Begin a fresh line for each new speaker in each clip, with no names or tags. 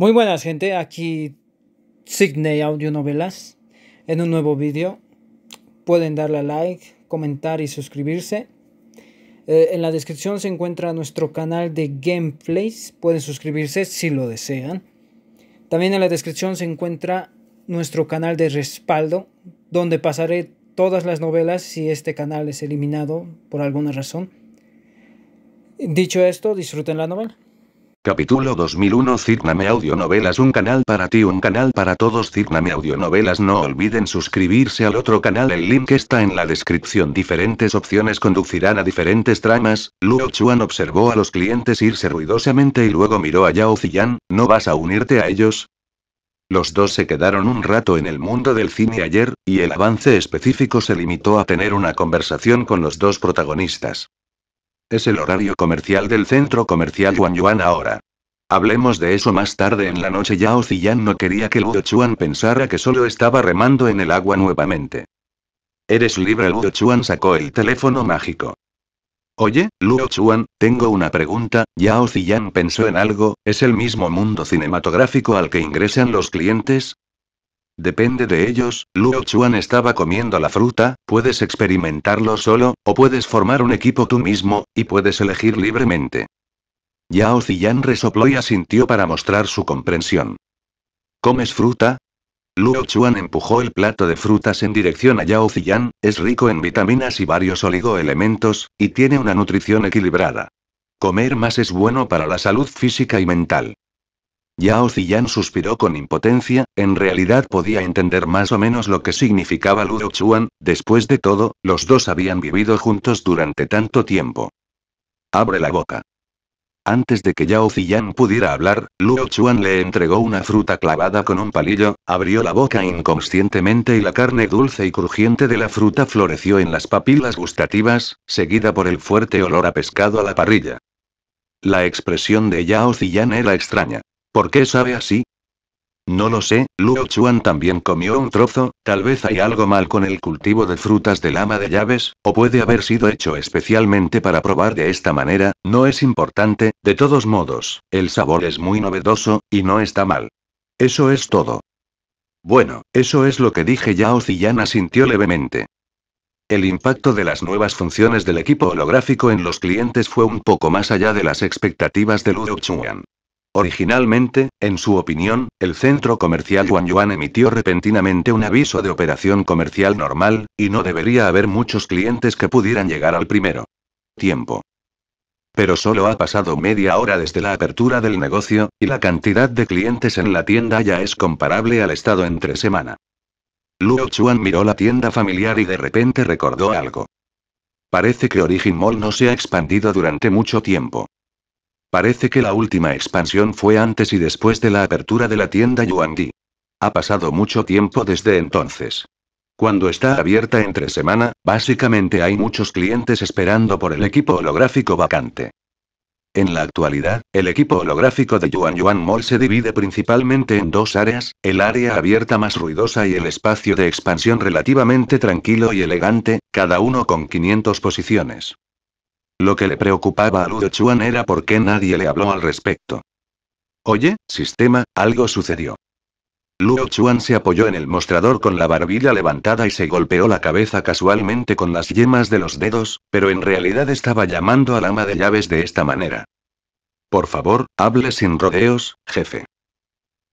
Muy buenas gente, aquí Sydney Novelas, en un nuevo vídeo. Pueden darle like, comentar y suscribirse. Eh, en la descripción se encuentra nuestro canal de gameplays. Pueden suscribirse si lo desean. También en la descripción se encuentra nuestro canal de respaldo, donde pasaré todas las novelas si este canal es eliminado por alguna razón. Dicho esto, disfruten la novela. Capítulo 2001 Audio Novelas: Un canal para ti, un canal para todos Audio Audionovelas No olviden suscribirse al otro canal El link está en la descripción Diferentes opciones conducirán a diferentes tramas Luo Chuan observó a los clientes irse ruidosamente y luego miró a Yao Ziyan ¿No vas a unirte a ellos? Los dos se quedaron un rato en el mundo del cine ayer, y el avance específico se limitó a tener una conversación con los dos protagonistas. Es el horario comercial del centro comercial Yuan Yuan ahora. Hablemos de eso más tarde en la noche. Yao Ziyan no quería que Luo Chuan pensara que solo estaba remando en el agua nuevamente. Eres libre. Luo Chuan sacó el teléfono mágico. Oye, Luo Chuan, tengo una pregunta. Yao Ziyan pensó en algo, ¿es el mismo mundo cinematográfico al que ingresan los clientes? Depende de ellos, Luo Chuan estaba comiendo la fruta, puedes experimentarlo solo, o puedes formar un equipo tú mismo, y puedes elegir libremente. Yao Ziyan resopló y asintió para mostrar su comprensión. ¿Comes fruta? Luo Chuan empujó el plato de frutas en dirección a Yao Ziyan, es rico en vitaminas y varios oligoelementos, y tiene una nutrición equilibrada. Comer más es bueno para la salud física y mental. Yao Ziyan suspiró con impotencia, en realidad podía entender más o menos lo que significaba Luo Chuan, después de todo, los dos habían vivido juntos durante tanto tiempo. Abre la boca. Antes de que Yao Ziyan pudiera hablar, Luo Chuan le entregó una fruta clavada con un palillo, abrió la boca inconscientemente y la carne dulce y crujiente de la fruta floreció en las papilas gustativas, seguida por el fuerte olor a pescado a la parrilla. La expresión de Yao Ziyan era extraña. ¿Por qué sabe así? No lo sé, Luo Chuan también comió un trozo, tal vez hay algo mal con el cultivo de frutas del ama de llaves, o puede haber sido hecho especialmente para probar de esta manera, no es importante, de todos modos, el sabor es muy novedoso, y no está mal. Eso es todo. Bueno, eso es lo que dije Yao Ziyana sintió levemente. El impacto de las nuevas funciones del equipo holográfico en los clientes fue un poco más allá de las expectativas de Luo Chuan. Originalmente, en su opinión, el centro comercial Yuan Yuan emitió repentinamente un aviso de operación comercial normal, y no debería haber muchos clientes que pudieran llegar al primero. Tiempo. Pero solo ha pasado media hora desde la apertura del negocio, y la cantidad de clientes en la tienda ya es comparable al estado entre semana. Luo Chuan miró la tienda familiar y de repente recordó algo. Parece que Origin Mall no se ha expandido durante mucho tiempo. Parece que la última expansión fue antes y después de la apertura de la tienda Di. Ha pasado mucho tiempo desde entonces. Cuando está abierta entre semana, básicamente hay muchos clientes esperando por el equipo holográfico vacante. En la actualidad, el equipo holográfico de Yuan Yuan Mall se divide principalmente en dos áreas, el área abierta más ruidosa y el espacio de expansión relativamente tranquilo y elegante, cada uno con 500 posiciones. Lo que le preocupaba a Luo Chuan era por qué nadie le habló al respecto. Oye, sistema, algo sucedió. Luo Chuan se apoyó en el mostrador con la barbilla levantada y se golpeó la cabeza casualmente con las yemas de los dedos, pero en realidad estaba llamando al ama de llaves de esta manera. Por favor, hable sin rodeos, jefe.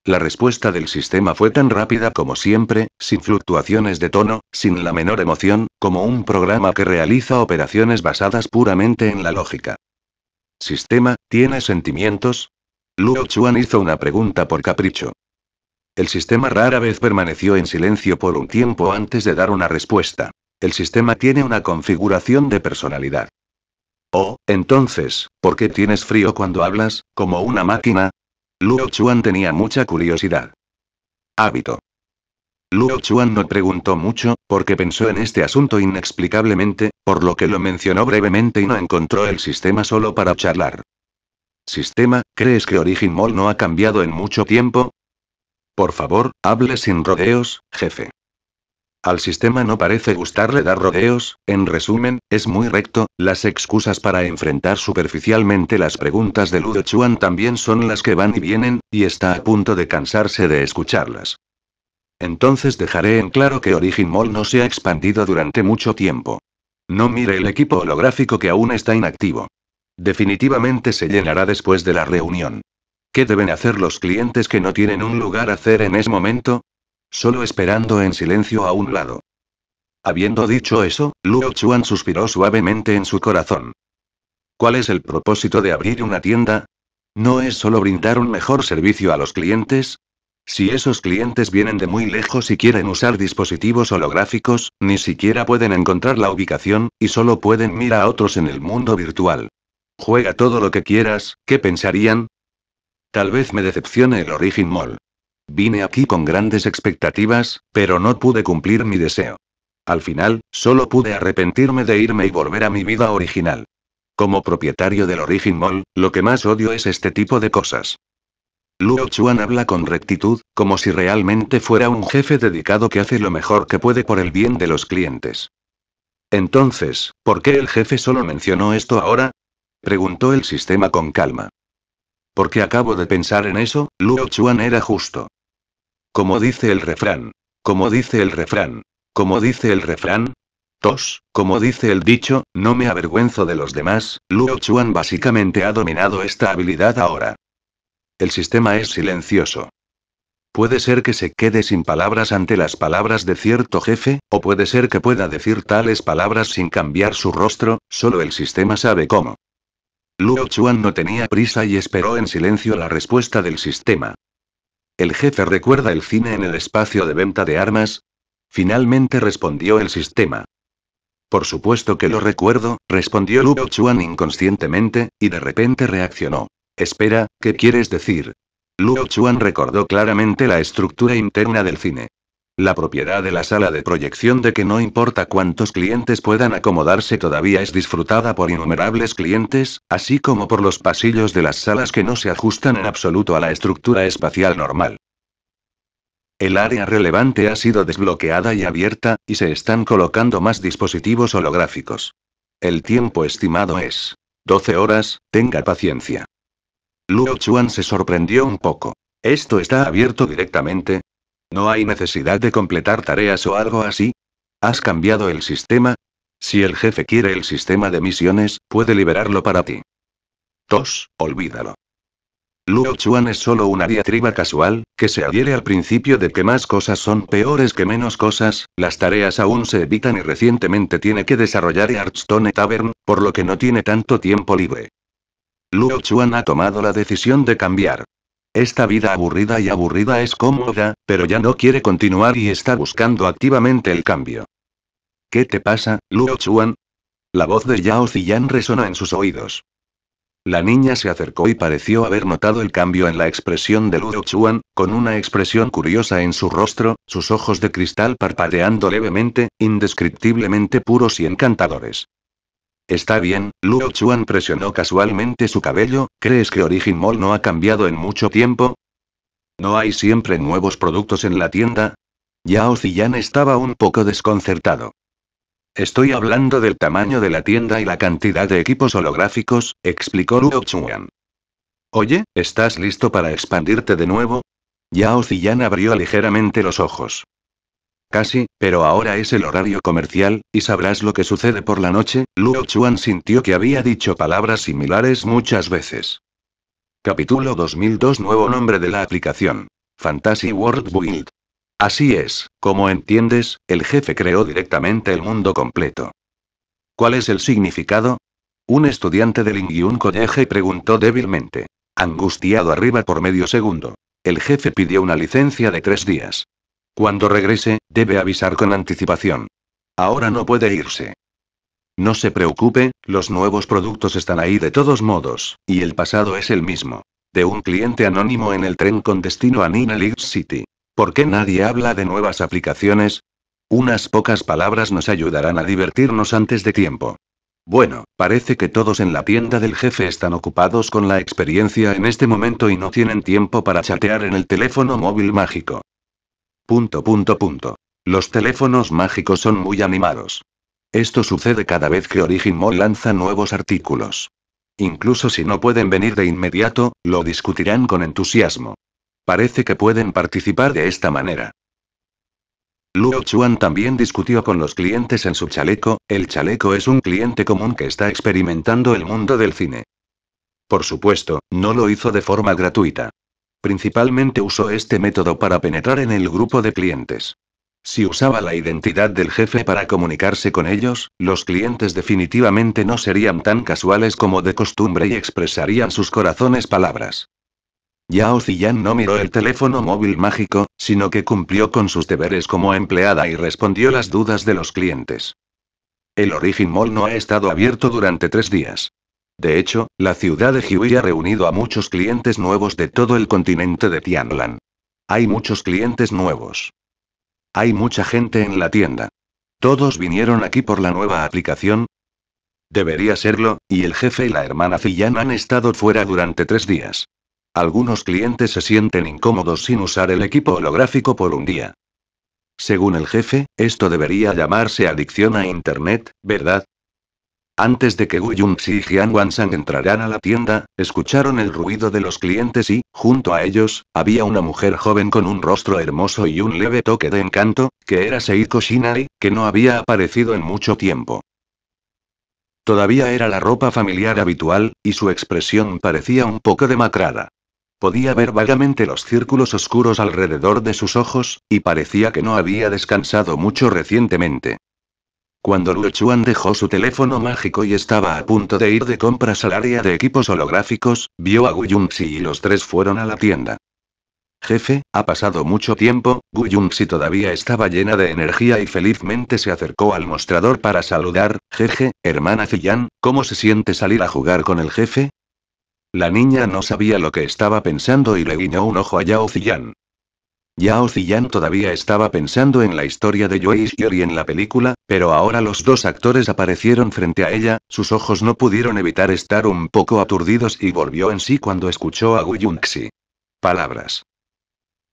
La respuesta del sistema fue tan rápida como siempre, sin fluctuaciones de tono, sin la menor emoción, como un programa que realiza operaciones basadas puramente en la lógica. Sistema, ¿tiene sentimientos? Luo Chuan hizo una pregunta por capricho. El sistema rara vez permaneció en silencio por un tiempo antes de dar una respuesta. El sistema tiene una configuración de personalidad. Oh, entonces, ¿por qué tienes frío cuando hablas, como una máquina? Luo Chuan tenía mucha curiosidad. Hábito. Luo Chuan no preguntó mucho, porque pensó en este asunto inexplicablemente, por lo que lo mencionó brevemente y no encontró el sistema solo para charlar. Sistema, ¿crees que Origin Mall no ha cambiado en mucho tiempo? Por favor, hable sin rodeos, jefe. Al sistema no parece gustarle dar rodeos, en resumen, es muy recto, las excusas para enfrentar superficialmente las preguntas de Ludo Chuan también son las que van y vienen, y está a punto de cansarse de escucharlas. Entonces dejaré en claro que Origin Mall no se ha expandido durante mucho tiempo. No mire el equipo holográfico que aún está inactivo. Definitivamente se llenará después de la reunión. ¿Qué deben hacer los clientes que no tienen un lugar a hacer en ese momento? solo esperando en silencio a un lado. Habiendo dicho eso, Luo Chuan suspiró suavemente en su corazón. ¿Cuál es el propósito de abrir una tienda? ¿No es solo brindar un mejor servicio a los clientes? Si esos clientes vienen de muy lejos y quieren usar dispositivos holográficos, ni siquiera pueden encontrar la ubicación, y solo pueden mirar a otros en el mundo virtual. Juega todo lo que quieras, ¿qué pensarían? Tal vez me decepcione el Origin Mall. Vine aquí con grandes expectativas, pero no pude cumplir mi deseo. Al final, solo pude arrepentirme de irme y volver a mi vida original. Como propietario del Origin Mall, lo que más odio es este tipo de cosas. Luo Chuan habla con rectitud, como si realmente fuera un jefe dedicado que hace lo mejor que puede por el bien de los clientes. Entonces, ¿por qué el jefe solo mencionó esto ahora? preguntó el sistema con calma. Porque acabo de pensar en eso, Luo Chuan era justo. Como dice el refrán. Como dice el refrán. Como dice el refrán. Tos, como dice el dicho, no me avergüenzo de los demás, Luo Chuan básicamente ha dominado esta habilidad ahora. El sistema es silencioso. Puede ser que se quede sin palabras ante las palabras de cierto jefe, o puede ser que pueda decir tales palabras sin cambiar su rostro, solo el sistema sabe cómo. Luo Chuan no tenía prisa y esperó en silencio la respuesta del sistema. El jefe recuerda el cine en el espacio de venta de armas. Finalmente respondió el sistema. Por supuesto que lo recuerdo, respondió Luo Chuan inconscientemente, y de repente reaccionó. Espera, ¿qué quieres decir? Luo Chuan recordó claramente la estructura interna del cine. La propiedad de la sala de proyección de que no importa cuántos clientes puedan acomodarse todavía es disfrutada por innumerables clientes, así como por los pasillos de las salas que no se ajustan en absoluto a la estructura espacial normal. El área relevante ha sido desbloqueada y abierta, y se están colocando más dispositivos holográficos. El tiempo estimado es 12 horas, tenga paciencia. Luo Chuan se sorprendió un poco. ¿Esto está abierto directamente? No hay necesidad de completar tareas o algo así. ¿Has cambiado el sistema? Si el jefe quiere el sistema de misiones, puede liberarlo para ti. Tos, olvídalo. Luo Chuan es solo una diatriba casual, que se adhiere al principio de que más cosas son peores que menos cosas, las tareas aún se evitan y recientemente tiene que desarrollar Archstone Tavern, por lo que no tiene tanto tiempo libre. Luo Chuan ha tomado la decisión de cambiar. Esta vida aburrida y aburrida es cómoda, pero ya no quiere continuar y está buscando activamente el cambio. ¿Qué te pasa, Luo Chuan? La voz de Yao Ziyan resonó en sus oídos. La niña se acercó y pareció haber notado el cambio en la expresión de Luo Chuan, con una expresión curiosa en su rostro, sus ojos de cristal parpadeando levemente, indescriptiblemente puros y encantadores. Está bien, Luo Chuan presionó casualmente su cabello, ¿crees que Origin Mall no ha cambiado en mucho tiempo? ¿No hay siempre nuevos productos en la tienda? Yao Ziyan estaba un poco desconcertado. Estoy hablando del tamaño de la tienda y la cantidad de equipos holográficos, explicó Luo Chuan. Oye, ¿estás listo para expandirte de nuevo? Yao Ziyan abrió ligeramente los ojos. Casi, pero ahora es el horario comercial, y sabrás lo que sucede por la noche, Luo Chuan sintió que había dicho palabras similares muchas veces. Capítulo 2002 Nuevo nombre de la aplicación. Fantasy World Build. Así es, como entiendes, el jefe creó directamente el mundo completo. ¿Cuál es el significado? Un estudiante de Lingyun College preguntó débilmente. Angustiado arriba por medio segundo. El jefe pidió una licencia de tres días. Cuando regrese, debe avisar con anticipación. Ahora no puede irse. No se preocupe, los nuevos productos están ahí de todos modos, y el pasado es el mismo. De un cliente anónimo en el tren con destino a Nina League City. ¿Por qué nadie habla de nuevas aplicaciones? Unas pocas palabras nos ayudarán a divertirnos antes de tiempo. Bueno, parece que todos en la tienda del jefe están ocupados con la experiencia en este momento y no tienen tiempo para chatear en el teléfono móvil mágico. Punto punto punto. Los teléfonos mágicos son muy animados. Esto sucede cada vez que Origin Mall lanza nuevos artículos. Incluso si no pueden venir de inmediato, lo discutirán con entusiasmo. Parece que pueden participar de esta manera. Luo Chuan también discutió con los clientes en su chaleco, el chaleco es un cliente común que está experimentando el mundo del cine. Por supuesto, no lo hizo de forma gratuita. Principalmente usó este método para penetrar en el grupo de clientes. Si usaba la identidad del jefe para comunicarse con ellos, los clientes definitivamente no serían tan casuales como de costumbre y expresarían sus corazones palabras. Yao Ziyan no miró el teléfono móvil mágico, sino que cumplió con sus deberes como empleada y respondió las dudas de los clientes. El Origin Mall no ha estado abierto durante tres días. De hecho, la ciudad de Jiwi ha reunido a muchos clientes nuevos de todo el continente de Tianlan. Hay muchos clientes nuevos. Hay mucha gente en la tienda. Todos vinieron aquí por la nueva aplicación, Debería serlo, y el jefe y la hermana fillan han estado fuera durante tres días. Algunos clientes se sienten incómodos sin usar el equipo holográfico por un día. Según el jefe, esto debería llamarse adicción a Internet, ¿verdad? Antes de que Yunxi y Jian Wansang entraran a la tienda, escucharon el ruido de los clientes y, junto a ellos, había una mujer joven con un rostro hermoso y un leve toque de encanto, que era Seiko Shinai, que no había aparecido en mucho tiempo. Todavía era la ropa familiar habitual, y su expresión parecía un poco demacrada. Podía ver vagamente los círculos oscuros alrededor de sus ojos, y parecía que no había descansado mucho recientemente. Cuando Chuan dejó su teléfono mágico y estaba a punto de ir de compras al área de equipos holográficos, vio a Guyunxi y los tres fueron a la tienda. Jefe, ha pasado mucho tiempo, Guyunxi todavía estaba llena de energía y felizmente se acercó al mostrador para saludar, jeje, hermana Ziyan, ¿cómo se siente salir a jugar con el jefe? La niña no sabía lo que estaba pensando y le guiñó un ojo a Yao Ziyan. Yao Ziyan todavía estaba pensando en la historia de Yue y en la película, pero ahora los dos actores aparecieron frente a ella, sus ojos no pudieron evitar estar un poco aturdidos y volvió en sí cuando escuchó a Gu Yunxi. Palabras.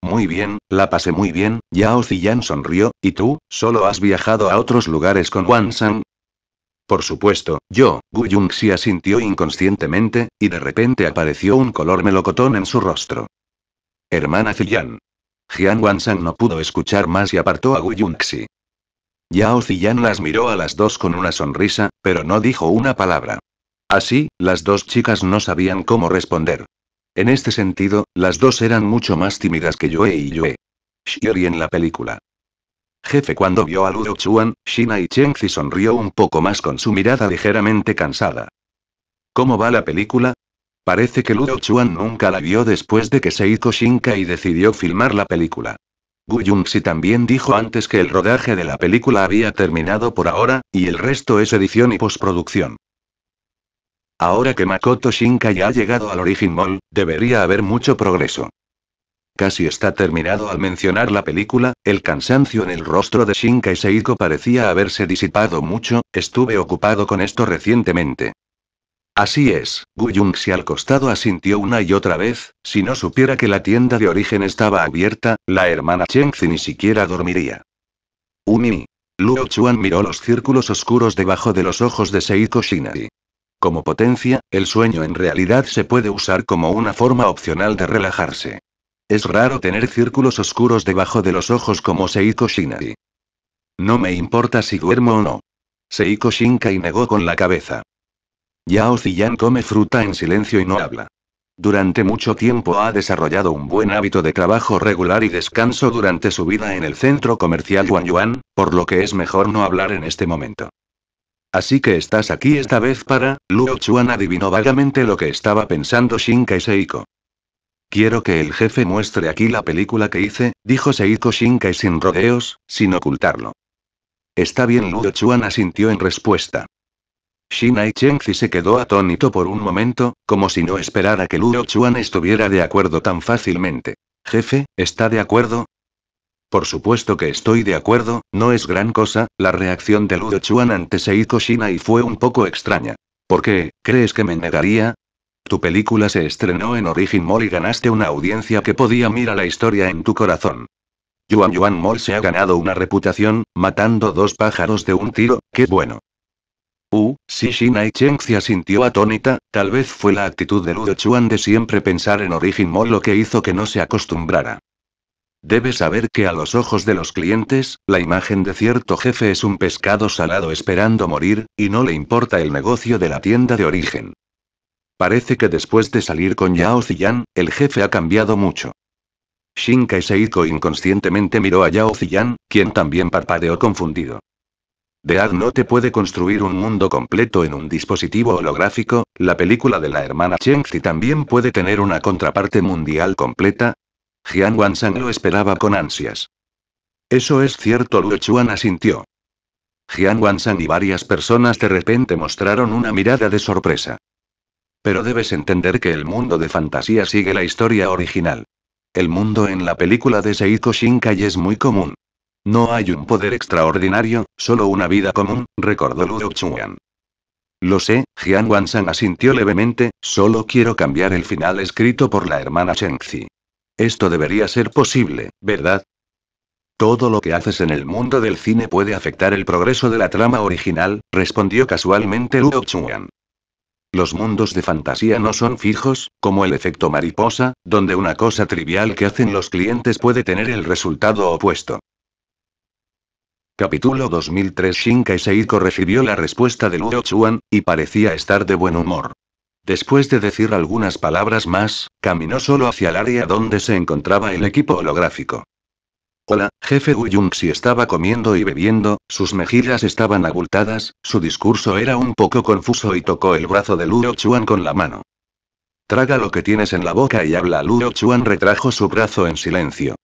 Muy bien, la pasé muy bien, Yao Ziyan sonrió, ¿y tú, solo has viajado a otros lugares con Wang Por supuesto, yo, Gu Yunxi asintió inconscientemente, y de repente apareció un color melocotón en su rostro. Hermana Ziyan, Jian Wansang no pudo escuchar más y apartó a Gu Yunxi. Yao Ziyan las miró a las dos con una sonrisa, pero no dijo una palabra. Así, las dos chicas no sabían cómo responder. En este sentido, las dos eran mucho más tímidas que Yue y Yue. Shiori en la película. Jefe cuando vio a Luo Chuan, Shina y Chengzi sonrió un poco más con su mirada ligeramente cansada. ¿Cómo va la película? Parece que Ludo Chuan nunca la vio después de que Seiko y decidió filmar la película. Gu Yunxi también dijo antes que el rodaje de la película había terminado por ahora, y el resto es edición y postproducción. Ahora que Makoto Shinka ya ha llegado al Origin Mall, debería haber mucho progreso. Casi está terminado al mencionar la película, el cansancio en el rostro de Shinka y Seiko parecía haberse disipado mucho, estuve ocupado con esto recientemente. Así es, Gu si al costado asintió una y otra vez, si no supiera que la tienda de origen estaba abierta, la hermana Chengzi ni siquiera dormiría. Umi, Luo Chuan miró los círculos oscuros debajo de los ojos de Seiko Shinari. Como potencia, el sueño en realidad se puede usar como una forma opcional de relajarse. Es raro tener círculos oscuros debajo de los ojos como Seiko Shinari. No me importa si duermo o no. Seiko Shinkai negó con la cabeza. Yao Ziyan come fruta en silencio y no habla. Durante mucho tiempo ha desarrollado un buen hábito de trabajo regular y descanso durante su vida en el centro comercial Yuan Yuan, por lo que es mejor no hablar en este momento. Así que estás aquí esta vez para, Luo Chuan adivinó vagamente lo que estaba pensando Shinkai Seiko. Quiero que el jefe muestre aquí la película que hice, dijo Seiko Shinkai sin rodeos, sin ocultarlo. Está bien Luo Chuan asintió en respuesta. Shinai Chengzi se quedó atónito por un momento, como si no esperara que Ludo Chuan estuviera de acuerdo tan fácilmente. Jefe, ¿está de acuerdo? Por supuesto que estoy de acuerdo, no es gran cosa, la reacción de Ludo Chuan ante Seiko Shinai fue un poco extraña. ¿Por qué? ¿Crees que me negaría? Tu película se estrenó en Origin Mall y ganaste una audiencia que podía mirar la historia en tu corazón. Yuan Yuan Mall se ha ganado una reputación, matando dos pájaros de un tiro, qué bueno. Uh, si Shina Cheng se asintió atónita, tal vez fue la actitud de Ludo Chuan de siempre pensar en origen Mo lo que hizo que no se acostumbrara. Debe saber que a los ojos de los clientes, la imagen de cierto jefe es un pescado salado esperando morir, y no le importa el negocio de la tienda de origen. Parece que después de salir con Yao Ziyan, el jefe ha cambiado mucho. Shinkai Seiko inconscientemente miró a Yao Ziyan, quien también parpadeó confundido. Dead no te puede construir un mundo completo en un dispositivo holográfico, la película de la hermana Chengxi también puede tener una contraparte mundial completa. Jian Wansang lo esperaba con ansias. Eso es cierto, Lu Chuan asintió. Jian Wansang y varias personas de repente mostraron una mirada de sorpresa. Pero debes entender que el mundo de fantasía sigue la historia original. El mundo en la película de Seiko Shinkai es muy común. No hay un poder extraordinario, solo una vida común, recordó Luo Chuan. Lo sé, Jian Wansan asintió levemente, solo quiero cambiar el final escrito por la hermana Shengzi. Esto debería ser posible, ¿verdad? Todo lo que haces en el mundo del cine puede afectar el progreso de la trama original, respondió casualmente Luo Chuan. Los mundos de fantasía no son fijos, como el efecto mariposa, donde una cosa trivial que hacen los clientes puede tener el resultado opuesto. Capítulo 2003 Shin Seiko recibió la respuesta de Luo Chuan, y parecía estar de buen humor. Después de decir algunas palabras más, caminó solo hacia el área donde se encontraba el equipo holográfico. Hola, jefe si estaba comiendo y bebiendo, sus mejillas estaban abultadas, su discurso era un poco confuso y tocó el brazo de Luo Chuan con la mano. Traga lo que tienes en la boca y habla. Luo Chuan retrajo su brazo en silencio.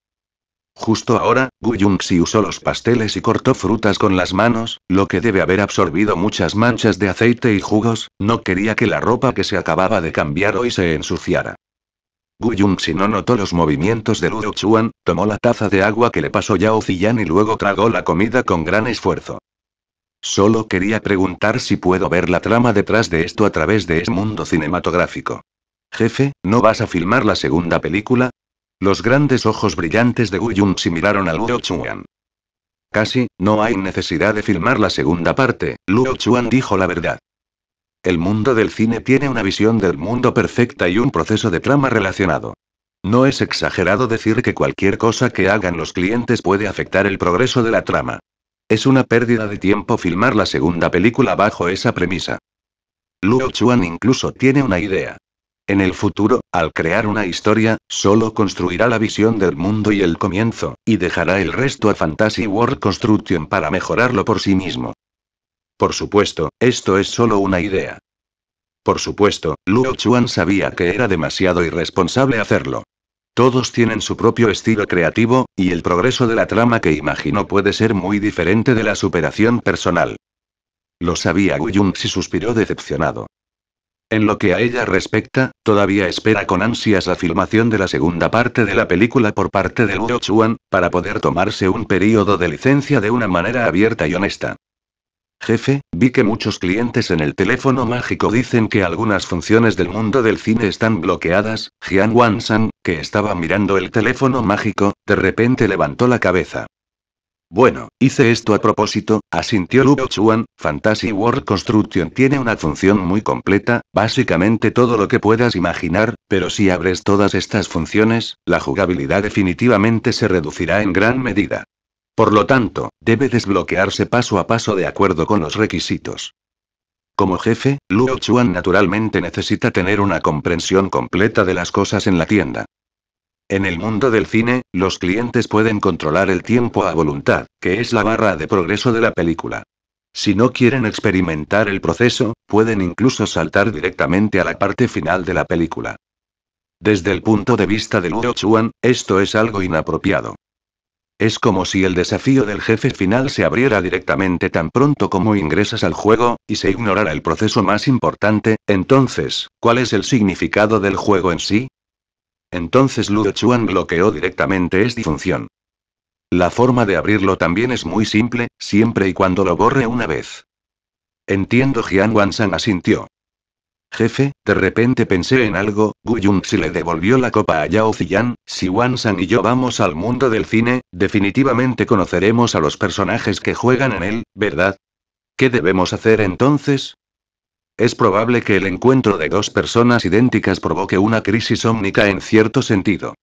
Justo ahora, Gu Yunxi usó los pasteles y cortó frutas con las manos, lo que debe haber absorbido muchas manchas de aceite y jugos, no quería que la ropa que se acababa de cambiar hoy se ensuciara. Gu Yunxi no notó los movimientos de Luo Chuan, tomó la taza de agua que le pasó Yao Ziyan y luego tragó la comida con gran esfuerzo. Solo quería preguntar si puedo ver la trama detrás de esto a través de ese mundo cinematográfico. Jefe, ¿no vas a filmar la segunda película? Los grandes ojos brillantes de Guyun se miraron a Luo Chuan. Casi, no hay necesidad de filmar la segunda parte, Luo Chuan dijo la verdad. El mundo del cine tiene una visión del mundo perfecta y un proceso de trama relacionado. No es exagerado decir que cualquier cosa que hagan los clientes puede afectar el progreso de la trama. Es una pérdida de tiempo filmar la segunda película bajo esa premisa. Luo Chuan incluso tiene una idea. En el futuro, al crear una historia, solo construirá la visión del mundo y el comienzo, y dejará el resto a Fantasy World Construction para mejorarlo por sí mismo. Por supuesto, esto es solo una idea. Por supuesto, Luo Chuan sabía que era demasiado irresponsable hacerlo. Todos tienen su propio estilo creativo, y el progreso de la trama que imaginó puede ser muy diferente de la superación personal. Lo sabía Guyun si suspiró decepcionado. En lo que a ella respecta, todavía espera con ansias la filmación de la segunda parte de la película por parte de Luo Chuan, para poder tomarse un periodo de licencia de una manera abierta y honesta. Jefe, vi que muchos clientes en el teléfono mágico dicen que algunas funciones del mundo del cine están bloqueadas. Jian Wansan, que estaba mirando el teléfono mágico, de repente levantó la cabeza. Bueno, hice esto a propósito, asintió Luo Chuan. Fantasy World Construction tiene una función muy completa, básicamente todo lo que puedas imaginar, pero si abres todas estas funciones, la jugabilidad definitivamente se reducirá en gran medida. Por lo tanto, debe desbloquearse paso a paso de acuerdo con los requisitos. Como jefe, Luo Chuan naturalmente necesita tener una comprensión completa de las cosas en la tienda. En el mundo del cine, los clientes pueden controlar el tiempo a voluntad, que es la barra de progreso de la película. Si no quieren experimentar el proceso, pueden incluso saltar directamente a la parte final de la película. Desde el punto de vista de Luo Chuan, esto es algo inapropiado. Es como si el desafío del jefe final se abriera directamente tan pronto como ingresas al juego, y se ignorara el proceso más importante, entonces, ¿cuál es el significado del juego en sí? Entonces Luo Chuan bloqueó directamente esta función. La forma de abrirlo también es muy simple, siempre y cuando lo borre una vez. Entiendo, Jian Wansan asintió. Jefe, de repente pensé en algo, Gu Yunxi le devolvió la copa a Yao Ziyan, si Wansan y yo vamos al mundo del cine, definitivamente conoceremos a los personajes que juegan en él, ¿verdad? ¿Qué debemos hacer entonces? Es probable que el encuentro de dos personas idénticas provoque una crisis ómnica en cierto sentido.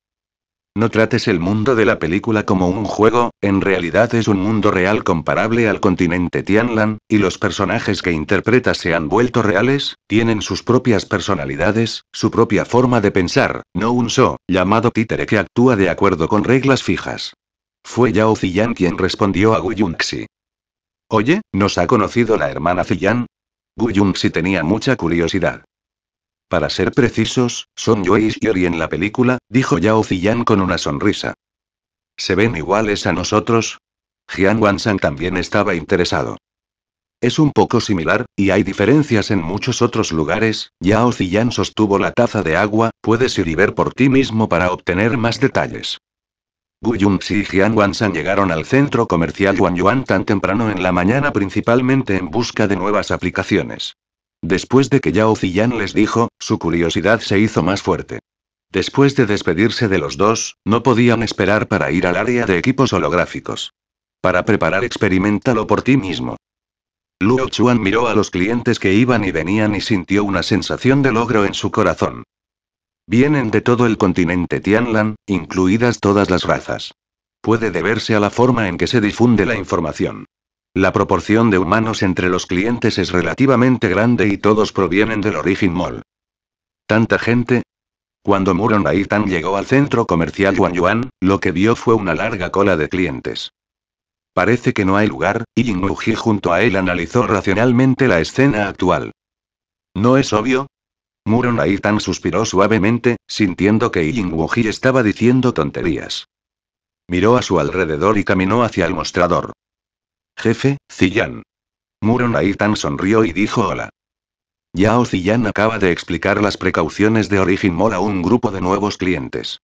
No trates el mundo de la película como un juego, en realidad es un mundo real comparable al continente Tianlan, y los personajes que interpreta se han vuelto reales, tienen sus propias personalidades, su propia forma de pensar, no un so, llamado títere que actúa de acuerdo con reglas fijas. Fue Yao Ziyan quien respondió a guyunxi Yunxi. Oye, nos ha conocido la hermana Ziyan, Gu si tenía mucha curiosidad. Para ser precisos, son Yue y Shiori en la película, dijo Yao Ziyan con una sonrisa. ¿Se ven iguales a nosotros? Jian Wansang también estaba interesado. Es un poco similar, y hay diferencias en muchos otros lugares, Yao Ziyan sostuvo la taza de agua, puedes ir y ver por ti mismo para obtener más detalles. Gu Yunxi y Jian Wansan llegaron al centro comercial Yuan tan temprano en la mañana principalmente en busca de nuevas aplicaciones. Después de que Yao Ziyan les dijo, su curiosidad se hizo más fuerte. Después de despedirse de los dos, no podían esperar para ir al área de equipos holográficos. Para preparar experimentalo por ti mismo. Luo Chuan miró a los clientes que iban y venían y sintió una sensación de logro en su corazón. Vienen de todo el continente Tianlan, incluidas todas las razas. Puede deberse a la forma en que se difunde la información. La proporción de humanos entre los clientes es relativamente grande y todos provienen del origen mol. ¿Tanta gente? Cuando Muron Aitan llegó al centro comercial Yuan Yuan, lo que vio fue una larga cola de clientes. Parece que no hay lugar, y Jin junto a él analizó racionalmente la escena actual. ¿No es obvio? Muron Aitan suspiró suavemente, sintiendo que Wuji estaba diciendo tonterías. Miró a su alrededor y caminó hacia el mostrador. Jefe, Ziyan. Muron Aitan sonrió y dijo hola. Yao Ziyan acaba de explicar las precauciones de Origin Mall a un grupo de nuevos clientes.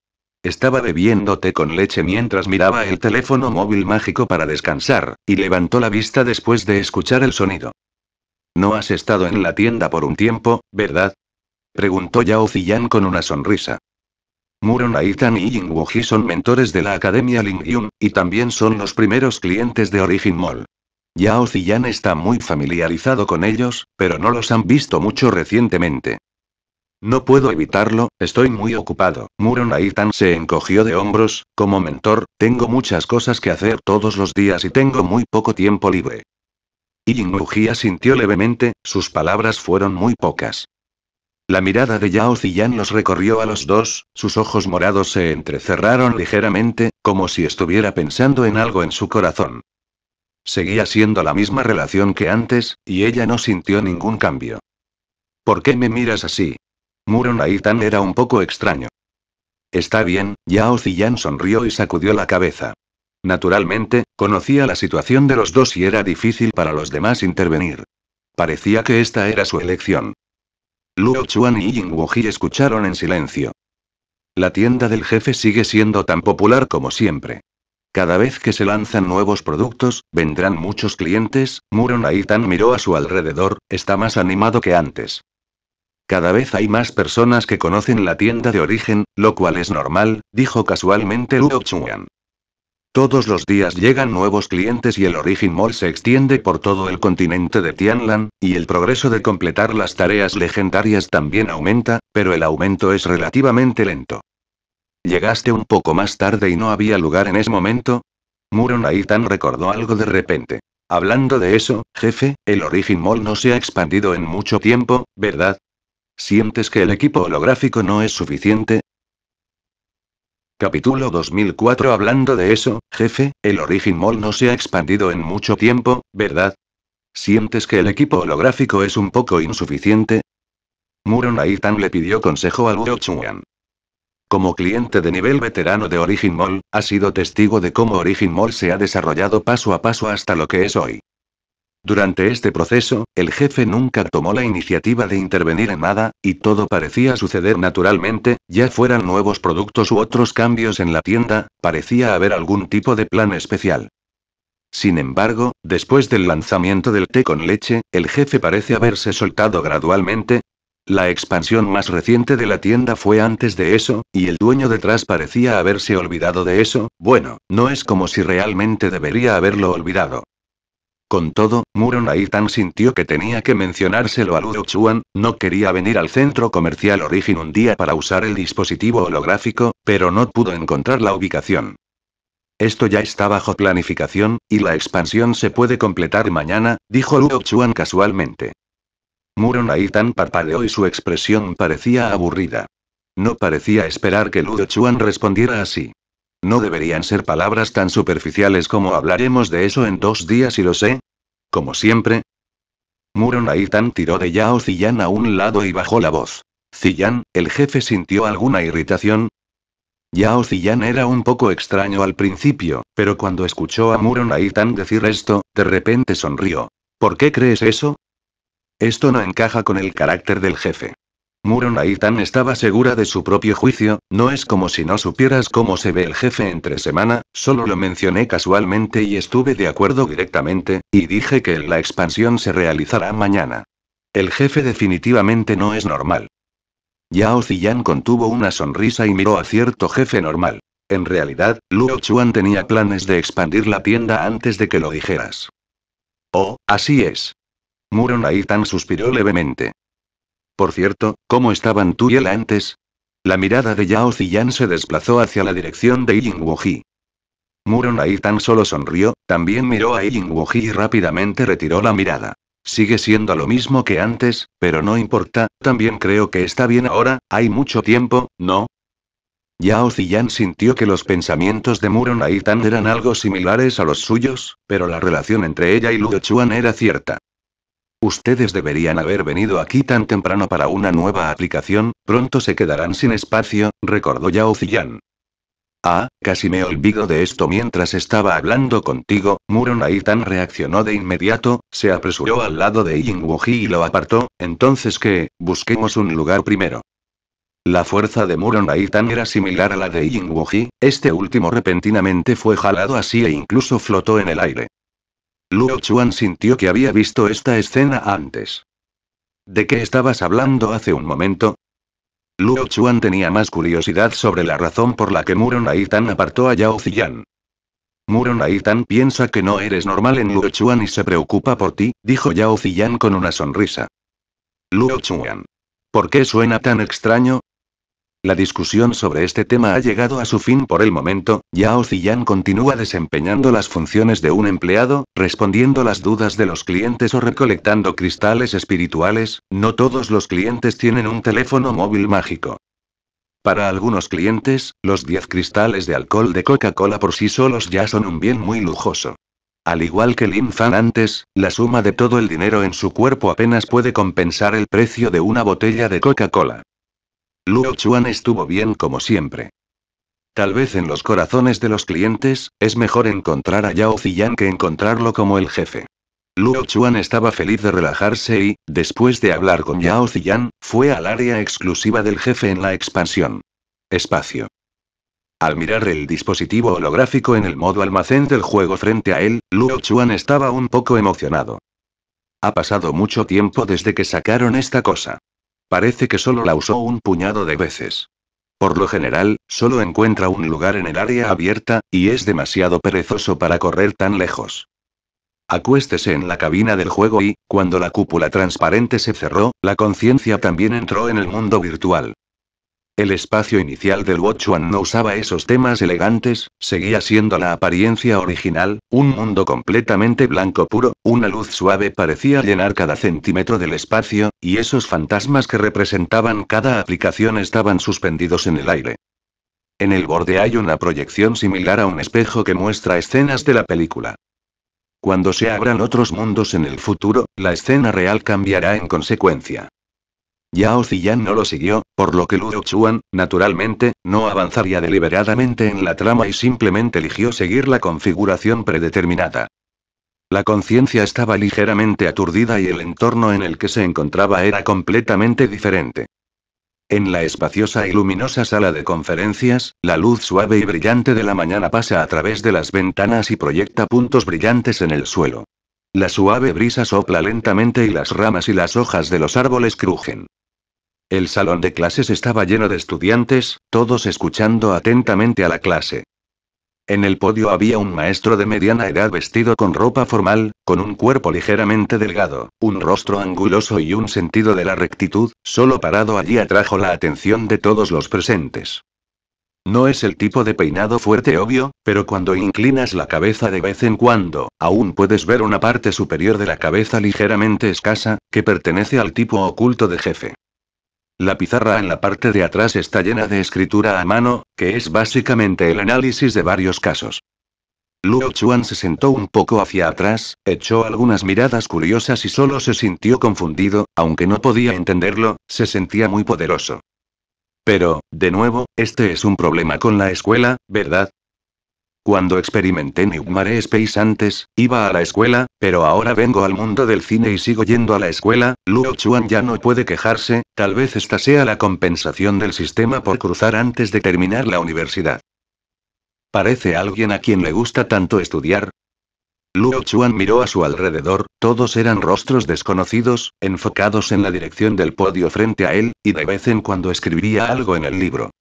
Estaba bebiendo té con leche mientras miraba el teléfono móvil mágico para descansar, y levantó la vista después de escuchar el sonido. No has estado en la tienda por un tiempo, ¿verdad? Preguntó Yao Ziyan con una sonrisa. Muron Aitan y Ying Wuji son mentores de la Academia Lingyun, y también son los primeros clientes de Origin Mall. Yao Ziyan está muy familiarizado con ellos, pero no los han visto mucho recientemente. No puedo evitarlo, estoy muy ocupado. Muron Aitan se encogió de hombros, como mentor, tengo muchas cosas que hacer todos los días y tengo muy poco tiempo libre. Y asintió levemente, sus palabras fueron muy pocas. La mirada de Yao Ziyan los recorrió a los dos, sus ojos morados se entrecerraron ligeramente, como si estuviera pensando en algo en su corazón. Seguía siendo la misma relación que antes, y ella no sintió ningún cambio. ¿Por qué me miras así? Muron Aitan era un poco extraño. Está bien, Yao Ziyan sonrió y sacudió la cabeza. Naturalmente, conocía la situación de los dos y era difícil para los demás intervenir. Parecía que esta era su elección. Luo Chuan y Ying Wuji escucharon en silencio. La tienda del jefe sigue siendo tan popular como siempre. Cada vez que se lanzan nuevos productos, vendrán muchos clientes, Muron Aitan miró a su alrededor, está más animado que antes. Cada vez hay más personas que conocen la tienda de origen, lo cual es normal, dijo casualmente Luo Chuan. Todos los días llegan nuevos clientes y el Origin Mall se extiende por todo el continente de Tianlan, y el progreso de completar las tareas legendarias también aumenta, pero el aumento es relativamente lento. Llegaste un poco más tarde y no había lugar en ese momento. Muron Aitan recordó algo de repente. Hablando de eso, jefe, el Origin Mall no se ha expandido en mucho tiempo, ¿verdad? ¿Sientes que el equipo holográfico no es suficiente? Capítulo 2004 Hablando de eso, jefe, el Origin Mall no se ha expandido en mucho tiempo, ¿verdad? ¿Sientes que el equipo holográfico es un poco insuficiente? Muron Aitan le pidió consejo a Luo Chuan. Como cliente de nivel veterano de Origin Mall, ha sido testigo de cómo Origin Mall se ha desarrollado paso a paso hasta lo que es hoy. Durante este proceso, el jefe nunca tomó la iniciativa de intervenir en nada, y todo parecía suceder naturalmente, ya fueran nuevos productos u otros cambios en la tienda, parecía haber algún tipo de plan especial. Sin embargo, después del lanzamiento del té con leche, el jefe parece haberse soltado gradualmente. La expansión más reciente de la tienda fue antes de eso, y el dueño detrás parecía haberse olvidado de eso, bueno, no es como si realmente debería haberlo olvidado. Con todo, Muron Aitan sintió que tenía que mencionárselo a Ludo Chuan, no quería venir al centro comercial Origin un día para usar el dispositivo holográfico, pero no pudo encontrar la ubicación. Esto ya está bajo planificación, y la expansión se puede completar mañana, dijo Ludo Chuan casualmente. Muron Aitan parpadeó y su expresión parecía aburrida. No parecía esperar que Ludo Chuan respondiera así. No deberían ser palabras tan superficiales como hablaremos de eso en dos días y lo sé. Como siempre. Muron Aitan tiró de Yao Ziyan a un lado y bajó la voz. Ziyan, el jefe sintió alguna irritación. Yao Ziyan era un poco extraño al principio, pero cuando escuchó a Muron Aitan decir esto, de repente sonrió. ¿Por qué crees eso? Esto no encaja con el carácter del jefe. Muron Aitan estaba segura de su propio juicio, no es como si no supieras cómo se ve el jefe entre semana, solo lo mencioné casualmente y estuve de acuerdo directamente, y dije que la expansión se realizará mañana. El jefe definitivamente no es normal. Yao Ziyan contuvo una sonrisa y miró a cierto jefe normal. En realidad, Luo Chuan tenía planes de expandir la tienda antes de que lo dijeras. Oh, así es. Muron Aitan suspiró levemente. Por cierto, ¿cómo estaban tú y él antes? La mirada de Yao Ziyan se desplazó hacia la dirección de Ying Muron ahí tan solo sonrió, también miró a Ying Wuji y rápidamente retiró la mirada. Sigue siendo lo mismo que antes, pero no importa, también creo que está bien ahora, hay mucho tiempo, ¿no? Yao Ziyan sintió que los pensamientos de Muron Aitan eran algo similares a los suyos, pero la relación entre ella y Luo Chuan era cierta. Ustedes deberían haber venido aquí tan temprano para una nueva aplicación, pronto se quedarán sin espacio, recordó Yao Ziyan. Ah, casi me olvido de esto mientras estaba hablando contigo, Muron Aitan reaccionó de inmediato, se apresuró al lado de Ying Wuji y lo apartó, entonces que, busquemos un lugar primero. La fuerza de Muron Aitan era similar a la de Ying Wuji. este último repentinamente fue jalado así e incluso flotó en el aire. Luo Chuan sintió que había visto esta escena antes. ¿De qué estabas hablando hace un momento? Luo Chuan tenía más curiosidad sobre la razón por la que Muron Aitan apartó a Yao Ziyan. Muron Aitan piensa que no eres normal en Luo Chuan y se preocupa por ti, dijo Yao Ziyan con una sonrisa. Luo Chuan. ¿Por qué suena tan extraño? La discusión sobre este tema ha llegado a su fin por el momento, Yao Ziyan continúa desempeñando las funciones de un empleado, respondiendo las dudas de los clientes o recolectando cristales espirituales, no todos los clientes tienen un teléfono móvil mágico. Para algunos clientes, los 10 cristales de alcohol de Coca-Cola por sí solos ya son un bien muy lujoso. Al igual que Lin Fan antes, la suma de todo el dinero en su cuerpo apenas puede compensar el precio de una botella de Coca-Cola. Luo Chuan estuvo bien como siempre. Tal vez en los corazones de los clientes, es mejor encontrar a Yao Ziyan que encontrarlo como el jefe. Luo Chuan estaba feliz de relajarse y, después de hablar con Yao Ziyan, fue al área exclusiva del jefe en la expansión. Espacio. Al mirar el dispositivo holográfico en el modo almacén del juego frente a él, Luo Chuan estaba un poco emocionado. Ha pasado mucho tiempo desde que sacaron esta cosa. Parece que solo la usó un puñado de veces. Por lo general, solo encuentra un lugar en el área abierta, y es demasiado perezoso para correr tan lejos. Acuéstese en la cabina del juego y, cuando la cúpula transparente se cerró, la conciencia también entró en el mundo virtual. El espacio inicial del One no usaba esos temas elegantes, seguía siendo la apariencia original, un mundo completamente blanco puro, una luz suave parecía llenar cada centímetro del espacio, y esos fantasmas que representaban cada aplicación estaban suspendidos en el aire. En el borde hay una proyección similar a un espejo que muestra escenas de la película. Cuando se abran otros mundos en el futuro, la escena real cambiará en consecuencia. Yao Ziyan no lo siguió, por lo que Luo Chuan, naturalmente, no avanzaría deliberadamente en la trama y simplemente eligió seguir la configuración predeterminada. La conciencia estaba ligeramente aturdida y el entorno en el que se encontraba era completamente diferente. En la espaciosa y luminosa sala de conferencias, la luz suave y brillante de la mañana pasa a través de las ventanas y proyecta puntos brillantes en el suelo. La suave brisa sopla lentamente y las ramas y las hojas de los árboles crujen. El salón de clases estaba lleno de estudiantes, todos escuchando atentamente a la clase. En el podio había un maestro de mediana edad vestido con ropa formal, con un cuerpo ligeramente delgado, un rostro anguloso y un sentido de la rectitud, solo parado allí atrajo la atención de todos los presentes. No es el tipo de peinado fuerte obvio, pero cuando inclinas la cabeza de vez en cuando, aún puedes ver una parte superior de la cabeza ligeramente escasa, que pertenece al tipo oculto de jefe. La pizarra en la parte de atrás está llena de escritura a mano, que es básicamente el análisis de varios casos. Luo Chuan se sentó un poco hacia atrás, echó algunas miradas curiosas y solo se sintió confundido, aunque no podía entenderlo, se sentía muy poderoso. Pero, de nuevo, este es un problema con la escuela, ¿verdad? Cuando experimenté New Mare Space antes, iba a la escuela, pero ahora vengo al mundo del cine y sigo yendo a la escuela, Luo Chuan ya no puede quejarse, tal vez esta sea la compensación del sistema por cruzar antes de terminar la universidad. Parece alguien a quien le gusta tanto estudiar. Luo Chuan miró a su alrededor, todos eran rostros desconocidos, enfocados en la dirección del podio frente a él, y de vez en cuando escribía algo en el libro.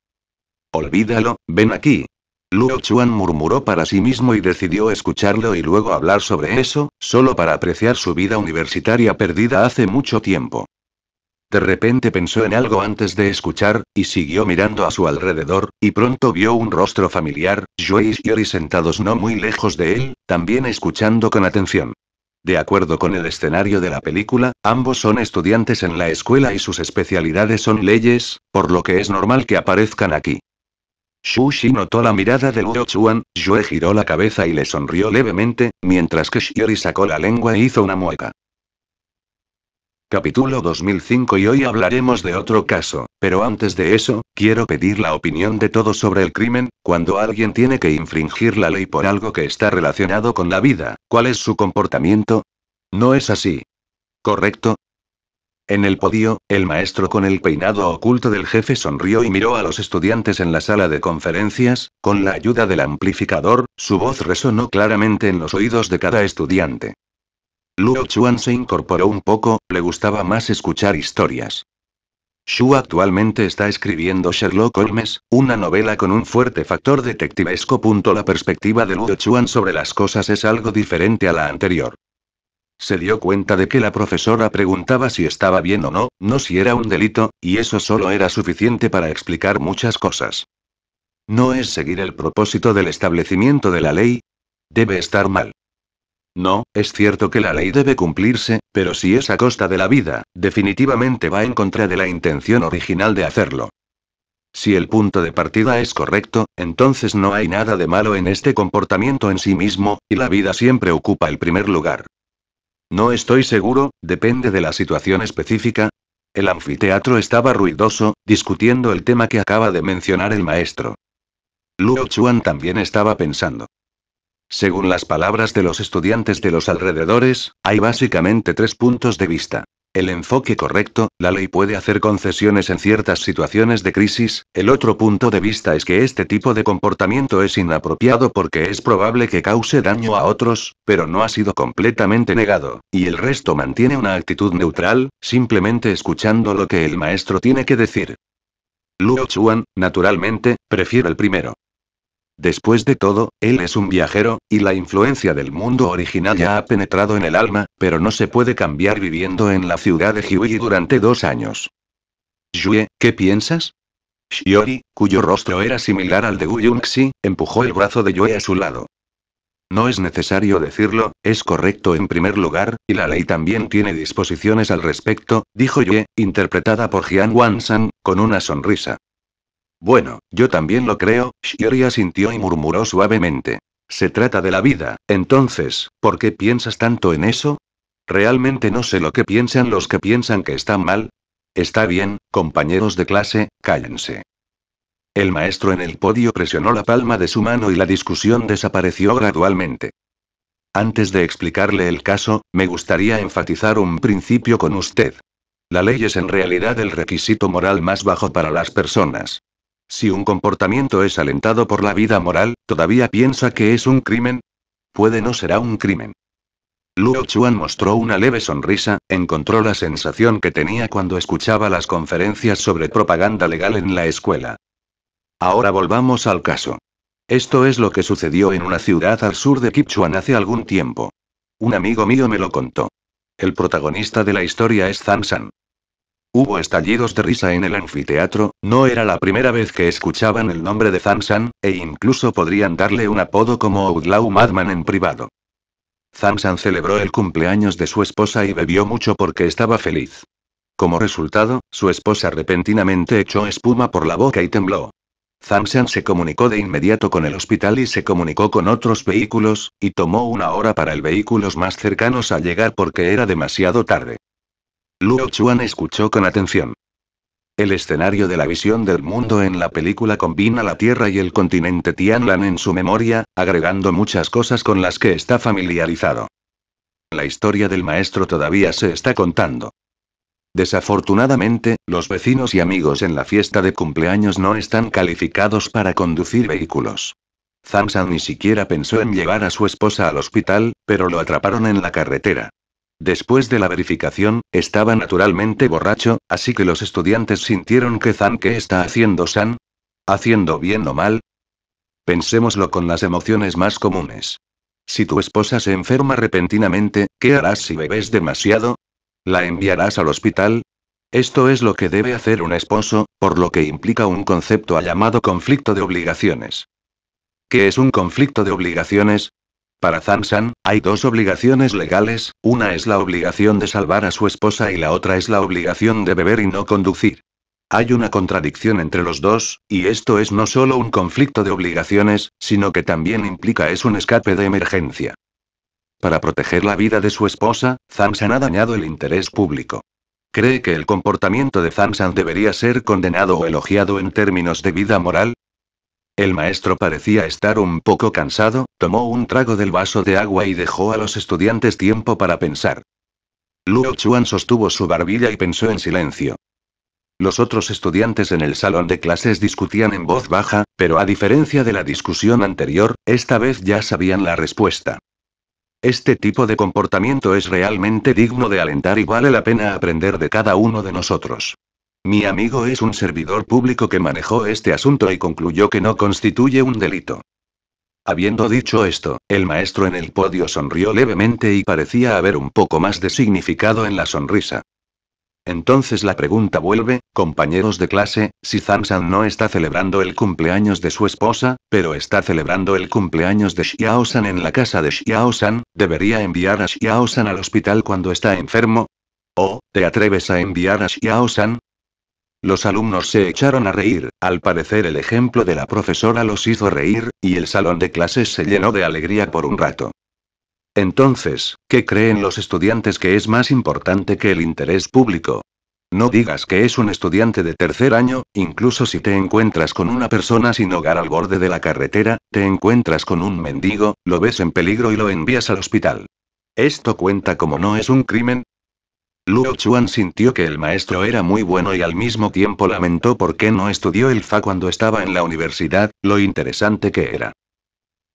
Olvídalo, ven aquí, Luo Chuan murmuró para sí mismo y decidió escucharlo y luego hablar sobre eso, solo para apreciar su vida universitaria perdida hace mucho tiempo. De repente pensó en algo antes de escuchar, y siguió mirando a su alrededor, y pronto vio un rostro familiar, Joyce y Yori sentados no muy lejos de él, también escuchando con atención. De acuerdo con el escenario de la película, ambos son estudiantes en la escuela y sus especialidades son leyes, por lo que es normal que aparezcan aquí. Xu Shi notó la mirada de Luo Chuan, Yue giró la cabeza y le sonrió levemente, mientras que Shiori sacó la lengua e hizo una mueca. Capítulo 2005 y hoy hablaremos de otro caso, pero antes de eso, quiero pedir la opinión de todos sobre el crimen, cuando alguien tiene que infringir la ley por algo que está relacionado con la vida, ¿cuál es su comportamiento? No es así. ¿Correcto? En el podio, el maestro con el peinado oculto del jefe sonrió y miró a los estudiantes en la sala de conferencias, con la ayuda del amplificador, su voz resonó claramente en los oídos de cada estudiante. Luo Chuan se incorporó un poco, le gustaba más escuchar historias. Shu actualmente está escribiendo Sherlock Holmes, una novela con un fuerte factor detectivesco. La perspectiva de Luo Chuan sobre las cosas es algo diferente a la anterior. Se dio cuenta de que la profesora preguntaba si estaba bien o no, no si era un delito, y eso solo era suficiente para explicar muchas cosas. ¿No es seguir el propósito del establecimiento de la ley? Debe estar mal. No, es cierto que la ley debe cumplirse, pero si es a costa de la vida, definitivamente va en contra de la intención original de hacerlo. Si el punto de partida es correcto, entonces no hay nada de malo en este comportamiento en sí mismo, y la vida siempre ocupa el primer lugar. No estoy seguro, depende de la situación específica. El anfiteatro estaba ruidoso, discutiendo el tema que acaba de mencionar el maestro. Luo Chuan también estaba pensando. Según las palabras de los estudiantes de los alrededores, hay básicamente tres puntos de vista. El enfoque correcto, la ley puede hacer concesiones en ciertas situaciones de crisis, el otro punto de vista es que este tipo de comportamiento es inapropiado porque es probable que cause daño a otros, pero no ha sido completamente negado, y el resto mantiene una actitud neutral, simplemente escuchando lo que el maestro tiene que decir. Luo Chuan, naturalmente, prefiere el primero. Después de todo, él es un viajero, y la influencia del mundo original ya ha penetrado en el alma, pero no se puede cambiar viviendo en la ciudad de Jiuyi durante dos años. Yue, ¿qué piensas? Shiori, cuyo rostro era similar al de Yunxi, empujó el brazo de Yue a su lado. No es necesario decirlo, es correcto en primer lugar, y la ley también tiene disposiciones al respecto, dijo Yue, interpretada por Jian Wanshan, con una sonrisa. Bueno, yo también lo creo, Shiori asintió y murmuró suavemente. Se trata de la vida, entonces, ¿por qué piensas tanto en eso? Realmente no sé lo que piensan los que piensan que está mal. Está bien, compañeros de clase, cállense. El maestro en el podio presionó la palma de su mano y la discusión desapareció gradualmente. Antes de explicarle el caso, me gustaría enfatizar un principio con usted. La ley es en realidad el requisito moral más bajo para las personas. Si un comportamiento es alentado por la vida moral, ¿todavía piensa que es un crimen? Puede no será un crimen. Luo Chuan mostró una leve sonrisa, encontró la sensación que tenía cuando escuchaba las conferencias sobre propaganda legal en la escuela. Ahora volvamos al caso. Esto es lo que sucedió en una ciudad al sur de Kipchuan hace algún tiempo. Un amigo mío me lo contó. El protagonista de la historia es Zhang San. Hubo estallidos de risa en el anfiteatro, no era la primera vez que escuchaban el nombre de Zansan, e incluso podrían darle un apodo como Outlaw Madman en privado. Zansan celebró el cumpleaños de su esposa y bebió mucho porque estaba feliz. Como resultado, su esposa repentinamente echó espuma por la boca y tembló. Zamsan se comunicó de inmediato con el hospital y se comunicó con otros vehículos, y tomó una hora para el vehículos más cercanos a llegar porque era demasiado tarde. Luo Chuan escuchó con atención. El escenario de la visión del mundo en la película combina la Tierra y el continente Tianlan en su memoria, agregando muchas cosas con las que está familiarizado. La historia del maestro todavía se está contando. Desafortunadamente, los vecinos y amigos en la fiesta de cumpleaños no están calificados para conducir vehículos. San ni siquiera pensó en llevar a su esposa al hospital, pero lo atraparon en la carretera. Después de la verificación, estaba naturalmente borracho, así que los estudiantes sintieron que Zan ¿qué está haciendo San? ¿Haciendo bien o mal? Pensémoslo con las emociones más comunes. Si tu esposa se enferma repentinamente, ¿qué harás si bebes demasiado? ¿La enviarás al hospital? Esto es lo que debe hacer un esposo, por lo que implica un concepto llamado conflicto de obligaciones. ¿Qué es un conflicto de obligaciones? Para Zansan, hay dos obligaciones legales, una es la obligación de salvar a su esposa y la otra es la obligación de beber y no conducir. Hay una contradicción entre los dos, y esto es no solo un conflicto de obligaciones, sino que también implica es un escape de emergencia. Para proteger la vida de su esposa, Zansan ha dañado el interés público. Cree que el comportamiento de Zansan debería ser condenado o elogiado en términos de vida moral, el maestro parecía estar un poco cansado, tomó un trago del vaso de agua y dejó a los estudiantes tiempo para pensar. Luo Chuan sostuvo su barbilla y pensó en silencio. Los otros estudiantes en el salón de clases discutían en voz baja, pero a diferencia de la discusión anterior, esta vez ya sabían la respuesta. Este tipo de comportamiento es realmente digno de alentar y vale la pena aprender de cada uno de nosotros. Mi amigo es un servidor público que manejó este asunto y concluyó que no constituye un delito. Habiendo dicho esto, el maestro en el podio sonrió levemente y parecía haber un poco más de significado en la sonrisa. Entonces la pregunta vuelve, compañeros de clase, si Zansan no está celebrando el cumpleaños de su esposa, pero está celebrando el cumpleaños de Xiaosan en la casa de Xiaosan, ¿debería enviar a Xiaosan al hospital cuando está enfermo? ¿O, te atreves a enviar a Xiaosan, los alumnos se echaron a reír, al parecer el ejemplo de la profesora los hizo reír, y el salón de clases se llenó de alegría por un rato. Entonces, ¿qué creen los estudiantes que es más importante que el interés público? No digas que es un estudiante de tercer año, incluso si te encuentras con una persona sin hogar al borde de la carretera, te encuentras con un mendigo, lo ves en peligro y lo envías al hospital. ¿Esto cuenta como no es un crimen? Luo Chuan sintió que el maestro era muy bueno y al mismo tiempo lamentó por qué no estudió el Fa cuando estaba en la universidad, lo interesante que era.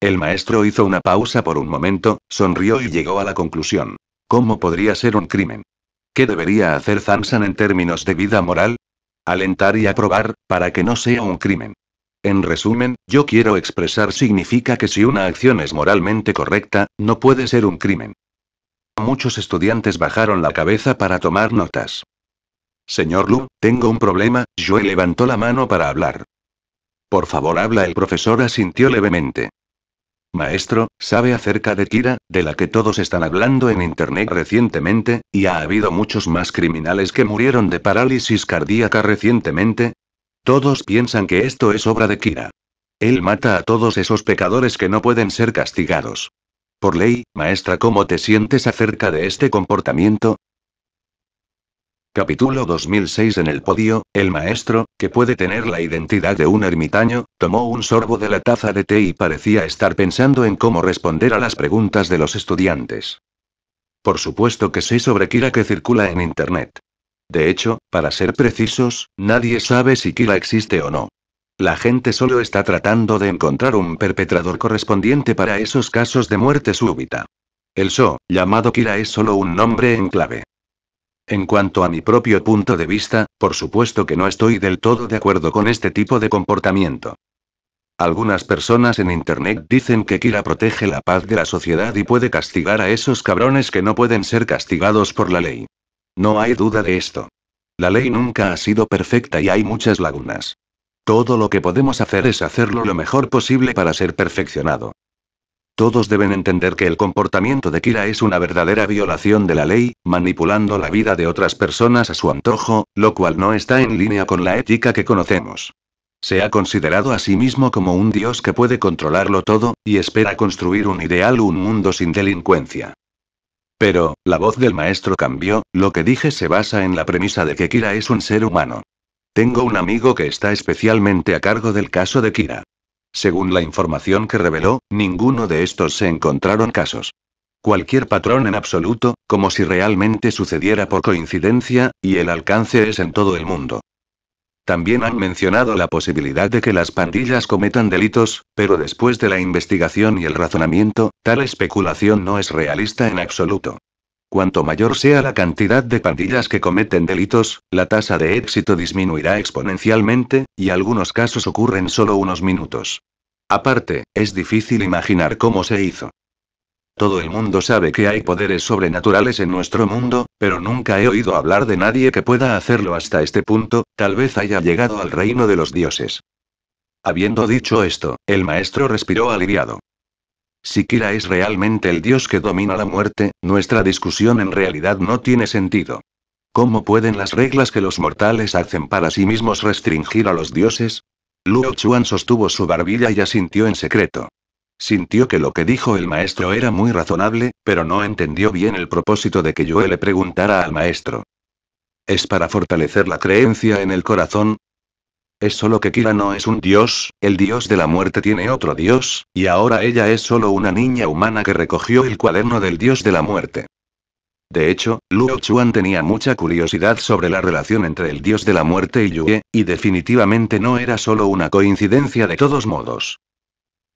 El maestro hizo una pausa por un momento, sonrió y llegó a la conclusión. ¿Cómo podría ser un crimen? ¿Qué debería hacer Zansan en términos de vida moral? Alentar y aprobar, para que no sea un crimen. En resumen, yo quiero expresar significa que si una acción es moralmente correcta, no puede ser un crimen. Muchos estudiantes bajaron la cabeza para tomar notas. Señor Lu, tengo un problema, Joe levantó la mano para hablar. Por favor, habla, el profesor asintió levemente. Maestro, sabe acerca de Kira, de la que todos están hablando en Internet recientemente, y ha habido muchos más criminales que murieron de parálisis cardíaca recientemente. Todos piensan que esto es obra de Kira. Él mata a todos esos pecadores que no pueden ser castigados. Por ley, maestra, ¿cómo te sientes acerca de este comportamiento? Capítulo 2006 En el podio, el maestro, que puede tener la identidad de un ermitaño, tomó un sorbo de la taza de té y parecía estar pensando en cómo responder a las preguntas de los estudiantes. Por supuesto que sé sobre Kira que circula en Internet. De hecho, para ser precisos, nadie sabe si Kira existe o no. La gente solo está tratando de encontrar un perpetrador correspondiente para esos casos de muerte súbita. El So, llamado Kira, es solo un nombre en clave. En cuanto a mi propio punto de vista, por supuesto que no estoy del todo de acuerdo con este tipo de comportamiento. Algunas personas en Internet dicen que Kira protege la paz de la sociedad y puede castigar a esos cabrones que no pueden ser castigados por la ley. No hay duda de esto. La ley nunca ha sido perfecta y hay muchas lagunas. Todo lo que podemos hacer es hacerlo lo mejor posible para ser perfeccionado. Todos deben entender que el comportamiento de Kira es una verdadera violación de la ley, manipulando la vida de otras personas a su antojo, lo cual no está en línea con la ética que conocemos. Se ha considerado a sí mismo como un dios que puede controlarlo todo, y espera construir un ideal un mundo sin delincuencia. Pero, la voz del maestro cambió, lo que dije se basa en la premisa de que Kira es un ser humano. Tengo un amigo que está especialmente a cargo del caso de Kira. Según la información que reveló, ninguno de estos se encontraron casos. Cualquier patrón en absoluto, como si realmente sucediera por coincidencia, y el alcance es en todo el mundo. También han mencionado la posibilidad de que las pandillas cometan delitos, pero después de la investigación y el razonamiento, tal especulación no es realista en absoluto. Cuanto mayor sea la cantidad de pandillas que cometen delitos, la tasa de éxito disminuirá exponencialmente, y algunos casos ocurren solo unos minutos. Aparte, es difícil imaginar cómo se hizo. Todo el mundo sabe que hay poderes sobrenaturales en nuestro mundo, pero nunca he oído hablar de nadie que pueda hacerlo hasta este punto, tal vez haya llegado al reino de los dioses. Habiendo dicho esto, el maestro respiró aliviado. Si Kira es realmente el dios que domina la muerte, nuestra discusión en realidad no tiene sentido. ¿Cómo pueden las reglas que los mortales hacen para sí mismos restringir a los dioses? Luo Chuan sostuvo su barbilla y asintió en secreto. Sintió que lo que dijo el maestro era muy razonable, pero no entendió bien el propósito de que Yue le preguntara al maestro. ¿Es para fortalecer la creencia en el corazón? Es solo que Kira no es un dios, el dios de la muerte tiene otro dios, y ahora ella es solo una niña humana que recogió el cuaderno del dios de la muerte. De hecho, Luo Chuan tenía mucha curiosidad sobre la relación entre el dios de la muerte y Yue, y definitivamente no era solo una coincidencia de todos modos.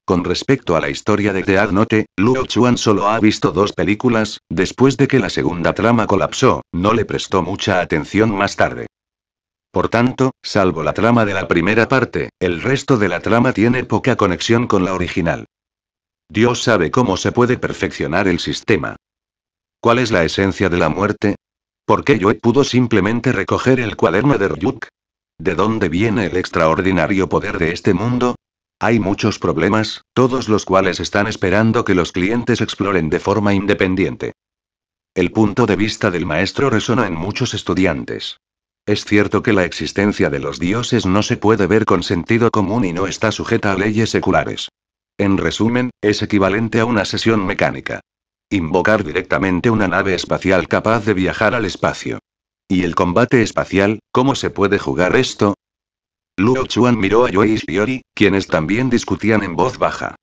Con respecto a la historia de Dead Note, Luo Chuan solo ha visto dos películas, después de que la segunda trama colapsó, no le prestó mucha atención más tarde. Por tanto, salvo la trama de la primera parte, el resto de la trama tiene poca conexión con la original. Dios sabe cómo se puede perfeccionar el sistema. ¿Cuál es la esencia de la muerte? ¿Por qué Joe pudo simplemente recoger el cuaderno de Ryuk? ¿De dónde viene el extraordinario poder de este mundo? Hay muchos problemas, todos los cuales están esperando que los clientes exploren de forma independiente. El punto de vista del maestro resona en muchos estudiantes. Es cierto que la existencia de los dioses no se puede ver con sentido común y no está sujeta a leyes seculares. En resumen, es equivalente a una sesión mecánica. Invocar directamente una nave espacial capaz de viajar al espacio. ¿Y el combate espacial, cómo se puede jugar esto? Luo Chuan miró a Yue y Shiori, quienes también discutían en voz baja.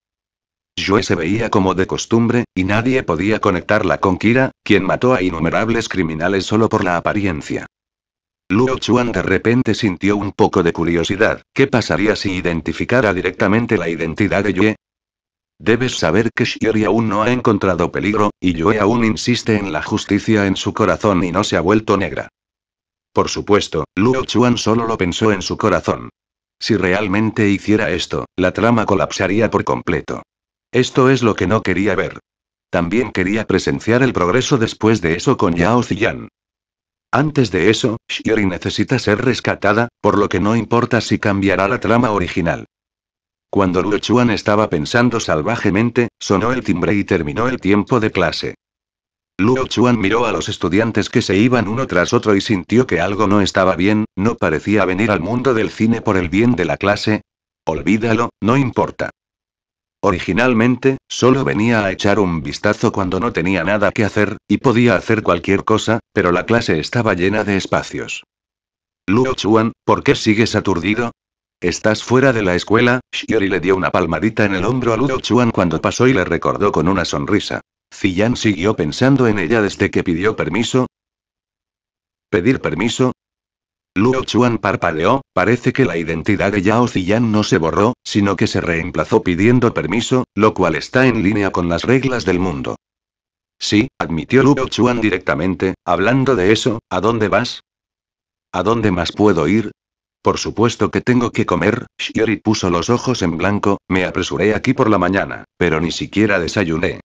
Yue se veía como de costumbre, y nadie podía conectarla con Kira, quien mató a innumerables criminales solo por la apariencia. Luo Chuan de repente sintió un poco de curiosidad. ¿Qué pasaría si identificara directamente la identidad de Yue? Debes saber que Shiori aún no ha encontrado peligro, y Yue aún insiste en la justicia en su corazón y no se ha vuelto negra. Por supuesto, Luo Chuan solo lo pensó en su corazón. Si realmente hiciera esto, la trama colapsaría por completo. Esto es lo que no quería ver. También quería presenciar el progreso después de eso con Yao Ziyan. Antes de eso, Shiori necesita ser rescatada, por lo que no importa si cambiará la trama original. Cuando Luo Chuan estaba pensando salvajemente, sonó el timbre y terminó el tiempo de clase. Luo Chuan miró a los estudiantes que se iban uno tras otro y sintió que algo no estaba bien, no parecía venir al mundo del cine por el bien de la clase. Olvídalo, no importa. Originalmente, solo venía a echar un vistazo cuando no tenía nada que hacer, y podía hacer cualquier cosa, pero la clase estaba llena de espacios. Luo Chuan, ¿por qué sigues aturdido? Estás fuera de la escuela, Shiori le dio una palmadita en el hombro a Luo Chuan cuando pasó y le recordó con una sonrisa. Ziyan siguió pensando en ella desde que pidió permiso. ¿Pedir permiso? Luo Chuan parpadeó, Parece que la identidad de Yao Ziyan no se borró, sino que se reemplazó pidiendo permiso, lo cual está en línea con las reglas del mundo. Sí, admitió Lu Chuan directamente, hablando de eso, ¿a dónde vas? ¿A dónde más puedo ir? Por supuesto que tengo que comer, Shiori puso los ojos en blanco, me apresuré aquí por la mañana, pero ni siquiera desayuné.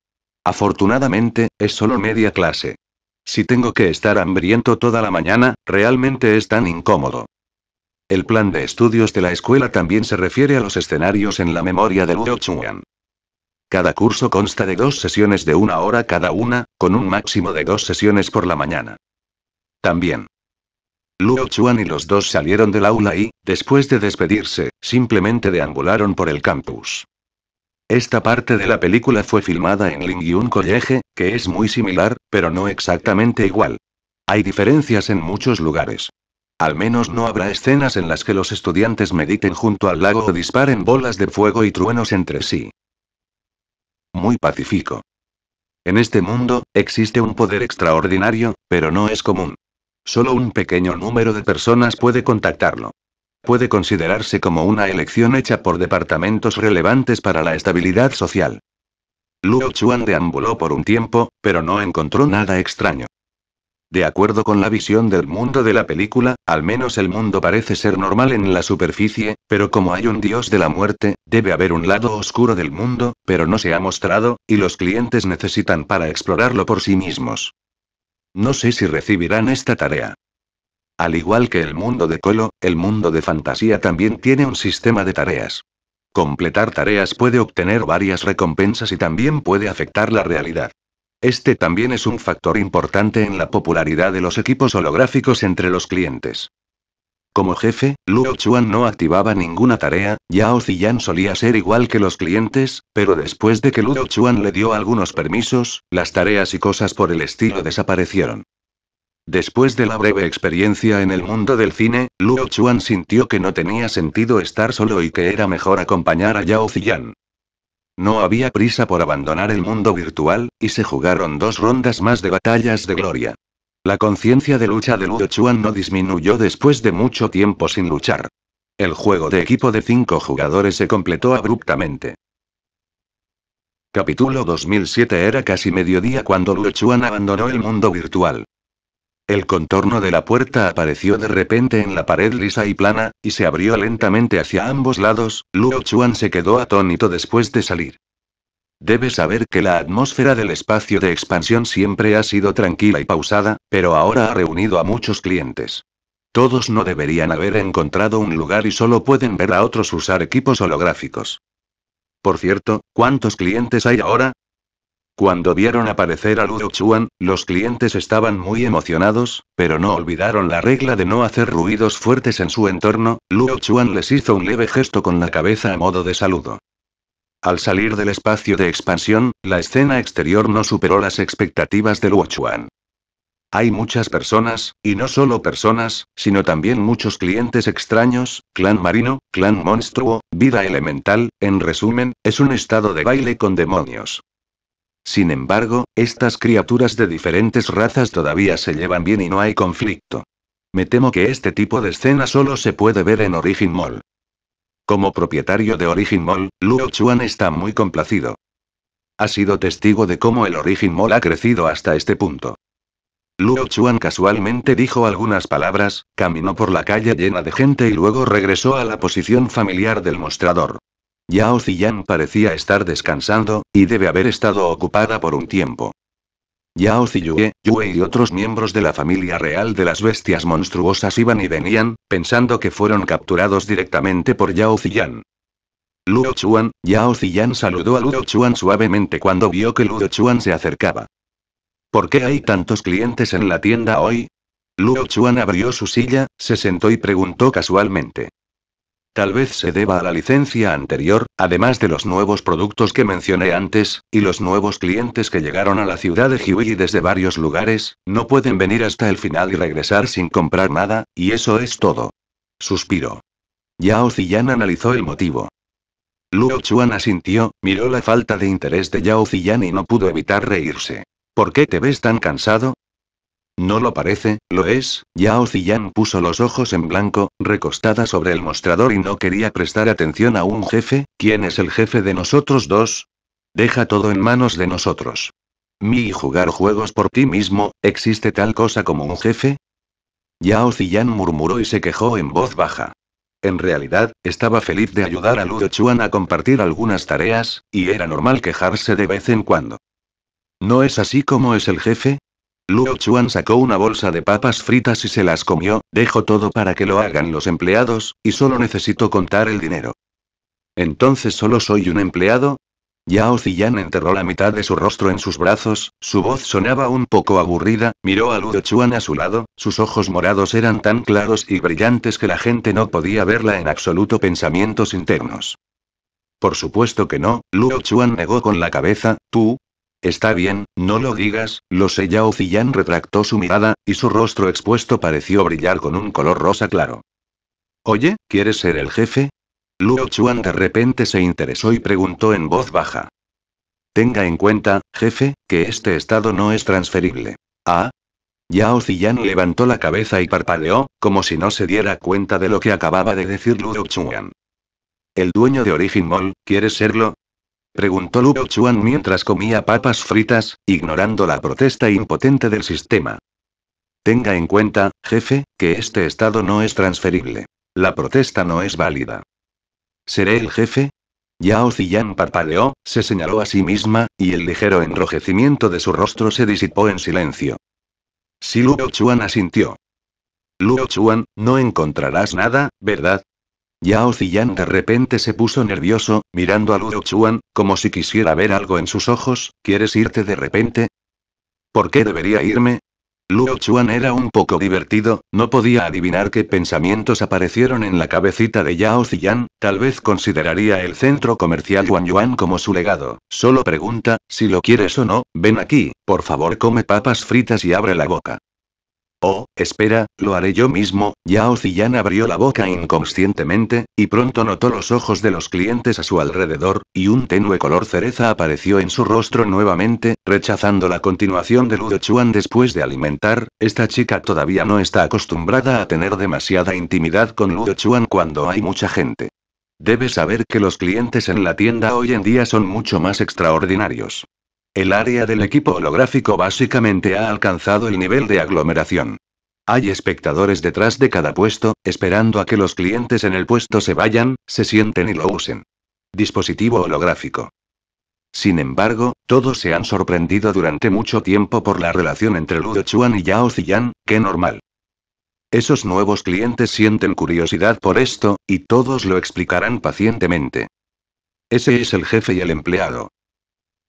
Afortunadamente, es solo media clase. Si tengo que estar hambriento toda la mañana, realmente es tan incómodo. El plan de estudios de la escuela también se refiere a los escenarios en la memoria de Luo Chuan. Cada curso consta de dos sesiones de una hora cada una, con un máximo de dos sesiones por la mañana. También. Luo Chuan y los dos salieron del aula y, después de despedirse, simplemente deambularon por el campus. Esta parte de la película fue filmada en Lingyun College, que es muy similar, pero no exactamente igual. Hay diferencias en muchos lugares. Al menos no habrá escenas en las que los estudiantes mediten junto al lago o disparen bolas de fuego y truenos entre sí. Muy pacífico. En este mundo, existe un poder extraordinario, pero no es común. Solo un pequeño número de personas puede contactarlo. Puede considerarse como una elección hecha por departamentos relevantes para la estabilidad social. Luo Chuan deambuló por un tiempo, pero no encontró nada extraño. De acuerdo con la visión del mundo de la película, al menos el mundo parece ser normal en la superficie, pero como hay un dios de la muerte, debe haber un lado oscuro del mundo, pero no se ha mostrado, y los clientes necesitan para explorarlo por sí mismos. No sé si recibirán esta tarea. Al igual que el mundo de Colo, el mundo de fantasía también tiene un sistema de tareas. Completar tareas puede obtener varias recompensas y también puede afectar la realidad. Este también es un factor importante en la popularidad de los equipos holográficos entre los clientes. Como jefe, Luo Chuan no activaba ninguna tarea, Yao Ziyan solía ser igual que los clientes, pero después de que Luo Chuan le dio algunos permisos, las tareas y cosas por el estilo desaparecieron. Después de la breve experiencia en el mundo del cine, Luo Chuan sintió que no tenía sentido estar solo y que era mejor acompañar a Yao Ziyan. No había prisa por abandonar el mundo virtual, y se jugaron dos rondas más de batallas de gloria. La conciencia de lucha de Luo Chuan no disminuyó después de mucho tiempo sin luchar. El juego de equipo de cinco jugadores se completó abruptamente. Capítulo 2007 Era casi mediodía cuando Luo Chuan abandonó el mundo virtual. El contorno de la puerta apareció de repente en la pared lisa y plana, y se abrió lentamente hacia ambos lados. Luo Chuan se quedó atónito después de salir. Debes saber que la atmósfera del espacio de expansión siempre ha sido tranquila y pausada, pero ahora ha reunido a muchos clientes. Todos no deberían haber encontrado un lugar y solo pueden ver a otros usar equipos holográficos. Por cierto, ¿cuántos clientes hay ahora? Cuando vieron aparecer a Luo Chuan, los clientes estaban muy emocionados, pero no olvidaron la regla de no hacer ruidos fuertes en su entorno, Luo Chuan les hizo un leve gesto con la cabeza a modo de saludo. Al salir del espacio de expansión, la escena exterior no superó las expectativas de Luo Chuan. Hay muchas personas, y no solo personas, sino también muchos clientes extraños, clan marino, clan monstruo, vida elemental, en resumen, es un estado de baile con demonios. Sin embargo, estas criaturas de diferentes razas todavía se llevan bien y no hay conflicto. Me temo que este tipo de escena solo se puede ver en Origin Mall. Como propietario de Origin Mall, Luo Chuan está muy complacido. Ha sido testigo de cómo el Origin Mall ha crecido hasta este punto. Luo Chuan casualmente dijo algunas palabras, caminó por la calle llena de gente y luego regresó a la posición familiar del mostrador. Yao Ziyan parecía estar descansando, y debe haber estado ocupada por un tiempo. Yao Ziyue, Yue y otros miembros de la familia real de las bestias monstruosas iban y venían, pensando que fueron capturados directamente por Yao Ziyan. Luo Chuan, Yao Ziyan saludó a Luo Chuan suavemente cuando vio que Luo Chuan se acercaba. ¿Por qué hay tantos clientes en la tienda hoy? Luo Chuan abrió su silla, se sentó y preguntó casualmente. Tal vez se deba a la licencia anterior, además de los nuevos productos que mencioné antes, y los nuevos clientes que llegaron a la ciudad de Jiuyi desde varios lugares, no pueden venir hasta el final y regresar sin comprar nada, y eso es todo. Suspiro. Yao Ziyan analizó el motivo. Luo Chuan asintió, miró la falta de interés de Yao Ziyan y no pudo evitar reírse. ¿Por qué te ves tan cansado? No lo parece, lo es, Yao Ziyan puso los ojos en blanco, recostada sobre el mostrador y no quería prestar atención a un jefe, ¿quién es el jefe de nosotros dos? Deja todo en manos de nosotros. Mi jugar juegos por ti mismo, ¿existe tal cosa como un jefe? Yao Ziyan murmuró y se quejó en voz baja. En realidad, estaba feliz de ayudar a Ludo Chuan a compartir algunas tareas, y era normal quejarse de vez en cuando. ¿No es así como es el jefe? Luo Chuan sacó una bolsa de papas fritas y se las comió, dejo todo para que lo hagan los empleados, y solo necesito contar el dinero. Entonces solo soy un empleado, Yao Ziyan enterró la mitad de su rostro en sus brazos, su voz sonaba un poco aburrida, miró a Luo Chuan a su lado, sus ojos morados eran tan claros y brillantes que la gente no podía verla en absoluto pensamientos internos. Por supuesto que no, Luo Chuan negó con la cabeza, tú, Está bien, no lo digas, lo sé. Yao Ziyan retractó su mirada, y su rostro expuesto pareció brillar con un color rosa claro. Oye, ¿quieres ser el jefe? Luo Chuan de repente se interesó y preguntó en voz baja. Tenga en cuenta, jefe, que este estado no es transferible. Ah. Yao Ziyan levantó la cabeza y parpadeó, como si no se diera cuenta de lo que acababa de decir Luo Chuan. El dueño de Origin Mall, ¿quieres serlo? Preguntó Lu Chuan mientras comía papas fritas, ignorando la protesta impotente del sistema. Tenga en cuenta, jefe, que este estado no es transferible. La protesta no es válida. ¿Seré el jefe? Yao Ziyan parpadeó, se señaló a sí misma, y el ligero enrojecimiento de su rostro se disipó en silencio. Si Luo Chuan asintió. Luo Chuan, no encontrarás nada, ¿verdad? Yao Ziyan de repente se puso nervioso, mirando a Luo Chuan, como si quisiera ver algo en sus ojos, ¿quieres irte de repente? ¿Por qué debería irme? Luo Chuan era un poco divertido, no podía adivinar qué pensamientos aparecieron en la cabecita de Yao Ziyan, tal vez consideraría el centro comercial Yuan Yuan como su legado, solo pregunta, si lo quieres o no, ven aquí, por favor come papas fritas y abre la boca. Oh, espera, lo haré yo mismo, Yao Ziyan abrió la boca inconscientemente, y pronto notó los ojos de los clientes a su alrededor, y un tenue color cereza apareció en su rostro nuevamente, rechazando la continuación de Ludo Chuan después de alimentar, esta chica todavía no está acostumbrada a tener demasiada intimidad con Ludo Chuan cuando hay mucha gente. Debes saber que los clientes en la tienda hoy en día son mucho más extraordinarios. El área del equipo holográfico básicamente ha alcanzado el nivel de aglomeración. Hay espectadores detrás de cada puesto, esperando a que los clientes en el puesto se vayan, se sienten y lo usen. Dispositivo holográfico. Sin embargo, todos se han sorprendido durante mucho tiempo por la relación entre Ludo Chuan y Yao Ziyan, que normal. Esos nuevos clientes sienten curiosidad por esto, y todos lo explicarán pacientemente. Ese es el jefe y el empleado.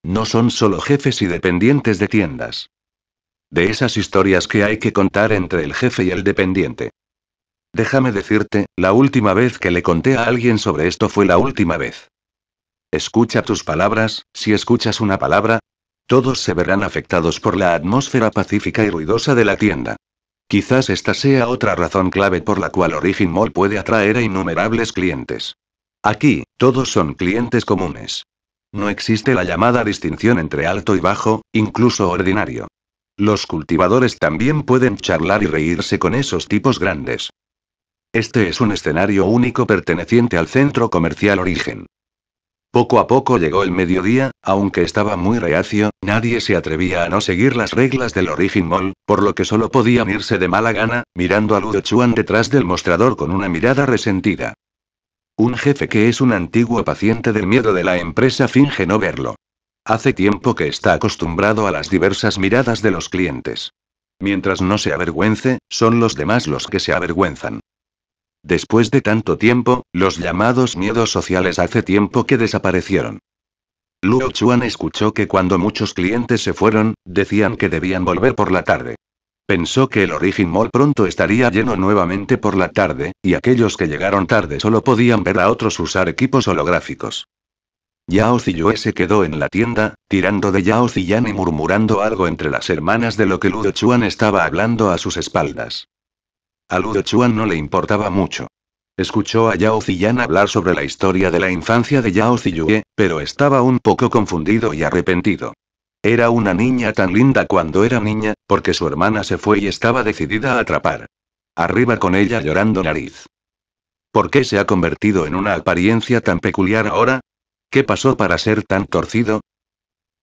No son solo jefes y dependientes de tiendas. De esas historias que hay que contar entre el jefe y el dependiente. Déjame decirte, la última vez que le conté a alguien sobre esto fue la última vez. Escucha tus palabras, si escuchas una palabra, todos se verán afectados por la atmósfera pacífica y ruidosa de la tienda. Quizás esta sea otra razón clave por la cual Origin Mall puede atraer a innumerables clientes. Aquí, todos son clientes comunes. No existe la llamada distinción entre alto y bajo, incluso ordinario. Los cultivadores también pueden charlar y reírse con esos tipos grandes. Este es un escenario único perteneciente al centro comercial Origen. Poco a poco llegó el mediodía, aunque estaba muy reacio, nadie se atrevía a no seguir las reglas del Origin Mall, por lo que solo podían irse de mala gana, mirando a Ludo Chuan detrás del mostrador con una mirada resentida. Un jefe que es un antiguo paciente del miedo de la empresa finge no verlo. Hace tiempo que está acostumbrado a las diversas miradas de los clientes. Mientras no se avergüence, son los demás los que se avergüenzan. Después de tanto tiempo, los llamados miedos sociales hace tiempo que desaparecieron. Luo Chuan escuchó que cuando muchos clientes se fueron, decían que debían volver por la tarde. Pensó que el Origin Mall pronto estaría lleno nuevamente por la tarde, y aquellos que llegaron tarde solo podían ver a otros usar equipos holográficos. Yao Ziyue se quedó en la tienda, tirando de Yao y y murmurando algo entre las hermanas de lo que Ludo Chuan estaba hablando a sus espaldas. A Ludo Chuan no le importaba mucho. Escuchó a Yao Ziyan hablar sobre la historia de la infancia de Yao Ziyue, pero estaba un poco confundido y arrepentido. Era una niña tan linda cuando era niña, porque su hermana se fue y estaba decidida a atrapar. Arriba con ella llorando nariz. ¿Por qué se ha convertido en una apariencia tan peculiar ahora? ¿Qué pasó para ser tan torcido?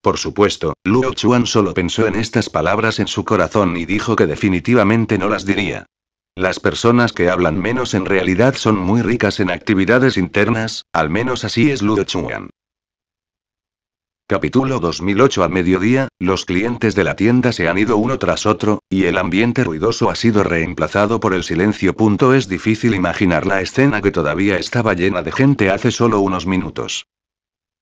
Por supuesto, Luo Chuan solo pensó en estas palabras en su corazón y dijo que definitivamente no las diría. Las personas que hablan menos en realidad son muy ricas en actividades internas, al menos así es Luo Chuan. Capítulo 2008 A mediodía, los clientes de la tienda se han ido uno tras otro, y el ambiente ruidoso ha sido reemplazado por el silencio. Es difícil imaginar la escena que todavía estaba llena de gente hace solo unos minutos.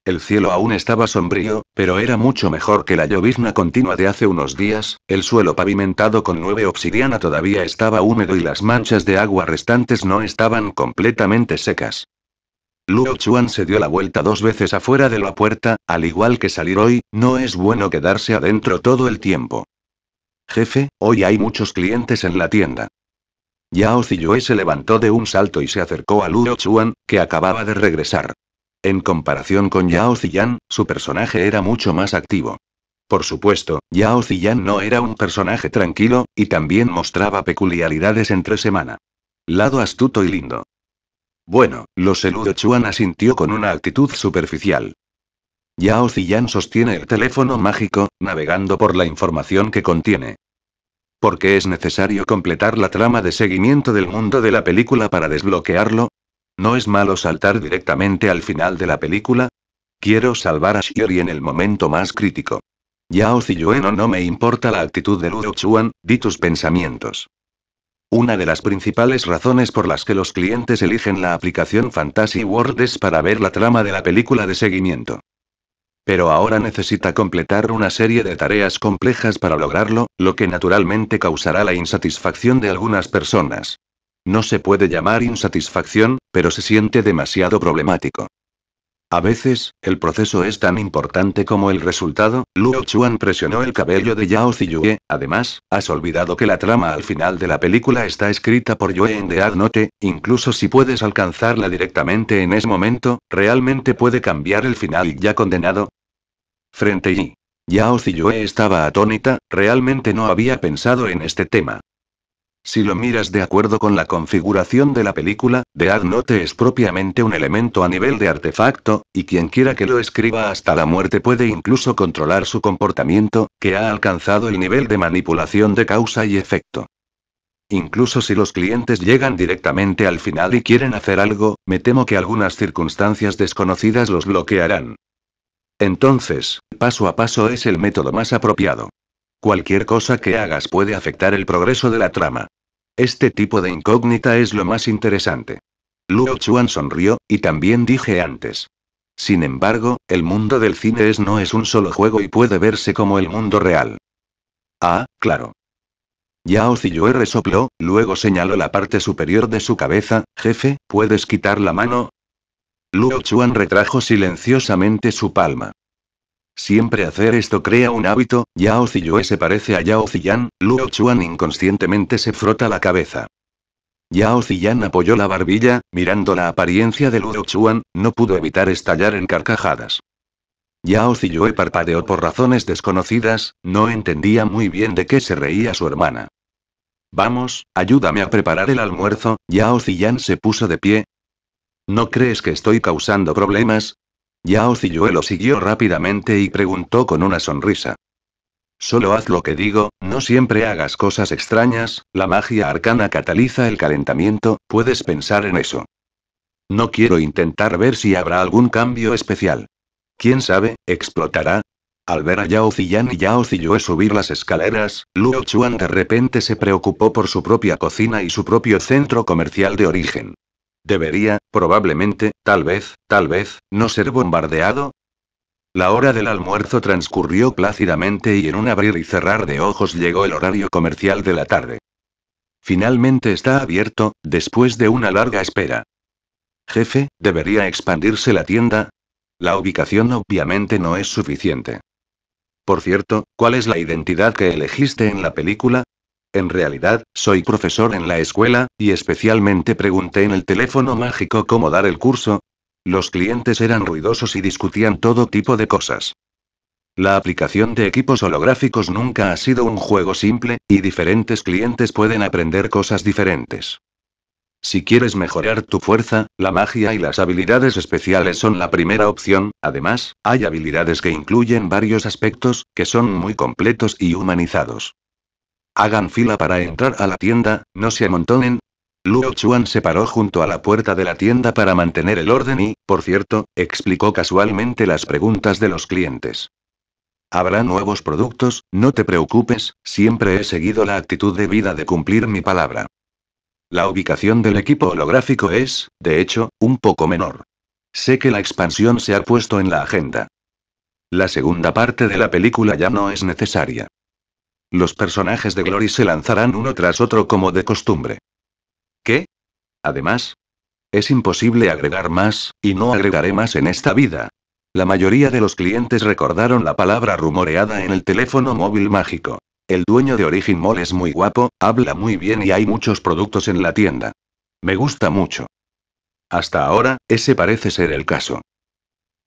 El cielo aún estaba sombrío, pero era mucho mejor que la llovizna continua de hace unos días, el suelo pavimentado con nueve obsidiana todavía estaba húmedo y las manchas de agua restantes no estaban completamente secas. Luo Chuan se dio la vuelta dos veces afuera de la puerta, al igual que salir hoy, no es bueno quedarse adentro todo el tiempo. Jefe, hoy hay muchos clientes en la tienda. Yao Ziyue se levantó de un salto y se acercó a Luo Chuan, que acababa de regresar. En comparación con Yao Ziyan, su personaje era mucho más activo. Por supuesto, Yao Ziyan no era un personaje tranquilo, y también mostraba peculiaridades entre semana. Lado astuto y lindo. Bueno, lo Ludo Chuan asintió con una actitud superficial. Yao Ziyan sostiene el teléfono mágico, navegando por la información que contiene. ¿Por qué es necesario completar la trama de seguimiento del mundo de la película para desbloquearlo? ¿No es malo saltar directamente al final de la película? Quiero salvar a Shiori en el momento más crítico. Yao Ziyueno no me importa la actitud de Ludo Chuan, di tus pensamientos. Una de las principales razones por las que los clientes eligen la aplicación Fantasy World es para ver la trama de la película de seguimiento. Pero ahora necesita completar una serie de tareas complejas para lograrlo, lo que naturalmente causará la insatisfacción de algunas personas. No se puede llamar insatisfacción, pero se siente demasiado problemático. A veces, el proceso es tan importante como el resultado. Luo Chuan presionó el cabello de Yao Ziyue. Además, has olvidado que la trama al final de la película está escrita por Yue en The Incluso si puedes alcanzarla directamente en ese momento, realmente puede cambiar el final ya condenado. Frente y Yao Ziyue estaba atónita, realmente no había pensado en este tema. Si lo miras de acuerdo con la configuración de la película, The Note es propiamente un elemento a nivel de artefacto, y quien quiera que lo escriba hasta la muerte puede incluso controlar su comportamiento, que ha alcanzado el nivel de manipulación de causa y efecto. Incluso si los clientes llegan directamente al final y quieren hacer algo, me temo que algunas circunstancias desconocidas los bloquearán. Entonces, paso a paso es el método más apropiado. Cualquier cosa que hagas puede afectar el progreso de la trama. Este tipo de incógnita es lo más interesante. Luo Chuan sonrió, y también dije antes. Sin embargo, el mundo del cine es no es un solo juego y puede verse como el mundo real. Ah, claro. Yao Ziyue resopló, luego señaló la parte superior de su cabeza, jefe, ¿puedes quitar la mano? Luo Chuan retrajo silenciosamente su palma. Siempre hacer esto crea un hábito, Yao Ziyue se parece a Yao Ziyan, Luo Chuan inconscientemente se frota la cabeza. Yao Ziyan apoyó la barbilla, mirando la apariencia de Luo Chuan, no pudo evitar estallar en carcajadas. Yao Ziyue parpadeó por razones desconocidas, no entendía muy bien de qué se reía su hermana. Vamos, ayúdame a preparar el almuerzo, Yao Ziyan se puso de pie. ¿No crees que estoy causando problemas? Yao Ziyue lo siguió rápidamente y preguntó con una sonrisa. Solo haz lo que digo, no siempre hagas cosas extrañas, la magia arcana cataliza el calentamiento, puedes pensar en eso. No quiero intentar ver si habrá algún cambio especial. ¿Quién sabe, explotará? Al ver a Yao Ziyan y Yao Ziyue subir las escaleras, Luo Chuan de repente se preocupó por su propia cocina y su propio centro comercial de origen. Debería, probablemente, tal vez, tal vez, no ser bombardeado. La hora del almuerzo transcurrió plácidamente y en un abrir y cerrar de ojos llegó el horario comercial de la tarde. Finalmente está abierto, después de una larga espera. Jefe, ¿debería expandirse la tienda? La ubicación obviamente no es suficiente. Por cierto, ¿cuál es la identidad que elegiste en la película? En realidad, soy profesor en la escuela, y especialmente pregunté en el teléfono mágico cómo dar el curso. Los clientes eran ruidosos y discutían todo tipo de cosas. La aplicación de equipos holográficos nunca ha sido un juego simple, y diferentes clientes pueden aprender cosas diferentes. Si quieres mejorar tu fuerza, la magia y las habilidades especiales son la primera opción, además, hay habilidades que incluyen varios aspectos, que son muy completos y humanizados. Hagan fila para entrar a la tienda, no se amontonen. Luo Chuan se paró junto a la puerta de la tienda para mantener el orden y, por cierto, explicó casualmente las preguntas de los clientes. Habrá nuevos productos, no te preocupes, siempre he seguido la actitud de vida de cumplir mi palabra. La ubicación del equipo holográfico es, de hecho, un poco menor. Sé que la expansión se ha puesto en la agenda. La segunda parte de la película ya no es necesaria. Los personajes de Glory se lanzarán uno tras otro como de costumbre. ¿Qué? Además, es imposible agregar más, y no agregaré más en esta vida. La mayoría de los clientes recordaron la palabra rumoreada en el teléfono móvil mágico. El dueño de Origin Mall es muy guapo, habla muy bien y hay muchos productos en la tienda. Me gusta mucho. Hasta ahora, ese parece ser el caso.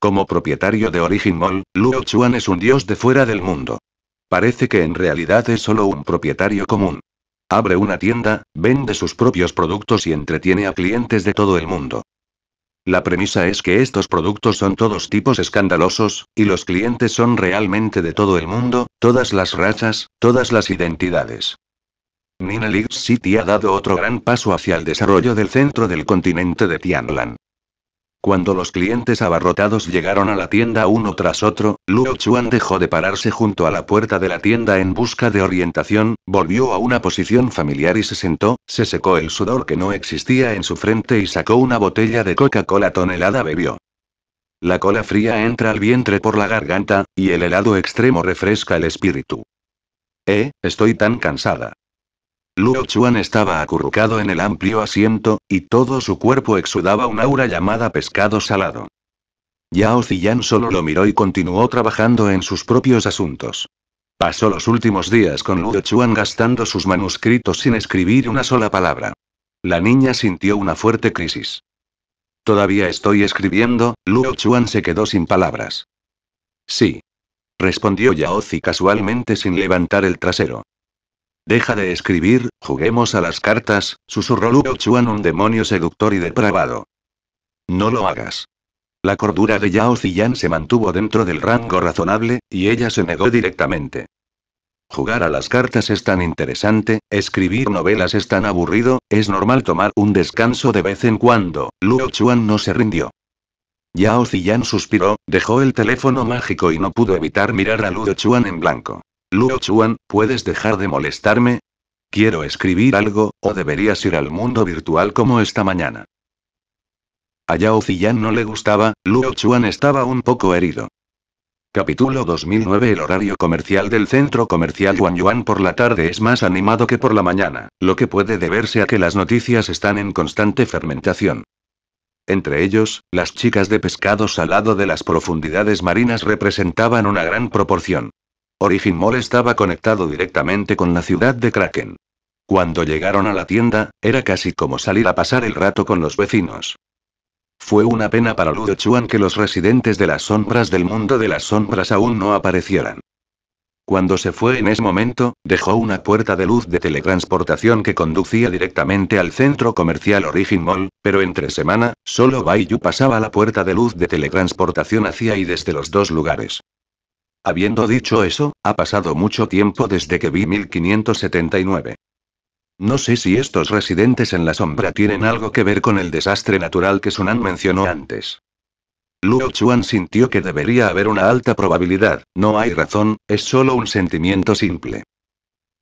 Como propietario de Origin Mall, Luo Chuan es un dios de fuera del mundo. Parece que en realidad es solo un propietario común. Abre una tienda, vende sus propios productos y entretiene a clientes de todo el mundo. La premisa es que estos productos son todos tipos escandalosos, y los clientes son realmente de todo el mundo, todas las razas, todas las identidades. Nina League City ha dado otro gran paso hacia el desarrollo del centro del continente de Tianlan. Cuando los clientes abarrotados llegaron a la tienda uno tras otro, Luo Chuan dejó de pararse junto a la puerta de la tienda en busca de orientación, volvió a una posición familiar y se sentó, se secó el sudor que no existía en su frente y sacó una botella de Coca-Cola tonelada bebió. La cola fría entra al vientre por la garganta, y el helado extremo refresca el espíritu. Eh, estoy tan cansada. Luo Chuan estaba acurrucado en el amplio asiento, y todo su cuerpo exudaba un aura llamada pescado salado. Yao Ziyan solo lo miró y continuó trabajando en sus propios asuntos. Pasó los últimos días con Luo Chuan gastando sus manuscritos sin escribir una sola palabra. La niña sintió una fuerte crisis. Todavía estoy escribiendo, Luo Chuan se quedó sin palabras. Sí. Respondió Yaozi casualmente sin levantar el trasero. Deja de escribir, juguemos a las cartas, susurró Luo Chuan un demonio seductor y depravado. No lo hagas. La cordura de Yao Ziyan se mantuvo dentro del rango razonable, y ella se negó directamente. Jugar a las cartas es tan interesante, escribir novelas es tan aburrido, es normal tomar un descanso de vez en cuando, Luo Chuan no se rindió. Yao Ziyan suspiró, dejó el teléfono mágico y no pudo evitar mirar a Luo Chuan en blanco. Luo Chuan, ¿puedes dejar de molestarme? Quiero escribir algo, o deberías ir al mundo virtual como esta mañana. A Yao Ziyan no le gustaba, Luo Chuan estaba un poco herido. Capítulo 2009 El horario comercial del centro comercial Yuan por la tarde es más animado que por la mañana, lo que puede deberse a que las noticias están en constante fermentación. Entre ellos, las chicas de pescado salado de las profundidades marinas representaban una gran proporción. Origin Mall estaba conectado directamente con la ciudad de Kraken. Cuando llegaron a la tienda, era casi como salir a pasar el rato con los vecinos. Fue una pena para Ludo Chuan que los residentes de las sombras del mundo de las sombras aún no aparecieran. Cuando se fue en ese momento, dejó una puerta de luz de teletransportación que conducía directamente al centro comercial Origin Mall, pero entre semana, solo Baiyu pasaba la puerta de luz de teletransportación hacia y desde los dos lugares. Habiendo dicho eso, ha pasado mucho tiempo desde que vi 1579. No sé si estos residentes en la sombra tienen algo que ver con el desastre natural que Sunan mencionó antes. Luo Chuan sintió que debería haber una alta probabilidad, no hay razón, es solo un sentimiento simple.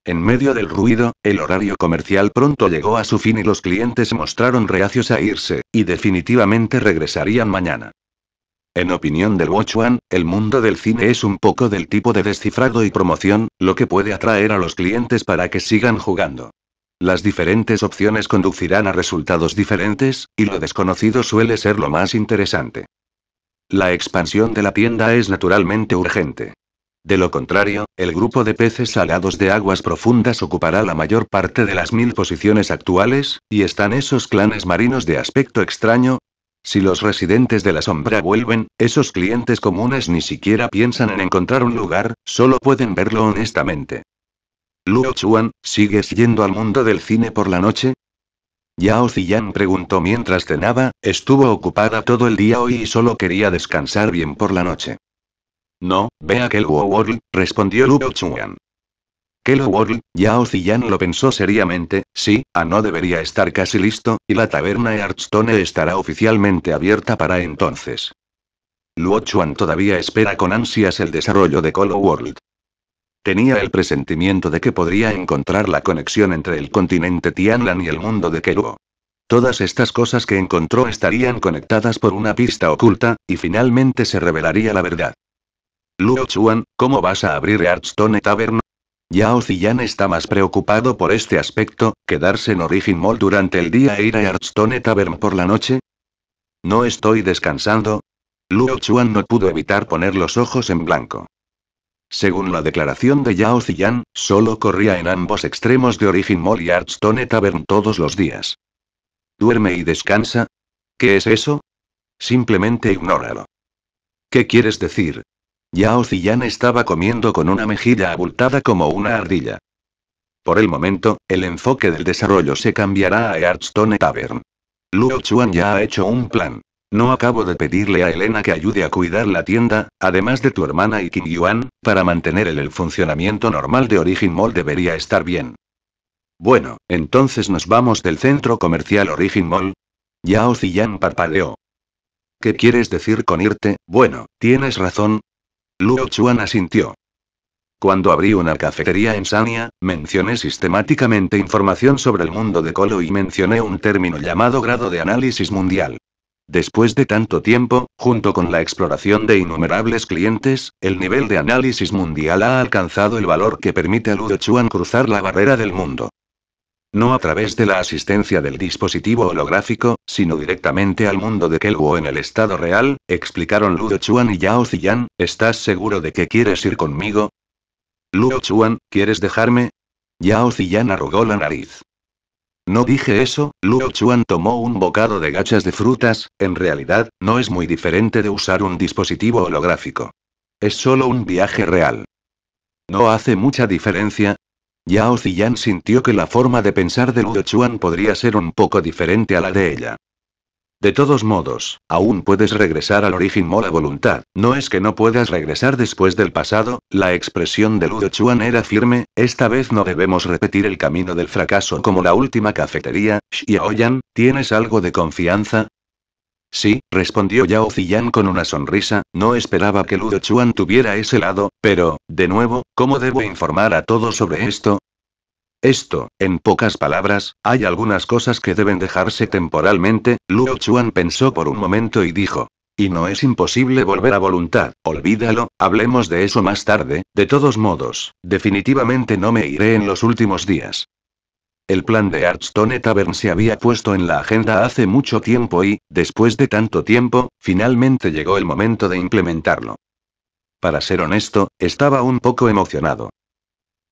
En medio del ruido, el horario comercial pronto llegó a su fin y los clientes mostraron reacios a irse, y definitivamente regresarían mañana. En opinión del Watchman, el mundo del cine es un poco del tipo de descifrado y promoción, lo que puede atraer a los clientes para que sigan jugando. Las diferentes opciones conducirán a resultados diferentes, y lo desconocido suele ser lo más interesante. La expansión de la tienda es naturalmente urgente. De lo contrario, el grupo de peces salados de aguas profundas ocupará la mayor parte de las mil posiciones actuales, y están esos clanes marinos de aspecto extraño, si los residentes de la sombra vuelven, esos clientes comunes ni siquiera piensan en encontrar un lugar, solo pueden verlo honestamente. Luo Chuan, ¿sigues yendo al mundo del cine por la noche? Yao Ziyan preguntó mientras cenaba, estuvo ocupada todo el día hoy y solo quería descansar bien por la noche. No, ve aquel World, respondió Luo Chuan. Hello World, Yao Ziyan lo pensó seriamente, sí, a ah, no debería estar casi listo, y la taberna Hearthstone estará oficialmente abierta para entonces. Luo Chuan todavía espera con ansias el desarrollo de Colo World. Tenía el presentimiento de que podría encontrar la conexión entre el continente Tianlan y el mundo de Keluo. Todas estas cosas que encontró estarían conectadas por una pista oculta, y finalmente se revelaría la verdad. Luo Chuan, ¿cómo vas a abrir Hearthstone Tavern? Yao Ziyan está más preocupado por este aspecto, quedarse en Origin Mall durante el día e ir a Hearthstone Tavern por la noche. No estoy descansando. Luo Chuan no pudo evitar poner los ojos en blanco. Según la declaración de Yao Ziyan, solo corría en ambos extremos de Origin Mall y Hearthstone Tavern todos los días. Duerme y descansa. ¿Qué es eso? Simplemente ignóralo. ¿Qué quieres decir? Yao Ziyan estaba comiendo con una mejilla abultada como una ardilla. Por el momento, el enfoque del desarrollo se cambiará a Hearthstone Tavern. Luo Chuan ya ha hecho un plan. No acabo de pedirle a Elena que ayude a cuidar la tienda, además de tu hermana y King Yuan, para mantener el, funcionamiento normal de Origin Mall debería estar bien. Bueno, entonces nos vamos del centro comercial Origin Mall. Yao Ziyan parpadeó. ¿Qué quieres decir con irte? Bueno, tienes razón, Luo Chuan asintió. Cuando abrí una cafetería en Sania, mencioné sistemáticamente información sobre el mundo de Colo y mencioné un término llamado grado de análisis mundial. Después de tanto tiempo, junto con la exploración de innumerables clientes, el nivel de análisis mundial ha alcanzado el valor que permite a Luo Chuan cruzar la barrera del mundo. No a través de la asistencia del dispositivo holográfico, sino directamente al mundo de Kelwo en el estado real, explicaron Luo Chuan y Yao Ziyan, ¿estás seguro de que quieres ir conmigo? Luo Chuan, ¿quieres dejarme? Yao Ziyan arrugó la nariz. No dije eso, Luo Chuan tomó un bocado de gachas de frutas, en realidad, no es muy diferente de usar un dispositivo holográfico. Es solo un viaje real. No hace mucha diferencia, Yao Ziyan sintió que la forma de pensar de Luo Chuan podría ser un poco diferente a la de ella. De todos modos, aún puedes regresar al origen mola la voluntad, no es que no puedas regresar después del pasado, la expresión de Luo Chuan era firme, esta vez no debemos repetir el camino del fracaso como la última cafetería, Xiaoyan, ¿tienes algo de confianza? Sí, respondió Yao Ziyan con una sonrisa, no esperaba que Ludo Chuan tuviera ese lado, pero, de nuevo, ¿cómo debo informar a todos sobre esto? Esto, en pocas palabras, hay algunas cosas que deben dejarse temporalmente, Luo Chuan pensó por un momento y dijo. Y no es imposible volver a voluntad, olvídalo, hablemos de eso más tarde, de todos modos, definitivamente no me iré en los últimos días. El plan de Archstone Tavern se había puesto en la agenda hace mucho tiempo y, después de tanto tiempo, finalmente llegó el momento de implementarlo. Para ser honesto, estaba un poco emocionado.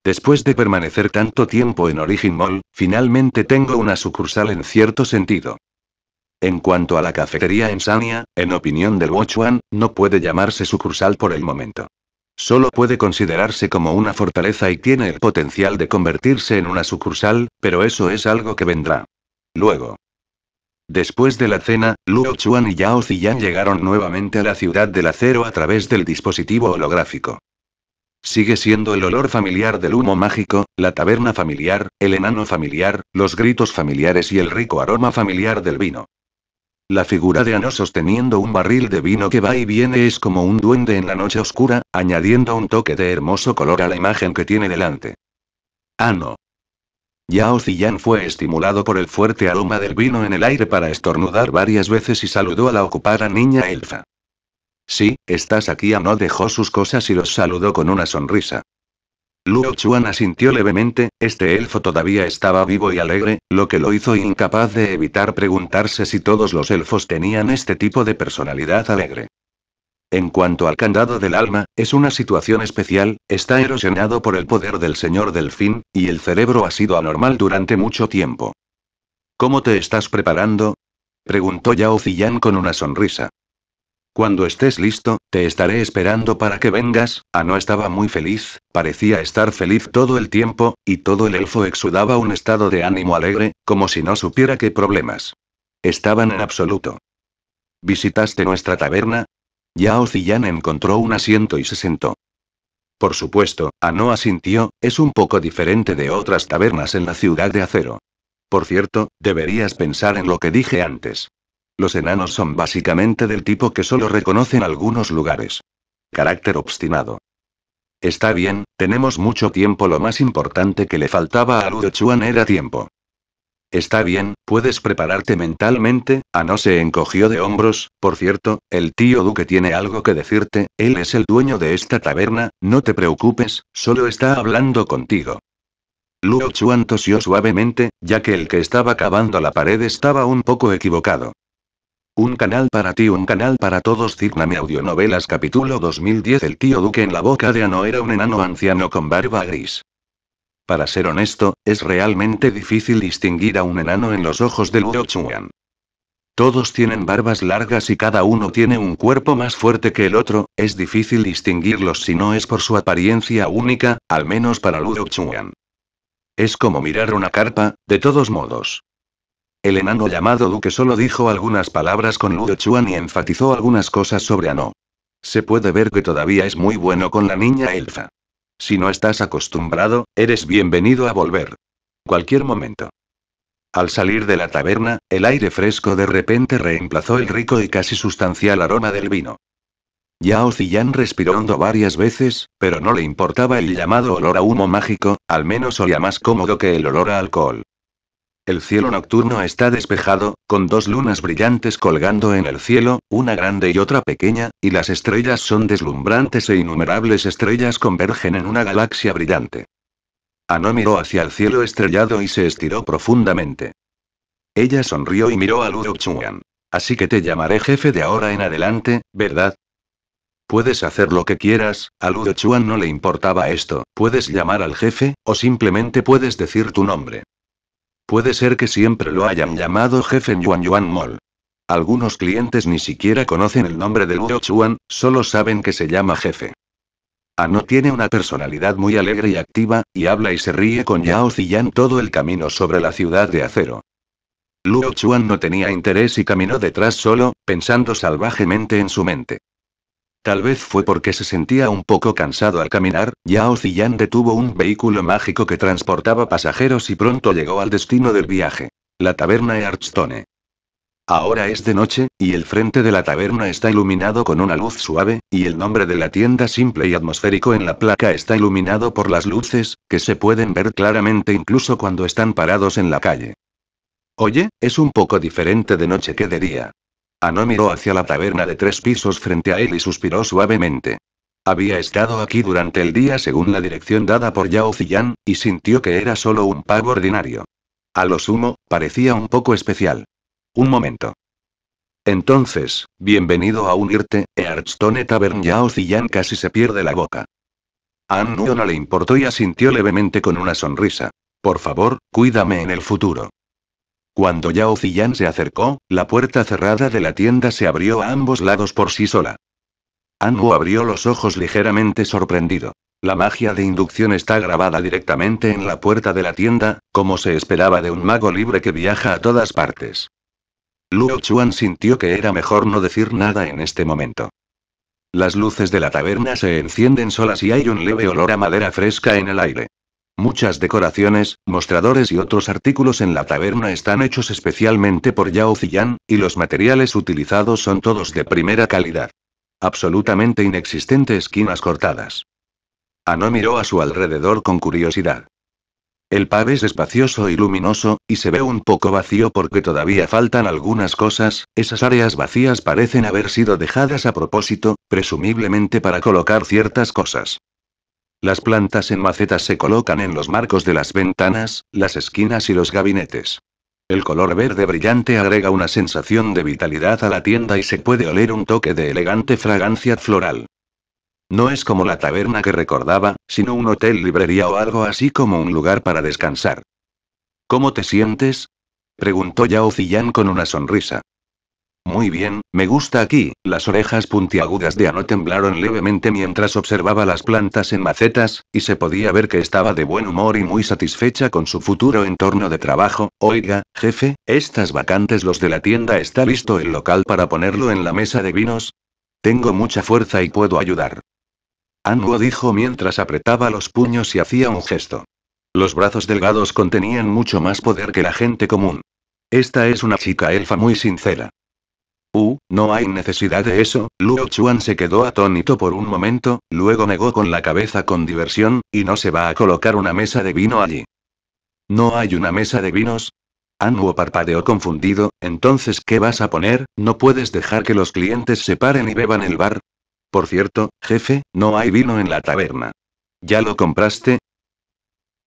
Después de permanecer tanto tiempo en Origin Mall, finalmente tengo una sucursal en cierto sentido. En cuanto a la cafetería en en opinión del One, no puede llamarse sucursal por el momento. Solo puede considerarse como una fortaleza y tiene el potencial de convertirse en una sucursal, pero eso es algo que vendrá. Luego. Después de la cena, Luo Chuan y Yao Ziyan llegaron nuevamente a la ciudad del acero a través del dispositivo holográfico. Sigue siendo el olor familiar del humo mágico, la taberna familiar, el enano familiar, los gritos familiares y el rico aroma familiar del vino. La figura de Ano sosteniendo un barril de vino que va y viene es como un duende en la noche oscura, añadiendo un toque de hermoso color a la imagen que tiene delante. Ano. Yao Ziyan fue estimulado por el fuerte aroma del vino en el aire para estornudar varias veces y saludó a la ocupada niña elfa. Sí, estás aquí. Ano dejó sus cosas y los saludó con una sonrisa. Luo Chuan asintió levemente, este elfo todavía estaba vivo y alegre, lo que lo hizo incapaz de evitar preguntarse si todos los elfos tenían este tipo de personalidad alegre. En cuanto al candado del alma, es una situación especial, está erosionado por el poder del señor delfín, y el cerebro ha sido anormal durante mucho tiempo. ¿Cómo te estás preparando? Preguntó Yao Ziyan con una sonrisa. Cuando estés listo, te estaré esperando para que vengas. Ano estaba muy feliz, parecía estar feliz todo el tiempo, y todo el elfo exudaba un estado de ánimo alegre, como si no supiera qué problemas estaban en absoluto. ¿Visitaste nuestra taberna? Yao Ziyan encontró un asiento y se sentó. Por supuesto, Ano asintió, es un poco diferente de otras tabernas en la ciudad de acero. Por cierto, deberías pensar en lo que dije antes. Los enanos son básicamente del tipo que solo reconocen algunos lugares. Carácter obstinado. Está bien, tenemos mucho tiempo. Lo más importante que le faltaba a Luo Chuan era tiempo. Está bien, puedes prepararte mentalmente, a no se encogió de hombros, por cierto, el tío Duque tiene algo que decirte, él es el dueño de esta taberna, no te preocupes, solo está hablando contigo. Luo Chuan tosió suavemente, ya que el que estaba cavando la pared estaba un poco equivocado. Un canal para ti, un canal para todos. Cigname Audionovelas capítulo 2010 El tío Duque en la boca de Ano era un enano anciano con barba gris. Para ser honesto, es realmente difícil distinguir a un enano en los ojos de Luo Chuan. Todos tienen barbas largas y cada uno tiene un cuerpo más fuerte que el otro, es difícil distinguirlos si no es por su apariencia única, al menos para Luo Chuan. Es como mirar una carpa, de todos modos. El enano llamado Duque solo dijo algunas palabras con Luo Chuan y enfatizó algunas cosas sobre Ano. Se puede ver que todavía es muy bueno con la niña elfa. Si no estás acostumbrado, eres bienvenido a volver. Cualquier momento. Al salir de la taberna, el aire fresco de repente reemplazó el rico y casi sustancial aroma del vino. Yao Ziyan respiró hondo varias veces, pero no le importaba el llamado olor a humo mágico, al menos olía más cómodo que el olor a alcohol. El cielo nocturno está despejado, con dos lunas brillantes colgando en el cielo, una grande y otra pequeña, y las estrellas son deslumbrantes e innumerables estrellas convergen en una galaxia brillante. Ano miró hacia el cielo estrellado y se estiró profundamente. Ella sonrió y miró a Ludo Chuan. Así que te llamaré jefe de ahora en adelante, ¿verdad? Puedes hacer lo que quieras, a Ludo Chuan no le importaba esto, puedes llamar al jefe, o simplemente puedes decir tu nombre. Puede ser que siempre lo hayan llamado jefe Yuan Yuan Mall. Algunos clientes ni siquiera conocen el nombre de Luo Chuan, solo saben que se llama jefe. Ano ah, tiene una personalidad muy alegre y activa, y habla y se ríe con Yao Ziyan todo el camino sobre la ciudad de acero. Luo Chuan no tenía interés y caminó detrás solo, pensando salvajemente en su mente. Tal vez fue porque se sentía un poco cansado al caminar, Yao Ziyan detuvo un vehículo mágico que transportaba pasajeros y pronto llegó al destino del viaje. La taberna Hearthstone. Ahora es de noche, y el frente de la taberna está iluminado con una luz suave, y el nombre de la tienda simple y atmosférico en la placa está iluminado por las luces, que se pueden ver claramente incluso cuando están parados en la calle. Oye, es un poco diferente de noche que de día no miró hacia la taberna de tres pisos frente a él y suspiró suavemente. Había estado aquí durante el día según la dirección dada por Yao Ziyan, y sintió que era solo un pago ordinario. A lo sumo, parecía un poco especial. Un momento. Entonces, bienvenido a unirte, Earthstone Tavern Yao Ziyan casi se pierde la boca. A no le importó y asintió levemente con una sonrisa. Por favor, cuídame en el futuro. Cuando Yao Ziyan se acercó, la puerta cerrada de la tienda se abrió a ambos lados por sí sola. Anwu abrió los ojos ligeramente sorprendido. La magia de inducción está grabada directamente en la puerta de la tienda, como se esperaba de un mago libre que viaja a todas partes. Luo Chuan sintió que era mejor no decir nada en este momento. Las luces de la taberna se encienden solas y hay un leve olor a madera fresca en el aire. Muchas decoraciones, mostradores y otros artículos en la taberna están hechos especialmente por Yao Ziyan, y los materiales utilizados son todos de primera calidad. Absolutamente inexistente esquinas cortadas. Ano miró a su alrededor con curiosidad. El pub es espacioso y luminoso, y se ve un poco vacío porque todavía faltan algunas cosas, esas áreas vacías parecen haber sido dejadas a propósito, presumiblemente para colocar ciertas cosas. Las plantas en macetas se colocan en los marcos de las ventanas, las esquinas y los gabinetes. El color verde brillante agrega una sensación de vitalidad a la tienda y se puede oler un toque de elegante fragancia floral. No es como la taberna que recordaba, sino un hotel librería o algo así como un lugar para descansar. ¿Cómo te sientes? preguntó Yao Ziyan con una sonrisa. Muy bien, me gusta aquí. Las orejas puntiagudas de Ano temblaron levemente mientras observaba las plantas en macetas, y se podía ver que estaba de buen humor y muy satisfecha con su futuro entorno de trabajo. Oiga, jefe, estas vacantes los de la tienda está listo el local para ponerlo en la mesa de vinos. Tengo mucha fuerza y puedo ayudar. Ango dijo mientras apretaba los puños y hacía un gesto. Los brazos delgados contenían mucho más poder que la gente común. Esta es una chica elfa muy sincera. Uh, no hay necesidad de eso, Luo Chuan se quedó atónito por un momento, luego negó con la cabeza con diversión, y no se va a colocar una mesa de vino allí. ¿No hay una mesa de vinos? Anuo ah, parpadeó confundido, entonces ¿qué vas a poner? ¿No puedes dejar que los clientes se paren y beban el bar? Por cierto, jefe, no hay vino en la taberna. ¿Ya lo compraste?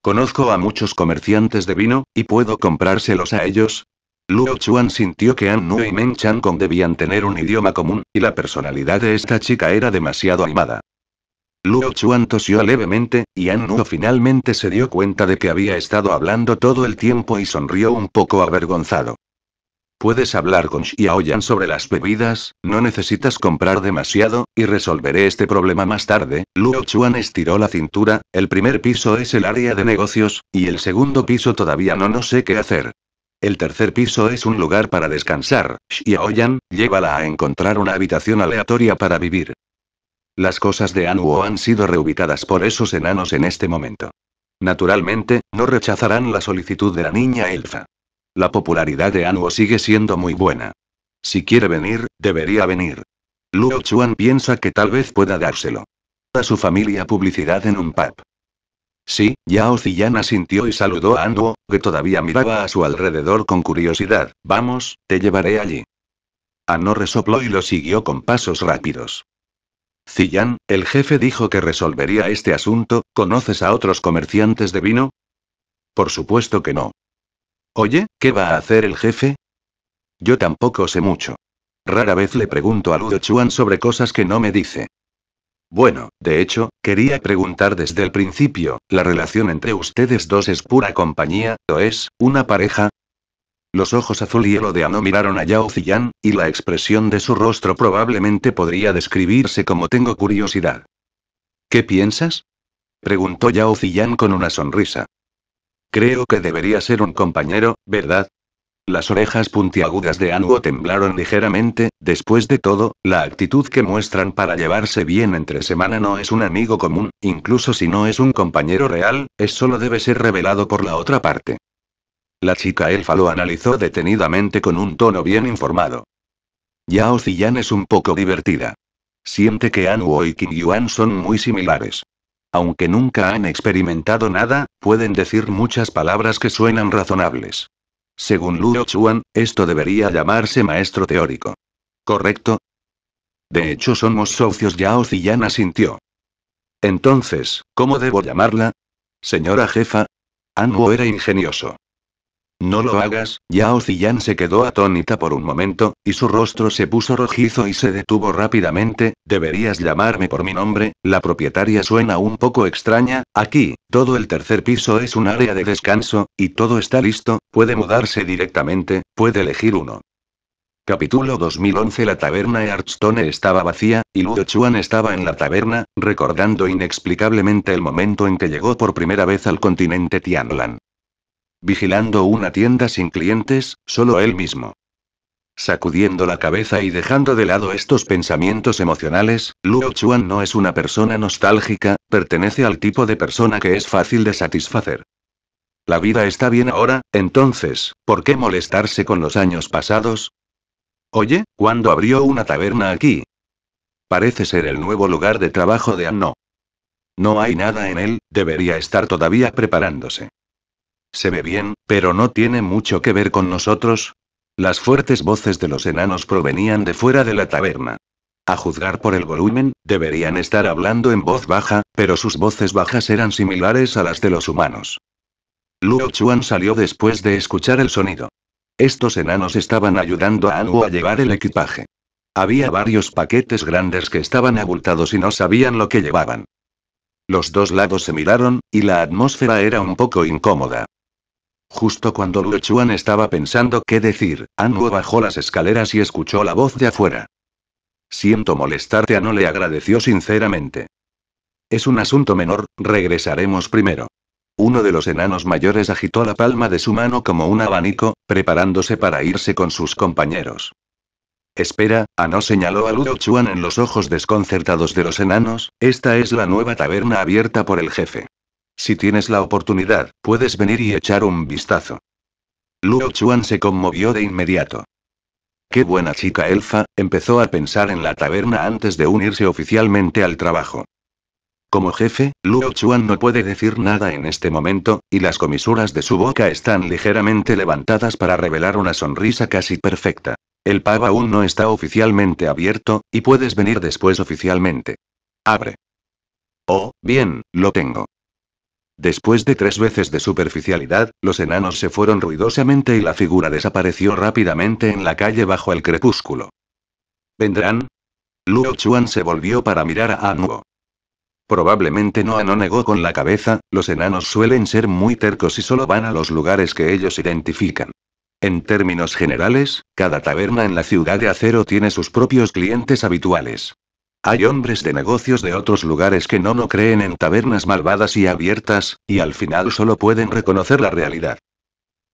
Conozco a muchos comerciantes de vino, y puedo comprárselos a ellos, Luo Chuan sintió que An y Meng Chang Kong debían tener un idioma común, y la personalidad de esta chica era demasiado animada. Luo Chuan tosió levemente, y An Nuo finalmente se dio cuenta de que había estado hablando todo el tiempo y sonrió un poco avergonzado. Puedes hablar con Xiaoyan sobre las bebidas, no necesitas comprar demasiado, y resolveré este problema más tarde. Luo Chuan estiró la cintura, el primer piso es el área de negocios, y el segundo piso todavía no no sé qué hacer. El tercer piso es un lugar para descansar. Xiaoyan, llévala a encontrar una habitación aleatoria para vivir. Las cosas de Anuo han sido reubicadas por esos enanos en este momento. Naturalmente, no rechazarán la solicitud de la niña elfa. La popularidad de Anuo sigue siendo muy buena. Si quiere venir, debería venir. Luo Chuan piensa que tal vez pueda dárselo. A su familia publicidad en un pub. Sí, Yao Ziyan asintió y saludó a Anduo, que todavía miraba a su alrededor con curiosidad. Vamos, te llevaré allí. Ano resopló y lo siguió con pasos rápidos. Ziyan, el jefe dijo que resolvería este asunto, ¿conoces a otros comerciantes de vino? Por supuesto que no. Oye, ¿qué va a hacer el jefe? Yo tampoco sé mucho. Rara vez le pregunto a Ludo Chuan sobre cosas que no me dice. Bueno, de hecho, quería preguntar desde el principio, ¿la relación entre ustedes dos es pura compañía, o es, una pareja? Los ojos azul y hielo de miraron a Yao Ziyan, y la expresión de su rostro probablemente podría describirse como tengo curiosidad. ¿Qué piensas? preguntó Yao Ziyan con una sonrisa. Creo que debería ser un compañero, ¿verdad? Las orejas puntiagudas de Anuo temblaron ligeramente, después de todo, la actitud que muestran para llevarse bien entre semana no es un amigo común, incluso si no es un compañero real, es solo debe ser revelado por la otra parte. La chica elfa lo analizó detenidamente con un tono bien informado. Yao Ziyan es un poco divertida. Siente que Anuo y King Yuan son muy similares. Aunque nunca han experimentado nada, pueden decir muchas palabras que suenan razonables. Según Luo Chuan, esto debería llamarse maestro teórico. ¿Correcto? De hecho, somos socios Yao Yan asintió. Entonces, ¿cómo debo llamarla? Señora jefa. Anuo era ingenioso. No lo hagas, Yao Ziyan se quedó atónita por un momento, y su rostro se puso rojizo y se detuvo rápidamente, deberías llamarme por mi nombre, la propietaria suena un poco extraña, aquí, todo el tercer piso es un área de descanso, y todo está listo, puede mudarse directamente, puede elegir uno. Capítulo 2011 La taberna Archstone estaba vacía, y Luo Chuan estaba en la taberna, recordando inexplicablemente el momento en que llegó por primera vez al continente Tianlan vigilando una tienda sin clientes, solo él mismo. Sacudiendo la cabeza y dejando de lado estos pensamientos emocionales, Luo Chuan no es una persona nostálgica, pertenece al tipo de persona que es fácil de satisfacer. La vida está bien ahora, entonces, ¿por qué molestarse con los años pasados? Oye, ¿cuándo abrió una taberna aquí? Parece ser el nuevo lugar de trabajo de Anno. No hay nada en él, debería estar todavía preparándose. Se ve bien, pero no tiene mucho que ver con nosotros. Las fuertes voces de los enanos provenían de fuera de la taberna. A juzgar por el volumen, deberían estar hablando en voz baja, pero sus voces bajas eran similares a las de los humanos. Luo Chuan salió después de escuchar el sonido. Estos enanos estaban ayudando a Anu a llevar el equipaje. Había varios paquetes grandes que estaban abultados y no sabían lo que llevaban. Los dos lados se miraron, y la atmósfera era un poco incómoda. Justo cuando Luo Chuan estaba pensando qué decir, Anuo bajó las escaleras y escuchó la voz de afuera. Siento molestarte, a le agradeció sinceramente. Es un asunto menor, regresaremos primero. Uno de los enanos mayores agitó la palma de su mano como un abanico, preparándose para irse con sus compañeros. Espera, Ano señaló a Luo Chuan en los ojos desconcertados de los enanos, esta es la nueva taberna abierta por el jefe. Si tienes la oportunidad, puedes venir y echar un vistazo. Luo Chuan se conmovió de inmediato. Qué buena chica elfa, empezó a pensar en la taberna antes de unirse oficialmente al trabajo. Como jefe, Luo Chuan no puede decir nada en este momento, y las comisuras de su boca están ligeramente levantadas para revelar una sonrisa casi perfecta. El pub aún no está oficialmente abierto, y puedes venir después oficialmente. Abre. Oh, bien, lo tengo. Después de tres veces de superficialidad, los enanos se fueron ruidosamente y la figura desapareció rápidamente en la calle bajo el crepúsculo. ¿Vendrán? Luo Chuan se volvió para mirar a Anuo. Probablemente no Ano negó con la cabeza, los enanos suelen ser muy tercos y solo van a los lugares que ellos identifican. En términos generales, cada taberna en la ciudad de acero tiene sus propios clientes habituales. Hay hombres de negocios de otros lugares que no no creen en tabernas malvadas y abiertas, y al final solo pueden reconocer la realidad.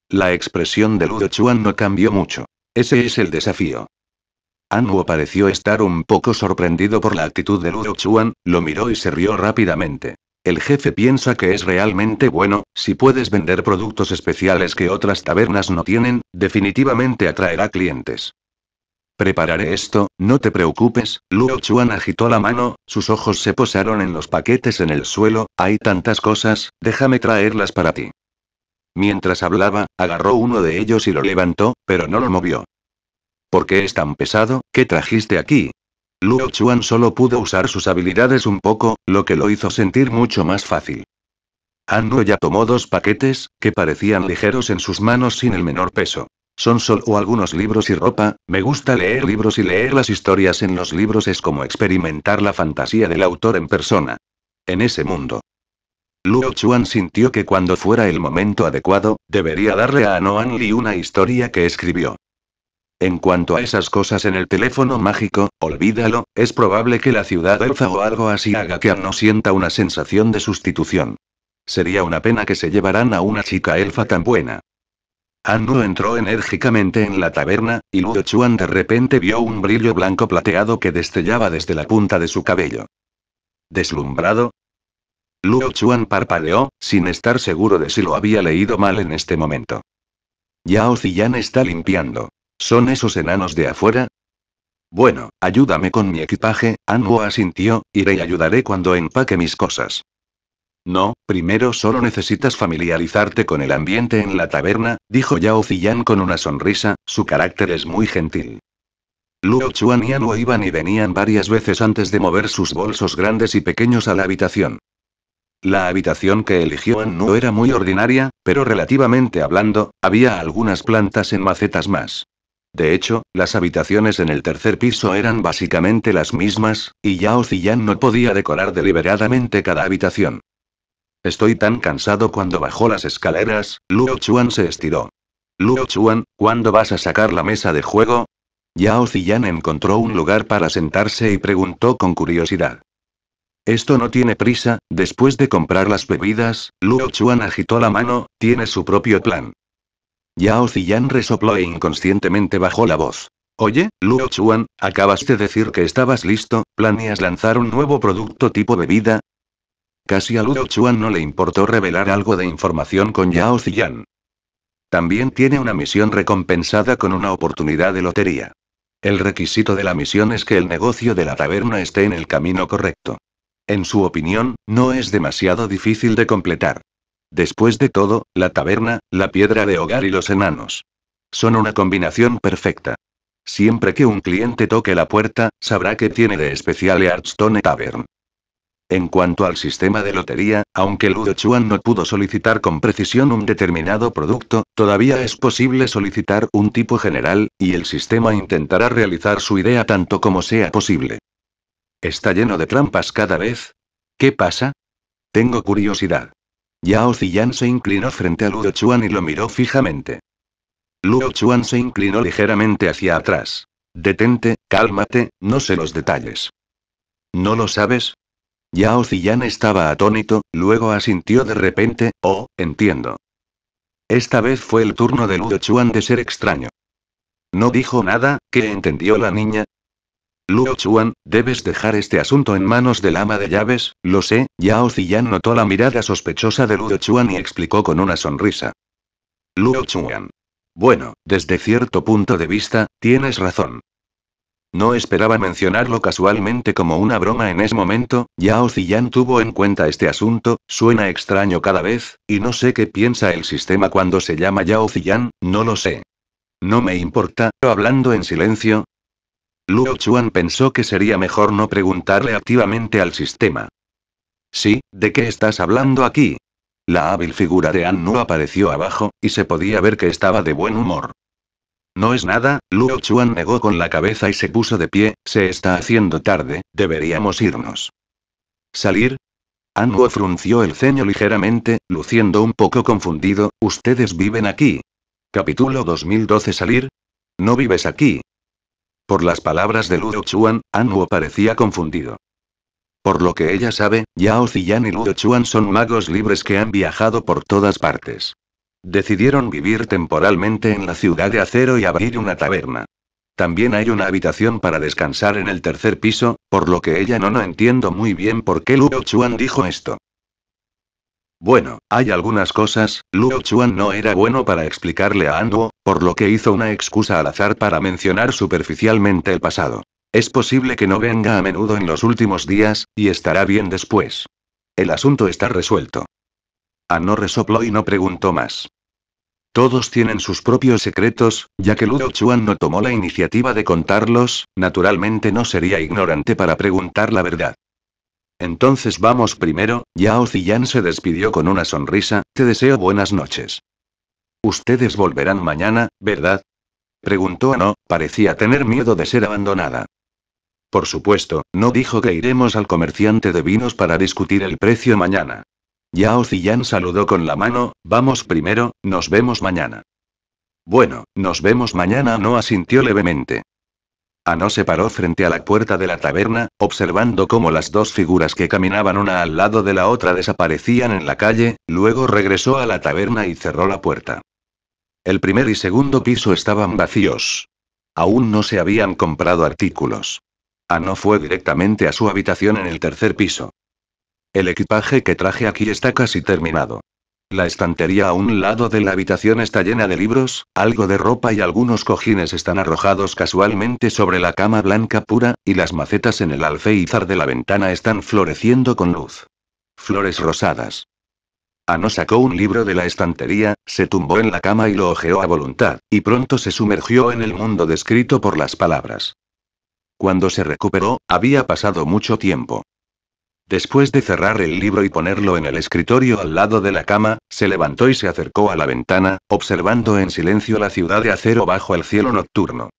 La expresión de Ludo Chuan no cambió mucho. Ese es el desafío. Anwo pareció estar un poco sorprendido por la actitud de Ludo Chuan, lo miró y se rió rápidamente. El jefe piensa que es realmente bueno, si puedes vender productos especiales que otras tabernas no tienen, definitivamente atraerá clientes. Prepararé esto, no te preocupes, Luo Chuan agitó la mano, sus ojos se posaron en los paquetes en el suelo, hay tantas cosas, déjame traerlas para ti. Mientras hablaba, agarró uno de ellos y lo levantó, pero no lo movió. ¿Por qué es tan pesado? ¿Qué trajiste aquí? Luo Chuan solo pudo usar sus habilidades un poco, lo que lo hizo sentir mucho más fácil. andro ya tomó dos paquetes, que parecían ligeros en sus manos sin el menor peso. Son o algunos libros y ropa, me gusta leer libros y leer las historias en los libros es como experimentar la fantasía del autor en persona. En ese mundo. Luo Chuan sintió que cuando fuera el momento adecuado, debería darle a Noan Li una historia que escribió. En cuanto a esas cosas en el teléfono mágico, olvídalo, es probable que la ciudad elfa o algo así haga que no sienta una sensación de sustitución. Sería una pena que se llevaran a una chica elfa tan buena. Anu entró enérgicamente en la taberna, y Luo Chuan de repente vio un brillo blanco plateado que destellaba desde la punta de su cabello. ¿Deslumbrado? Luo Chuan parpadeó, sin estar seguro de si lo había leído mal en este momento. Yao Ziyan está limpiando. ¿Son esos enanos de afuera? Bueno, ayúdame con mi equipaje, Anwo asintió, iré y ayudaré cuando empaque mis cosas. No, primero solo necesitas familiarizarte con el ambiente en la taberna, dijo Yao Ziyan con una sonrisa, su carácter es muy gentil. Luo Chuan y Anuo iban y venían varias veces antes de mover sus bolsos grandes y pequeños a la habitación. La habitación que eligió no era muy ordinaria, pero relativamente hablando, había algunas plantas en macetas más. De hecho, las habitaciones en el tercer piso eran básicamente las mismas, y Yao Ziyan no podía decorar deliberadamente cada habitación. Estoy tan cansado cuando bajó las escaleras, Luo Chuan se estiró. Luo Chuan, ¿cuándo vas a sacar la mesa de juego? Yao Ziyan encontró un lugar para sentarse y preguntó con curiosidad. Esto no tiene prisa, después de comprar las bebidas, Luo Chuan agitó la mano, tiene su propio plan. Yao Ziyan resopló e inconscientemente bajó la voz. Oye, Luo Chuan, acabas de decir que estabas listo, ¿planeas lanzar un nuevo producto tipo bebida? Casi a Ludo Chuan no le importó revelar algo de información con Yao Ziyan. También tiene una misión recompensada con una oportunidad de lotería. El requisito de la misión es que el negocio de la taberna esté en el camino correcto. En su opinión, no es demasiado difícil de completar. Después de todo, la taberna, la piedra de hogar y los enanos. Son una combinación perfecta. Siempre que un cliente toque la puerta, sabrá que tiene de especial Artstone Tavern. En cuanto al sistema de lotería, aunque Ludo Chuan no pudo solicitar con precisión un determinado producto, todavía es posible solicitar un tipo general, y el sistema intentará realizar su idea tanto como sea posible. Está lleno de trampas cada vez. ¿Qué pasa? Tengo curiosidad. Yao Ziyan se inclinó frente a Ludo Chuan y lo miró fijamente. Luo Chuan se inclinó ligeramente hacia atrás. Detente, cálmate, no sé los detalles. ¿No lo sabes? Yao Ziyan estaba atónito, luego asintió de repente, oh, entiendo. Esta vez fue el turno de Luo Chuan de ser extraño. No dijo nada, ¿qué entendió la niña? Luo Chuan, debes dejar este asunto en manos del ama de llaves, lo sé, Yao Ziyan notó la mirada sospechosa de Luo Chuan y explicó con una sonrisa. Luo Chuan. Bueno, desde cierto punto de vista, tienes razón. No esperaba mencionarlo casualmente como una broma en ese momento, Yao Ziyan tuvo en cuenta este asunto, suena extraño cada vez, y no sé qué piensa el sistema cuando se llama Yao Ziyan, no lo sé. No me importa, hablando en silencio. Luo Chuan pensó que sería mejor no preguntarle activamente al sistema. Sí, ¿de qué estás hablando aquí? La hábil figura de Annu apareció abajo, y se podía ver que estaba de buen humor. No es nada, Luo Chuan negó con la cabeza y se puso de pie, se está haciendo tarde, deberíamos irnos. ¿Salir? Anuo frunció el ceño ligeramente, luciendo un poco confundido, ustedes viven aquí. Capítulo 2012 Salir? No vives aquí. Por las palabras de Luo Chuan, Anguo parecía confundido. Por lo que ella sabe, Yao Ziyan y Luo Chuan son magos libres que han viajado por todas partes. Decidieron vivir temporalmente en la ciudad de acero y abrir una taberna. También hay una habitación para descansar en el tercer piso, por lo que ella no no entiendo muy bien por qué Luo Chuan dijo esto. Bueno, hay algunas cosas, Luo Chuan no era bueno para explicarle a Anduo, por lo que hizo una excusa al azar para mencionar superficialmente el pasado. Es posible que no venga a menudo en los últimos días, y estará bien después. El asunto está resuelto. Ano resopló y no preguntó más. Todos tienen sus propios secretos, ya que Ludo Chuan no tomó la iniciativa de contarlos, naturalmente no sería ignorante para preguntar la verdad. Entonces vamos primero, Yao Ziyan se despidió con una sonrisa, te deseo buenas noches. Ustedes volverán mañana, ¿verdad? Preguntó Ano, parecía tener miedo de ser abandonada. Por supuesto, no dijo que iremos al comerciante de vinos para discutir el precio mañana. Yao Ziyan saludó con la mano, vamos primero, nos vemos mañana. Bueno, nos vemos mañana, no asintió levemente. Ano se paró frente a la puerta de la taberna, observando cómo las dos figuras que caminaban una al lado de la otra desaparecían en la calle, luego regresó a la taberna y cerró la puerta. El primer y segundo piso estaban vacíos. Aún no se habían comprado artículos. Ano fue directamente a su habitación en el tercer piso. El equipaje que traje aquí está casi terminado. La estantería a un lado de la habitación está llena de libros, algo de ropa y algunos cojines están arrojados casualmente sobre la cama blanca pura, y las macetas en el alféizar de la ventana están floreciendo con luz. Flores rosadas. Ano sacó un libro de la estantería, se tumbó en la cama y lo ojeó a voluntad, y pronto se sumergió en el mundo descrito por las palabras. Cuando se recuperó, había pasado mucho tiempo. Después de cerrar el libro y ponerlo en el escritorio al lado de la cama, se levantó y se acercó a la ventana, observando en silencio la ciudad de acero bajo el cielo nocturno.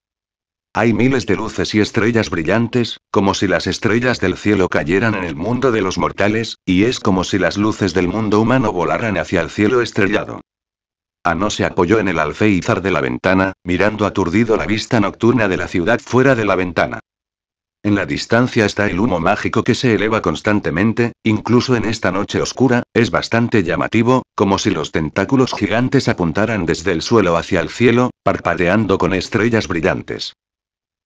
Hay miles de luces y estrellas brillantes, como si las estrellas del cielo cayeran en el mundo de los mortales, y es como si las luces del mundo humano volaran hacia el cielo estrellado. Ano se apoyó en el alféizar de la ventana, mirando aturdido la vista nocturna de la ciudad fuera de la ventana. En la distancia está el humo mágico que se eleva constantemente, incluso en esta noche oscura, es bastante llamativo, como si los tentáculos gigantes apuntaran desde el suelo hacia el cielo, parpadeando con estrellas brillantes.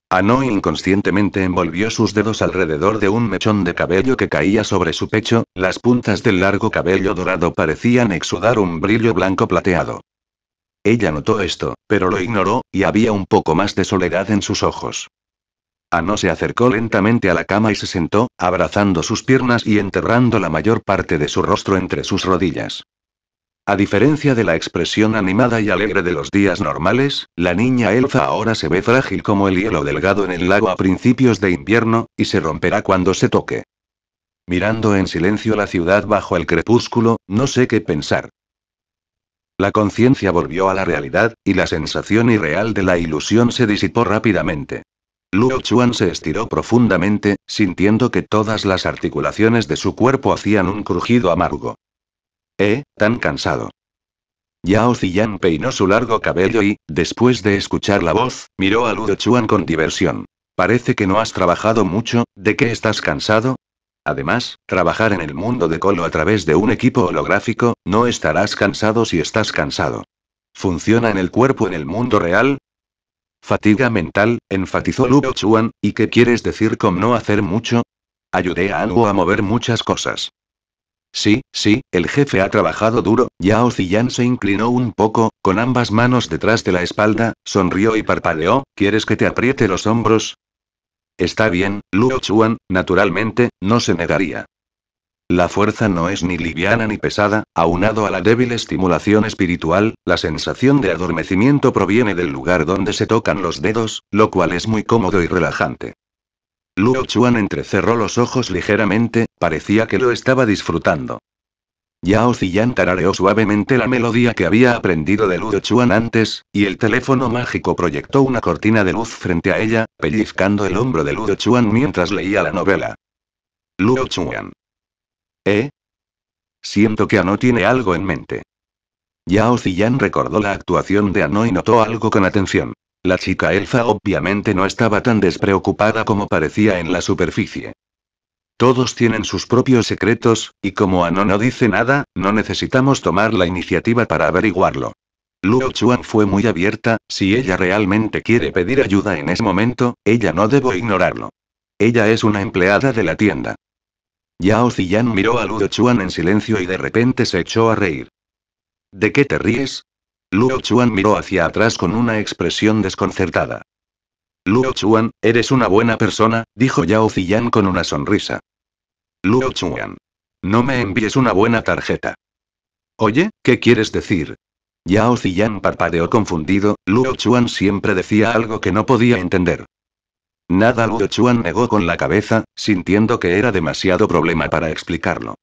Ano inconscientemente envolvió sus dedos alrededor de un mechón de cabello que caía sobre su pecho, las puntas del largo cabello dorado parecían exudar un brillo blanco plateado. Ella notó esto, pero lo ignoró, y había un poco más de soledad en sus ojos. Ano se acercó lentamente a la cama y se sentó, abrazando sus piernas y enterrando la mayor parte de su rostro entre sus rodillas. A diferencia de la expresión animada y alegre de los días normales, la niña elfa ahora se ve frágil como el hielo delgado en el lago a principios de invierno, y se romperá cuando se toque. Mirando en silencio la ciudad bajo el crepúsculo, no sé qué pensar. La conciencia volvió a la realidad, y la sensación irreal de la ilusión se disipó rápidamente. Luo Chuan se estiró profundamente, sintiendo que todas las articulaciones de su cuerpo hacían un crujido amargo. Eh, tan cansado. Yao Ziyan peinó su largo cabello y, después de escuchar la voz, miró a Luo Chuan con diversión. Parece que no has trabajado mucho, ¿de qué estás cansado? Además, trabajar en el mundo de Colo a través de un equipo holográfico, no estarás cansado si estás cansado. Funciona en el cuerpo en el mundo real, Fatiga mental, enfatizó Luo Chuan, ¿y qué quieres decir con no hacer mucho? Ayudé a algo a mover muchas cosas. Sí, sí, el jefe ha trabajado duro, Yao Ziyan se inclinó un poco, con ambas manos detrás de la espalda, sonrió y parpadeó, ¿quieres que te apriete los hombros? Está bien, Luo Chuan, naturalmente, no se negaría. La fuerza no es ni liviana ni pesada, aunado a la débil estimulación espiritual, la sensación de adormecimiento proviene del lugar donde se tocan los dedos, lo cual es muy cómodo y relajante. Luo Chuan entrecerró los ojos ligeramente, parecía que lo estaba disfrutando. Yao Ziyan tarareó suavemente la melodía que había aprendido de Luo Chuan antes, y el teléfono mágico proyectó una cortina de luz frente a ella, pellizcando el hombro de Luo Chuan mientras leía la novela. Luo Chuan. ¿Eh? Siento que Ano tiene algo en mente. Yao Ziyan recordó la actuación de Ano y notó algo con atención. La chica elfa obviamente no estaba tan despreocupada como parecía en la superficie. Todos tienen sus propios secretos, y como Ano no dice nada, no necesitamos tomar la iniciativa para averiguarlo. Luo Chuan fue muy abierta, si ella realmente quiere pedir ayuda en ese momento, ella no debo ignorarlo. Ella es una empleada de la tienda. Yao Ziyan miró a Luo Chuan en silencio y de repente se echó a reír. ¿De qué te ríes? Luo Chuan miró hacia atrás con una expresión desconcertada. Luo Chuan, eres una buena persona, dijo Yao Ziyan con una sonrisa. Luo Chuan. No me envíes una buena tarjeta. Oye, ¿qué quieres decir? Yao Ziyan parpadeó confundido, Luo Chuan siempre decía algo que no podía entender. Nada Luo Chuan negó con la cabeza, sintiendo que era demasiado problema para explicarlo.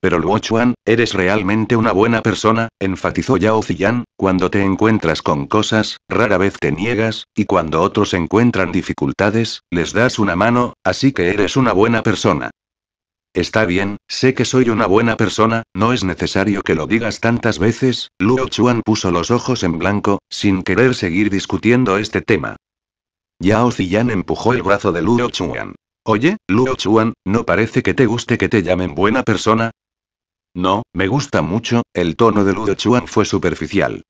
Pero Luo Chuan, eres realmente una buena persona, enfatizó Yao Ziyan, cuando te encuentras con cosas, rara vez te niegas, y cuando otros encuentran dificultades, les das una mano, así que eres una buena persona. Está bien, sé que soy una buena persona, no es necesario que lo digas tantas veces, Luo Chuan puso los ojos en blanco, sin querer seguir discutiendo este tema. Yao Ziyan empujó el brazo de Luo Chuan. Oye, Luo Chuan, ¿no parece que te guste que te llamen buena persona? No, me gusta mucho, el tono de Luo Chuan fue superficial.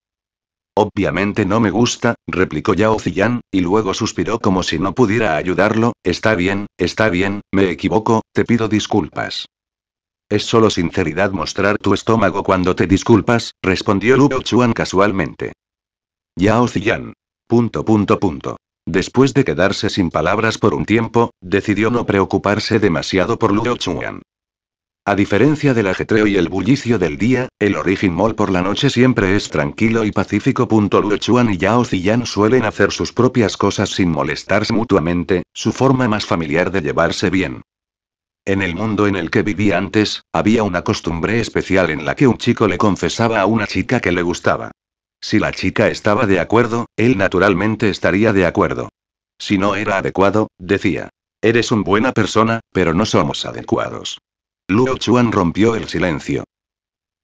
Obviamente no me gusta, replicó Yao Ziyan, y luego suspiró como si no pudiera ayudarlo, está bien, está bien, me equivoco, te pido disculpas. Es solo sinceridad mostrar tu estómago cuando te disculpas, respondió Luo Chuan casualmente. Yao Ziyan. Punto punto punto. Después de quedarse sin palabras por un tiempo, decidió no preocuparse demasiado por Luo Chuan. A diferencia del ajetreo y el bullicio del día, el Origin Mall por la noche siempre es tranquilo y pacífico. Luo Chuan y Yao Ziyan suelen hacer sus propias cosas sin molestarse mutuamente, su forma más familiar de llevarse bien. En el mundo en el que vivía antes, había una costumbre especial en la que un chico le confesaba a una chica que le gustaba. Si la chica estaba de acuerdo, él naturalmente estaría de acuerdo. Si no era adecuado, decía. Eres una buena persona, pero no somos adecuados. Luo Chuan rompió el silencio.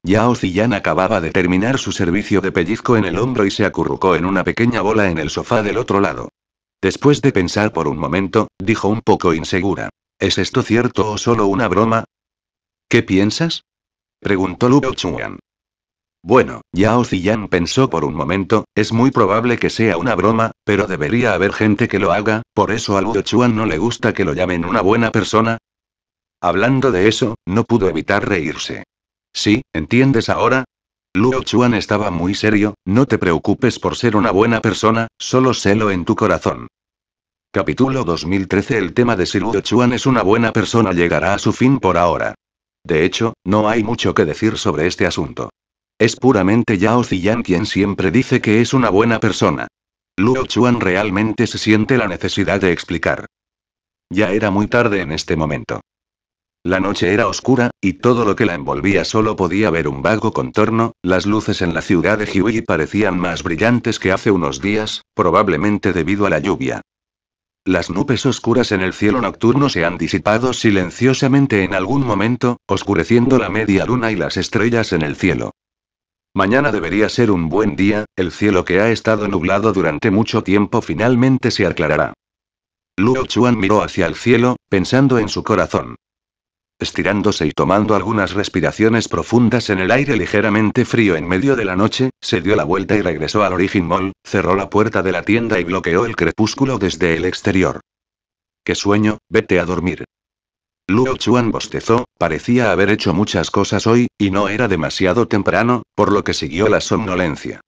Yao Ziyan acababa de terminar su servicio de pellizco en el hombro y se acurrucó en una pequeña bola en el sofá del otro lado. Después de pensar por un momento, dijo un poco insegura. ¿Es esto cierto o solo una broma? ¿Qué piensas? preguntó Luo Chuan. Bueno, Yao Ziyang pensó por un momento, es muy probable que sea una broma, pero debería haber gente que lo haga, por eso a Luo Chuan no le gusta que lo llamen una buena persona. Hablando de eso, no pudo evitar reírse. Sí, ¿entiendes ahora? Luo Chuan estaba muy serio, no te preocupes por ser una buena persona, solo sélo en tu corazón. Capítulo 2013 El tema de si Luo Chuan es una buena persona llegará a su fin por ahora. De hecho, no hay mucho que decir sobre este asunto. Es puramente Yao Ziyan quien siempre dice que es una buena persona. Luo Chuan realmente se siente la necesidad de explicar. Ya era muy tarde en este momento. La noche era oscura, y todo lo que la envolvía solo podía ver un vago contorno, las luces en la ciudad de Hiwi parecían más brillantes que hace unos días, probablemente debido a la lluvia. Las nubes oscuras en el cielo nocturno se han disipado silenciosamente en algún momento, oscureciendo la media luna y las estrellas en el cielo. Mañana debería ser un buen día, el cielo que ha estado nublado durante mucho tiempo finalmente se aclarará. Luo Chuan miró hacia el cielo, pensando en su corazón. Estirándose y tomando algunas respiraciones profundas en el aire ligeramente frío en medio de la noche, se dio la vuelta y regresó al Origin Mall, cerró la puerta de la tienda y bloqueó el crepúsculo desde el exterior. ¿Qué sueño? Vete a dormir. Luo Chuan bostezó, parecía haber hecho muchas cosas hoy, y no era demasiado temprano, por lo que siguió la somnolencia.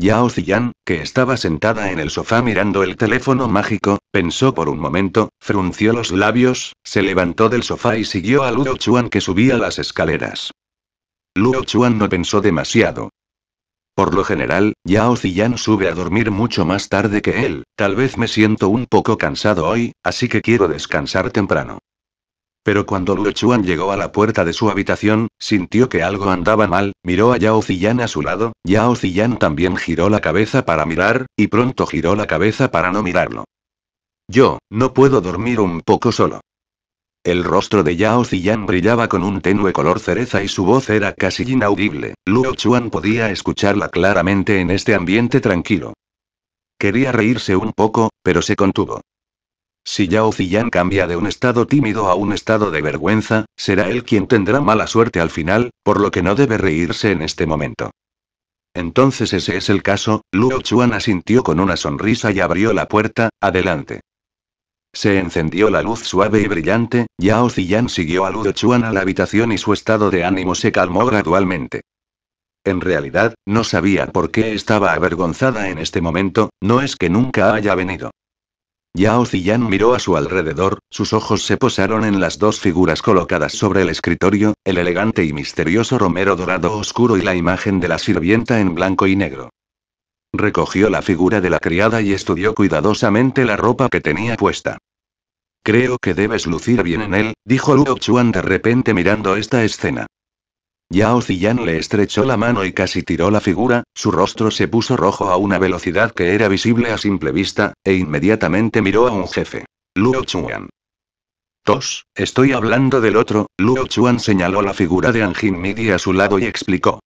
Yao Ziyan, que estaba sentada en el sofá mirando el teléfono mágico, pensó por un momento, frunció los labios, se levantó del sofá y siguió a Luo Chuan que subía las escaleras. Luo Chuan no pensó demasiado. Por lo general, Yao Ziyan sube a dormir mucho más tarde que él, tal vez me siento un poco cansado hoy, así que quiero descansar temprano. Pero cuando Luo Chuan llegó a la puerta de su habitación, sintió que algo andaba mal, miró a Yao Ziyan a su lado, Yao Ziyan también giró la cabeza para mirar, y pronto giró la cabeza para no mirarlo. Yo, no puedo dormir un poco solo. El rostro de Yao Ziyan brillaba con un tenue color cereza y su voz era casi inaudible, Luo Chuan podía escucharla claramente en este ambiente tranquilo. Quería reírse un poco, pero se contuvo. Si Yao Ziyan cambia de un estado tímido a un estado de vergüenza, será él quien tendrá mala suerte al final, por lo que no debe reírse en este momento. Entonces ese es el caso, Luo Chuan asintió con una sonrisa y abrió la puerta, adelante. Se encendió la luz suave y brillante, Yao Ziyan siguió a Luo Chuan a la habitación y su estado de ánimo se calmó gradualmente. En realidad, no sabía por qué estaba avergonzada en este momento, no es que nunca haya venido. Yao Ziyan miró a su alrededor, sus ojos se posaron en las dos figuras colocadas sobre el escritorio, el elegante y misterioso romero dorado oscuro y la imagen de la sirvienta en blanco y negro. Recogió la figura de la criada y estudió cuidadosamente la ropa que tenía puesta. Creo que debes lucir bien en él, dijo Luo Chuan de repente mirando esta escena. Yao Ziyan le estrechó la mano y casi tiró la figura, su rostro se puso rojo a una velocidad que era visible a simple vista, e inmediatamente miró a un jefe. Luo Chuan. Tos, estoy hablando del otro, Luo Chuan señaló la figura de Anjin Midi a su lado y explicó.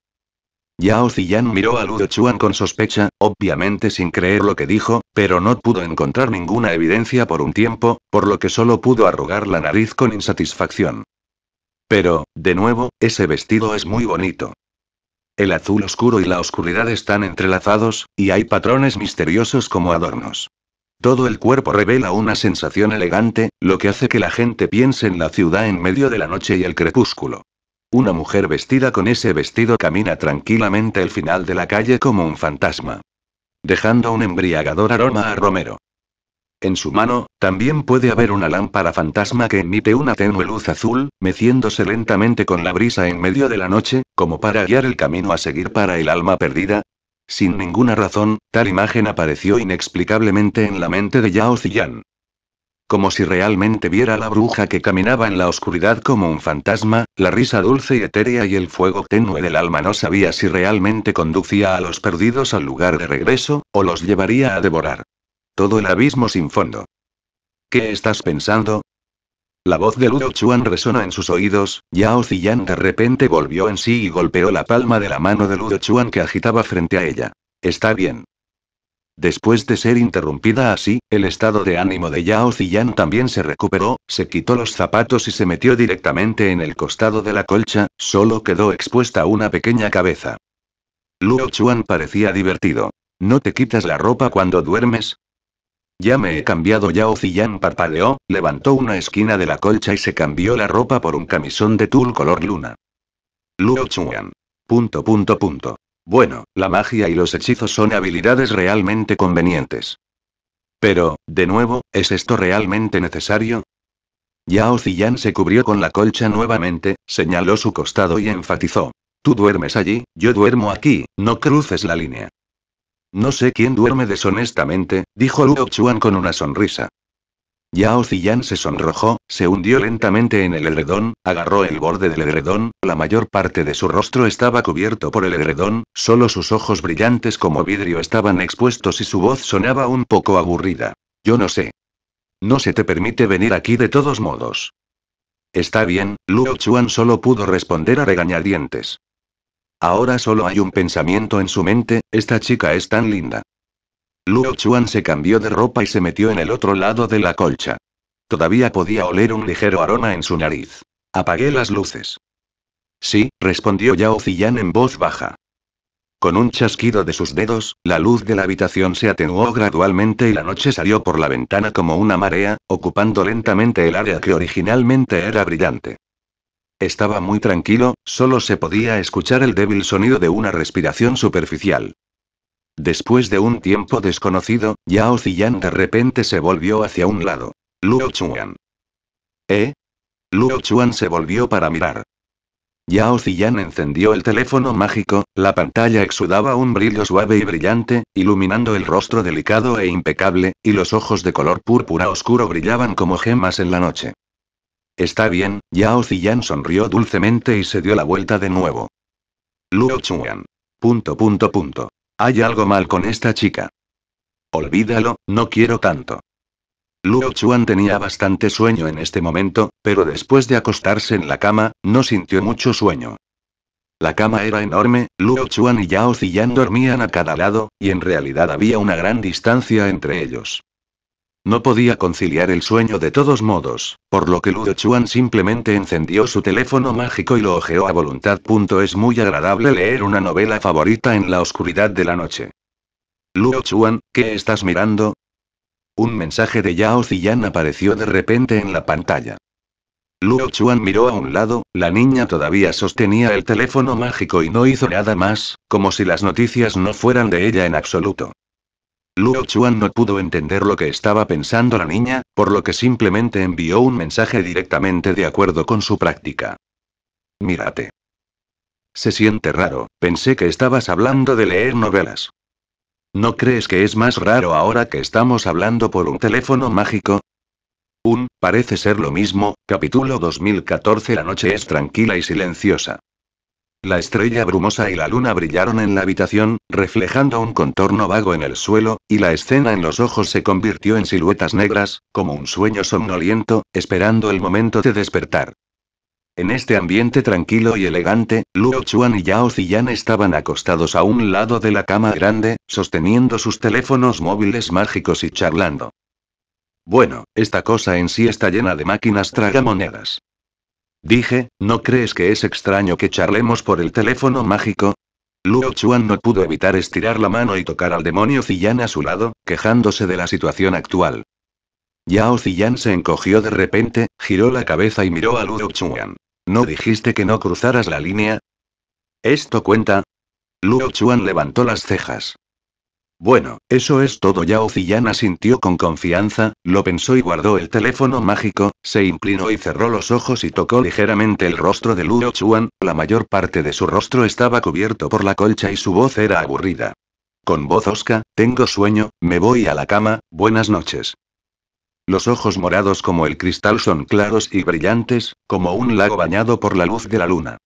Yao Ziyan miró a Luo Chuan con sospecha, obviamente sin creer lo que dijo, pero no pudo encontrar ninguna evidencia por un tiempo, por lo que solo pudo arrugar la nariz con insatisfacción. Pero, de nuevo, ese vestido es muy bonito. El azul oscuro y la oscuridad están entrelazados, y hay patrones misteriosos como adornos. Todo el cuerpo revela una sensación elegante, lo que hace que la gente piense en la ciudad en medio de la noche y el crepúsculo. Una mujer vestida con ese vestido camina tranquilamente el final de la calle como un fantasma. Dejando un embriagador aroma a Romero. En su mano, también puede haber una lámpara fantasma que emite una tenue luz azul, meciéndose lentamente con la brisa en medio de la noche, como para guiar el camino a seguir para el alma perdida. Sin ninguna razón, tal imagen apareció inexplicablemente en la mente de Yao Ziyan. Como si realmente viera a la bruja que caminaba en la oscuridad como un fantasma, la risa dulce y etérea y el fuego tenue del alma no sabía si realmente conducía a los perdidos al lugar de regreso, o los llevaría a devorar. Todo el abismo sin fondo. ¿Qué estás pensando? La voz de Luo Chuan resonó en sus oídos, Yao Ziyan de repente volvió en sí y golpeó la palma de la mano de Ludo Chuan que agitaba frente a ella. Está bien. Después de ser interrumpida así, el estado de ánimo de Yao Ziyan también se recuperó, se quitó los zapatos y se metió directamente en el costado de la colcha, solo quedó expuesta una pequeña cabeza. Luo Chuan parecía divertido. ¿No te quitas la ropa cuando duermes? Ya me he cambiado Yao Ziyan parpadeó, levantó una esquina de la colcha y se cambió la ropa por un camisón de tul color luna. Luo Chuan. Punto punto punto. Bueno, la magia y los hechizos son habilidades realmente convenientes. Pero, de nuevo, ¿es esto realmente necesario? Yao Ziyan se cubrió con la colcha nuevamente, señaló su costado y enfatizó. Tú duermes allí, yo duermo aquí, no cruces la línea. No sé quién duerme deshonestamente, dijo Luo Chuan con una sonrisa. Yao Ziyan se sonrojó, se hundió lentamente en el edredón, agarró el borde del edredón, la mayor parte de su rostro estaba cubierto por el edredón, solo sus ojos brillantes como vidrio estaban expuestos y su voz sonaba un poco aburrida. Yo no sé. No se te permite venir aquí de todos modos. Está bien, Luo Chuan solo pudo responder a regañadientes. Ahora solo hay un pensamiento en su mente, esta chica es tan linda. Luo Chuan se cambió de ropa y se metió en el otro lado de la colcha. Todavía podía oler un ligero aroma en su nariz. Apagué las luces. Sí, respondió Yao Ziyan en voz baja. Con un chasquido de sus dedos, la luz de la habitación se atenuó gradualmente y la noche salió por la ventana como una marea, ocupando lentamente el área que originalmente era brillante. Estaba muy tranquilo, solo se podía escuchar el débil sonido de una respiración superficial. Después de un tiempo desconocido, Yao Ziyan de repente se volvió hacia un lado. Luo Chuan. ¿Eh? Luo Chuan se volvió para mirar. Yao Ziyan encendió el teléfono mágico, la pantalla exudaba un brillo suave y brillante, iluminando el rostro delicado e impecable, y los ojos de color púrpura oscuro brillaban como gemas en la noche. Está bien, Yao Ziyan sonrió dulcemente y se dio la vuelta de nuevo. Luo Chuan. Punto punto punto. Hay algo mal con esta chica. Olvídalo, no quiero tanto. Luo Chuan tenía bastante sueño en este momento, pero después de acostarse en la cama, no sintió mucho sueño. La cama era enorme, Luo Chuan y Yao Ziyan dormían a cada lado, y en realidad había una gran distancia entre ellos. No podía conciliar el sueño de todos modos, por lo que Luo Chuan simplemente encendió su teléfono mágico y lo ojeó a voluntad. Es muy agradable leer una novela favorita en la oscuridad de la noche. Luo Chuan, ¿qué estás mirando? Un mensaje de Yao Ziyan apareció de repente en la pantalla. Luo Chuan miró a un lado, la niña todavía sostenía el teléfono mágico y no hizo nada más, como si las noticias no fueran de ella en absoluto. Luo Chuan no pudo entender lo que estaba pensando la niña, por lo que simplemente envió un mensaje directamente de acuerdo con su práctica. Mírate. Se siente raro, pensé que estabas hablando de leer novelas. ¿No crees que es más raro ahora que estamos hablando por un teléfono mágico? Un, parece ser lo mismo, capítulo 2014 La noche es tranquila y silenciosa. La estrella brumosa y la luna brillaron en la habitación, reflejando un contorno vago en el suelo, y la escena en los ojos se convirtió en siluetas negras, como un sueño somnoliento, esperando el momento de despertar. En este ambiente tranquilo y elegante, Luo Chuan y Yao Ziyan estaban acostados a un lado de la cama grande, sosteniendo sus teléfonos móviles mágicos y charlando. Bueno, esta cosa en sí está llena de máquinas tragamonedas. Dije, ¿no crees que es extraño que charlemos por el teléfono mágico? Luo Chuan no pudo evitar estirar la mano y tocar al demonio Ziyan a su lado, quejándose de la situación actual. Yao Ziyan se encogió de repente, giró la cabeza y miró a Luo Chuan. ¿No dijiste que no cruzaras la línea? ¿Esto cuenta? Luo Chuan levantó las cejas. Bueno, eso es todo. Yao Ziyana sintió con confianza, lo pensó y guardó el teléfono mágico, se inclinó y cerró los ojos y tocó ligeramente el rostro de Luo Chuan, la mayor parte de su rostro estaba cubierto por la colcha y su voz era aburrida. Con voz osca, tengo sueño, me voy a la cama, buenas noches. Los ojos morados como el cristal son claros y brillantes, como un lago bañado por la luz de la luna.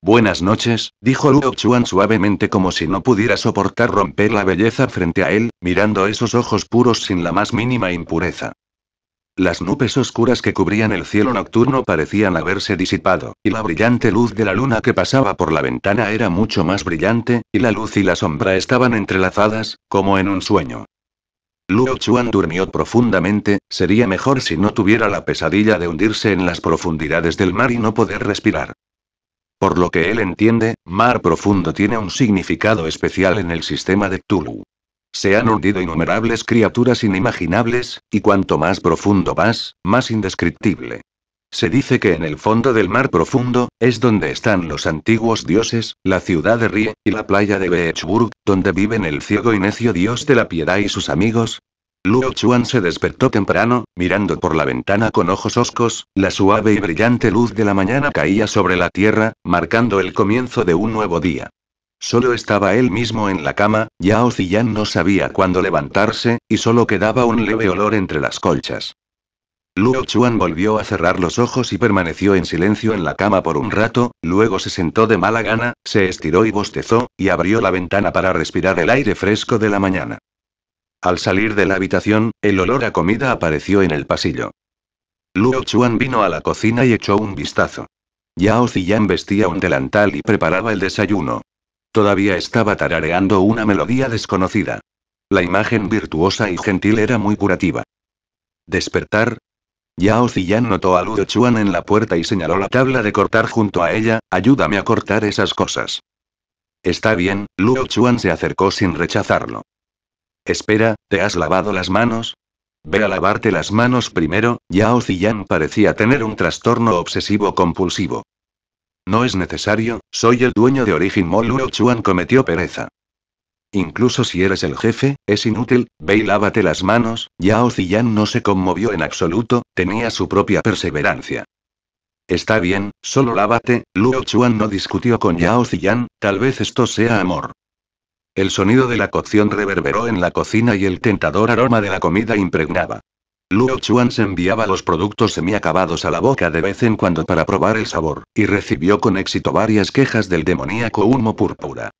Buenas noches, dijo Luo Chuan suavemente como si no pudiera soportar romper la belleza frente a él, mirando esos ojos puros sin la más mínima impureza. Las nubes oscuras que cubrían el cielo nocturno parecían haberse disipado, y la brillante luz de la luna que pasaba por la ventana era mucho más brillante, y la luz y la sombra estaban entrelazadas, como en un sueño. Luo Chuan durmió profundamente, sería mejor si no tuviera la pesadilla de hundirse en las profundidades del mar y no poder respirar. Por lo que él entiende, mar profundo tiene un significado especial en el sistema de Tulu. Se han hundido innumerables criaturas inimaginables, y cuanto más profundo vas, más indescriptible. Se dice que en el fondo del mar profundo, es donde están los antiguos dioses, la ciudad de Rie, y la playa de Beechburg, donde viven el ciego y necio dios de la piedad y sus amigos, Luo Chuan se despertó temprano, mirando por la ventana con ojos oscos, la suave y brillante luz de la mañana caía sobre la tierra, marcando el comienzo de un nuevo día. Solo estaba él mismo en la cama, Yao Ziyan no sabía cuándo levantarse, y solo quedaba un leve olor entre las colchas. Luo Chuan volvió a cerrar los ojos y permaneció en silencio en la cama por un rato, luego se sentó de mala gana, se estiró y bostezó, y abrió la ventana para respirar el aire fresco de la mañana. Al salir de la habitación, el olor a comida apareció en el pasillo. Luo Chuan vino a la cocina y echó un vistazo. Yao Ziyan vestía un delantal y preparaba el desayuno. Todavía estaba tarareando una melodía desconocida. La imagen virtuosa y gentil era muy curativa. ¿Despertar? Yao Ziyan notó a Luo Chuan en la puerta y señaló la tabla de cortar junto a ella, ayúdame a cortar esas cosas. Está bien, Luo Chuan se acercó sin rechazarlo. Espera, ¿te has lavado las manos? Ve a lavarte las manos primero, Yao Ziyan parecía tener un trastorno obsesivo compulsivo. No es necesario, soy el dueño de origen Luo Chuan cometió pereza. Incluso si eres el jefe, es inútil, ve y lávate las manos, Yao Ziyan no se conmovió en absoluto, tenía su propia perseverancia. Está bien, solo lávate, Luo Chuan no discutió con Yao Ziyan, tal vez esto sea amor. El sonido de la cocción reverberó en la cocina y el tentador aroma de la comida impregnaba. Luo Chuan se enviaba los productos semiacabados a la boca de vez en cuando para probar el sabor, y recibió con éxito varias quejas del demoníaco humo púrpura.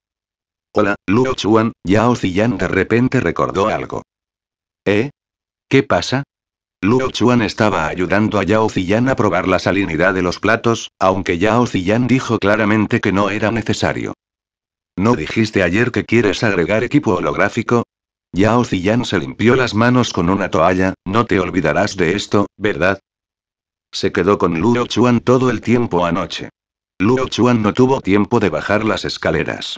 Hola, Luo Chuan, Yao Ziyan de repente recordó algo. ¿Eh? ¿Qué pasa? Luo Chuan estaba ayudando a Yao Ziyan a probar la salinidad de los platos, aunque Yao Ziyan dijo claramente que no era necesario. ¿No dijiste ayer que quieres agregar equipo holográfico? Yao Ziyan se limpió las manos con una toalla, no te olvidarás de esto, ¿verdad? Se quedó con Luo Chuan todo el tiempo anoche. Luo Chuan no tuvo tiempo de bajar las escaleras.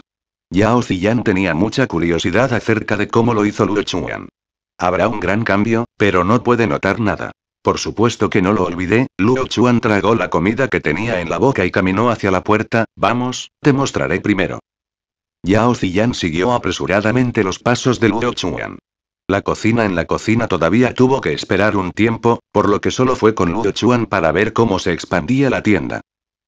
Yao Ziyan tenía mucha curiosidad acerca de cómo lo hizo Luo Chuan. Habrá un gran cambio, pero no puede notar nada. Por supuesto que no lo olvidé, Luo Chuan tragó la comida que tenía en la boca y caminó hacia la puerta, vamos, te mostraré primero. Yao Ziyan siguió apresuradamente los pasos de Luo Chuan. La cocina en la cocina todavía tuvo que esperar un tiempo, por lo que solo fue con Luo Chuan para ver cómo se expandía la tienda.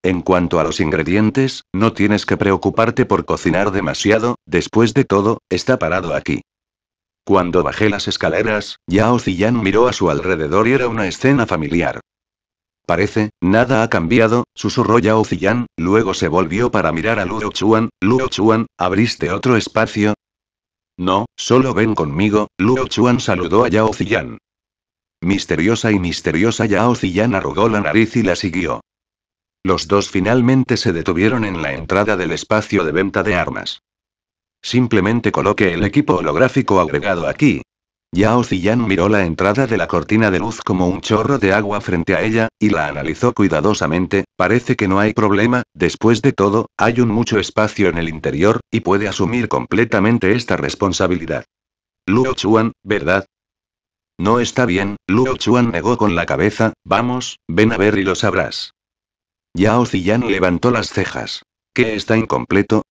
En cuanto a los ingredientes, no tienes que preocuparte por cocinar demasiado, después de todo, está parado aquí. Cuando bajé las escaleras, Yao Ziyan miró a su alrededor y era una escena familiar. Parece, nada ha cambiado, susurró Yao Ziyan, luego se volvió para mirar a Luo Chuan, Luo Chuan, ¿abriste otro espacio? No, solo ven conmigo, Luo Chuan saludó a Yao Ziyan. Misteriosa y misteriosa Yao Ziyan arrugó la nariz y la siguió. Los dos finalmente se detuvieron en la entrada del espacio de venta de armas. Simplemente coloque el equipo holográfico agregado aquí, Yao Ziyan miró la entrada de la cortina de luz como un chorro de agua frente a ella, y la analizó cuidadosamente, parece que no hay problema, después de todo, hay un mucho espacio en el interior, y puede asumir completamente esta responsabilidad. Luo Chuan, ¿verdad? No está bien, Luo Chuan negó con la cabeza, vamos, ven a ver y lo sabrás. Yao Ziyan levantó las cejas. ¿Qué está incompleto?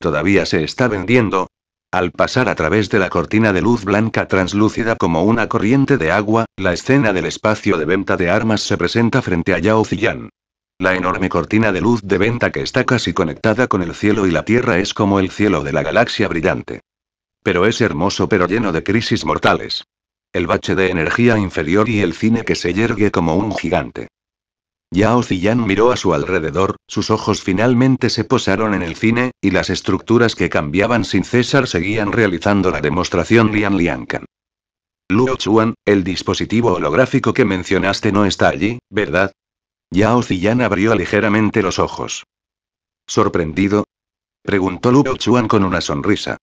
Todavía se está vendiendo, al pasar a través de la cortina de luz blanca translúcida como una corriente de agua, la escena del espacio de venta de armas se presenta frente a Yao Ziyan. La enorme cortina de luz de venta que está casi conectada con el cielo y la tierra es como el cielo de la galaxia brillante. Pero es hermoso pero lleno de crisis mortales. El bache de energía inferior y el cine que se yergue como un gigante. Yao Ziyan miró a su alrededor, sus ojos finalmente se posaron en el cine, y las estructuras que cambiaban sin cesar seguían realizando la demostración Lian Liankan. Luo Chuan, el dispositivo holográfico que mencionaste no está allí, ¿verdad? Yao Ziyan abrió ligeramente los ojos. ¿Sorprendido? Preguntó Luo Chuan con una sonrisa.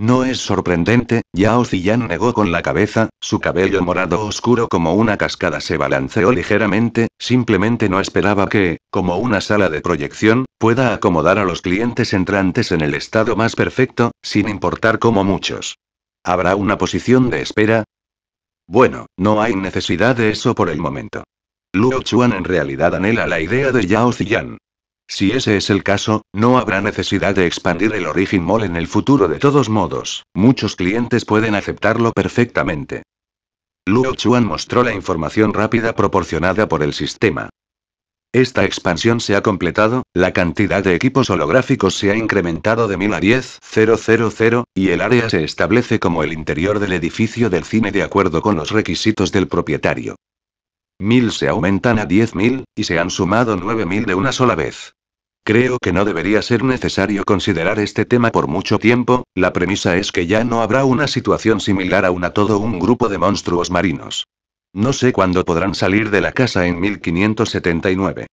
No es sorprendente, Yao Ziyan negó con la cabeza, su cabello morado oscuro como una cascada se balanceó ligeramente, simplemente no esperaba que, como una sala de proyección, pueda acomodar a los clientes entrantes en el estado más perfecto, sin importar cómo muchos. ¿Habrá una posición de espera? Bueno, no hay necesidad de eso por el momento. Luo Chuan en realidad anhela la idea de Yao Ziyan. Si ese es el caso, no habrá necesidad de expandir el Origin Mall en el futuro de todos modos, muchos clientes pueden aceptarlo perfectamente. Luo Chuan mostró la información rápida proporcionada por el sistema. Esta expansión se ha completado, la cantidad de equipos holográficos se ha incrementado de 1000 a 10.000, y el área se establece como el interior del edificio del cine de acuerdo con los requisitos del propietario. 1000 se aumentan a 10.000, y se han sumado 9.000 de una sola vez. Creo que no debería ser necesario considerar este tema por mucho tiempo, la premisa es que ya no habrá una situación similar a una todo un grupo de monstruos marinos. No sé cuándo podrán salir de la casa en 1579.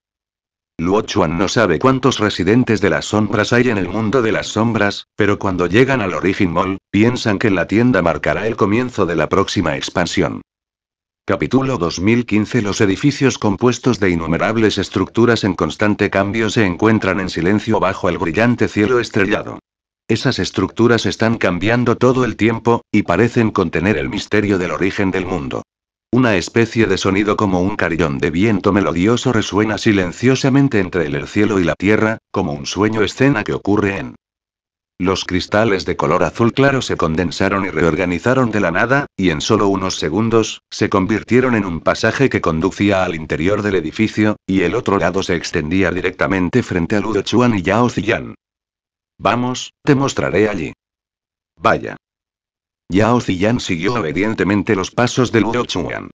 Luo Chuan no sabe cuántos residentes de las sombras hay en el mundo de las sombras, pero cuando llegan al Origin Mall, piensan que la tienda marcará el comienzo de la próxima expansión. Capítulo 2015 Los edificios compuestos de innumerables estructuras en constante cambio se encuentran en silencio bajo el brillante cielo estrellado. Esas estructuras están cambiando todo el tiempo, y parecen contener el misterio del origen del mundo. Una especie de sonido como un carillón de viento melodioso resuena silenciosamente entre el cielo y la tierra, como un sueño escena que ocurre en los cristales de color azul claro se condensaron y reorganizaron de la nada, y en solo unos segundos, se convirtieron en un pasaje que conducía al interior del edificio, y el otro lado se extendía directamente frente a Ludo Chuan y Yao Ziyan. Vamos, te mostraré allí. Vaya. Yao Ziyan siguió obedientemente los pasos de Ludo Chuan.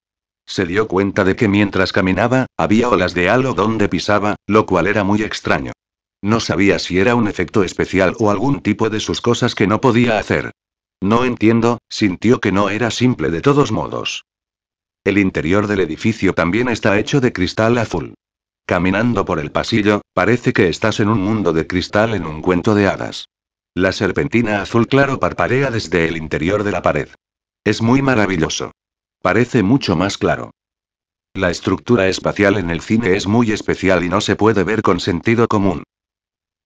Se dio cuenta de que mientras caminaba, había olas de halo donde pisaba, lo cual era muy extraño. No sabía si era un efecto especial o algún tipo de sus cosas que no podía hacer. No entiendo, sintió que no era simple de todos modos. El interior del edificio también está hecho de cristal azul. Caminando por el pasillo, parece que estás en un mundo de cristal en un cuento de hadas. La serpentina azul claro parparea desde el interior de la pared. Es muy maravilloso. Parece mucho más claro. La estructura espacial en el cine es muy especial y no se puede ver con sentido común.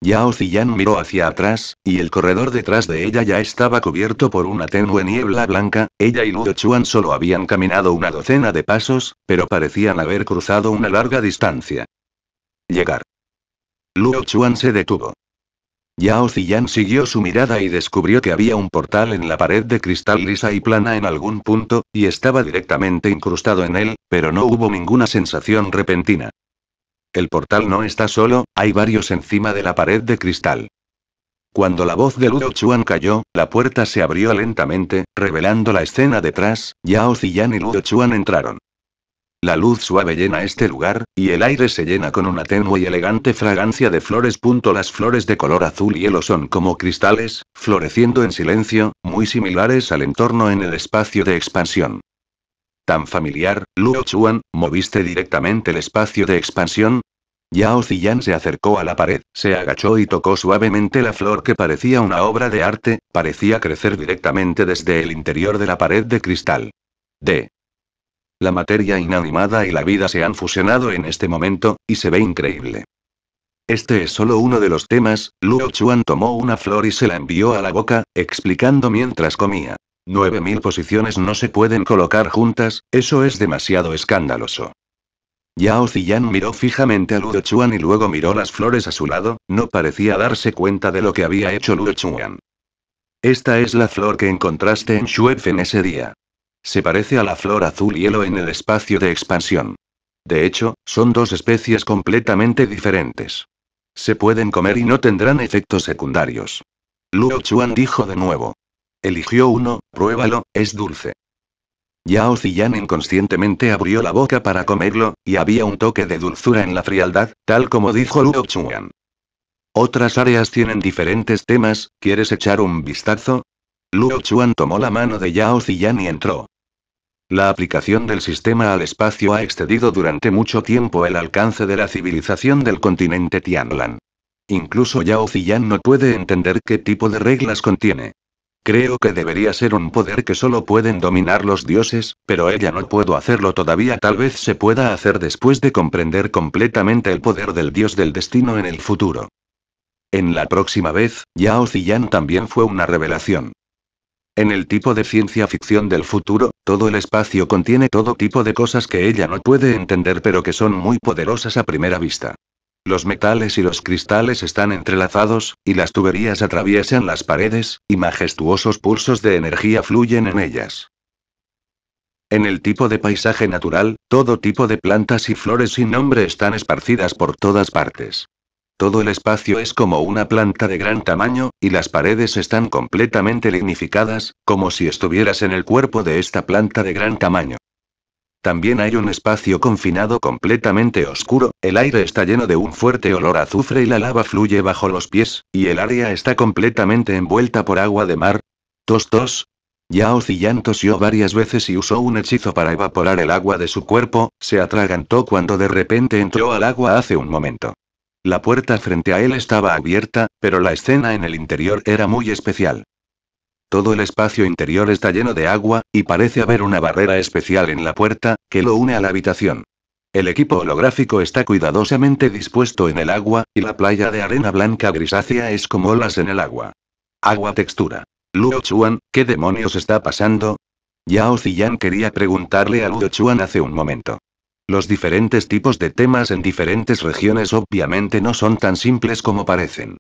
Yao Ziyan miró hacia atrás, y el corredor detrás de ella ya estaba cubierto por una tenue niebla blanca, ella y Luo Chuan solo habían caminado una docena de pasos, pero parecían haber cruzado una larga distancia. Llegar. Luo Chuan se detuvo. Yao Ziyan siguió su mirada y descubrió que había un portal en la pared de cristal lisa y plana en algún punto, y estaba directamente incrustado en él, pero no hubo ninguna sensación repentina. El portal no está solo, hay varios encima de la pared de cristal. Cuando la voz de Luo Chuan cayó, la puerta se abrió lentamente, revelando la escena detrás, Yao Ziyan y Luo Chuan entraron. La luz suave llena este lugar, y el aire se llena con una tenue y elegante fragancia de flores. Las flores de color azul y hielo son como cristales, floreciendo en silencio, muy similares al entorno en el espacio de expansión. Tan familiar, Luo Chuan, moviste directamente el espacio de expansión, Yao Ziyan se acercó a la pared, se agachó y tocó suavemente la flor que parecía una obra de arte, parecía crecer directamente desde el interior de la pared de cristal. D. La materia inanimada y la vida se han fusionado en este momento, y se ve increíble. Este es solo uno de los temas, Luo Chuan tomó una flor y se la envió a la boca, explicando mientras comía. 9000 posiciones no se pueden colocar juntas, eso es demasiado escandaloso. Yao Ziyan miró fijamente a Luo Chuan y luego miró las flores a su lado, no parecía darse cuenta de lo que había hecho Luo Chuan. Esta es la flor que encontraste en en ese día. Se parece a la flor azul hielo en el espacio de expansión. De hecho, son dos especies completamente diferentes. Se pueden comer y no tendrán efectos secundarios. Luo Chuan dijo de nuevo. Eligió uno, pruébalo, es dulce. Yao Ziyan inconscientemente abrió la boca para comerlo, y había un toque de dulzura en la frialdad, tal como dijo Luo Chuan. Otras áreas tienen diferentes temas, ¿quieres echar un vistazo? Luo Chuan tomó la mano de Yao Ziyan y entró. La aplicación del sistema al espacio ha excedido durante mucho tiempo el alcance de la civilización del continente Tianlan. Incluso Yao Ziyan no puede entender qué tipo de reglas contiene. Creo que debería ser un poder que solo pueden dominar los dioses, pero ella no puedo hacerlo todavía. Tal vez se pueda hacer después de comprender completamente el poder del dios del destino en el futuro. En la próxima vez, Yao Ziyan también fue una revelación. En el tipo de ciencia ficción del futuro, todo el espacio contiene todo tipo de cosas que ella no puede entender pero que son muy poderosas a primera vista. Los metales y los cristales están entrelazados, y las tuberías atraviesan las paredes, y majestuosos pulsos de energía fluyen en ellas. En el tipo de paisaje natural, todo tipo de plantas y flores sin nombre están esparcidas por todas partes. Todo el espacio es como una planta de gran tamaño, y las paredes están completamente lignificadas, como si estuvieras en el cuerpo de esta planta de gran tamaño. También hay un espacio confinado completamente oscuro, el aire está lleno de un fuerte olor a azufre y la lava fluye bajo los pies, y el área está completamente envuelta por agua de mar. Tos tos, Yao Ziyan tosió varias veces y usó un hechizo para evaporar el agua de su cuerpo, se atragantó cuando de repente entró al agua hace un momento. La puerta frente a él estaba abierta, pero la escena en el interior era muy especial. Todo el espacio interior está lleno de agua, y parece haber una barrera especial en la puerta, que lo une a la habitación. El equipo holográfico está cuidadosamente dispuesto en el agua, y la playa de arena blanca grisácea es como olas en el agua. Agua textura. Luo Chuan, ¿qué demonios está pasando? Yao Ziyan quería preguntarle a Luo Chuan hace un momento. Los diferentes tipos de temas en diferentes regiones obviamente no son tan simples como parecen.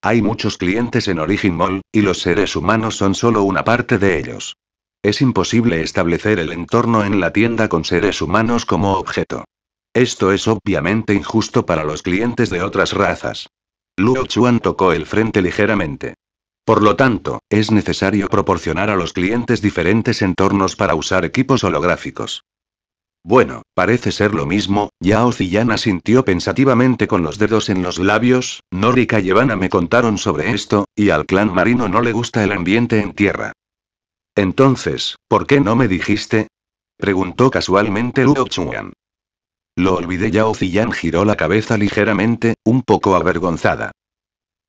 Hay muchos clientes en Origin Mall, y los seres humanos son solo una parte de ellos. Es imposible establecer el entorno en la tienda con seres humanos como objeto. Esto es obviamente injusto para los clientes de otras razas. Luo Chuan tocó el frente ligeramente. Por lo tanto, es necesario proporcionar a los clientes diferentes entornos para usar equipos holográficos. Bueno, parece ser lo mismo, Yao Ziyan asintió pensativamente con los dedos en los labios, Norika y Evana me contaron sobre esto, y al clan marino no le gusta el ambiente en tierra. Entonces, ¿por qué no me dijiste? Preguntó casualmente Luo Chuan. Lo olvidé Yao Ziyan giró la cabeza ligeramente, un poco avergonzada.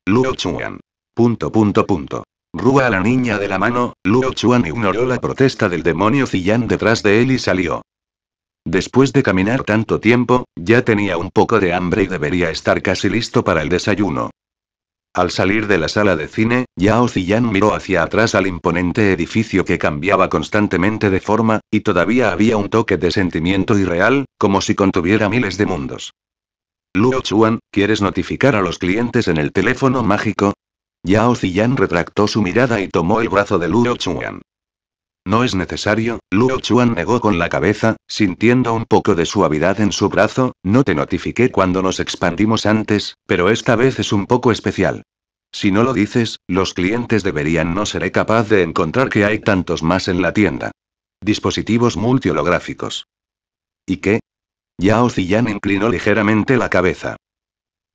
Luo Chuan. Punto punto punto. Rúa a la niña de la mano, Luo Chuan ignoró la protesta del demonio Ziyan detrás de él y salió. Después de caminar tanto tiempo, ya tenía un poco de hambre y debería estar casi listo para el desayuno. Al salir de la sala de cine, Yao Ziyan miró hacia atrás al imponente edificio que cambiaba constantemente de forma, y todavía había un toque de sentimiento irreal, como si contuviera miles de mundos. Luo Chuan, ¿quieres notificar a los clientes en el teléfono mágico? Yao Ziyan retractó su mirada y tomó el brazo de Luo Chuan. No es necesario, Luo Chuan negó con la cabeza, sintiendo un poco de suavidad en su brazo, no te notifiqué cuando nos expandimos antes, pero esta vez es un poco especial. Si no lo dices, los clientes deberían no seré capaz de encontrar que hay tantos más en la tienda. Dispositivos multiholográficos. ¿Y qué? Yao Ziyan inclinó ligeramente la cabeza.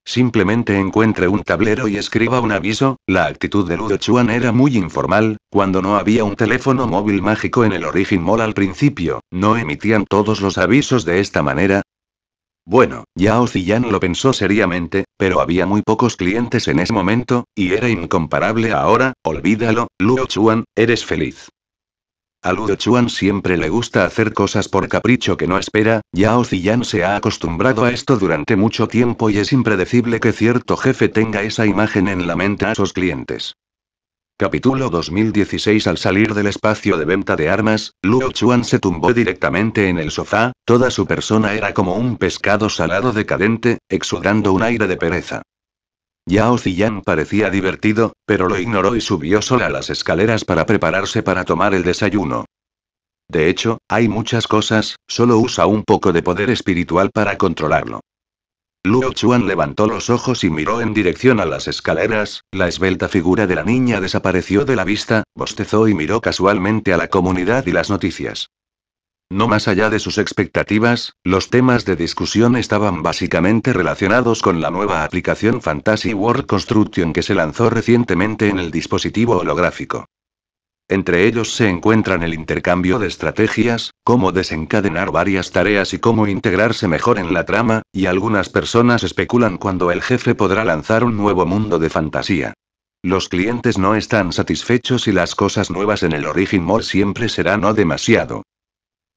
Simplemente encuentre un tablero y escriba un aviso, la actitud de Luo Chuan era muy informal, cuando no había un teléfono móvil mágico en el Origin Mall al principio, ¿no emitían todos los avisos de esta manera? Bueno, Yao Ziyan lo pensó seriamente, pero había muy pocos clientes en ese momento, y era incomparable ahora, olvídalo, Luo Chuan, eres feliz. A Ludo Chuan siempre le gusta hacer cosas por capricho que no espera, Yao Ziyan se ha acostumbrado a esto durante mucho tiempo y es impredecible que cierto jefe tenga esa imagen en la mente a sus clientes. Capítulo 2016 Al salir del espacio de venta de armas, Luo Chuan se tumbó directamente en el sofá, toda su persona era como un pescado salado decadente, exudando un aire de pereza. Yao Ziyan parecía divertido, pero lo ignoró y subió sola a las escaleras para prepararse para tomar el desayuno. De hecho, hay muchas cosas, solo usa un poco de poder espiritual para controlarlo. Luo Chuan levantó los ojos y miró en dirección a las escaleras, la esbelta figura de la niña desapareció de la vista, bostezó y miró casualmente a la comunidad y las noticias. No más allá de sus expectativas, los temas de discusión estaban básicamente relacionados con la nueva aplicación Fantasy World Construction que se lanzó recientemente en el dispositivo holográfico. Entre ellos se encuentran el intercambio de estrategias, cómo desencadenar varias tareas y cómo integrarse mejor en la trama, y algunas personas especulan cuando el jefe podrá lanzar un nuevo mundo de fantasía. Los clientes no están satisfechos y las cosas nuevas en el Origin More siempre serán no demasiado.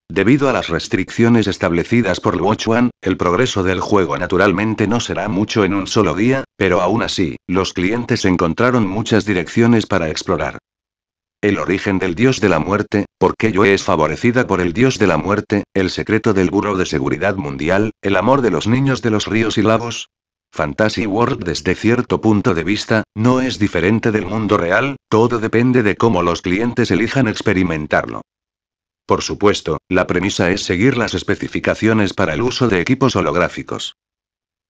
Debido a las restricciones establecidas por Luo el progreso del juego naturalmente no será mucho en un solo día, pero aún así, los clientes encontraron muchas direcciones para explorar. El origen del dios de la muerte, por qué yo es favorecida por el dios de la muerte, el secreto del Burro de Seguridad Mundial, el amor de los niños de los ríos y lagos, Fantasy World desde cierto punto de vista, no es diferente del mundo real, todo depende de cómo los clientes elijan experimentarlo. Por supuesto, la premisa es seguir las especificaciones para el uso de equipos holográficos.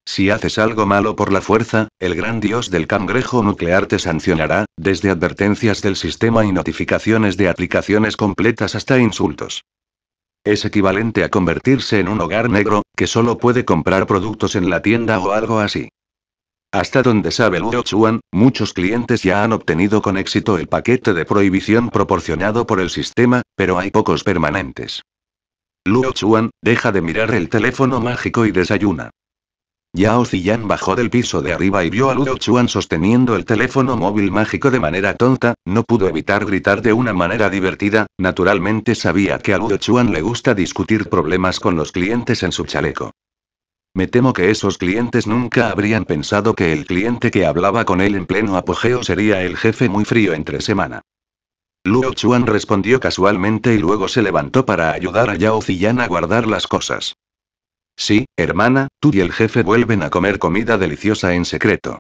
Si haces algo malo por la fuerza, el gran dios del cangrejo nuclear te sancionará, desde advertencias del sistema y notificaciones de aplicaciones completas hasta insultos. Es equivalente a convertirse en un hogar negro, que solo puede comprar productos en la tienda o algo así. Hasta donde sabe Luo Chuan, muchos clientes ya han obtenido con éxito el paquete de prohibición proporcionado por el sistema, pero hay pocos permanentes. Luo Chuan, deja de mirar el teléfono mágico y desayuna. Yao Ziyan bajó del piso de arriba y vio a Luo Chuan sosteniendo el teléfono móvil mágico de manera tonta, no pudo evitar gritar de una manera divertida, naturalmente sabía que a Luo Chuan le gusta discutir problemas con los clientes en su chaleco. Me temo que esos clientes nunca habrían pensado que el cliente que hablaba con él en pleno apogeo sería el jefe muy frío entre semana. Luo Chuan respondió casualmente y luego se levantó para ayudar a Yao Ziyan a guardar las cosas. Sí, hermana, tú y el jefe vuelven a comer comida deliciosa en secreto.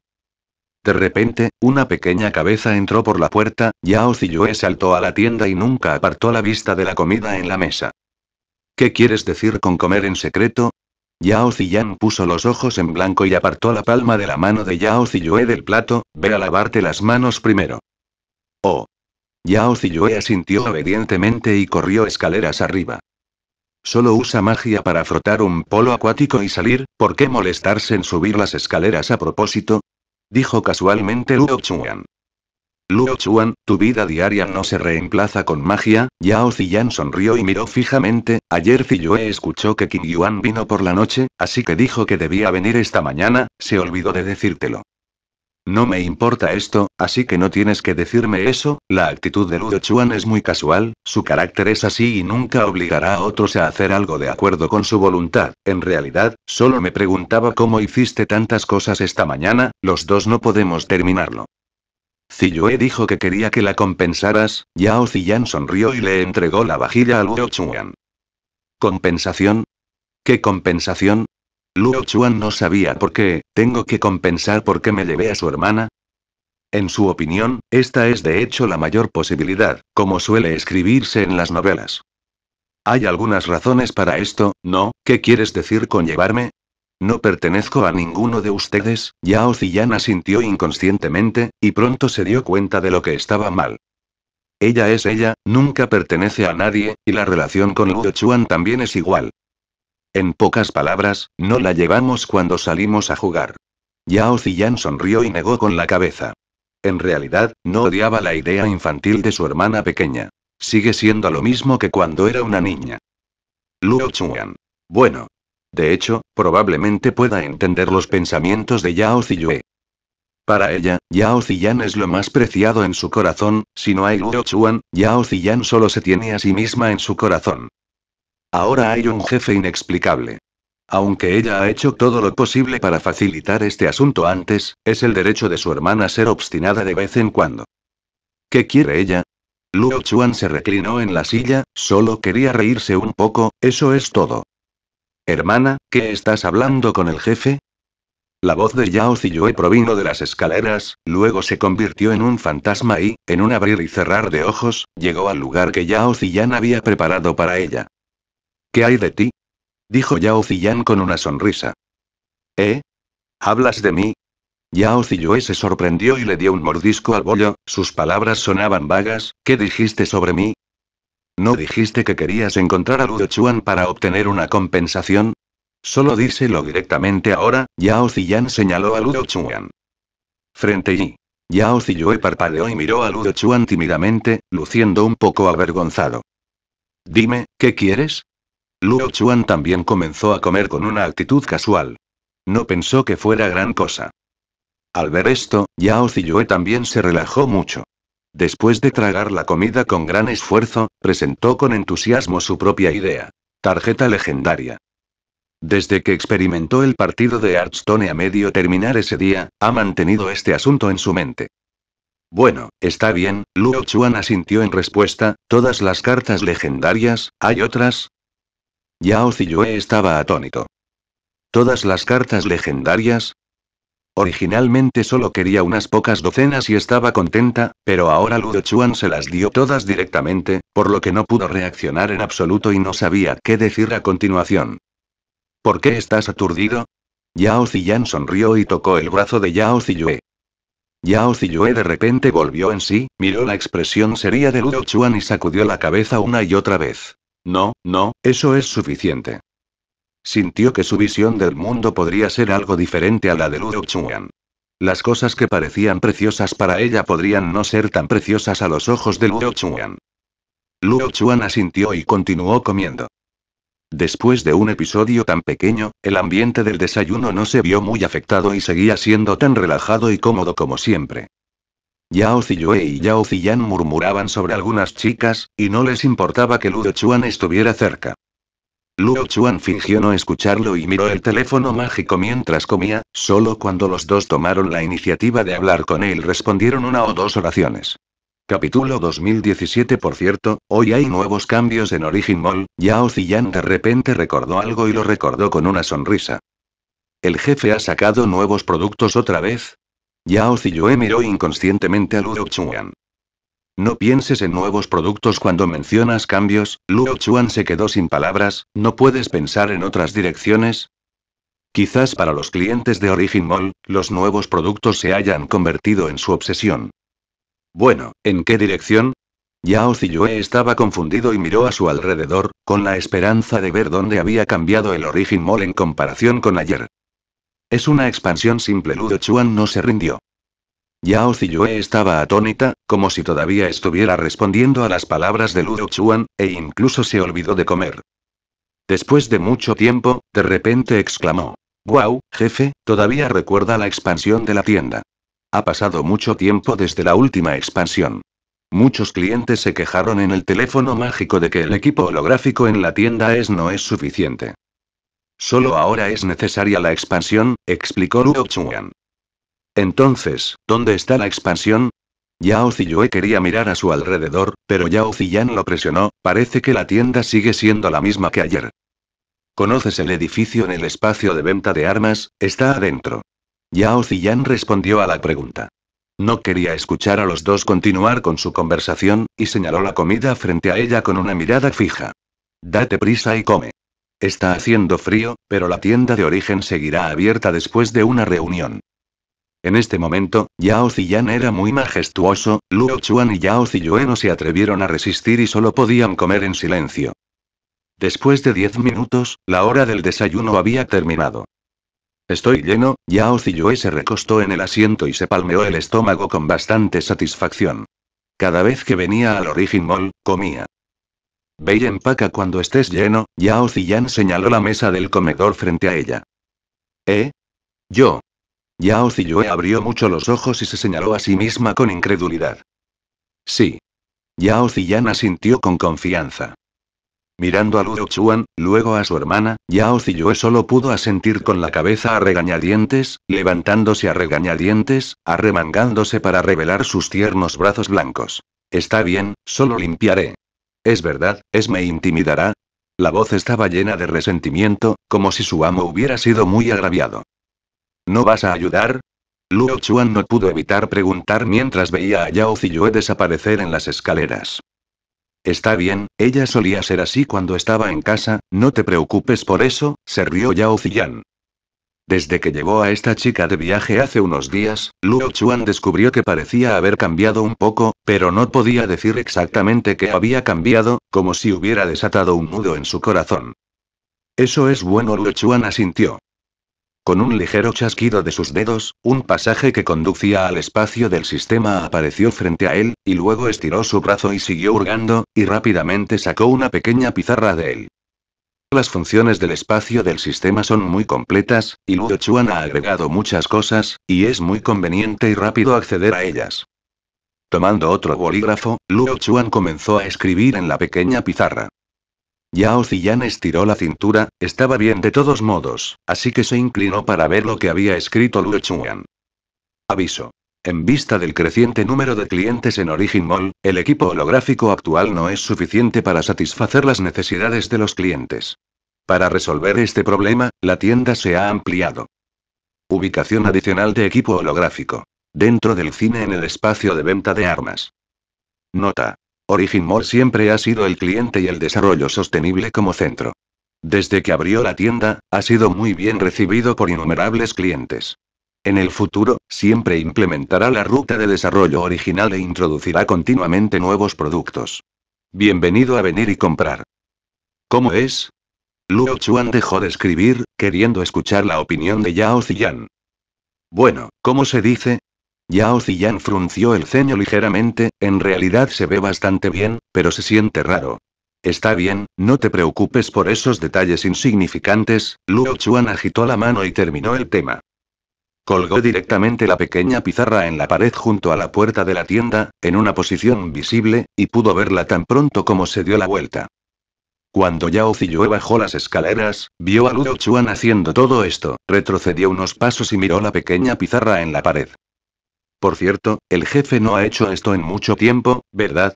De repente, una pequeña cabeza entró por la puerta, Yao Ziyue saltó a la tienda y nunca apartó la vista de la comida en la mesa. ¿Qué quieres decir con comer en secreto? Yao Ziyan puso los ojos en blanco y apartó la palma de la mano de Yao Ziyue del plato, ve a lavarte las manos primero. Oh. Yao Ziyue asintió obedientemente y corrió escaleras arriba. Solo usa magia para frotar un polo acuático y salir, ¿por qué molestarse en subir las escaleras a propósito? Dijo casualmente Luo Chuan. Luo Chuan, tu vida diaria no se reemplaza con magia, Yao Ziyan sonrió y miró fijamente, ayer Ziyue escuchó que King Yuan vino por la noche, así que dijo que debía venir esta mañana, se olvidó de decírtelo. No me importa esto, así que no tienes que decirme eso, la actitud de Luo Chuan es muy casual, su carácter es así y nunca obligará a otros a hacer algo de acuerdo con su voluntad. En realidad, solo me preguntaba cómo hiciste tantas cosas esta mañana, los dos no podemos terminarlo. Ziyue dijo que quería que la compensaras, Yao Ziyan sonrió y le entregó la vajilla a Luo Chuan. ¿Compensación? ¿Qué compensación? Luo Chuan no sabía por qué, tengo que compensar porque me llevé a su hermana. En su opinión, esta es de hecho la mayor posibilidad, como suele escribirse en las novelas. Hay algunas razones para esto, ¿no? ¿Qué quieres decir con llevarme? No pertenezco a ninguno de ustedes, Yao Ziyan asintió inconscientemente, y pronto se dio cuenta de lo que estaba mal. Ella es ella, nunca pertenece a nadie, y la relación con Luo Chuan también es igual. En pocas palabras, no la llevamos cuando salimos a jugar. Yao Ziyan sonrió y negó con la cabeza. En realidad, no odiaba la idea infantil de su hermana pequeña. Sigue siendo lo mismo que cuando era una niña. Luo Chuan. Bueno, de hecho, probablemente pueda entender los pensamientos de Yao Ziyue. Para ella, Yao Ziyan es lo más preciado en su corazón, si no hay Luo Chuan, Yao Ziyan solo se tiene a sí misma en su corazón. Ahora hay un jefe inexplicable. Aunque ella ha hecho todo lo posible para facilitar este asunto antes, es el derecho de su hermana ser obstinada de vez en cuando. ¿Qué quiere ella? Luo Chuan se reclinó en la silla, solo quería reírse un poco, eso es todo. Hermana, ¿qué estás hablando con el jefe? La voz de Yao Ziyue provino de las escaleras, luego se convirtió en un fantasma y, en un abrir y cerrar de ojos, llegó al lugar que Yao Ziyan había preparado para ella. ¿Qué hay de ti? dijo Yao Ziyan con una sonrisa. ¿Eh? ¿Hablas de mí? Yao Ziyue se sorprendió y le dio un mordisco al bollo, sus palabras sonaban vagas, ¿qué dijiste sobre mí? ¿No dijiste que querías encontrar a Luo Chuan para obtener una compensación? Solo díselo directamente ahora, Yao Ziyan señaló a Luo Chuan. Frente y. Yao Ziyue parpadeó y miró a Luo Chuan tímidamente, luciendo un poco avergonzado. Dime, ¿qué quieres? Luo Chuan también comenzó a comer con una actitud casual. No pensó que fuera gran cosa. Al ver esto, Yao Ziyue también se relajó mucho. Después de tragar la comida con gran esfuerzo, presentó con entusiasmo su propia idea. Tarjeta legendaria. Desde que experimentó el partido de Archstone, a medio terminar ese día, ha mantenido este asunto en su mente. Bueno, está bien, Luo Chuan asintió en respuesta, todas las cartas legendarias, ¿hay otras? Yao Ziyue estaba atónito. ¿Todas las cartas legendarias? Originalmente solo quería unas pocas docenas y estaba contenta, pero ahora Ludo Chuan se las dio todas directamente, por lo que no pudo reaccionar en absoluto y no sabía qué decir a continuación. ¿Por qué estás aturdido? Yao Ziyan sonrió y tocó el brazo de Yao Ziyue. Yao Ziyue de repente volvió en sí, miró la expresión seria de Ludo Chuan y sacudió la cabeza una y otra vez. No, no, eso es suficiente. Sintió que su visión del mundo podría ser algo diferente a la de Ludo Chuan. Las cosas que parecían preciosas para ella podrían no ser tan preciosas a los ojos de Luo Chuan. Chuan asintió y continuó comiendo. Después de un episodio tan pequeño, el ambiente del desayuno no se vio muy afectado y seguía siendo tan relajado y cómodo como siempre. Yao Ziyue y Yao Ziyan murmuraban sobre algunas chicas, y no les importaba que Ludo Chuan estuviera cerca. Luo Chuan fingió no escucharlo y miró el teléfono mágico mientras comía, solo cuando los dos tomaron la iniciativa de hablar con él respondieron una o dos oraciones. Capítulo 2017 Por cierto, hoy hay nuevos cambios en Origin Mall, Yao Ziyan de repente recordó algo y lo recordó con una sonrisa. ¿El jefe ha sacado nuevos productos otra vez? Yao Ziyue miró inconscientemente a Luo Chuan. No pienses en nuevos productos cuando mencionas cambios, Ludo Chuan se quedó sin palabras, ¿no puedes pensar en otras direcciones? Quizás para los clientes de Origin Mall, los nuevos productos se hayan convertido en su obsesión. Bueno, ¿en qué dirección? Yao Ziyue estaba confundido y miró a su alrededor, con la esperanza de ver dónde había cambiado el Origin Mall en comparación con ayer. Es una expansión simple. Ludo Chuan no se rindió. Yao Ziyue estaba atónita, como si todavía estuviera respondiendo a las palabras de Luo Chuan, e incluso se olvidó de comer. Después de mucho tiempo, de repente exclamó. Wow, jefe, todavía recuerda la expansión de la tienda. Ha pasado mucho tiempo desde la última expansión. Muchos clientes se quejaron en el teléfono mágico de que el equipo holográfico en la tienda es no es suficiente. Solo ahora es necesaria la expansión, explicó Luo Chuan. Entonces, ¿dónde está la expansión? Yao Ziyue quería mirar a su alrededor, pero Yao Ziyan lo presionó, parece que la tienda sigue siendo la misma que ayer. ¿Conoces el edificio en el espacio de venta de armas? Está adentro. Yao Ziyan respondió a la pregunta. No quería escuchar a los dos continuar con su conversación, y señaló la comida frente a ella con una mirada fija. Date prisa y come. Está haciendo frío, pero la tienda de origen seguirá abierta después de una reunión. En este momento, Yao Ziyan era muy majestuoso, Luo Chuan y Yao Ziyue no se atrevieron a resistir y solo podían comer en silencio. Después de diez minutos, la hora del desayuno había terminado. Estoy lleno, Yao Ziyue se recostó en el asiento y se palmeó el estómago con bastante satisfacción. Cada vez que venía al Origin Mall, comía. Ve y empaca cuando estés lleno, Yao Ziyan señaló la mesa del comedor frente a ella. ¿Eh? Yo, Yao Ziyue abrió mucho los ojos y se señaló a sí misma con incredulidad. Sí. Yao Ziyan asintió con confianza. Mirando a Luo Chuan, luego a su hermana, Yao Ziyue solo pudo asentir con la cabeza a regañadientes, levantándose a regañadientes, arremangándose para revelar sus tiernos brazos blancos. Está bien, solo limpiaré. Es verdad, es me intimidará. La voz estaba llena de resentimiento, como si su amo hubiera sido muy agraviado. ¿No vas a ayudar? Luo Chuan no pudo evitar preguntar mientras veía a Yao Ziyue desaparecer en las escaleras. Está bien, ella solía ser así cuando estaba en casa, no te preocupes por eso, se rió Yao Ziyan. Desde que llegó a esta chica de viaje hace unos días, Luo Chuan descubrió que parecía haber cambiado un poco, pero no podía decir exactamente qué había cambiado, como si hubiera desatado un nudo en su corazón. Eso es bueno, Luo Chuan asintió. Con un ligero chasquido de sus dedos, un pasaje que conducía al espacio del sistema apareció frente a él, y luego estiró su brazo y siguió hurgando, y rápidamente sacó una pequeña pizarra de él. Las funciones del espacio del sistema son muy completas, y Luo Chuan ha agregado muchas cosas, y es muy conveniente y rápido acceder a ellas. Tomando otro bolígrafo, Luo Chuan comenzó a escribir en la pequeña pizarra. Yao Ziyan estiró la cintura, estaba bien de todos modos, así que se inclinó para ver lo que había escrito Lu Chuan. Aviso. En vista del creciente número de clientes en Origin Mall, el equipo holográfico actual no es suficiente para satisfacer las necesidades de los clientes. Para resolver este problema, la tienda se ha ampliado. Ubicación adicional de equipo holográfico. Dentro del cine en el espacio de venta de armas. Nota. Origin siempre ha sido el cliente y el desarrollo sostenible como centro. Desde que abrió la tienda, ha sido muy bien recibido por innumerables clientes. En el futuro, siempre implementará la ruta de desarrollo original e introducirá continuamente nuevos productos. Bienvenido a venir y comprar. ¿Cómo es? Luo Chuan dejó de escribir, queriendo escuchar la opinión de Yao Ziyan. Bueno, ¿cómo se dice? Yao Ziyan frunció el ceño ligeramente, en realidad se ve bastante bien, pero se siente raro. Está bien, no te preocupes por esos detalles insignificantes, Luo Chuan agitó la mano y terminó el tema. Colgó directamente la pequeña pizarra en la pared junto a la puerta de la tienda, en una posición visible, y pudo verla tan pronto como se dio la vuelta. Cuando Yao Ziyue bajó las escaleras, vio a Luo Chuan haciendo todo esto, retrocedió unos pasos y miró la pequeña pizarra en la pared. Por cierto, el jefe no ha hecho esto en mucho tiempo, ¿verdad?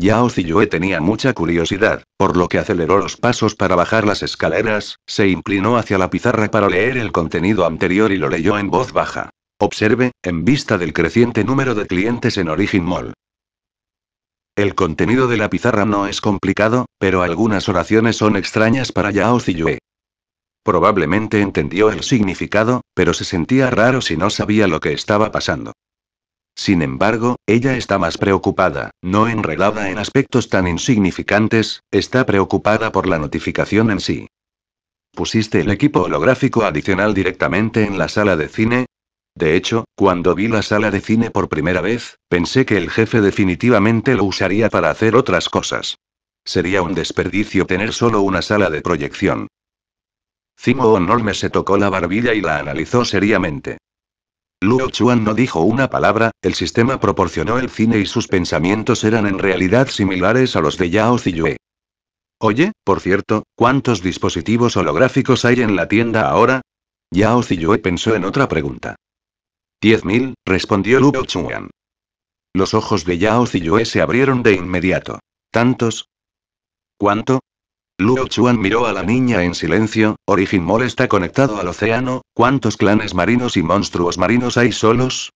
Yao Ziyue tenía mucha curiosidad, por lo que aceleró los pasos para bajar las escaleras, se inclinó hacia la pizarra para leer el contenido anterior y lo leyó en voz baja. Observe, en vista del creciente número de clientes en Origin Mall. El contenido de la pizarra no es complicado, pero algunas oraciones son extrañas para Yao Ziyue. Probablemente entendió el significado, pero se sentía raro si no sabía lo que estaba pasando. Sin embargo, ella está más preocupada, no enredada en aspectos tan insignificantes, está preocupada por la notificación en sí. ¿Pusiste el equipo holográfico adicional directamente en la sala de cine? De hecho, cuando vi la sala de cine por primera vez, pensé que el jefe definitivamente lo usaría para hacer otras cosas. Sería un desperdicio tener solo una sala de proyección. Zimo O'Nolme se tocó la barbilla y la analizó seriamente. Luo Chuan no dijo una palabra, el sistema proporcionó el cine y sus pensamientos eran en realidad similares a los de Yao Ziyue. Oye, por cierto, ¿cuántos dispositivos holográficos hay en la tienda ahora? Yao Ziyue pensó en otra pregunta. Diez mil, respondió Luo Chuan. Los ojos de Yao Ziyue se abrieron de inmediato. ¿Tantos? ¿Cuánto? Luo Chuan miró a la niña en silencio, Origin está conectado al océano, ¿cuántos clanes marinos y monstruos marinos hay solos?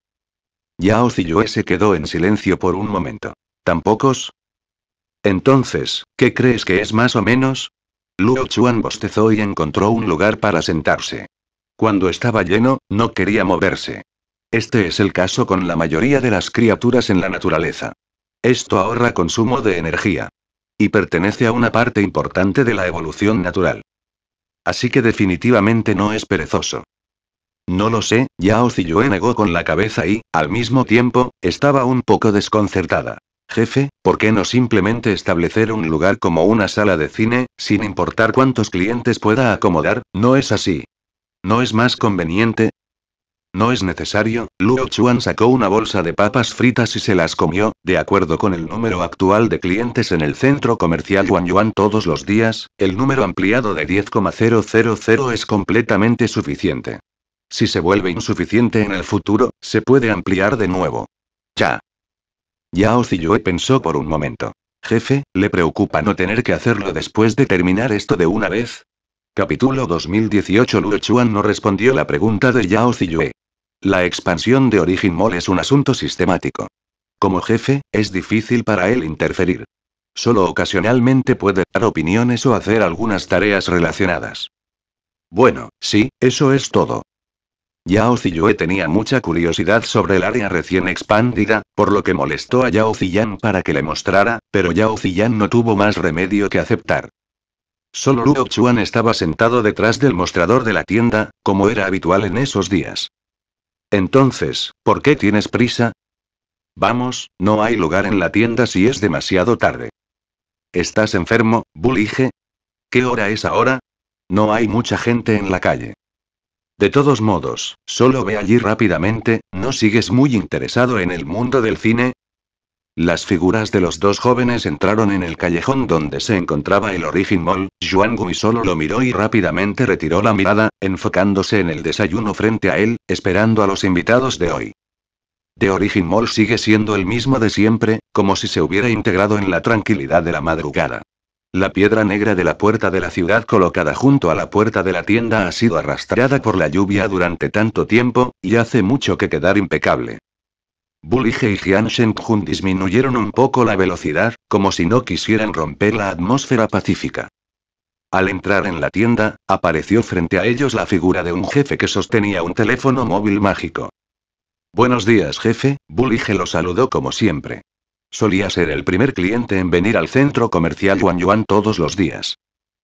Yao Ziyue se quedó en silencio por un momento. Tampocos. Entonces, ¿qué crees que es más o menos? Luo Chuan bostezó y encontró un lugar para sentarse. Cuando estaba lleno, no quería moverse. Este es el caso con la mayoría de las criaturas en la naturaleza. Esto ahorra consumo de energía. Y pertenece a una parte importante de la evolución natural. Así que definitivamente no es perezoso. No lo sé, Yao en negó con la cabeza y, al mismo tiempo, estaba un poco desconcertada. Jefe, ¿por qué no simplemente establecer un lugar como una sala de cine, sin importar cuántos clientes pueda acomodar, no es así? ¿No es más conveniente? No es necesario, Luo Chuan sacó una bolsa de papas fritas y se las comió, de acuerdo con el número actual de clientes en el centro comercial Yuan Yuan todos los días, el número ampliado de 10,000 es completamente suficiente. Si se vuelve insuficiente en el futuro, se puede ampliar de nuevo. Ya. Yao Ziyue pensó por un momento. Jefe, ¿le preocupa no tener que hacerlo después de terminar esto de una vez? Capítulo 2018 Luo Chuan no respondió la pregunta de Yao Ziyue. La expansión de Origin Mall es un asunto sistemático. Como jefe, es difícil para él interferir. Solo ocasionalmente puede dar opiniones o hacer algunas tareas relacionadas. Bueno, sí, eso es todo. Yao Ziyue tenía mucha curiosidad sobre el área recién expandida, por lo que molestó a Yao Ziyan para que le mostrara, pero Yao Ziyan no tuvo más remedio que aceptar. Solo Luo Chuan estaba sentado detrás del mostrador de la tienda, como era habitual en esos días. Entonces, ¿por qué tienes prisa? Vamos, no hay lugar en la tienda si es demasiado tarde. ¿Estás enfermo, Bulige? ¿Qué hora es ahora? No hay mucha gente en la calle. De todos modos, solo ve allí rápidamente, ¿no sigues muy interesado en el mundo del cine? Las figuras de los dos jóvenes entraron en el callejón donde se encontraba el Origin Mall, Yuan Gui solo lo miró y rápidamente retiró la mirada, enfocándose en el desayuno frente a él, esperando a los invitados de hoy. The Origin Mall sigue siendo el mismo de siempre, como si se hubiera integrado en la tranquilidad de la madrugada. La piedra negra de la puerta de la ciudad colocada junto a la puerta de la tienda ha sido arrastrada por la lluvia durante tanto tiempo, y hace mucho que quedar impecable. Bullige y Jian Shengjun disminuyeron un poco la velocidad, como si no quisieran romper la atmósfera pacífica. Al entrar en la tienda, apareció frente a ellos la figura de un jefe que sostenía un teléfono móvil mágico. Buenos días jefe, Bullige lo saludó como siempre. Solía ser el primer cliente en venir al centro comercial Yuan Yuan todos los días.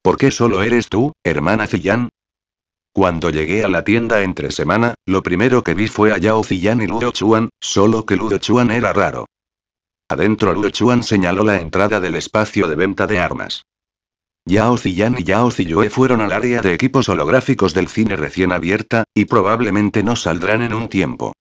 ¿Por qué solo eres tú, hermana Ziyan?» Cuando llegué a la tienda entre semana, lo primero que vi fue a Yao Ziyan y Luo Chuan, solo que Luo Chuan era raro. Adentro Luo Chuan señaló la entrada del espacio de venta de armas. Yao Ziyan y Yao Ziyue fueron al área de equipos holográficos del cine recién abierta, y probablemente no saldrán en un tiempo.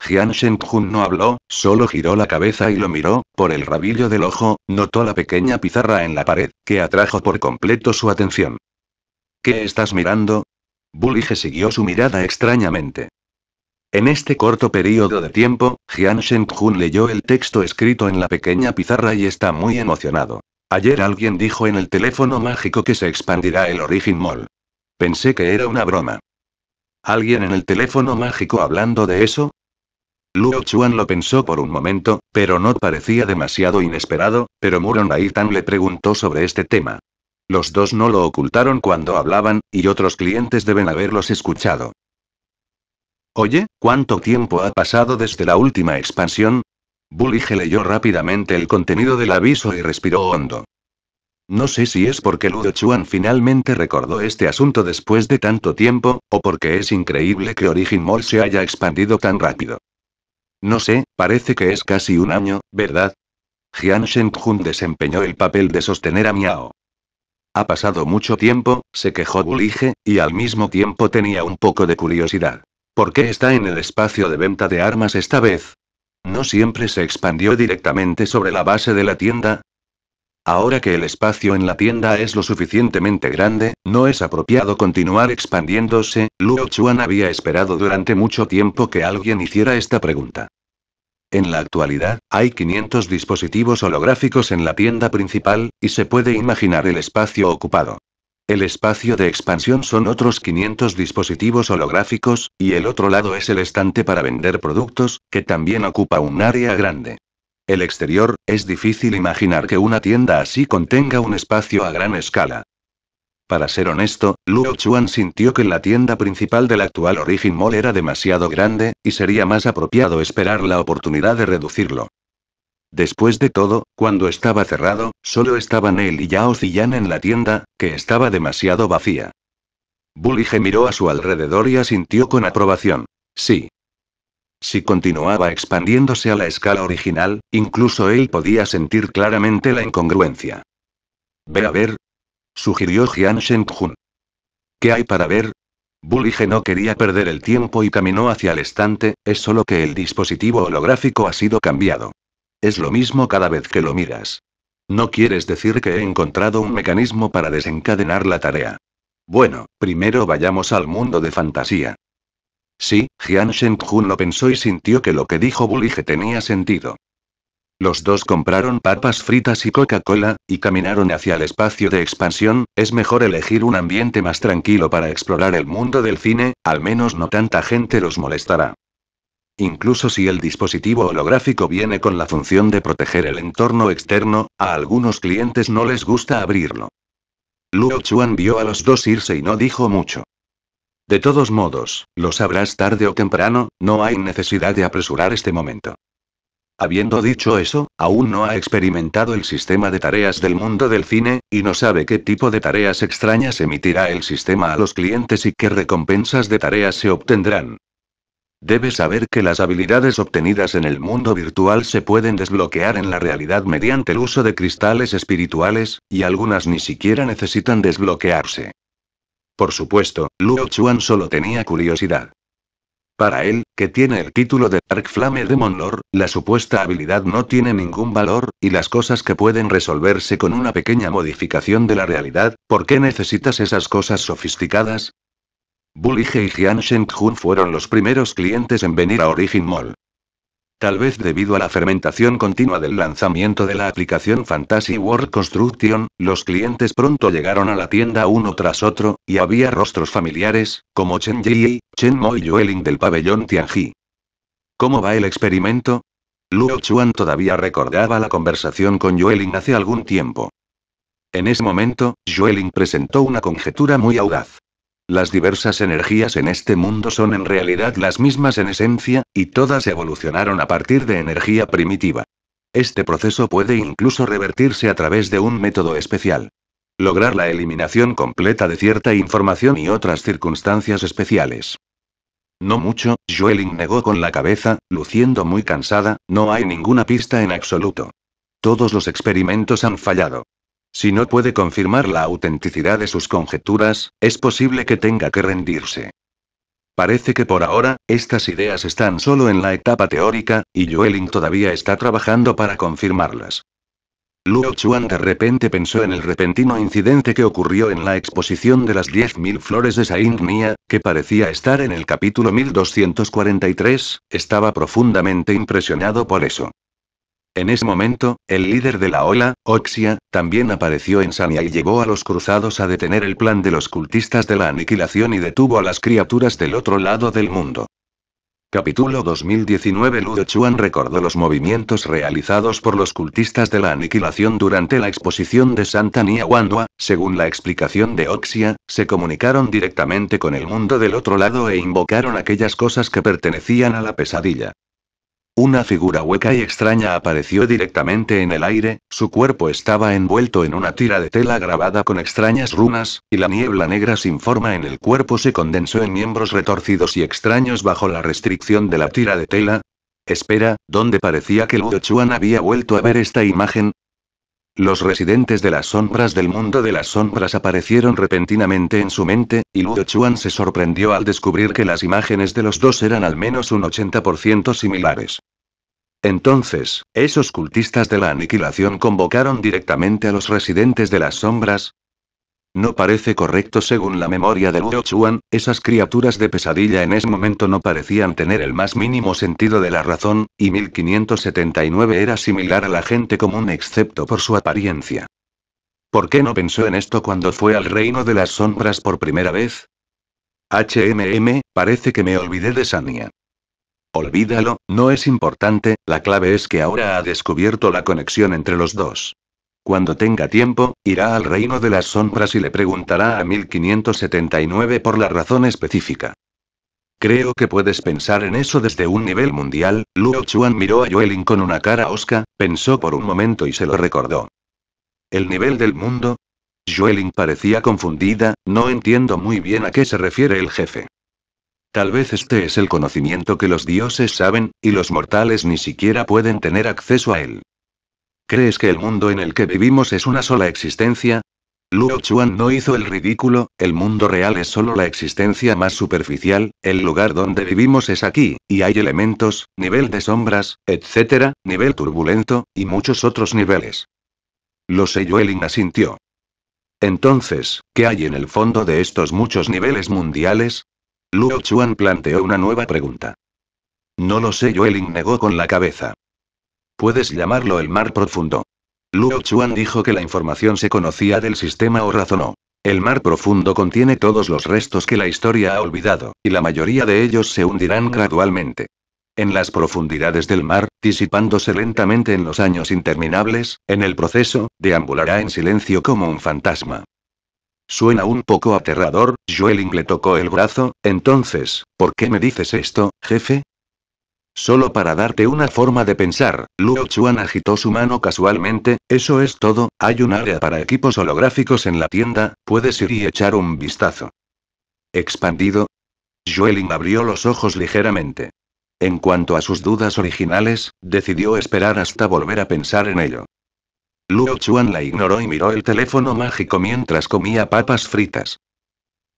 Jian Shenjun no habló, solo giró la cabeza y lo miró, por el rabillo del ojo, notó la pequeña pizarra en la pared, que atrajo por completo su atención. ¿Qué estás mirando? Bullige siguió su mirada extrañamente. En este corto periodo de tiempo, Jian Shengjun leyó el texto escrito en la pequeña pizarra y está muy emocionado. Ayer alguien dijo en el teléfono mágico que se expandirá el Origin Mall. Pensé que era una broma. ¿Alguien en el teléfono mágico hablando de eso? Luo Chuan lo pensó por un momento, pero no parecía demasiado inesperado, pero Muron Aitan le preguntó sobre este tema. Los dos no lo ocultaron cuando hablaban, y otros clientes deben haberlos escuchado. Oye, ¿cuánto tiempo ha pasado desde la última expansión? Bullige leyó rápidamente el contenido del aviso y respiró hondo. No sé si es porque Ludo Chuan finalmente recordó este asunto después de tanto tiempo, o porque es increíble que Origin Mall se haya expandido tan rápido. No sé, parece que es casi un año, ¿verdad? Jian Shengjun desempeñó el papel de sostener a Miao. Ha pasado mucho tiempo, se quejó Bulige, y al mismo tiempo tenía un poco de curiosidad. ¿Por qué está en el espacio de venta de armas esta vez? ¿No siempre se expandió directamente sobre la base de la tienda? Ahora que el espacio en la tienda es lo suficientemente grande, no es apropiado continuar expandiéndose, Luo Chuan había esperado durante mucho tiempo que alguien hiciera esta pregunta. En la actualidad, hay 500 dispositivos holográficos en la tienda principal, y se puede imaginar el espacio ocupado. El espacio de expansión son otros 500 dispositivos holográficos, y el otro lado es el estante para vender productos, que también ocupa un área grande. El exterior, es difícil imaginar que una tienda así contenga un espacio a gran escala. Para ser honesto, Luo Chuan sintió que la tienda principal del actual Origin Mall era demasiado grande, y sería más apropiado esperar la oportunidad de reducirlo. Después de todo, cuando estaba cerrado, solo estaban él y Yao Ziyan en la tienda, que estaba demasiado vacía. Bulige miró a su alrededor y asintió con aprobación. Sí. Si continuaba expandiéndose a la escala original, incluso él podía sentir claramente la incongruencia. Ve a ver, sugirió Jian Shengjun. ¿Qué hay para ver? Bulige no quería perder el tiempo y caminó hacia el estante, es solo que el dispositivo holográfico ha sido cambiado. Es lo mismo cada vez que lo miras. No quieres decir que he encontrado un mecanismo para desencadenar la tarea. Bueno, primero vayamos al mundo de fantasía. Sí, Jian Shengjun lo pensó y sintió que lo que dijo Bulige tenía sentido. Los dos compraron papas fritas y Coca-Cola, y caminaron hacia el espacio de expansión, es mejor elegir un ambiente más tranquilo para explorar el mundo del cine, al menos no tanta gente los molestará. Incluso si el dispositivo holográfico viene con la función de proteger el entorno externo, a algunos clientes no les gusta abrirlo. Luo Chuan vio a los dos irse y no dijo mucho. De todos modos, lo sabrás tarde o temprano, no hay necesidad de apresurar este momento. Habiendo dicho eso, aún no ha experimentado el sistema de tareas del mundo del cine, y no sabe qué tipo de tareas extrañas emitirá el sistema a los clientes y qué recompensas de tareas se obtendrán. Debe saber que las habilidades obtenidas en el mundo virtual se pueden desbloquear en la realidad mediante el uso de cristales espirituales, y algunas ni siquiera necesitan desbloquearse. Por supuesto, Luo Chuan solo tenía curiosidad. Para él, que tiene el título de Dark Flame Demon Lord, la supuesta habilidad no tiene ningún valor, y las cosas que pueden resolverse con una pequeña modificación de la realidad, ¿por qué necesitas esas cosas sofisticadas? He y Jian hun fueron los primeros clientes en venir a Origin Mall. Tal vez debido a la fermentación continua del lanzamiento de la aplicación Fantasy World Construction, los clientes pronto llegaron a la tienda uno tras otro, y había rostros familiares, como Chen Yi, Chen Mo y Yueling del pabellón Tianji. ¿Cómo va el experimento? Luo Chuan todavía recordaba la conversación con Yueling hace algún tiempo. En ese momento, Yueling presentó una conjetura muy audaz. Las diversas energías en este mundo son en realidad las mismas en esencia, y todas evolucionaron a partir de energía primitiva. Este proceso puede incluso revertirse a través de un método especial. Lograr la eliminación completa de cierta información y otras circunstancias especiales. No mucho, Joeling negó con la cabeza, luciendo muy cansada, no hay ninguna pista en absoluto. Todos los experimentos han fallado. Si no puede confirmar la autenticidad de sus conjeturas, es posible que tenga que rendirse. Parece que por ahora, estas ideas están solo en la etapa teórica, y Yueling todavía está trabajando para confirmarlas. Luo Chuan de repente pensó en el repentino incidente que ocurrió en la exposición de las 10.000 flores de Saint Mia, que parecía estar en el capítulo 1243, estaba profundamente impresionado por eso. En ese momento, el líder de la ola, Oxia, también apareció en Sania y llevó a los cruzados a detener el plan de los cultistas de la aniquilación y detuvo a las criaturas del otro lado del mundo. Capítulo 2019 Ludo Chuan recordó los movimientos realizados por los cultistas de la aniquilación durante la exposición de Santa Nia Wandua, según la explicación de Oxia, se comunicaron directamente con el mundo del otro lado e invocaron aquellas cosas que pertenecían a la pesadilla. Una figura hueca y extraña apareció directamente en el aire, su cuerpo estaba envuelto en una tira de tela grabada con extrañas runas, y la niebla negra sin forma en el cuerpo se condensó en miembros retorcidos y extraños bajo la restricción de la tira de tela. Espera, ¿dónde parecía que Luo Chuan había vuelto a ver esta imagen? Los residentes de las sombras del mundo de las sombras aparecieron repentinamente en su mente, y Luo Chuan se sorprendió al descubrir que las imágenes de los dos eran al menos un 80% similares. Entonces, esos cultistas de la aniquilación convocaron directamente a los residentes de las sombras, no parece correcto según la memoria de Luo Chuan, esas criaturas de pesadilla en ese momento no parecían tener el más mínimo sentido de la razón, y 1579 era similar a la gente común excepto por su apariencia. ¿Por qué no pensó en esto cuando fue al reino de las sombras por primera vez? HMM, parece que me olvidé de Sania. Olvídalo, no es importante, la clave es que ahora ha descubierto la conexión entre los dos. Cuando tenga tiempo, irá al reino de las sombras y le preguntará a 1579 por la razón específica. Creo que puedes pensar en eso desde un nivel mundial. Luo Chuan miró a Joelin con una cara osca, pensó por un momento y se lo recordó. ¿El nivel del mundo? Yuelin parecía confundida, no entiendo muy bien a qué se refiere el jefe. Tal vez este es el conocimiento que los dioses saben, y los mortales ni siquiera pueden tener acceso a él. ¿Crees que el mundo en el que vivimos es una sola existencia? Luo Chuan no hizo el ridículo, el mundo real es solo la existencia más superficial, el lugar donde vivimos es aquí, y hay elementos, nivel de sombras, etc., nivel turbulento, y muchos otros niveles. Lo sé, Yueling asintió. Entonces, ¿qué hay en el fondo de estos muchos niveles mundiales? Luo Chuan planteó una nueva pregunta. No lo sé, Yueling negó con la cabeza. Puedes llamarlo el mar profundo. Luo Chuan dijo que la información se conocía del sistema o razonó. El mar profundo contiene todos los restos que la historia ha olvidado, y la mayoría de ellos se hundirán gradualmente. En las profundidades del mar, disipándose lentamente en los años interminables, en el proceso, deambulará en silencio como un fantasma. Suena un poco aterrador, Yueling le tocó el brazo, entonces, ¿por qué me dices esto, jefe? Solo para darte una forma de pensar, Luo Chuan agitó su mano casualmente, eso es todo, hay un área para equipos holográficos en la tienda, puedes ir y echar un vistazo. Expandido. Yueling abrió los ojos ligeramente. En cuanto a sus dudas originales, decidió esperar hasta volver a pensar en ello. Luo Chuan la ignoró y miró el teléfono mágico mientras comía papas fritas.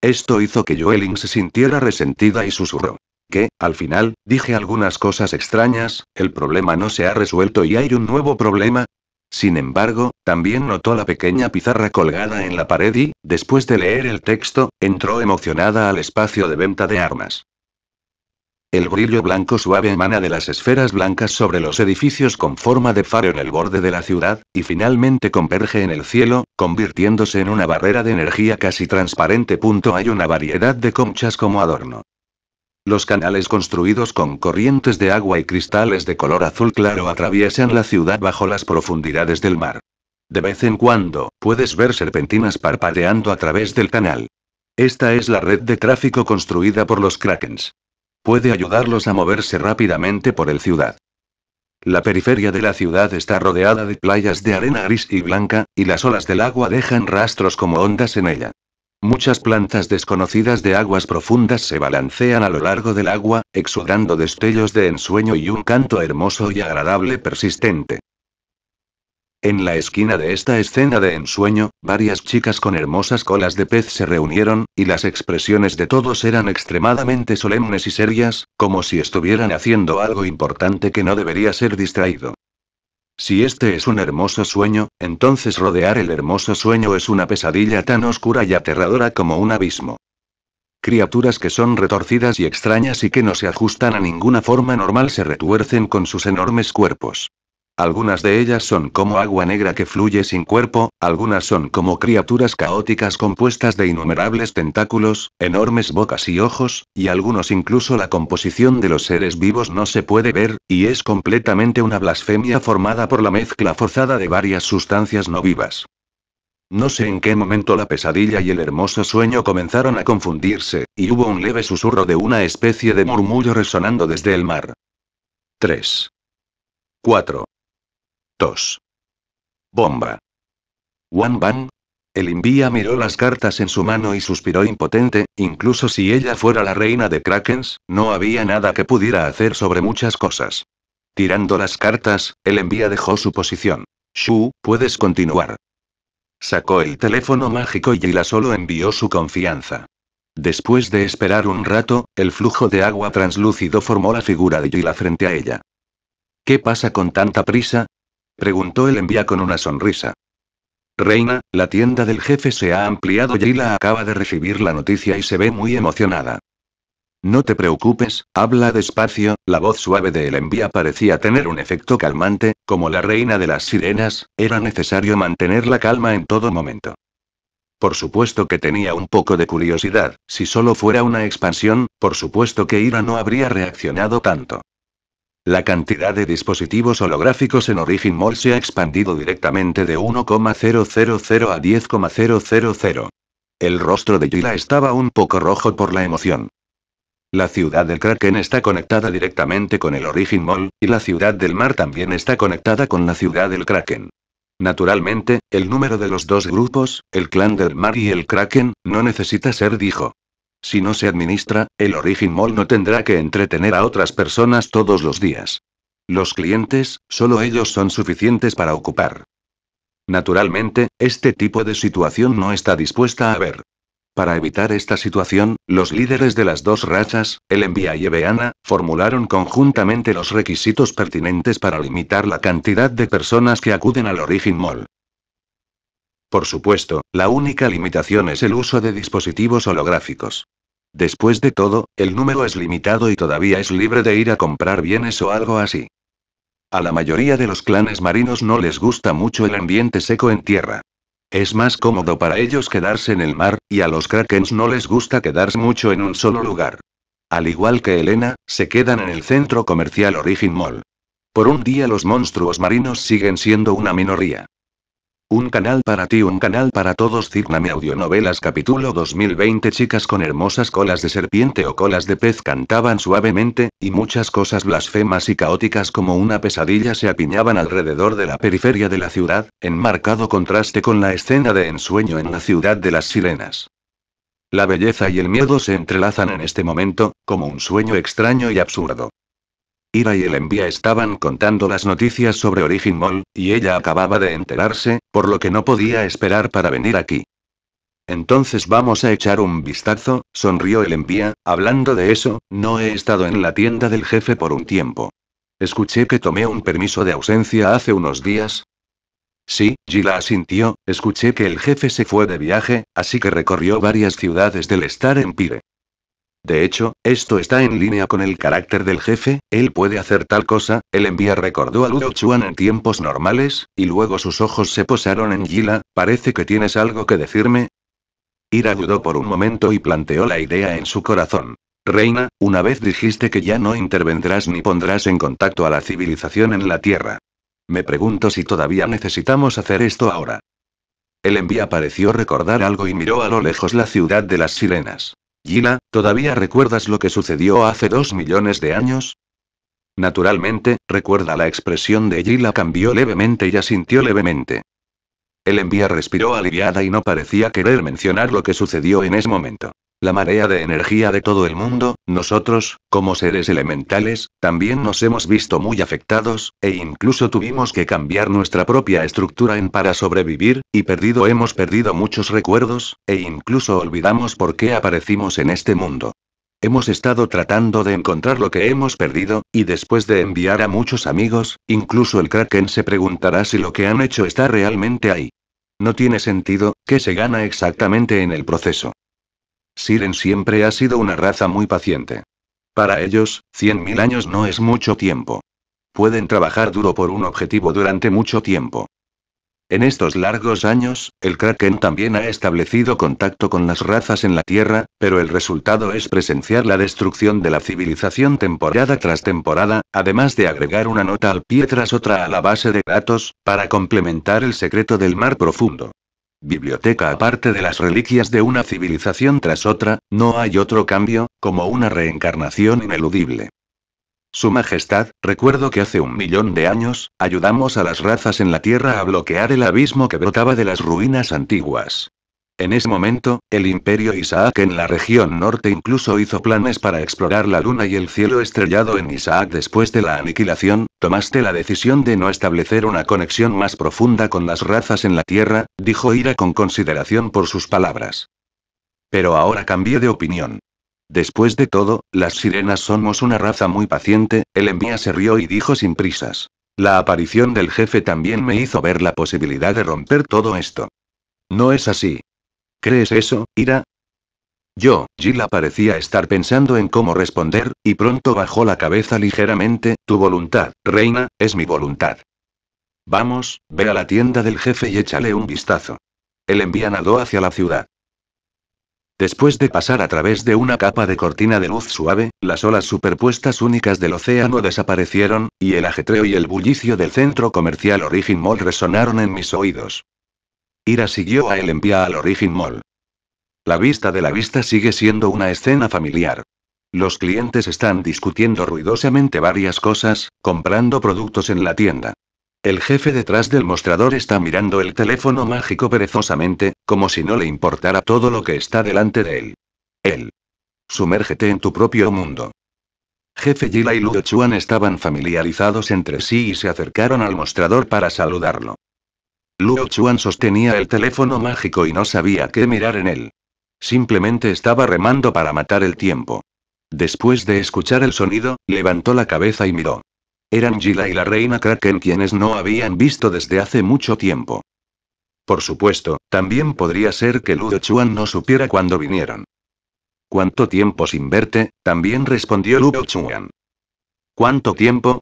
Esto hizo que Yueling se sintiera resentida y susurró que, al final, dije algunas cosas extrañas, el problema no se ha resuelto y hay un nuevo problema. Sin embargo, también notó la pequeña pizarra colgada en la pared y, después de leer el texto, entró emocionada al espacio de venta de armas. El brillo blanco suave emana de las esferas blancas sobre los edificios con forma de faro en el borde de la ciudad, y finalmente converge en el cielo, convirtiéndose en una barrera de energía casi transparente. Hay una variedad de conchas como adorno. Los canales construidos con corrientes de agua y cristales de color azul claro atraviesan la ciudad bajo las profundidades del mar. De vez en cuando, puedes ver serpentinas parpadeando a través del canal. Esta es la red de tráfico construida por los Krakens. Puede ayudarlos a moverse rápidamente por el ciudad. La periferia de la ciudad está rodeada de playas de arena gris y blanca, y las olas del agua dejan rastros como ondas en ella. Muchas plantas desconocidas de aguas profundas se balancean a lo largo del agua, exudando destellos de ensueño y un canto hermoso y agradable persistente. En la esquina de esta escena de ensueño, varias chicas con hermosas colas de pez se reunieron, y las expresiones de todos eran extremadamente solemnes y serias, como si estuvieran haciendo algo importante que no debería ser distraído. Si este es un hermoso sueño, entonces rodear el hermoso sueño es una pesadilla tan oscura y aterradora como un abismo. Criaturas que son retorcidas y extrañas y que no se ajustan a ninguna forma normal se retuercen con sus enormes cuerpos. Algunas de ellas son como agua negra que fluye sin cuerpo, algunas son como criaturas caóticas compuestas de innumerables tentáculos, enormes bocas y ojos, y algunos incluso la composición de los seres vivos no se puede ver, y es completamente una blasfemia formada por la mezcla forzada de varias sustancias no vivas. No sé en qué momento la pesadilla y el hermoso sueño comenzaron a confundirse, y hubo un leve susurro de una especie de murmullo resonando desde el mar. 3. 4. Bomba. ¿Wan Bang. El envía miró las cartas en su mano y suspiró impotente, incluso si ella fuera la reina de Krakens, no había nada que pudiera hacer sobre muchas cosas. Tirando las cartas, el envía dejó su posición. Shu, puedes continuar. Sacó el teléfono mágico y Gila solo envió su confianza. Después de esperar un rato, el flujo de agua translúcido formó la figura de Yila frente a ella. ¿Qué pasa con tanta prisa? Preguntó el envía con una sonrisa. Reina, la tienda del jefe se ha ampliado. y la acaba de recibir la noticia y se ve muy emocionada. No te preocupes, habla despacio, la voz suave de el envía parecía tener un efecto calmante, como la reina de las sirenas, era necesario mantener la calma en todo momento. Por supuesto que tenía un poco de curiosidad, si solo fuera una expansión, por supuesto que Ira no habría reaccionado tanto. La cantidad de dispositivos holográficos en Origin Mall se ha expandido directamente de 1,000 a 10,000. El rostro de Gila estaba un poco rojo por la emoción. La ciudad del Kraken está conectada directamente con el Origin Mall, y la ciudad del mar también está conectada con la ciudad del Kraken. Naturalmente, el número de los dos grupos, el clan del mar y el Kraken, no necesita ser dijo. Si no se administra, el Origin Mall no tendrá que entretener a otras personas todos los días. Los clientes, solo ellos son suficientes para ocupar. Naturalmente, este tipo de situación no está dispuesta a ver. Para evitar esta situación, los líderes de las dos rachas, el Envía y EVEANA, formularon conjuntamente los requisitos pertinentes para limitar la cantidad de personas que acuden al Origin Mall. Por supuesto, la única limitación es el uso de dispositivos holográficos. Después de todo, el número es limitado y todavía es libre de ir a comprar bienes o algo así. A la mayoría de los clanes marinos no les gusta mucho el ambiente seco en tierra. Es más cómodo para ellos quedarse en el mar, y a los krakens no les gusta quedarse mucho en un solo lugar. Al igual que Elena, se quedan en el centro comercial Origin Mall. Por un día los monstruos marinos siguen siendo una minoría. Un canal para ti, un canal para todos. mi Audionovelas Capítulo 2020 Chicas con hermosas colas de serpiente o colas de pez cantaban suavemente, y muchas cosas blasfemas y caóticas como una pesadilla se apiñaban alrededor de la periferia de la ciudad, en marcado contraste con la escena de ensueño en la ciudad de las sirenas. La belleza y el miedo se entrelazan en este momento, como un sueño extraño y absurdo. Ira y el envía estaban contando las noticias sobre Origin Mall, y ella acababa de enterarse, por lo que no podía esperar para venir aquí. Entonces vamos a echar un vistazo, sonrió el envía, hablando de eso, no he estado en la tienda del jefe por un tiempo. Escuché que tomé un permiso de ausencia hace unos días. Sí, Gila asintió, escuché que el jefe se fue de viaje, así que recorrió varias ciudades del Star Empire. De hecho, esto está en línea con el carácter del jefe, él puede hacer tal cosa, el envía recordó a Ludo Chuan en tiempos normales, y luego sus ojos se posaron en Gila, parece que tienes algo que decirme. Ira dudó por un momento y planteó la idea en su corazón. Reina, una vez dijiste que ya no intervendrás ni pondrás en contacto a la civilización en la Tierra. Me pregunto si todavía necesitamos hacer esto ahora. El envía pareció recordar algo y miró a lo lejos la ciudad de las sirenas. Gila, ¿todavía recuerdas lo que sucedió hace dos millones de años? Naturalmente, recuerda la expresión de Gila cambió levemente y asintió levemente. El envía respiró aliviada y no parecía querer mencionar lo que sucedió en ese momento la marea de energía de todo el mundo, nosotros, como seres elementales, también nos hemos visto muy afectados, e incluso tuvimos que cambiar nuestra propia estructura en para sobrevivir, y perdido hemos perdido muchos recuerdos, e incluso olvidamos por qué aparecimos en este mundo. Hemos estado tratando de encontrar lo que hemos perdido, y después de enviar a muchos amigos, incluso el Kraken se preguntará si lo que han hecho está realmente ahí. No tiene sentido, ¿qué se gana exactamente en el proceso? Siren siempre ha sido una raza muy paciente. Para ellos, 100.000 años no es mucho tiempo. Pueden trabajar duro por un objetivo durante mucho tiempo. En estos largos años, el Kraken también ha establecido contacto con las razas en la Tierra, pero el resultado es presenciar la destrucción de la civilización temporada tras temporada, además de agregar una nota al pie tras otra a la base de datos, para complementar el secreto del mar profundo. Biblioteca aparte de las reliquias de una civilización tras otra, no hay otro cambio, como una reencarnación ineludible. Su Majestad, recuerdo que hace un millón de años, ayudamos a las razas en la Tierra a bloquear el abismo que brotaba de las ruinas antiguas. En ese momento, el imperio Isaac en la región norte incluso hizo planes para explorar la luna y el cielo estrellado en Isaac después de la aniquilación, tomaste la decisión de no establecer una conexión más profunda con las razas en la Tierra, dijo Ira con consideración por sus palabras. Pero ahora cambié de opinión. Después de todo, las sirenas somos una raza muy paciente, el envía se rió y dijo sin prisas. La aparición del jefe también me hizo ver la posibilidad de romper todo esto. No es así, ¿Crees eso, Ira? Yo, Gila parecía estar pensando en cómo responder, y pronto bajó la cabeza ligeramente, tu voluntad, reina, es mi voluntad. Vamos, ve a la tienda del jefe y échale un vistazo. El envía nadó hacia la ciudad. Después de pasar a través de una capa de cortina de luz suave, las olas superpuestas únicas del océano desaparecieron, y el ajetreo y el bullicio del centro comercial Origin Mall resonaron en mis oídos. Ira siguió a él envía al Origin Mall. La vista de la vista sigue siendo una escena familiar. Los clientes están discutiendo ruidosamente varias cosas, comprando productos en la tienda. El jefe detrás del mostrador está mirando el teléfono mágico perezosamente, como si no le importara todo lo que está delante de él. Él. Sumérgete en tu propio mundo. Jefe Gila y Luo Chuan estaban familiarizados entre sí y se acercaron al mostrador para saludarlo. Luo Chuan sostenía el teléfono mágico y no sabía qué mirar en él. Simplemente estaba remando para matar el tiempo. Después de escuchar el sonido, levantó la cabeza y miró. Eran Gila y la reina Kraken quienes no habían visto desde hace mucho tiempo. Por supuesto, también podría ser que Luo Chuan no supiera cuándo vinieron. ¿Cuánto tiempo sin verte? También respondió Luo Chuan. ¿Cuánto tiempo?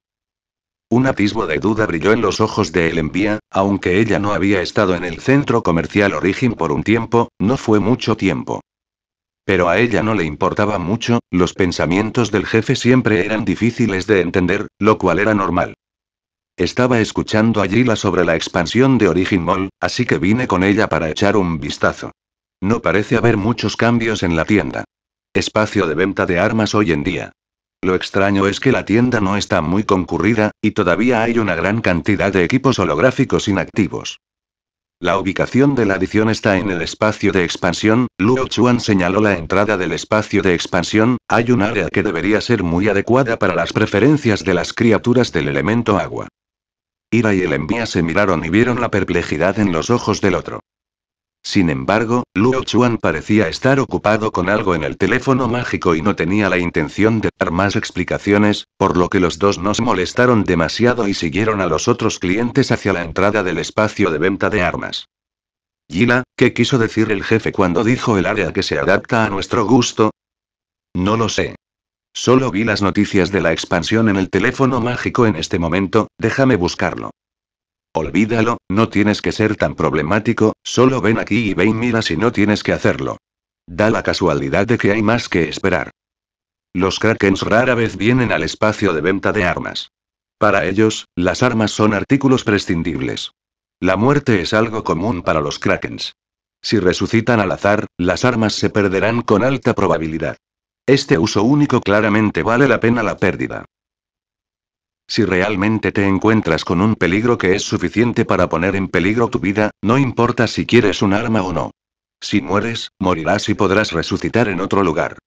Un atisbo de duda brilló en los ojos de el aunque ella no había estado en el centro comercial Origin por un tiempo, no fue mucho tiempo. Pero a ella no le importaba mucho, los pensamientos del jefe siempre eran difíciles de entender, lo cual era normal. Estaba escuchando a Gila sobre la expansión de Origin Mall, así que vine con ella para echar un vistazo. No parece haber muchos cambios en la tienda. Espacio de venta de armas hoy en día. Lo extraño es que la tienda no está muy concurrida, y todavía hay una gran cantidad de equipos holográficos inactivos. La ubicación de la adición está en el espacio de expansión, Luo Chuan señaló la entrada del espacio de expansión, hay un área que debería ser muy adecuada para las preferencias de las criaturas del elemento agua. Ira y el envía se miraron y vieron la perplejidad en los ojos del otro. Sin embargo, Luo Chuan parecía estar ocupado con algo en el teléfono mágico y no tenía la intención de dar más explicaciones, por lo que los dos no se molestaron demasiado y siguieron a los otros clientes hacia la entrada del espacio de venta de armas. Gila, ¿qué quiso decir el jefe cuando dijo el área que se adapta a nuestro gusto? No lo sé. Solo vi las noticias de la expansión en el teléfono mágico en este momento, déjame buscarlo. Olvídalo, no tienes que ser tan problemático, solo ven aquí y ve y mira si no tienes que hacerlo. Da la casualidad de que hay más que esperar. Los krakens rara vez vienen al espacio de venta de armas. Para ellos, las armas son artículos prescindibles. La muerte es algo común para los krakens. Si resucitan al azar, las armas se perderán con alta probabilidad. Este uso único claramente vale la pena la pérdida. Si realmente te encuentras con un peligro que es suficiente para poner en peligro tu vida, no importa si quieres un arma o no. Si mueres, morirás y podrás resucitar en otro lugar.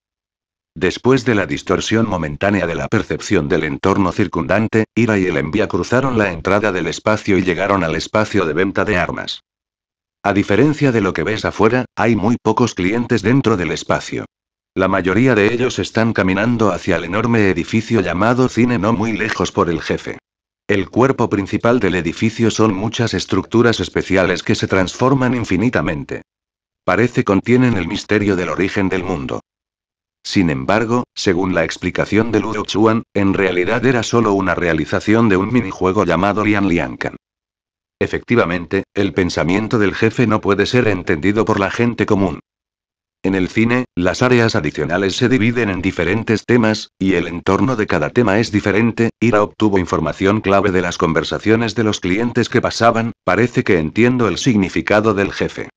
Después de la distorsión momentánea de la percepción del entorno circundante, Ira y el Envía cruzaron la entrada del espacio y llegaron al espacio de venta de armas. A diferencia de lo que ves afuera, hay muy pocos clientes dentro del espacio. La mayoría de ellos están caminando hacia el enorme edificio llamado cine no muy lejos por el jefe. El cuerpo principal del edificio son muchas estructuras especiales que se transforman infinitamente. Parece contienen el misterio del origen del mundo. Sin embargo, según la explicación de Luo Chuan, en realidad era solo una realización de un minijuego llamado Lian Liankan. Efectivamente, el pensamiento del jefe no puede ser entendido por la gente común. En el cine, las áreas adicionales se dividen en diferentes temas, y el entorno de cada tema es diferente. Ira obtuvo información clave de las conversaciones de los clientes que pasaban, parece que entiendo el significado del jefe.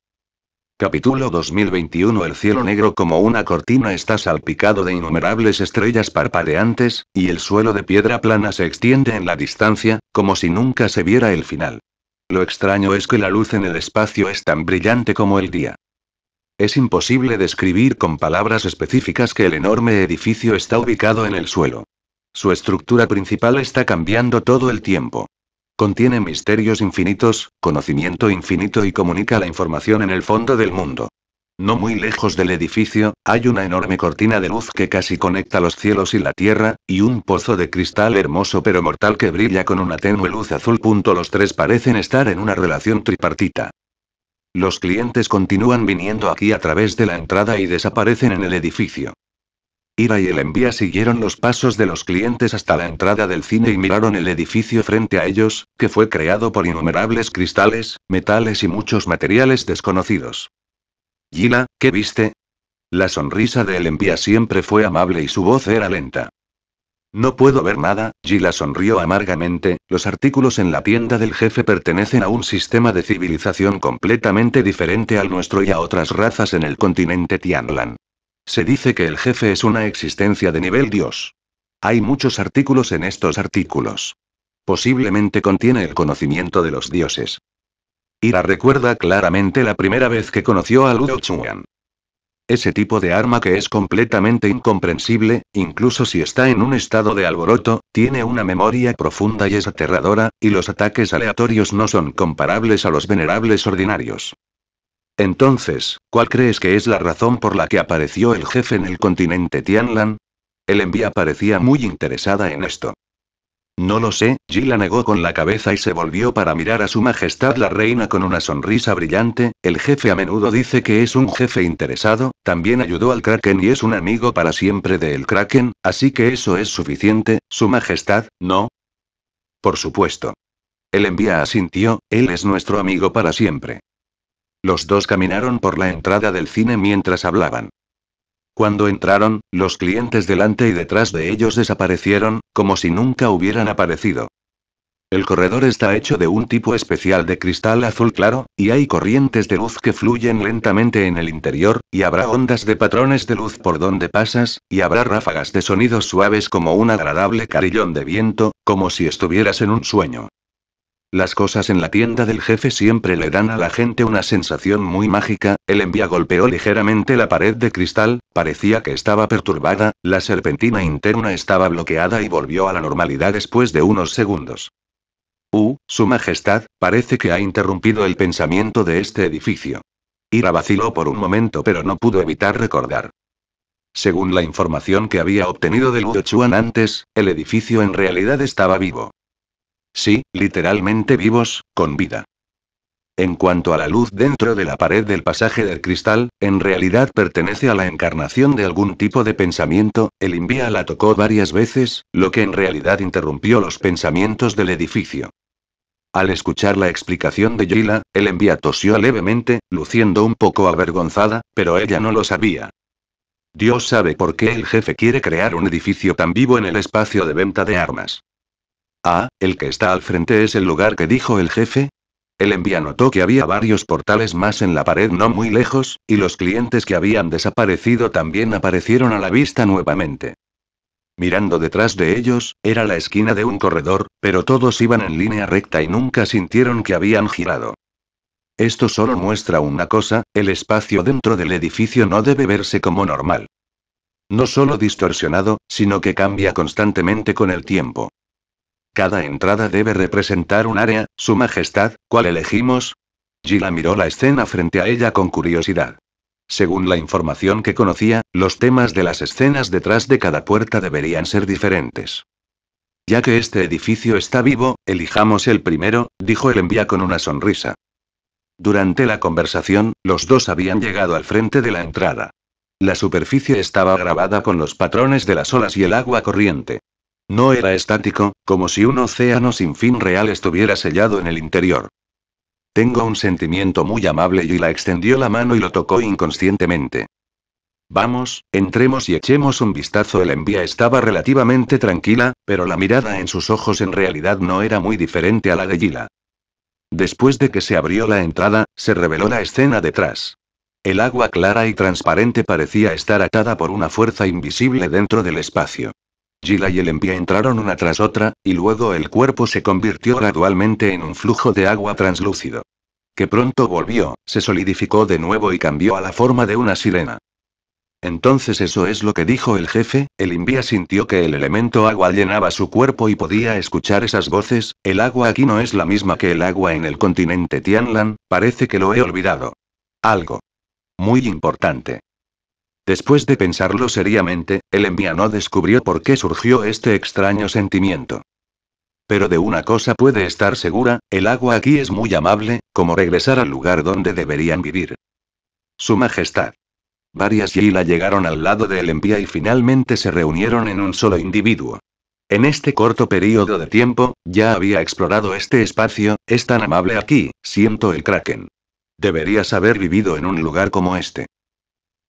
Capítulo 2021 El cielo negro como una cortina está salpicado de innumerables estrellas parpadeantes, y el suelo de piedra plana se extiende en la distancia, como si nunca se viera el final. Lo extraño es que la luz en el espacio es tan brillante como el día. Es imposible describir con palabras específicas que el enorme edificio está ubicado en el suelo. Su estructura principal está cambiando todo el tiempo. Contiene misterios infinitos, conocimiento infinito y comunica la información en el fondo del mundo. No muy lejos del edificio, hay una enorme cortina de luz que casi conecta los cielos y la tierra, y un pozo de cristal hermoso pero mortal que brilla con una tenue luz azul. Los tres parecen estar en una relación tripartita. Los clientes continúan viniendo aquí a través de la entrada y desaparecen en el edificio. Ira y el envía siguieron los pasos de los clientes hasta la entrada del cine y miraron el edificio frente a ellos, que fue creado por innumerables cristales, metales y muchos materiales desconocidos. Gila, ¿qué viste? La sonrisa de envía siempre fue amable y su voz era lenta. No puedo ver nada, Gila sonrió amargamente, los artículos en la tienda del jefe pertenecen a un sistema de civilización completamente diferente al nuestro y a otras razas en el continente Tianlan. Se dice que el jefe es una existencia de nivel dios. Hay muchos artículos en estos artículos. Posiblemente contiene el conocimiento de los dioses. Ira recuerda claramente la primera vez que conoció a Luo Chuan ese tipo de arma que es completamente incomprensible, incluso si está en un estado de alboroto, tiene una memoria profunda y es aterradora, y los ataques aleatorios no son comparables a los venerables ordinarios. Entonces, ¿cuál crees que es la razón por la que apareció el jefe en el continente Tianlan? El envía parecía muy interesada en esto. No lo sé, Gila negó con la cabeza y se volvió para mirar a su majestad la reina con una sonrisa brillante, el jefe a menudo dice que es un jefe interesado, también ayudó al kraken y es un amigo para siempre de el kraken, así que eso es suficiente, su majestad, ¿no? Por supuesto. El envía asintió, él es nuestro amigo para siempre. Los dos caminaron por la entrada del cine mientras hablaban. Cuando entraron, los clientes delante y detrás de ellos desaparecieron, como si nunca hubieran aparecido. El corredor está hecho de un tipo especial de cristal azul claro, y hay corrientes de luz que fluyen lentamente en el interior, y habrá ondas de patrones de luz por donde pasas, y habrá ráfagas de sonidos suaves como un agradable carillón de viento, como si estuvieras en un sueño. Las cosas en la tienda del jefe siempre le dan a la gente una sensación muy mágica, el envía golpeó ligeramente la pared de cristal, parecía que estaba perturbada, la serpentina interna estaba bloqueada y volvió a la normalidad después de unos segundos. Uh, Su Majestad, parece que ha interrumpido el pensamiento de este edificio. Ira vaciló por un momento pero no pudo evitar recordar. Según la información que había obtenido del Luo Chuan antes, el edificio en realidad estaba vivo. Sí, literalmente vivos, con vida. En cuanto a la luz dentro de la pared del pasaje del cristal, en realidad pertenece a la encarnación de algún tipo de pensamiento, el invía la tocó varias veces, lo que en realidad interrumpió los pensamientos del edificio. Al escuchar la explicación de Gila, el envía tosió levemente, luciendo un poco avergonzada, pero ella no lo sabía. Dios sabe por qué el jefe quiere crear un edificio tan vivo en el espacio de venta de armas. Ah, el que está al frente es el lugar que dijo el jefe. El envía notó que había varios portales más en la pared no muy lejos, y los clientes que habían desaparecido también aparecieron a la vista nuevamente. Mirando detrás de ellos, era la esquina de un corredor, pero todos iban en línea recta y nunca sintieron que habían girado. Esto solo muestra una cosa, el espacio dentro del edificio no debe verse como normal. No solo distorsionado, sino que cambia constantemente con el tiempo. Cada entrada debe representar un área, Su Majestad, ¿cuál elegimos? Gila miró la escena frente a ella con curiosidad. Según la información que conocía, los temas de las escenas detrás de cada puerta deberían ser diferentes. Ya que este edificio está vivo, elijamos el primero, dijo el envía con una sonrisa. Durante la conversación, los dos habían llegado al frente de la entrada. La superficie estaba grabada con los patrones de las olas y el agua corriente. No era estático, como si un océano sin fin real estuviera sellado en el interior. Tengo un sentimiento muy amable y la extendió la mano y lo tocó inconscientemente. Vamos, entremos y echemos un vistazo. El envía estaba relativamente tranquila, pero la mirada en sus ojos en realidad no era muy diferente a la de Gila. Después de que se abrió la entrada, se reveló la escena detrás. El agua clara y transparente parecía estar atada por una fuerza invisible dentro del espacio. Gila y el envía entraron una tras otra, y luego el cuerpo se convirtió gradualmente en un flujo de agua translúcido. Que pronto volvió, se solidificó de nuevo y cambió a la forma de una sirena. Entonces eso es lo que dijo el jefe, el envía sintió que el elemento agua llenaba su cuerpo y podía escuchar esas voces, el agua aquí no es la misma que el agua en el continente Tianlan, parece que lo he olvidado. Algo. Muy importante. Después de pensarlo seriamente, el no descubrió por qué surgió este extraño sentimiento. Pero de una cosa puede estar segura, el agua aquí es muy amable, como regresar al lugar donde deberían vivir. Su Majestad. Varias yila llegaron al lado del envía y finalmente se reunieron en un solo individuo. En este corto periodo de tiempo, ya había explorado este espacio, es tan amable aquí, siento el kraken. Deberías haber vivido en un lugar como este.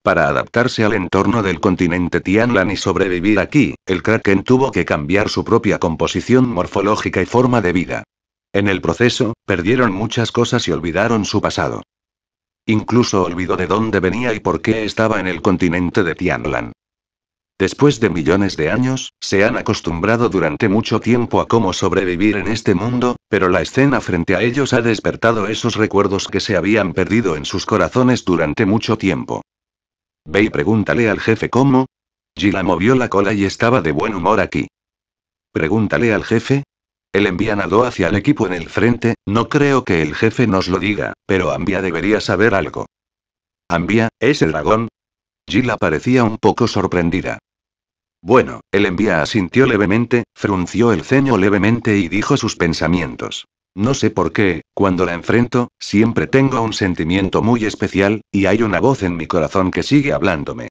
Para adaptarse al entorno del continente Tianlan y sobrevivir aquí, el kraken tuvo que cambiar su propia composición morfológica y forma de vida. En el proceso, perdieron muchas cosas y olvidaron su pasado. Incluso olvidó de dónde venía y por qué estaba en el continente de Tianlan. Después de millones de años, se han acostumbrado durante mucho tiempo a cómo sobrevivir en este mundo, pero la escena frente a ellos ha despertado esos recuerdos que se habían perdido en sus corazones durante mucho tiempo. Ve y pregúntale al jefe cómo. Gila movió la cola y estaba de buen humor aquí. Pregúntale al jefe. El envía nadó hacia el equipo en el frente, no creo que el jefe nos lo diga, pero Ambia debería saber algo. Ambia, el dragón. Gila parecía un poco sorprendida. Bueno, el envía asintió levemente, frunció el ceño levemente y dijo sus pensamientos. No sé por qué, cuando la enfrento, siempre tengo un sentimiento muy especial, y hay una voz en mi corazón que sigue hablándome.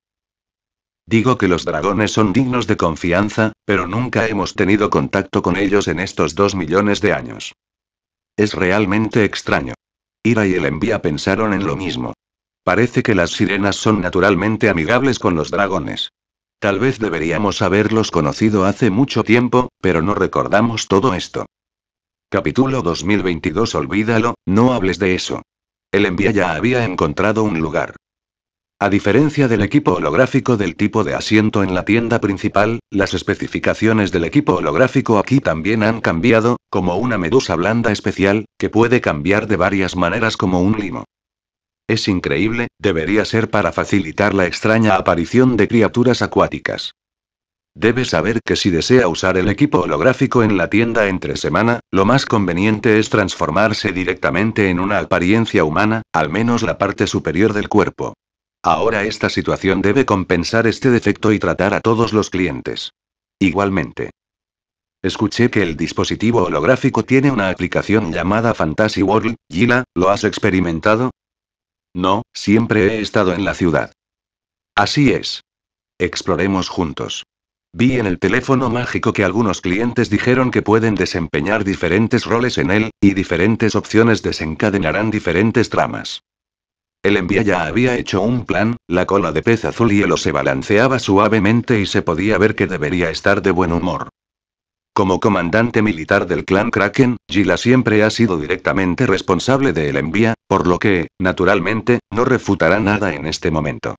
Digo que los dragones son dignos de confianza, pero nunca hemos tenido contacto con ellos en estos dos millones de años. Es realmente extraño. Ira y el envía pensaron en lo mismo. Parece que las sirenas son naturalmente amigables con los dragones. Tal vez deberíamos haberlos conocido hace mucho tiempo, pero no recordamos todo esto. Capítulo 2022 Olvídalo, no hables de eso. El envía ya había encontrado un lugar. A diferencia del equipo holográfico del tipo de asiento en la tienda principal, las especificaciones del equipo holográfico aquí también han cambiado, como una medusa blanda especial, que puede cambiar de varias maneras como un limo. Es increíble, debería ser para facilitar la extraña aparición de criaturas acuáticas. Debe saber que si desea usar el equipo holográfico en la tienda entre semana, lo más conveniente es transformarse directamente en una apariencia humana, al menos la parte superior del cuerpo. Ahora esta situación debe compensar este defecto y tratar a todos los clientes. Igualmente. Escuché que el dispositivo holográfico tiene una aplicación llamada Fantasy World. Gila, ¿lo has experimentado? No, siempre he estado en la ciudad. Así es. Exploremos juntos. Vi en el teléfono mágico que algunos clientes dijeron que pueden desempeñar diferentes roles en él, y diferentes opciones desencadenarán diferentes tramas. El envía ya había hecho un plan, la cola de pez azul hielo se balanceaba suavemente y se podía ver que debería estar de buen humor. Como comandante militar del clan Kraken, Gila siempre ha sido directamente responsable de el envía, por lo que, naturalmente, no refutará nada en este momento.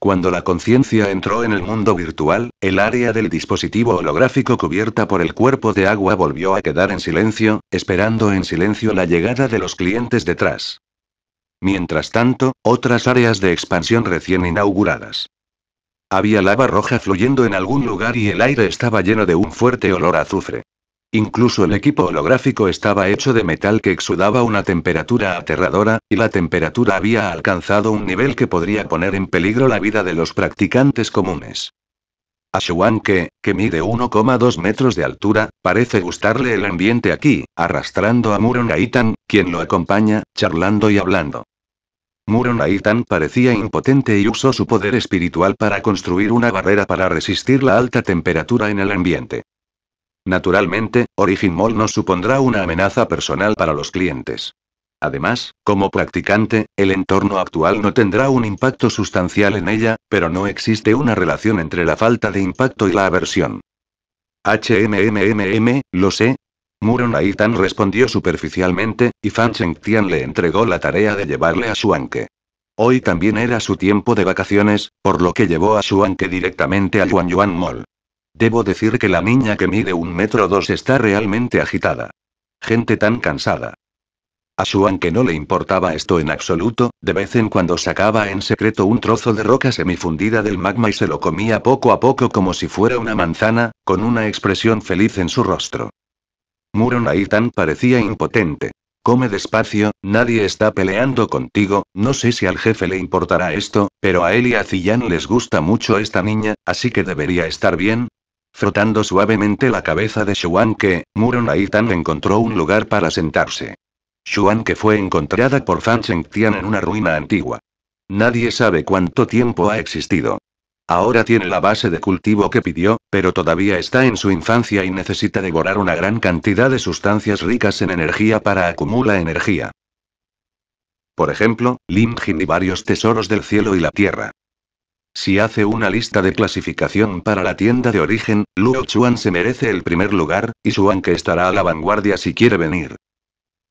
Cuando la conciencia entró en el mundo virtual, el área del dispositivo holográfico cubierta por el cuerpo de agua volvió a quedar en silencio, esperando en silencio la llegada de los clientes detrás. Mientras tanto, otras áreas de expansión recién inauguradas. Había lava roja fluyendo en algún lugar y el aire estaba lleno de un fuerte olor a azufre. Incluso el equipo holográfico estaba hecho de metal que exudaba una temperatura aterradora, y la temperatura había alcanzado un nivel que podría poner en peligro la vida de los practicantes comunes. A que, mide 1,2 metros de altura, parece gustarle el ambiente aquí, arrastrando a Muron Aitan, quien lo acompaña, charlando y hablando. Muron Aitan parecía impotente y usó su poder espiritual para construir una barrera para resistir la alta temperatura en el ambiente. Naturalmente, Origin Mall no supondrá una amenaza personal para los clientes. Además, como practicante, el entorno actual no tendrá un impacto sustancial en ella, pero no existe una relación entre la falta de impacto y la aversión. HMMMM, lo sé. Muron Aitan respondió superficialmente, y Fan Tian le entregó la tarea de llevarle a Shuanke. Hoy también era su tiempo de vacaciones, por lo que llevó a Shuanke directamente a Yuan Yuan Mall. Debo decir que la niña que mide un metro dos está realmente agitada. Gente tan cansada. A Shuan que no le importaba esto en absoluto, de vez en cuando sacaba en secreto un trozo de roca semifundida del magma y se lo comía poco a poco como si fuera una manzana, con una expresión feliz en su rostro. Muron tan parecía impotente. Come despacio, nadie está peleando contigo, no sé si al jefe le importará esto, pero a él y a les gusta mucho esta niña, así que debería estar bien, frotando suavemente la cabeza de Xuan que, Muron Aitan encontró un lugar para sentarse. Xuan fue encontrada por Fan Chengtian en una ruina antigua. Nadie sabe cuánto tiempo ha existido. Ahora tiene la base de cultivo que pidió, pero todavía está en su infancia y necesita devorar una gran cantidad de sustancias ricas en energía para acumular energía. Por ejemplo, Jin y varios tesoros del cielo y la tierra. Si hace una lista de clasificación para la tienda de origen, Luo Chuan se merece el primer lugar, y Suan que estará a la vanguardia si quiere venir.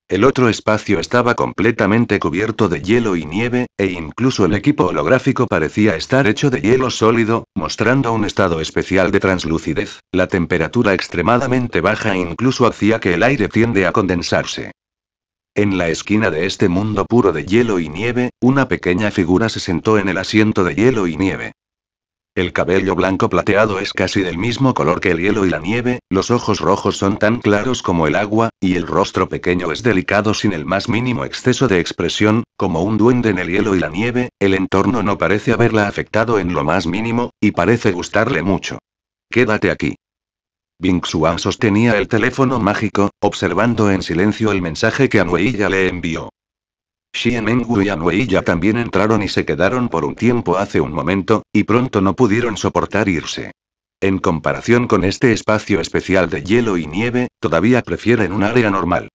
El otro espacio estaba completamente cubierto de hielo y nieve, e incluso el equipo holográfico parecía estar hecho de hielo sólido, mostrando un estado especial de translucidez. La temperatura extremadamente baja incluso hacía que el aire tiende a condensarse. En la esquina de este mundo puro de hielo y nieve, una pequeña figura se sentó en el asiento de hielo y nieve. El cabello blanco plateado es casi del mismo color que el hielo y la nieve, los ojos rojos son tan claros como el agua, y el rostro pequeño es delicado sin el más mínimo exceso de expresión, como un duende en el hielo y la nieve, el entorno no parece haberla afectado en lo más mínimo, y parece gustarle mucho. Quédate aquí. Bing sostenía el teléfono mágico, observando en silencio el mensaje que Anueilla le envió. Xianmengu y Anueilla también entraron y se quedaron por un tiempo hace un momento, y pronto no pudieron soportar irse. En comparación con este espacio especial de hielo y nieve, todavía prefieren un área normal.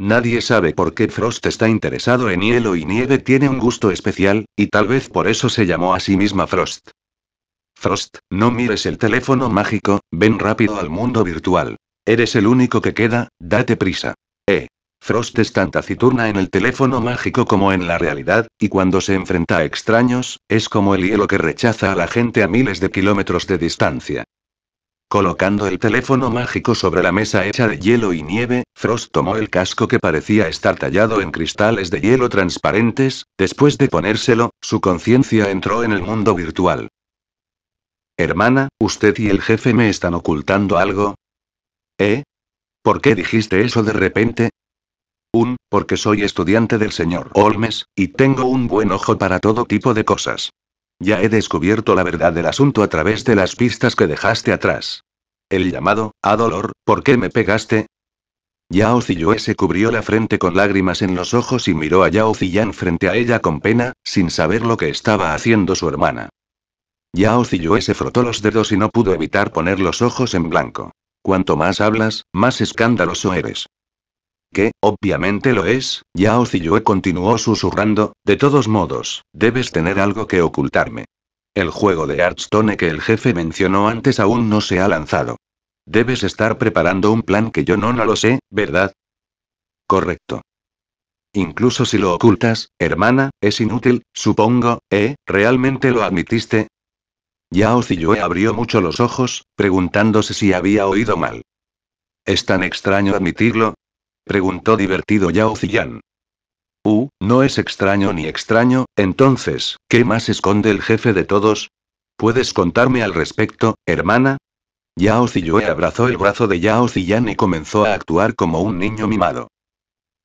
Nadie sabe por qué Frost está interesado en hielo y nieve tiene un gusto especial, y tal vez por eso se llamó a sí misma Frost. Frost, no mires el teléfono mágico, ven rápido al mundo virtual. Eres el único que queda, date prisa. Eh. Frost es tan taciturna en el teléfono mágico como en la realidad, y cuando se enfrenta a extraños, es como el hielo que rechaza a la gente a miles de kilómetros de distancia. Colocando el teléfono mágico sobre la mesa hecha de hielo y nieve, Frost tomó el casco que parecía estar tallado en cristales de hielo transparentes, después de ponérselo, su conciencia entró en el mundo virtual. Hermana, usted y el jefe me están ocultando algo. ¿Eh? ¿Por qué dijiste eso de repente? Un, porque soy estudiante del señor Olmes, y tengo un buen ojo para todo tipo de cosas. Ya he descubierto la verdad del asunto a través de las pistas que dejaste atrás. El llamado, a dolor, ¿por qué me pegaste? Yao Ziyue se cubrió la frente con lágrimas en los ojos y miró a Yao Ziyan frente a ella con pena, sin saber lo que estaba haciendo su hermana. Yao Ziyue se frotó los dedos y no pudo evitar poner los ojos en blanco. Cuanto más hablas, más escandaloso eres. Que, obviamente lo es, Yao Ziyue continuó susurrando, de todos modos, debes tener algo que ocultarme. El juego de Archstone que el jefe mencionó antes aún no se ha lanzado. Debes estar preparando un plan que yo no, no lo sé, ¿verdad? Correcto. Incluso si lo ocultas, hermana, es inútil, supongo, ¿eh? ¿Realmente lo admitiste? Yao Ziyue abrió mucho los ojos, preguntándose si había oído mal. ¿Es tan extraño admitirlo? preguntó divertido Yao Ziyan. Uh, no es extraño ni extraño, entonces, ¿qué más esconde el jefe de todos? ¿Puedes contarme al respecto, hermana? Yao Ziyue abrazó el brazo de Yao Ziyan y comenzó a actuar como un niño mimado.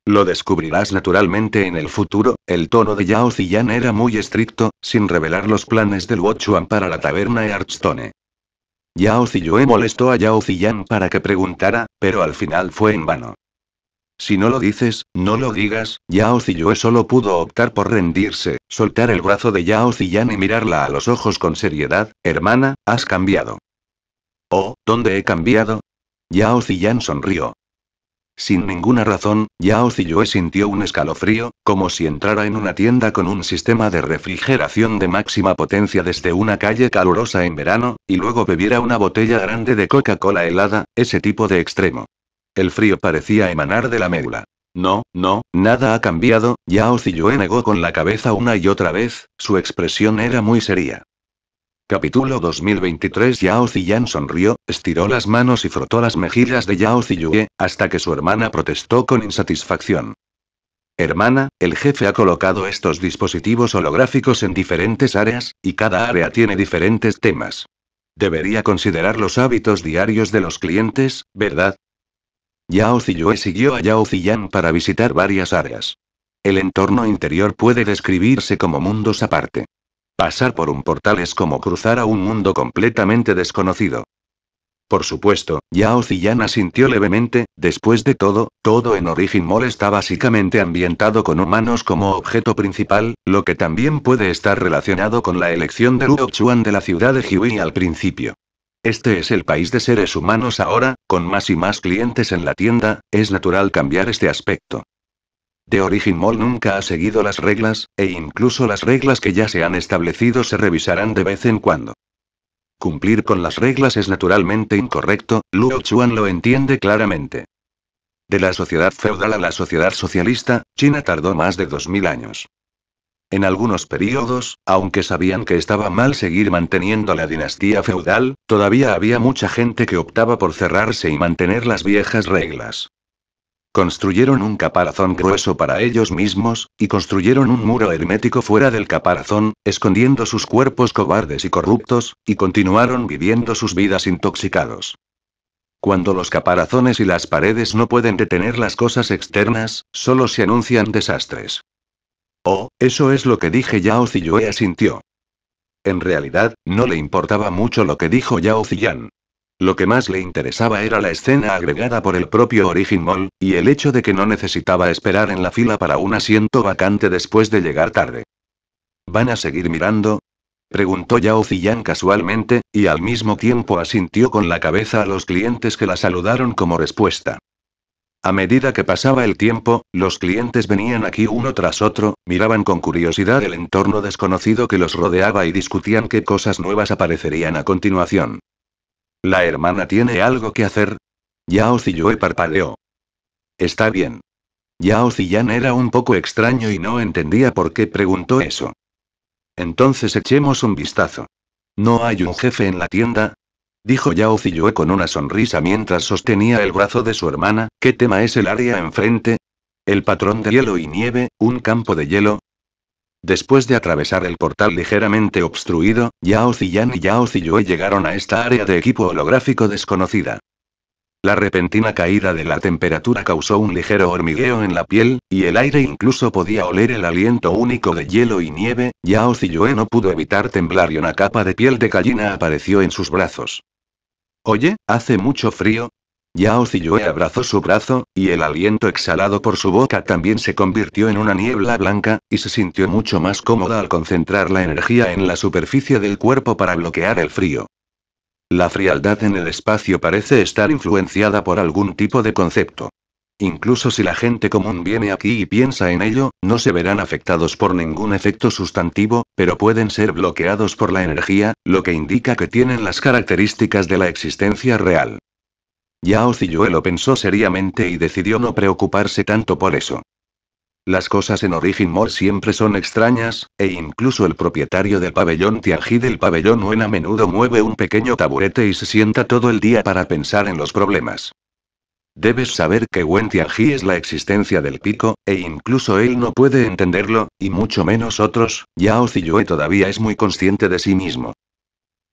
Lo descubrirás naturalmente en el futuro, el tono de Yao Ziyan era muy estricto, sin revelar los planes del Chuan para la taberna Artstone. Yao Ziyue molestó a Yao Ziyan para que preguntara, pero al final fue en vano. Si no lo dices, no lo digas, Yao Ziyue solo pudo optar por rendirse, soltar el brazo de Yao Ziyan y mirarla a los ojos con seriedad, hermana, has cambiado. Oh, ¿dónde he cambiado? Yao Ziyan sonrió. Sin ninguna razón, Yao Ziyue sintió un escalofrío, como si entrara en una tienda con un sistema de refrigeración de máxima potencia desde una calle calurosa en verano, y luego bebiera una botella grande de Coca-Cola helada, ese tipo de extremo. El frío parecía emanar de la médula. No, no, nada ha cambiado, Yao Ziyue negó con la cabeza una y otra vez, su expresión era muy seria. Capítulo 2023 Yao Ziyan sonrió, estiró las manos y frotó las mejillas de Yao Ziyue, hasta que su hermana protestó con insatisfacción. Hermana, el jefe ha colocado estos dispositivos holográficos en diferentes áreas, y cada área tiene diferentes temas. Debería considerar los hábitos diarios de los clientes, ¿verdad? Yao Ziyue siguió a Yao Ziyan para visitar varias áreas. El entorno interior puede describirse como mundos aparte. Pasar por un portal es como cruzar a un mundo completamente desconocido. Por supuesto, Yao Ziyan sintió levemente, después de todo, todo en Origin Mall está básicamente ambientado con humanos como objeto principal, lo que también puede estar relacionado con la elección de Luo Chuan de la ciudad de Hiwi al principio. Este es el país de seres humanos ahora, con más y más clientes en la tienda, es natural cambiar este aspecto. Origin Mall nunca ha seguido las reglas, e incluso las reglas que ya se han establecido se revisarán de vez en cuando. Cumplir con las reglas es naturalmente incorrecto, Luo Chuan lo entiende claramente. De la sociedad feudal a la sociedad socialista, China tardó más de 2000 años. En algunos períodos, aunque sabían que estaba mal seguir manteniendo la dinastía feudal, todavía había mucha gente que optaba por cerrarse y mantener las viejas reglas. Construyeron un caparazón grueso para ellos mismos, y construyeron un muro hermético fuera del caparazón, escondiendo sus cuerpos cobardes y corruptos, y continuaron viviendo sus vidas intoxicados. Cuando los caparazones y las paredes no pueden detener las cosas externas, solo se anuncian desastres. Oh, eso es lo que dije Yao Ziyue asintió. En realidad, no le importaba mucho lo que dijo Yao Ziyan. Lo que más le interesaba era la escena agregada por el propio Origin Mall, y el hecho de que no necesitaba esperar en la fila para un asiento vacante después de llegar tarde. ¿Van a seguir mirando? Preguntó Yao Ziyang casualmente, y al mismo tiempo asintió con la cabeza a los clientes que la saludaron como respuesta. A medida que pasaba el tiempo, los clientes venían aquí uno tras otro, miraban con curiosidad el entorno desconocido que los rodeaba y discutían qué cosas nuevas aparecerían a continuación. La hermana tiene algo que hacer. Yao Ziyue parpadeó. Está bien. Yao Ziyan era un poco extraño y no entendía por qué preguntó eso. Entonces echemos un vistazo. ¿No hay un jefe en la tienda? Dijo Yao Ziyue con una sonrisa mientras sostenía el brazo de su hermana, ¿qué tema es el área enfrente? El patrón de hielo y nieve, un campo de hielo, Después de atravesar el portal ligeramente obstruido, Yao Ziyan y Yao Ziyue llegaron a esta área de equipo holográfico desconocida. La repentina caída de la temperatura causó un ligero hormigueo en la piel, y el aire incluso podía oler el aliento único de hielo y nieve, Yao Ziyue no pudo evitar temblar y una capa de piel de gallina apareció en sus brazos. Oye, hace mucho frío, Yao Ziyue abrazó su brazo, y el aliento exhalado por su boca también se convirtió en una niebla blanca, y se sintió mucho más cómoda al concentrar la energía en la superficie del cuerpo para bloquear el frío. La frialdad en el espacio parece estar influenciada por algún tipo de concepto. Incluso si la gente común viene aquí y piensa en ello, no se verán afectados por ningún efecto sustantivo, pero pueden ser bloqueados por la energía, lo que indica que tienen las características de la existencia real. Yao Ziyue lo pensó seriamente y decidió no preocuparse tanto por eso. Las cosas en Origin more siempre son extrañas, e incluso el propietario del pabellón Tianji del pabellón Wen a menudo mueve un pequeño taburete y se sienta todo el día para pensar en los problemas. Debes saber que Wen Tianji es la existencia del pico, e incluso él no puede entenderlo, y mucho menos otros, Yao Ziyue todavía es muy consciente de sí mismo.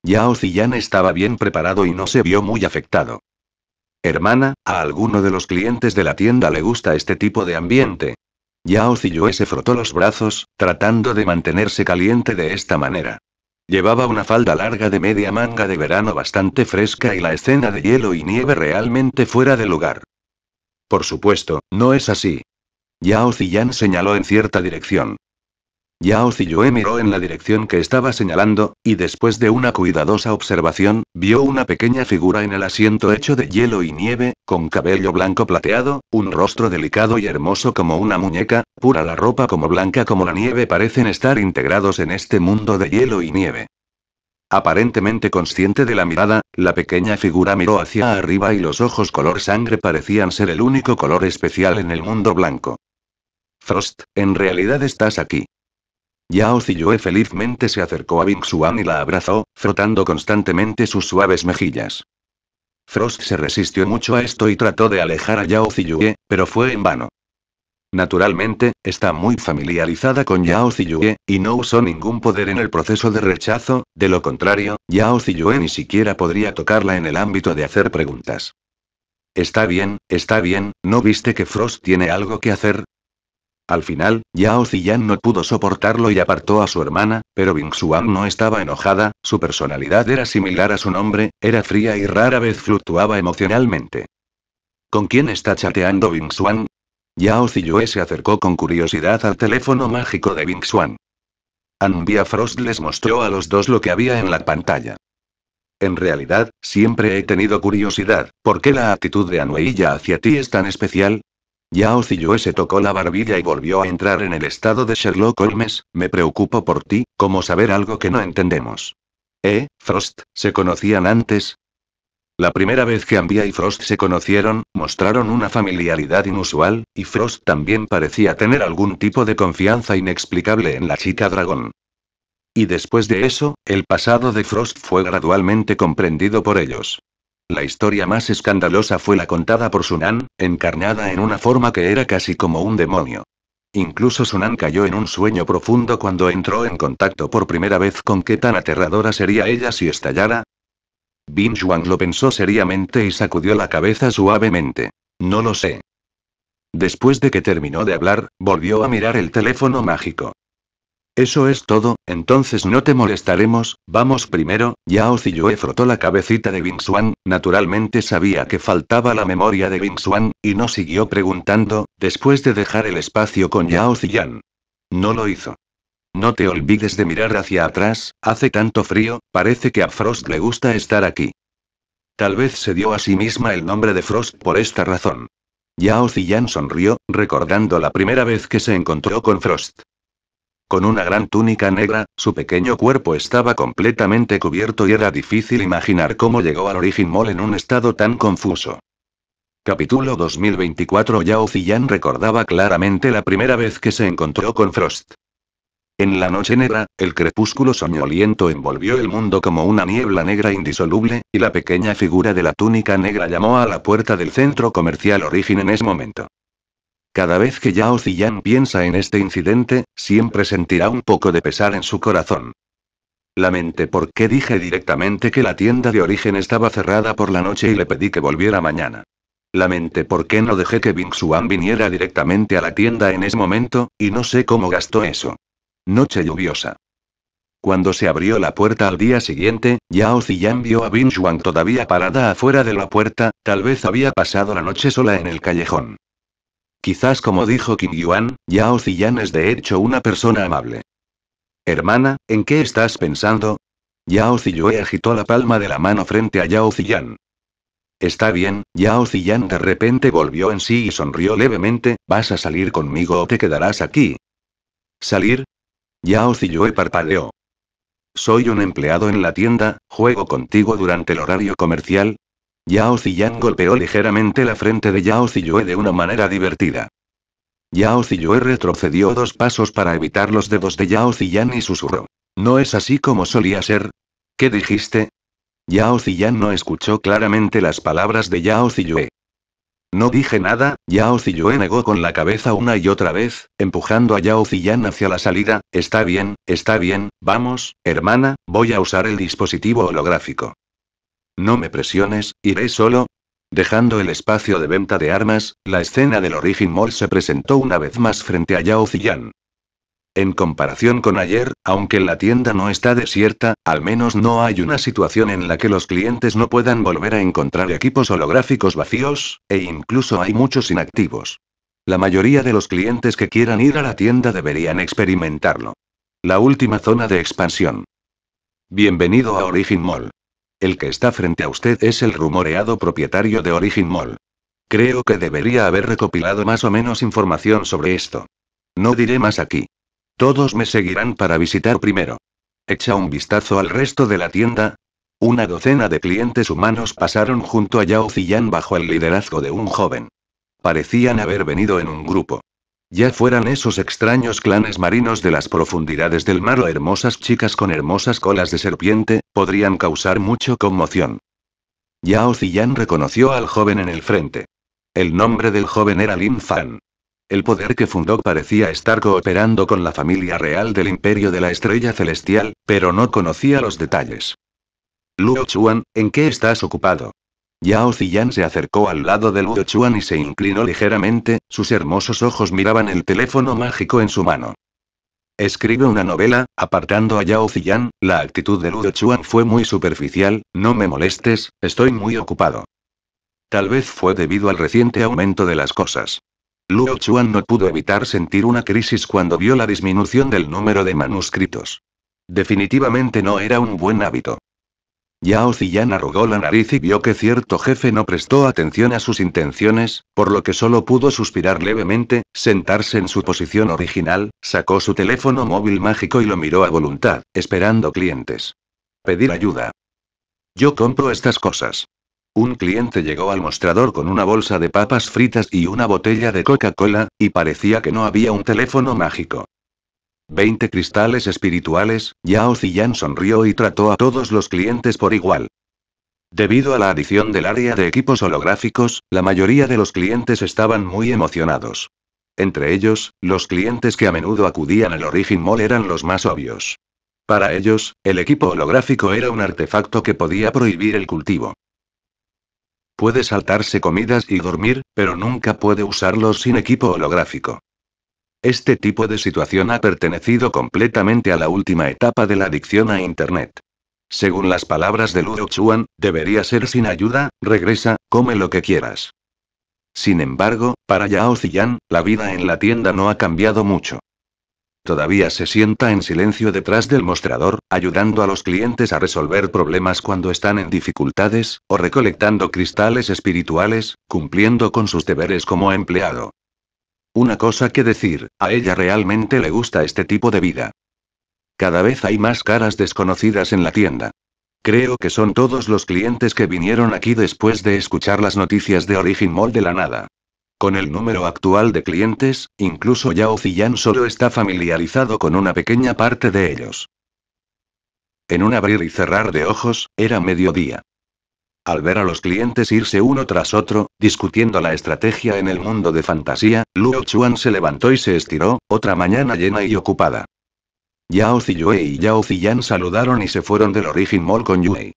Yao Ziyan estaba bien preparado y no se vio muy afectado. Hermana, a alguno de los clientes de la tienda le gusta este tipo de ambiente. Yao Ziyue se frotó los brazos, tratando de mantenerse caliente de esta manera. Llevaba una falda larga de media manga de verano bastante fresca y la escena de hielo y nieve realmente fuera de lugar. Por supuesto, no es así. Yao Ziyan señaló en cierta dirección. Yao Ziyue miró en la dirección que estaba señalando, y después de una cuidadosa observación, vio una pequeña figura en el asiento hecho de hielo y nieve, con cabello blanco plateado, un rostro delicado y hermoso como una muñeca, pura la ropa como blanca como la nieve parecen estar integrados en este mundo de hielo y nieve. Aparentemente consciente de la mirada, la pequeña figura miró hacia arriba y los ojos color sangre parecían ser el único color especial en el mundo blanco. Frost, en realidad estás aquí. Yao Ziyue felizmente se acercó a Bing y la abrazó, frotando constantemente sus suaves mejillas. Frost se resistió mucho a esto y trató de alejar a Yao Ziyue, pero fue en vano. Naturalmente, está muy familiarizada con Yao Ziyue, y no usó ningún poder en el proceso de rechazo, de lo contrario, Yao Ziyue ni siquiera podría tocarla en el ámbito de hacer preguntas. Está bien, está bien, ¿no viste que Frost tiene algo que hacer? Al final, Yao Ziyan no pudo soportarlo y apartó a su hermana, pero Bing no estaba enojada, su personalidad era similar a su nombre, era fría y rara vez fluctuaba emocionalmente. ¿Con quién está chateando Bing Xuan? Yao Ziyue se acercó con curiosidad al teléfono mágico de Bing Xuan. Frost les mostró a los dos lo que había en la pantalla. En realidad, siempre he tenido curiosidad, ¿por qué la actitud de Anuella hacia ti es tan especial? Ya se tocó la barbilla y volvió a entrar en el estado de Sherlock Holmes, me preocupo por ti, como saber algo que no entendemos. ¿Eh, Frost, se conocían antes? La primera vez que Ambia y Frost se conocieron, mostraron una familiaridad inusual, y Frost también parecía tener algún tipo de confianza inexplicable en la chica dragón. Y después de eso, el pasado de Frost fue gradualmente comprendido por ellos. La historia más escandalosa fue la contada por Sunan, encarnada en una forma que era casi como un demonio. Incluso Sunan cayó en un sueño profundo cuando entró en contacto por primera vez con qué tan aterradora sería ella si estallara. Bin Zhuang lo pensó seriamente y sacudió la cabeza suavemente. No lo sé. Después de que terminó de hablar, volvió a mirar el teléfono mágico. Eso es todo, entonces no te molestaremos, vamos primero, Yao Ziyue frotó la cabecita de Vinsuan, naturalmente sabía que faltaba la memoria de Vinsuan, y no siguió preguntando, después de dejar el espacio con Yao Ziyan. No lo hizo. No te olvides de mirar hacia atrás, hace tanto frío, parece que a Frost le gusta estar aquí. Tal vez se dio a sí misma el nombre de Frost por esta razón. Yao Ziyan sonrió, recordando la primera vez que se encontró con Frost. Con una gran túnica negra, su pequeño cuerpo estaba completamente cubierto y era difícil imaginar cómo llegó al origen Mall en un estado tan confuso. Capítulo 2024 Yao Ziyan recordaba claramente la primera vez que se encontró con Frost. En la noche negra, el crepúsculo soñoliento envolvió el mundo como una niebla negra indisoluble, y la pequeña figura de la túnica negra llamó a la puerta del centro comercial Origin en ese momento. Cada vez que Yao Ziyang piensa en este incidente, siempre sentirá un poco de pesar en su corazón. Lamento por qué dije directamente que la tienda de origen estaba cerrada por la noche y le pedí que volviera mañana. mente por qué no dejé que Bing Xuan viniera directamente a la tienda en ese momento, y no sé cómo gastó eso. Noche lluviosa. Cuando se abrió la puerta al día siguiente, Yao Ziyang vio a Bing Xuan todavía parada afuera de la puerta, tal vez había pasado la noche sola en el callejón. Quizás como dijo King Yuan, Yao Ziyan es de hecho una persona amable. Hermana, ¿en qué estás pensando? Yao Ziyue agitó la palma de la mano frente a Yao Ziyan. Está bien, Yao Ziyan de repente volvió en sí y sonrió levemente, ¿vas a salir conmigo o te quedarás aquí? ¿Salir? Yao Ziyue parpadeó. Soy un empleado en la tienda, juego contigo durante el horario comercial, Yao Ziyan golpeó ligeramente la frente de Yao Ziyue de una manera divertida. Yao Ziyue retrocedió dos pasos para evitar los dedos de Yao Ziyan y susurró. ¿No es así como solía ser? ¿Qué dijiste? Yao Ziyan no escuchó claramente las palabras de Yao Ziyue. No dije nada, Yao Ziyue negó con la cabeza una y otra vez, empujando a Yao Ziyan hacia la salida. Está bien, está bien, vamos, hermana, voy a usar el dispositivo holográfico. No me presiones, iré solo. Dejando el espacio de venta de armas, la escena del Origin Mall se presentó una vez más frente a Yao Ziyan. En comparación con ayer, aunque la tienda no está desierta, al menos no hay una situación en la que los clientes no puedan volver a encontrar equipos holográficos vacíos, e incluso hay muchos inactivos. La mayoría de los clientes que quieran ir a la tienda deberían experimentarlo. La última zona de expansión. Bienvenido a Origin Mall. El que está frente a usted es el rumoreado propietario de Origin Mall. Creo que debería haber recopilado más o menos información sobre esto. No diré más aquí. Todos me seguirán para visitar primero. Echa un vistazo al resto de la tienda. Una docena de clientes humanos pasaron junto a Yao Ziyan bajo el liderazgo de un joven. Parecían haber venido en un grupo. Ya fueran esos extraños clanes marinos de las profundidades del mar o hermosas chicas con hermosas colas de serpiente, podrían causar mucho conmoción. Yao Ziyan reconoció al joven en el frente. El nombre del joven era Lin Fan. El poder que fundó parecía estar cooperando con la familia real del Imperio de la Estrella Celestial, pero no conocía los detalles. Luo Chuan, ¿en qué estás ocupado? Yao Ziyan se acercó al lado de Luo Chuan y se inclinó ligeramente, sus hermosos ojos miraban el teléfono mágico en su mano. Escribe una novela, apartando a Yao Ziyan, la actitud de Luo Chuan fue muy superficial, no me molestes, estoy muy ocupado. Tal vez fue debido al reciente aumento de las cosas. Luo Chuan no pudo evitar sentir una crisis cuando vio la disminución del número de manuscritos. Definitivamente no era un buen hábito. Yao Ziyan arrugó la nariz y vio que cierto jefe no prestó atención a sus intenciones, por lo que solo pudo suspirar levemente, sentarse en su posición original, sacó su teléfono móvil mágico y lo miró a voluntad, esperando clientes. Pedir ayuda. Yo compro estas cosas. Un cliente llegó al mostrador con una bolsa de papas fritas y una botella de Coca-Cola, y parecía que no había un teléfono mágico. 20 cristales espirituales, Yao Ziyan sonrió y trató a todos los clientes por igual. Debido a la adición del área de equipos holográficos, la mayoría de los clientes estaban muy emocionados. Entre ellos, los clientes que a menudo acudían al Origin Mall eran los más obvios. Para ellos, el equipo holográfico era un artefacto que podía prohibir el cultivo. Puede saltarse comidas y dormir, pero nunca puede usarlos sin equipo holográfico. Este tipo de situación ha pertenecido completamente a la última etapa de la adicción a Internet. Según las palabras de Luo Chuan, debería ser sin ayuda, regresa, come lo que quieras. Sin embargo, para Yao Ziyan, la vida en la tienda no ha cambiado mucho. Todavía se sienta en silencio detrás del mostrador, ayudando a los clientes a resolver problemas cuando están en dificultades, o recolectando cristales espirituales, cumpliendo con sus deberes como empleado. Una cosa que decir, a ella realmente le gusta este tipo de vida. Cada vez hay más caras desconocidas en la tienda. Creo que son todos los clientes que vinieron aquí después de escuchar las noticias de Origin Mall de la nada. Con el número actual de clientes, incluso Yao Ziyan solo está familiarizado con una pequeña parte de ellos. En un abrir y cerrar de ojos, era mediodía. Al ver a los clientes irse uno tras otro, discutiendo la estrategia en el mundo de fantasía, Luo Chuan se levantó y se estiró, otra mañana llena y ocupada. Yao Ziyue y Yao Ziyan saludaron y se fueron del Origen Mall con Yue.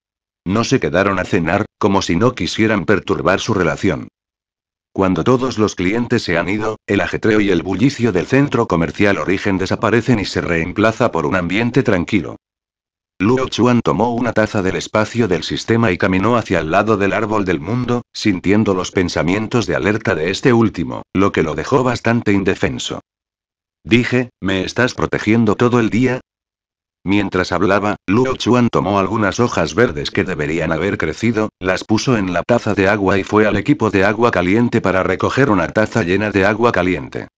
No se quedaron a cenar, como si no quisieran perturbar su relación. Cuando todos los clientes se han ido, el ajetreo y el bullicio del centro comercial Origen desaparecen y se reemplaza por un ambiente tranquilo. Luo Chuan tomó una taza del espacio del sistema y caminó hacia el lado del árbol del mundo, sintiendo los pensamientos de alerta de este último, lo que lo dejó bastante indefenso. Dije, ¿me estás protegiendo todo el día? Mientras hablaba, Luo Chuan tomó algunas hojas verdes que deberían haber crecido, las puso en la taza de agua y fue al equipo de agua caliente para recoger una taza llena de agua caliente.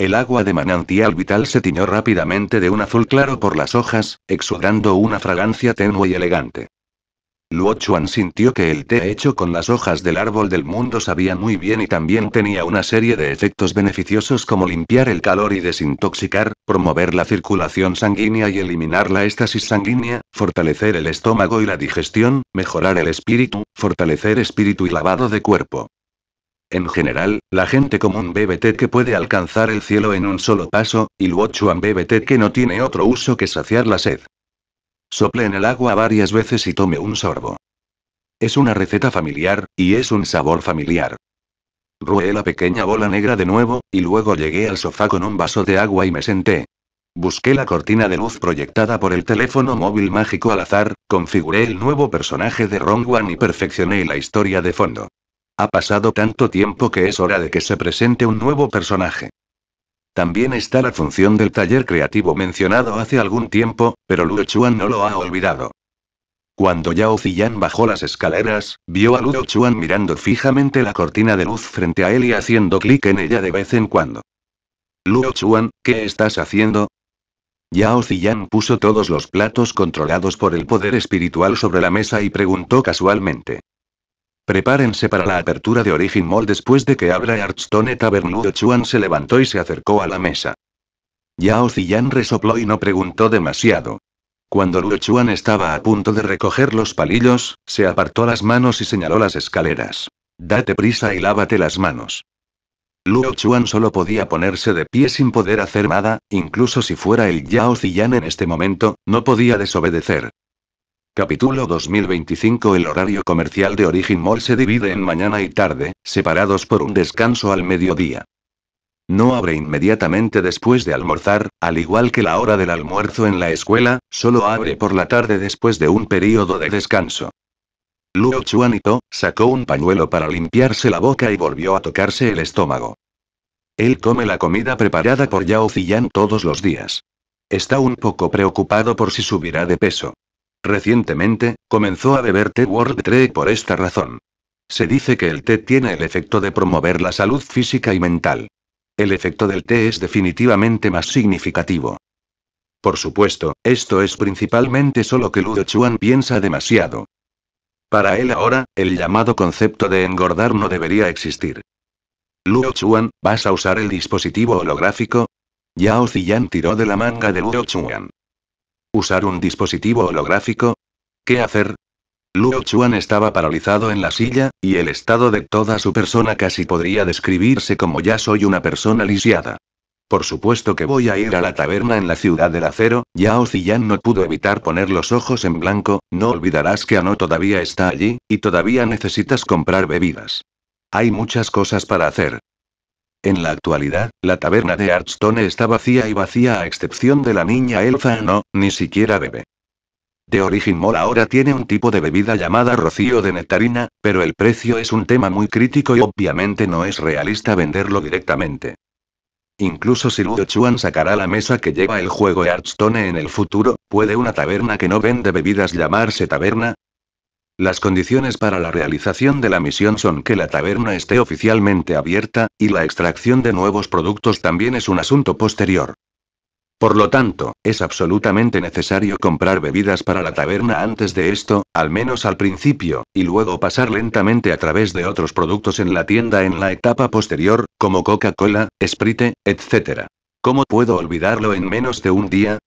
El agua de manantial vital se tiñó rápidamente de un azul claro por las hojas, exudando una fragancia tenue y elegante. Luo Chuan sintió que el té hecho con las hojas del árbol del mundo sabía muy bien y también tenía una serie de efectos beneficiosos como limpiar el calor y desintoxicar, promover la circulación sanguínea y eliminar la estasis sanguínea, fortalecer el estómago y la digestión, mejorar el espíritu, fortalecer espíritu y lavado de cuerpo. En general, la gente común bebe té que puede alcanzar el cielo en un solo paso, y chuan bebe BBT que no tiene otro uso que saciar la sed. Sople en el agua varias veces y tome un sorbo. Es una receta familiar, y es un sabor familiar. Rué la pequeña bola negra de nuevo, y luego llegué al sofá con un vaso de agua y me senté. Busqué la cortina de luz proyectada por el teléfono móvil mágico al azar, configuré el nuevo personaje de Ron y perfeccioné la historia de fondo. Ha pasado tanto tiempo que es hora de que se presente un nuevo personaje. También está la función del taller creativo mencionado hace algún tiempo, pero Luo Chuan no lo ha olvidado. Cuando Yao Ziyan bajó las escaleras, vio a Luo Chuan mirando fijamente la cortina de luz frente a él y haciendo clic en ella de vez en cuando. Luo Chuan, ¿qué estás haciendo? Yao Ziyan puso todos los platos controlados por el poder espiritual sobre la mesa y preguntó casualmente. Prepárense para la apertura de Origin Mall después de que abra Tavern Luo Chuan se levantó y se acercó a la mesa. Yao Ziyan resopló y no preguntó demasiado. Cuando Luo Chuan estaba a punto de recoger los palillos, se apartó las manos y señaló las escaleras. Date prisa y lávate las manos. Luo Chuan solo podía ponerse de pie sin poder hacer nada, incluso si fuera el Yao Ziyan en este momento, no podía desobedecer. Capítulo 2025 El horario comercial de Origin Mall se divide en mañana y tarde, separados por un descanso al mediodía. No abre inmediatamente después de almorzar, al igual que la hora del almuerzo en la escuela, solo abre por la tarde después de un período de descanso. Luo Chuanito sacó un pañuelo para limpiarse la boca y volvió a tocarse el estómago. Él come la comida preparada por Yao Ziyan todos los días. Está un poco preocupado por si subirá de peso. Recientemente, comenzó a beber té World Tree por esta razón. Se dice que el té tiene el efecto de promover la salud física y mental. El efecto del té es definitivamente más significativo. Por supuesto, esto es principalmente solo que Ludo Chuan piensa demasiado. Para él ahora, el llamado concepto de engordar no debería existir. Luo Chuan, ¿vas a usar el dispositivo holográfico? Yao Ziyan tiró de la manga de Luo Chuan. ¿Usar un dispositivo holográfico? ¿Qué hacer? Luo Chuan estaba paralizado en la silla, y el estado de toda su persona casi podría describirse como ya soy una persona lisiada. Por supuesto que voy a ir a la taberna en la ciudad del acero, Yao Ziyan no pudo evitar poner los ojos en blanco, no olvidarás que Ano todavía está allí, y todavía necesitas comprar bebidas. Hay muchas cosas para hacer. En la actualidad, la taberna de Artstone está vacía y vacía a excepción de la niña Elfa no, ni siquiera bebe. De origen mol ahora tiene un tipo de bebida llamada rocío de nectarina, pero el precio es un tema muy crítico y obviamente no es realista venderlo directamente. Incluso si Ludo Chuan sacará la mesa que lleva el juego Artstone en el futuro, ¿puede una taberna que no vende bebidas llamarse taberna? Las condiciones para la realización de la misión son que la taberna esté oficialmente abierta, y la extracción de nuevos productos también es un asunto posterior. Por lo tanto, es absolutamente necesario comprar bebidas para la taberna antes de esto, al menos al principio, y luego pasar lentamente a través de otros productos en la tienda en la etapa posterior, como Coca-Cola, Sprite, etc. ¿Cómo puedo olvidarlo en menos de un día?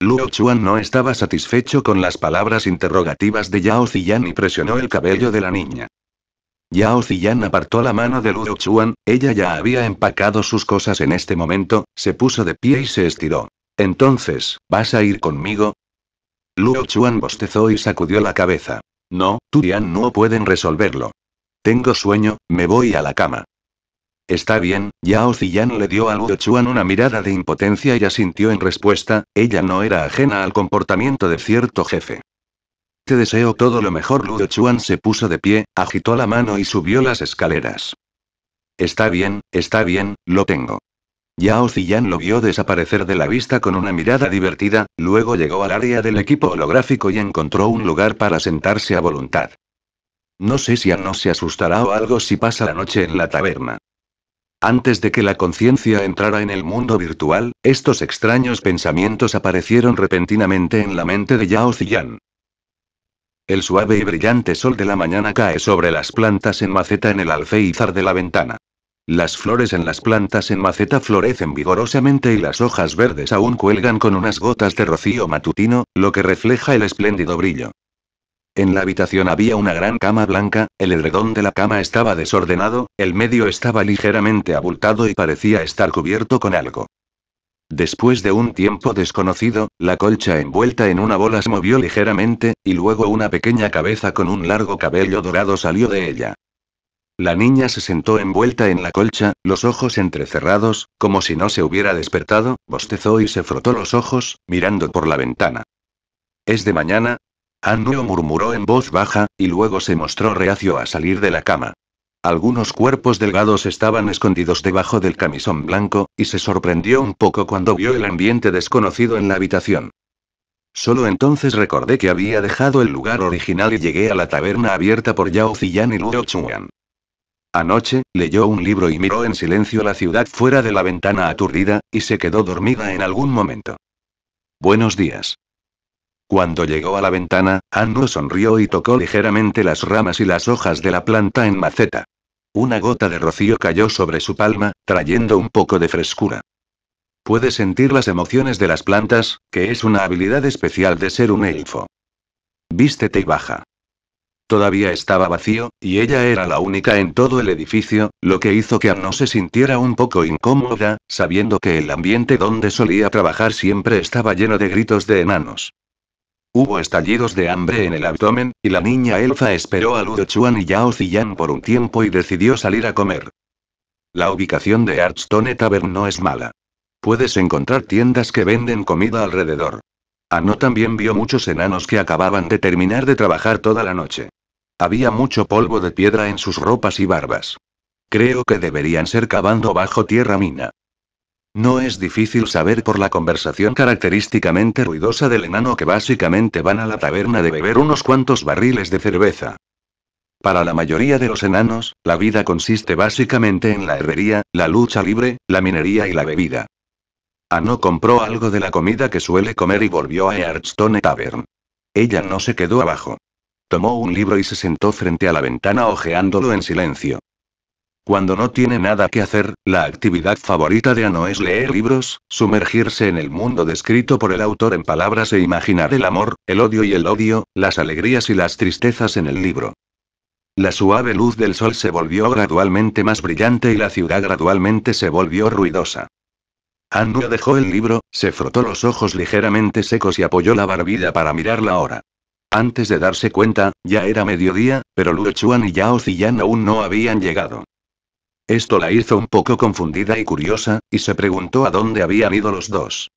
Luo Chuan no estaba satisfecho con las palabras interrogativas de Yao Ziyan y presionó el cabello de la niña. Yao Ziyan apartó la mano de Luo Chuan, ella ya había empacado sus cosas en este momento, se puso de pie y se estiró. Entonces, ¿vas a ir conmigo? Luo Chuan bostezó y sacudió la cabeza. No, Turian no pueden resolverlo. Tengo sueño, me voy a la cama. Está bien, Yao Ziyan le dio a Ludo Chuan una mirada de impotencia y asintió en respuesta, ella no era ajena al comportamiento de cierto jefe. Te deseo todo lo mejor. Ludo Chuan se puso de pie, agitó la mano y subió las escaleras. Está bien, está bien, lo tengo. Yao Ziyan lo vio desaparecer de la vista con una mirada divertida, luego llegó al área del equipo holográfico y encontró un lugar para sentarse a voluntad. No sé si a no se asustará o algo si pasa la noche en la taberna. Antes de que la conciencia entrara en el mundo virtual, estos extraños pensamientos aparecieron repentinamente en la mente de Yao Ziyan. El suave y brillante sol de la mañana cae sobre las plantas en maceta en el alféizar de la ventana. Las flores en las plantas en maceta florecen vigorosamente y las hojas verdes aún cuelgan con unas gotas de rocío matutino, lo que refleja el espléndido brillo. En la habitación había una gran cama blanca, el edredón de la cama estaba desordenado, el medio estaba ligeramente abultado y parecía estar cubierto con algo. Después de un tiempo desconocido, la colcha envuelta en una bola se movió ligeramente, y luego una pequeña cabeza con un largo cabello dorado salió de ella. La niña se sentó envuelta en la colcha, los ojos entrecerrados, como si no se hubiera despertado, bostezó y se frotó los ojos, mirando por la ventana. Es de mañana, Anuo murmuró en voz baja, y luego se mostró reacio a salir de la cama. Algunos cuerpos delgados estaban escondidos debajo del camisón blanco, y se sorprendió un poco cuando vio el ambiente desconocido en la habitación. Solo entonces recordé que había dejado el lugar original y llegué a la taberna abierta por Yao Ziyan y Luo Chuan. Anoche, leyó un libro y miró en silencio la ciudad fuera de la ventana aturdida, y se quedó dormida en algún momento. Buenos días. Cuando llegó a la ventana, Anno sonrió y tocó ligeramente las ramas y las hojas de la planta en maceta. Una gota de rocío cayó sobre su palma, trayendo un poco de frescura. Puede sentir las emociones de las plantas, que es una habilidad especial de ser un elfo. Vístete y baja. Todavía estaba vacío, y ella era la única en todo el edificio, lo que hizo que Anno se sintiera un poco incómoda, sabiendo que el ambiente donde solía trabajar siempre estaba lleno de gritos de enanos. Hubo estallidos de hambre en el abdomen, y la niña elfa esperó a Ludo Chuan y Yao Ziyan por un tiempo y decidió salir a comer. La ubicación de Archstone Tavern no es mala. Puedes encontrar tiendas que venden comida alrededor. Ano también vio muchos enanos que acababan de terminar de trabajar toda la noche. Había mucho polvo de piedra en sus ropas y barbas. Creo que deberían ser cavando bajo tierra mina. No es difícil saber por la conversación característicamente ruidosa del enano que básicamente van a la taberna de beber unos cuantos barriles de cerveza. Para la mayoría de los enanos, la vida consiste básicamente en la herrería, la lucha libre, la minería y la bebida. Ano compró algo de la comida que suele comer y volvió a Earthstone Tavern. Ella no se quedó abajo. Tomó un libro y se sentó frente a la ventana hojeándolo en silencio. Cuando no tiene nada que hacer, la actividad favorita de Ano es leer libros, sumergirse en el mundo descrito por el autor en palabras e imaginar el amor, el odio y el odio, las alegrías y las tristezas en el libro. La suave luz del sol se volvió gradualmente más brillante y la ciudad gradualmente se volvió ruidosa. Anu dejó el libro, se frotó los ojos ligeramente secos y apoyó la barbilla para mirar la hora. Antes de darse cuenta, ya era mediodía, pero Luo Chuan y Yao Ziyan aún no habían llegado. Esto la hizo un poco confundida y curiosa, y se preguntó a dónde habían ido los dos.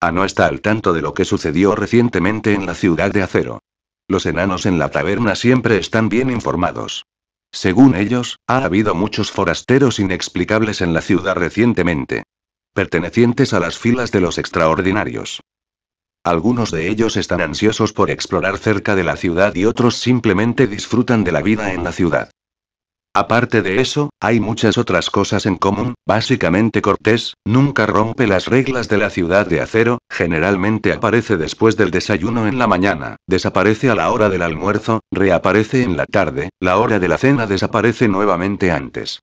A no está al tanto de lo que sucedió recientemente en la ciudad de acero. Los enanos en la taberna siempre están bien informados. Según ellos, ha habido muchos forasteros inexplicables en la ciudad recientemente. Pertenecientes a las filas de los extraordinarios. Algunos de ellos están ansiosos por explorar cerca de la ciudad y otros simplemente disfrutan de la vida en la ciudad. Aparte de eso, hay muchas otras cosas en común, básicamente Cortés, nunca rompe las reglas de la ciudad de acero, generalmente aparece después del desayuno en la mañana, desaparece a la hora del almuerzo, reaparece en la tarde, la hora de la cena desaparece nuevamente antes.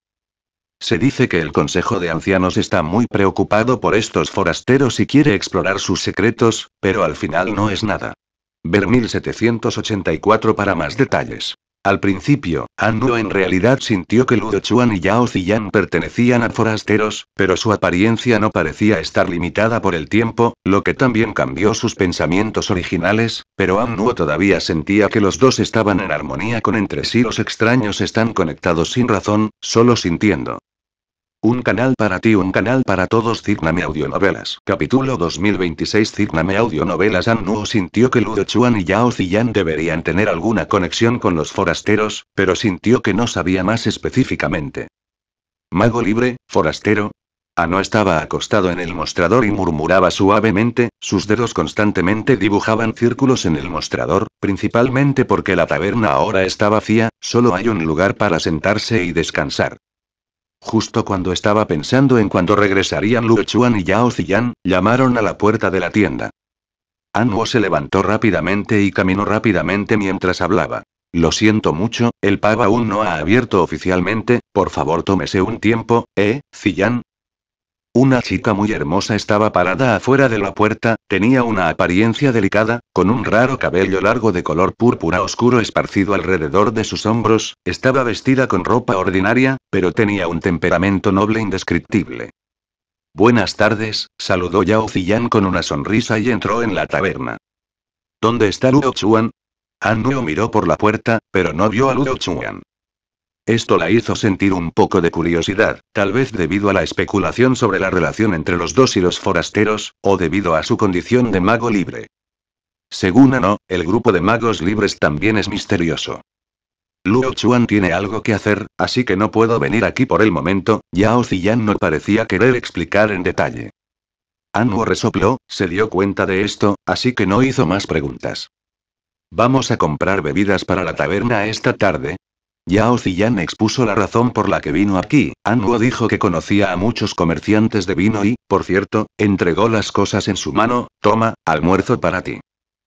Se dice que el Consejo de Ancianos está muy preocupado por estos forasteros y quiere explorar sus secretos, pero al final no es nada. Ver 1784 para más detalles. Al principio, Anuo en realidad sintió que Ludo Chuan y Yao Ziyan pertenecían a forasteros, pero su apariencia no parecía estar limitada por el tiempo, lo que también cambió sus pensamientos originales, pero Annuo todavía sentía que los dos estaban en armonía con entre sí los extraños están conectados sin razón, solo sintiendo. Un canal para ti, un canal para todos. Cigname Audionovelas. Capítulo 2026. Cigname Audionovelas. Annuo sintió que Ludo Chuan y Yao Ziyan deberían tener alguna conexión con los forasteros, pero sintió que no sabía más específicamente. Mago libre, forastero. Ano estaba acostado en el mostrador y murmuraba suavemente, sus dedos constantemente dibujaban círculos en el mostrador, principalmente porque la taberna ahora está vacía, solo hay un lugar para sentarse y descansar. Justo cuando estaba pensando en cuándo regresarían Lu Chuan y Yao Ziyan, llamaron a la puerta de la tienda. Anwo se levantó rápidamente y caminó rápidamente mientras hablaba. Lo siento mucho, el pub aún no ha abierto oficialmente, por favor tómese un tiempo, eh, Ziyan? Una chica muy hermosa estaba parada afuera de la puerta, tenía una apariencia delicada, con un raro cabello largo de color púrpura oscuro esparcido alrededor de sus hombros, estaba vestida con ropa ordinaria, pero tenía un temperamento noble indescriptible. Buenas tardes, saludó Yao Ziyan con una sonrisa y entró en la taberna. ¿Dónde está Luo Chuan? An miró por la puerta, pero no vio a Luo Chuan. Esto la hizo sentir un poco de curiosidad, tal vez debido a la especulación sobre la relación entre los dos y los forasteros, o debido a su condición de mago libre. Según Ano, el grupo de magos libres también es misterioso. Luo Chuan tiene algo que hacer, así que no puedo venir aquí por el momento, Yao Ziyan no parecía querer explicar en detalle. Anuo resopló, se dio cuenta de esto, así que no hizo más preguntas. Vamos a comprar bebidas para la taberna esta tarde, Yao Ziyan expuso la razón por la que vino aquí, Anguo dijo que conocía a muchos comerciantes de vino y, por cierto, entregó las cosas en su mano, toma, almuerzo para ti.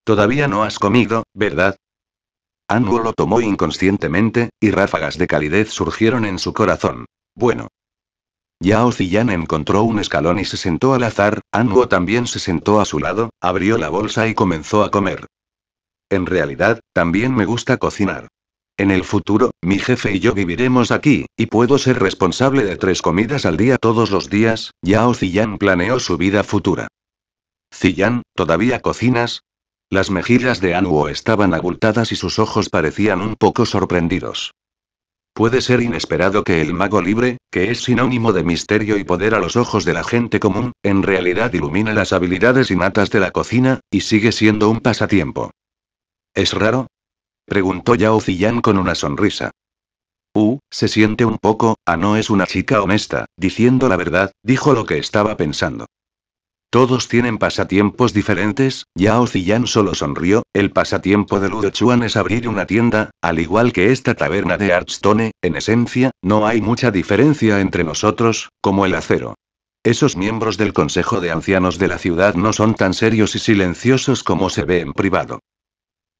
Todavía no has comido, ¿verdad? Anguo lo tomó inconscientemente, y ráfagas de calidez surgieron en su corazón. Bueno. Yao Ziyan encontró un escalón y se sentó al azar, Anguo también se sentó a su lado, abrió la bolsa y comenzó a comer. En realidad, también me gusta cocinar. En el futuro, mi jefe y yo viviremos aquí, y puedo ser responsable de tres comidas al día todos los días, Yao Ziyan planeó su vida futura. Ziyan, ¿todavía cocinas? Las mejillas de Anuo estaban abultadas y sus ojos parecían un poco sorprendidos. Puede ser inesperado que el mago libre, que es sinónimo de misterio y poder a los ojos de la gente común, en realidad ilumine las habilidades innatas de la cocina, y sigue siendo un pasatiempo. Es raro, Preguntó Yao Ziyan con una sonrisa. Uh, se siente un poco, ah no es una chica honesta, diciendo la verdad, dijo lo que estaba pensando. Todos tienen pasatiempos diferentes, Yao Ziyan solo sonrió, el pasatiempo de Ludo Chuan es abrir una tienda, al igual que esta taberna de Archstone, en esencia, no hay mucha diferencia entre nosotros, como el acero. Esos miembros del Consejo de Ancianos de la ciudad no son tan serios y silenciosos como se ve en privado.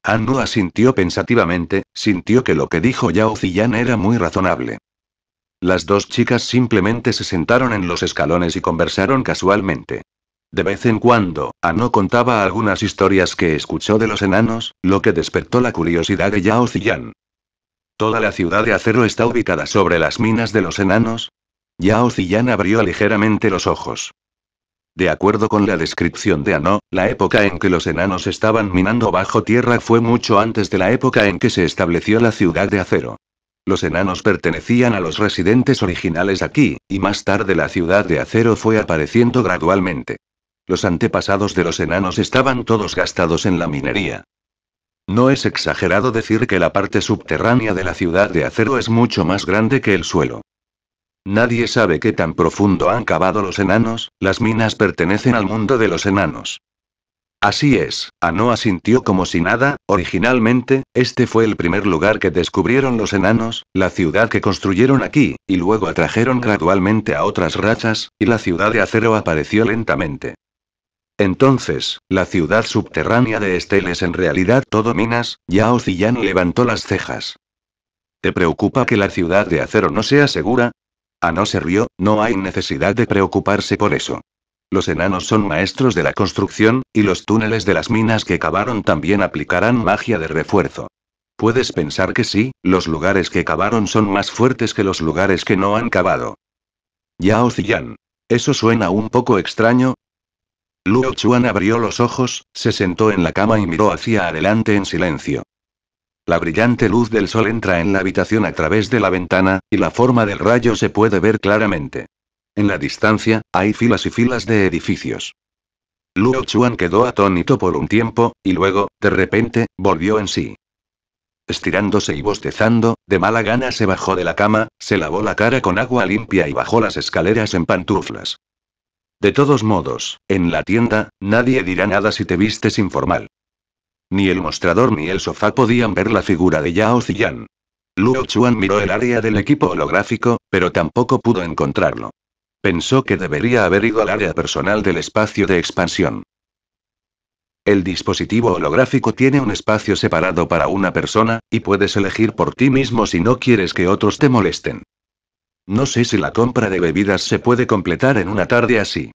Anu asintió pensativamente, sintió que lo que dijo Yao Ziyan era muy razonable. Las dos chicas simplemente se sentaron en los escalones y conversaron casualmente. De vez en cuando, Anu contaba algunas historias que escuchó de los enanos, lo que despertó la curiosidad de Yao Ziyan. ¿Toda la ciudad de acero está ubicada sobre las minas de los enanos? Yao Ziyan abrió ligeramente los ojos. De acuerdo con la descripción de Ano, la época en que los enanos estaban minando bajo tierra fue mucho antes de la época en que se estableció la ciudad de acero. Los enanos pertenecían a los residentes originales aquí, y más tarde la ciudad de acero fue apareciendo gradualmente. Los antepasados de los enanos estaban todos gastados en la minería. No es exagerado decir que la parte subterránea de la ciudad de acero es mucho más grande que el suelo. Nadie sabe qué tan profundo han cavado los enanos, las minas pertenecen al mundo de los enanos. Así es, Anoa sintió como si nada, originalmente, este fue el primer lugar que descubrieron los enanos, la ciudad que construyeron aquí, y luego atrajeron gradualmente a otras rachas, y la ciudad de acero apareció lentamente. Entonces, la ciudad subterránea de Estel es en realidad todo minas, ya Ocillan levantó las cejas. ¿Te preocupa que la ciudad de acero no sea segura? A no se rió, no hay necesidad de preocuparse por eso. Los enanos son maestros de la construcción, y los túneles de las minas que cavaron también aplicarán magia de refuerzo. Puedes pensar que sí, los lugares que cavaron son más fuertes que los lugares que no han cavado. Yao Ziyan. Eso suena un poco extraño. Luo Chuan abrió los ojos, se sentó en la cama y miró hacia adelante en silencio. La brillante luz del sol entra en la habitación a través de la ventana, y la forma del rayo se puede ver claramente. En la distancia, hay filas y filas de edificios. Luo Chuan quedó atónito por un tiempo, y luego, de repente, volvió en sí. Estirándose y bostezando, de mala gana se bajó de la cama, se lavó la cara con agua limpia y bajó las escaleras en pantuflas. De todos modos, en la tienda, nadie dirá nada si te vistes informal. Ni el mostrador ni el sofá podían ver la figura de Yao Ziyan. Luo Chuan miró el área del equipo holográfico, pero tampoco pudo encontrarlo. Pensó que debería haber ido al área personal del espacio de expansión. El dispositivo holográfico tiene un espacio separado para una persona, y puedes elegir por ti mismo si no quieres que otros te molesten. No sé si la compra de bebidas se puede completar en una tarde así.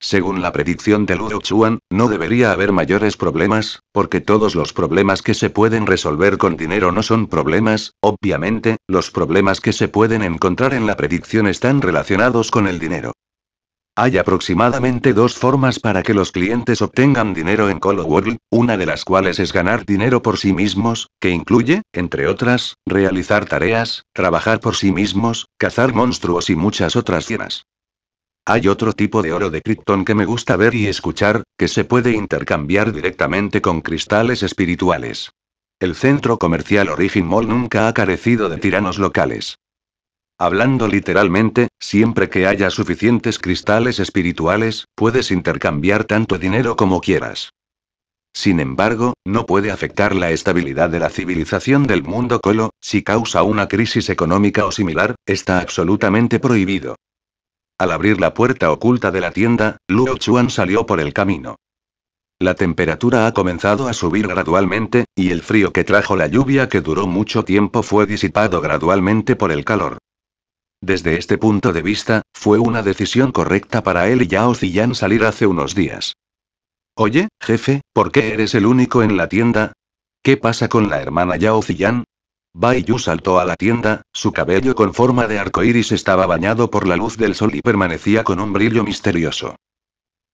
Según la predicción de Luo Chuan, no debería haber mayores problemas, porque todos los problemas que se pueden resolver con dinero no son problemas, obviamente, los problemas que se pueden encontrar en la predicción están relacionados con el dinero. Hay aproximadamente dos formas para que los clientes obtengan dinero en Colo World, una de las cuales es ganar dinero por sí mismos, que incluye, entre otras, realizar tareas, trabajar por sí mismos, cazar monstruos y muchas otras cienas. Hay otro tipo de oro de Krypton que me gusta ver y escuchar, que se puede intercambiar directamente con cristales espirituales. El centro comercial Origin Mall nunca ha carecido de tiranos locales. Hablando literalmente, siempre que haya suficientes cristales espirituales, puedes intercambiar tanto dinero como quieras. Sin embargo, no puede afectar la estabilidad de la civilización del mundo colo, si causa una crisis económica o similar, está absolutamente prohibido. Al abrir la puerta oculta de la tienda, Luo Chuan salió por el camino. La temperatura ha comenzado a subir gradualmente, y el frío que trajo la lluvia que duró mucho tiempo fue disipado gradualmente por el calor. Desde este punto de vista, fue una decisión correcta para él y Yao Ziyan salir hace unos días. Oye, jefe, ¿por qué eres el único en la tienda? ¿Qué pasa con la hermana Yao Ziyan? Bai saltó a la tienda, su cabello con forma de arco iris estaba bañado por la luz del sol y permanecía con un brillo misterioso.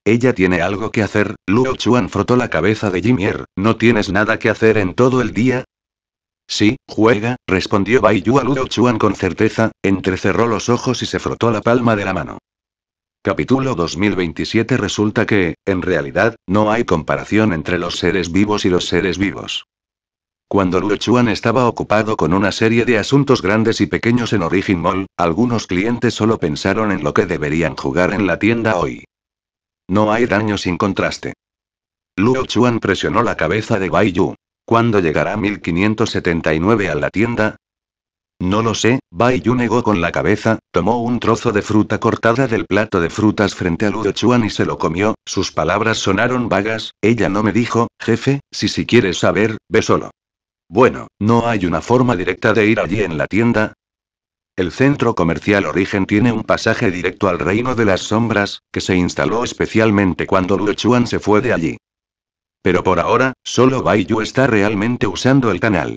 Ella tiene algo que hacer, Luo Chuan frotó la cabeza de Jimier, ¿no tienes nada que hacer en todo el día? Sí, juega, respondió Bai a Luo Chuan con certeza, entrecerró los ojos y se frotó la palma de la mano. Capítulo 2027 Resulta que, en realidad, no hay comparación entre los seres vivos y los seres vivos. Cuando Luo Chuan estaba ocupado con una serie de asuntos grandes y pequeños en Origin Mall, algunos clientes solo pensaron en lo que deberían jugar en la tienda hoy. No hay daño sin contraste. Luo Chuan presionó la cabeza de Bai Yu. ¿Cuándo llegará 1579 a la tienda? No lo sé, Bai Yu negó con la cabeza, tomó un trozo de fruta cortada del plato de frutas frente a Luo Chuan y se lo comió, sus palabras sonaron vagas, ella no me dijo, jefe, si si quieres saber, ve solo. Bueno, ¿no hay una forma directa de ir allí en la tienda? El centro comercial Origen tiene un pasaje directo al Reino de las Sombras, que se instaló especialmente cuando Luo Chuan se fue de allí. Pero por ahora, solo Baiyu está realmente usando el canal.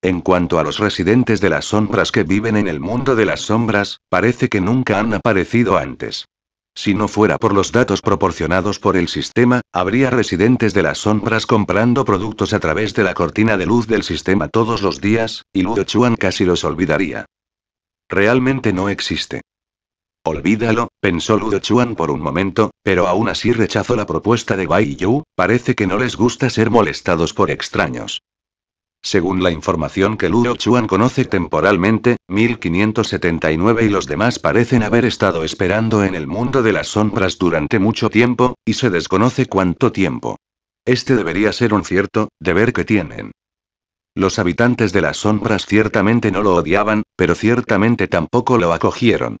En cuanto a los residentes de las sombras que viven en el mundo de las sombras, parece que nunca han aparecido antes. Si no fuera por los datos proporcionados por el sistema, habría residentes de las sombras comprando productos a través de la cortina de luz del sistema todos los días, y Ludo Chuan casi los olvidaría. Realmente no existe. Olvídalo, pensó Ludo Chuan por un momento, pero aún así rechazó la propuesta de Bai Yu, parece que no les gusta ser molestados por extraños. Según la información que Luo Chuan conoce temporalmente, 1579 y los demás parecen haber estado esperando en el mundo de las sombras durante mucho tiempo, y se desconoce cuánto tiempo. Este debería ser un cierto deber que tienen. Los habitantes de las sombras ciertamente no lo odiaban, pero ciertamente tampoco lo acogieron.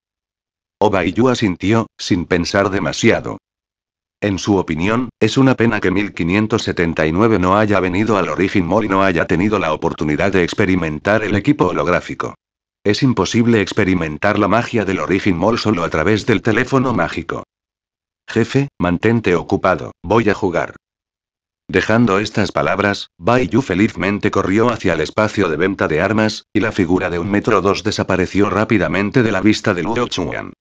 Oba y asintió, sin pensar demasiado. En su opinión, es una pena que 1579 no haya venido al Origin Mall y no haya tenido la oportunidad de experimentar el equipo holográfico. Es imposible experimentar la magia del Origin Mall solo a través del teléfono mágico. Jefe, mantente ocupado, voy a jugar. Dejando estas palabras, Bai Yu felizmente corrió hacia el espacio de venta de armas, y la figura de un metro dos desapareció rápidamente de la vista de Luo Chuan.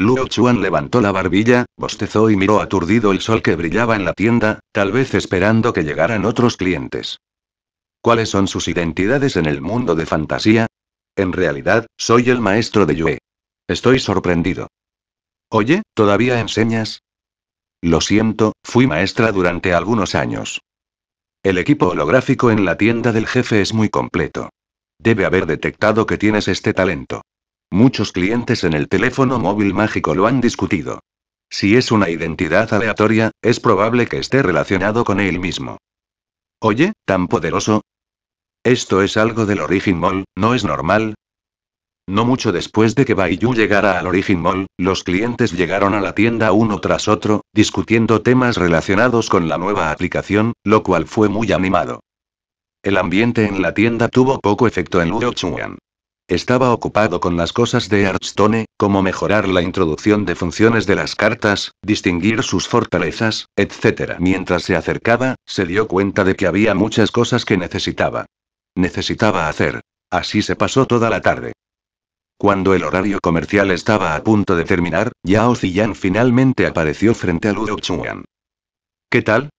Luo Chuan levantó la barbilla, bostezó y miró aturdido el sol que brillaba en la tienda, tal vez esperando que llegaran otros clientes. ¿Cuáles son sus identidades en el mundo de fantasía? En realidad, soy el maestro de Yue. Estoy sorprendido. Oye, ¿todavía enseñas? Lo siento, fui maestra durante algunos años. El equipo holográfico en la tienda del jefe es muy completo. Debe haber detectado que tienes este talento. Muchos clientes en el teléfono móvil mágico lo han discutido. Si es una identidad aleatoria, es probable que esté relacionado con él mismo. Oye, tan poderoso. Esto es algo del Origin Mall, ¿no es normal? No mucho después de que Baiyu llegara al Origin Mall, los clientes llegaron a la tienda uno tras otro, discutiendo temas relacionados con la nueva aplicación, lo cual fue muy animado. El ambiente en la tienda tuvo poco efecto en Luo Chuan. Estaba ocupado con las cosas de Hearthstone, como mejorar la introducción de funciones de las cartas, distinguir sus fortalezas, etc. Mientras se acercaba, se dio cuenta de que había muchas cosas que necesitaba. Necesitaba hacer. Así se pasó toda la tarde. Cuando el horario comercial estaba a punto de terminar, Yao Ziyan finalmente apareció frente a Luo Chuan. ¿Qué tal?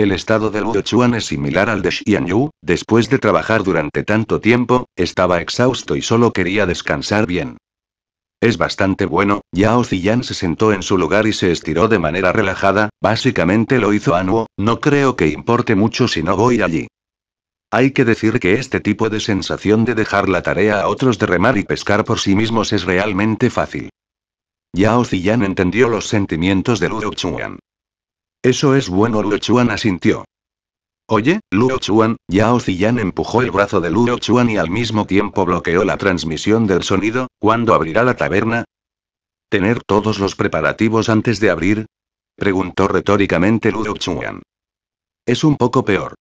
El estado de Luo Chuan es similar al de Xianyu, después de trabajar durante tanto tiempo, estaba exhausto y solo quería descansar bien. Es bastante bueno, Yao Ziyan se sentó en su lugar y se estiró de manera relajada, básicamente lo hizo Anuo, no creo que importe mucho si no voy allí. Hay que decir que este tipo de sensación de dejar la tarea a otros de remar y pescar por sí mismos es realmente fácil. Yao Ziyan entendió los sentimientos de Luo Chuan. Eso es bueno, Luo Chuan asintió. Oye, Luo Chuan, Yao Ziyan empujó el brazo de Luo Chuan y al mismo tiempo bloqueó la transmisión del sonido, ¿cuándo abrirá la taberna? ¿Tener todos los preparativos antes de abrir? Preguntó retóricamente Luo Chuan. Es un poco peor.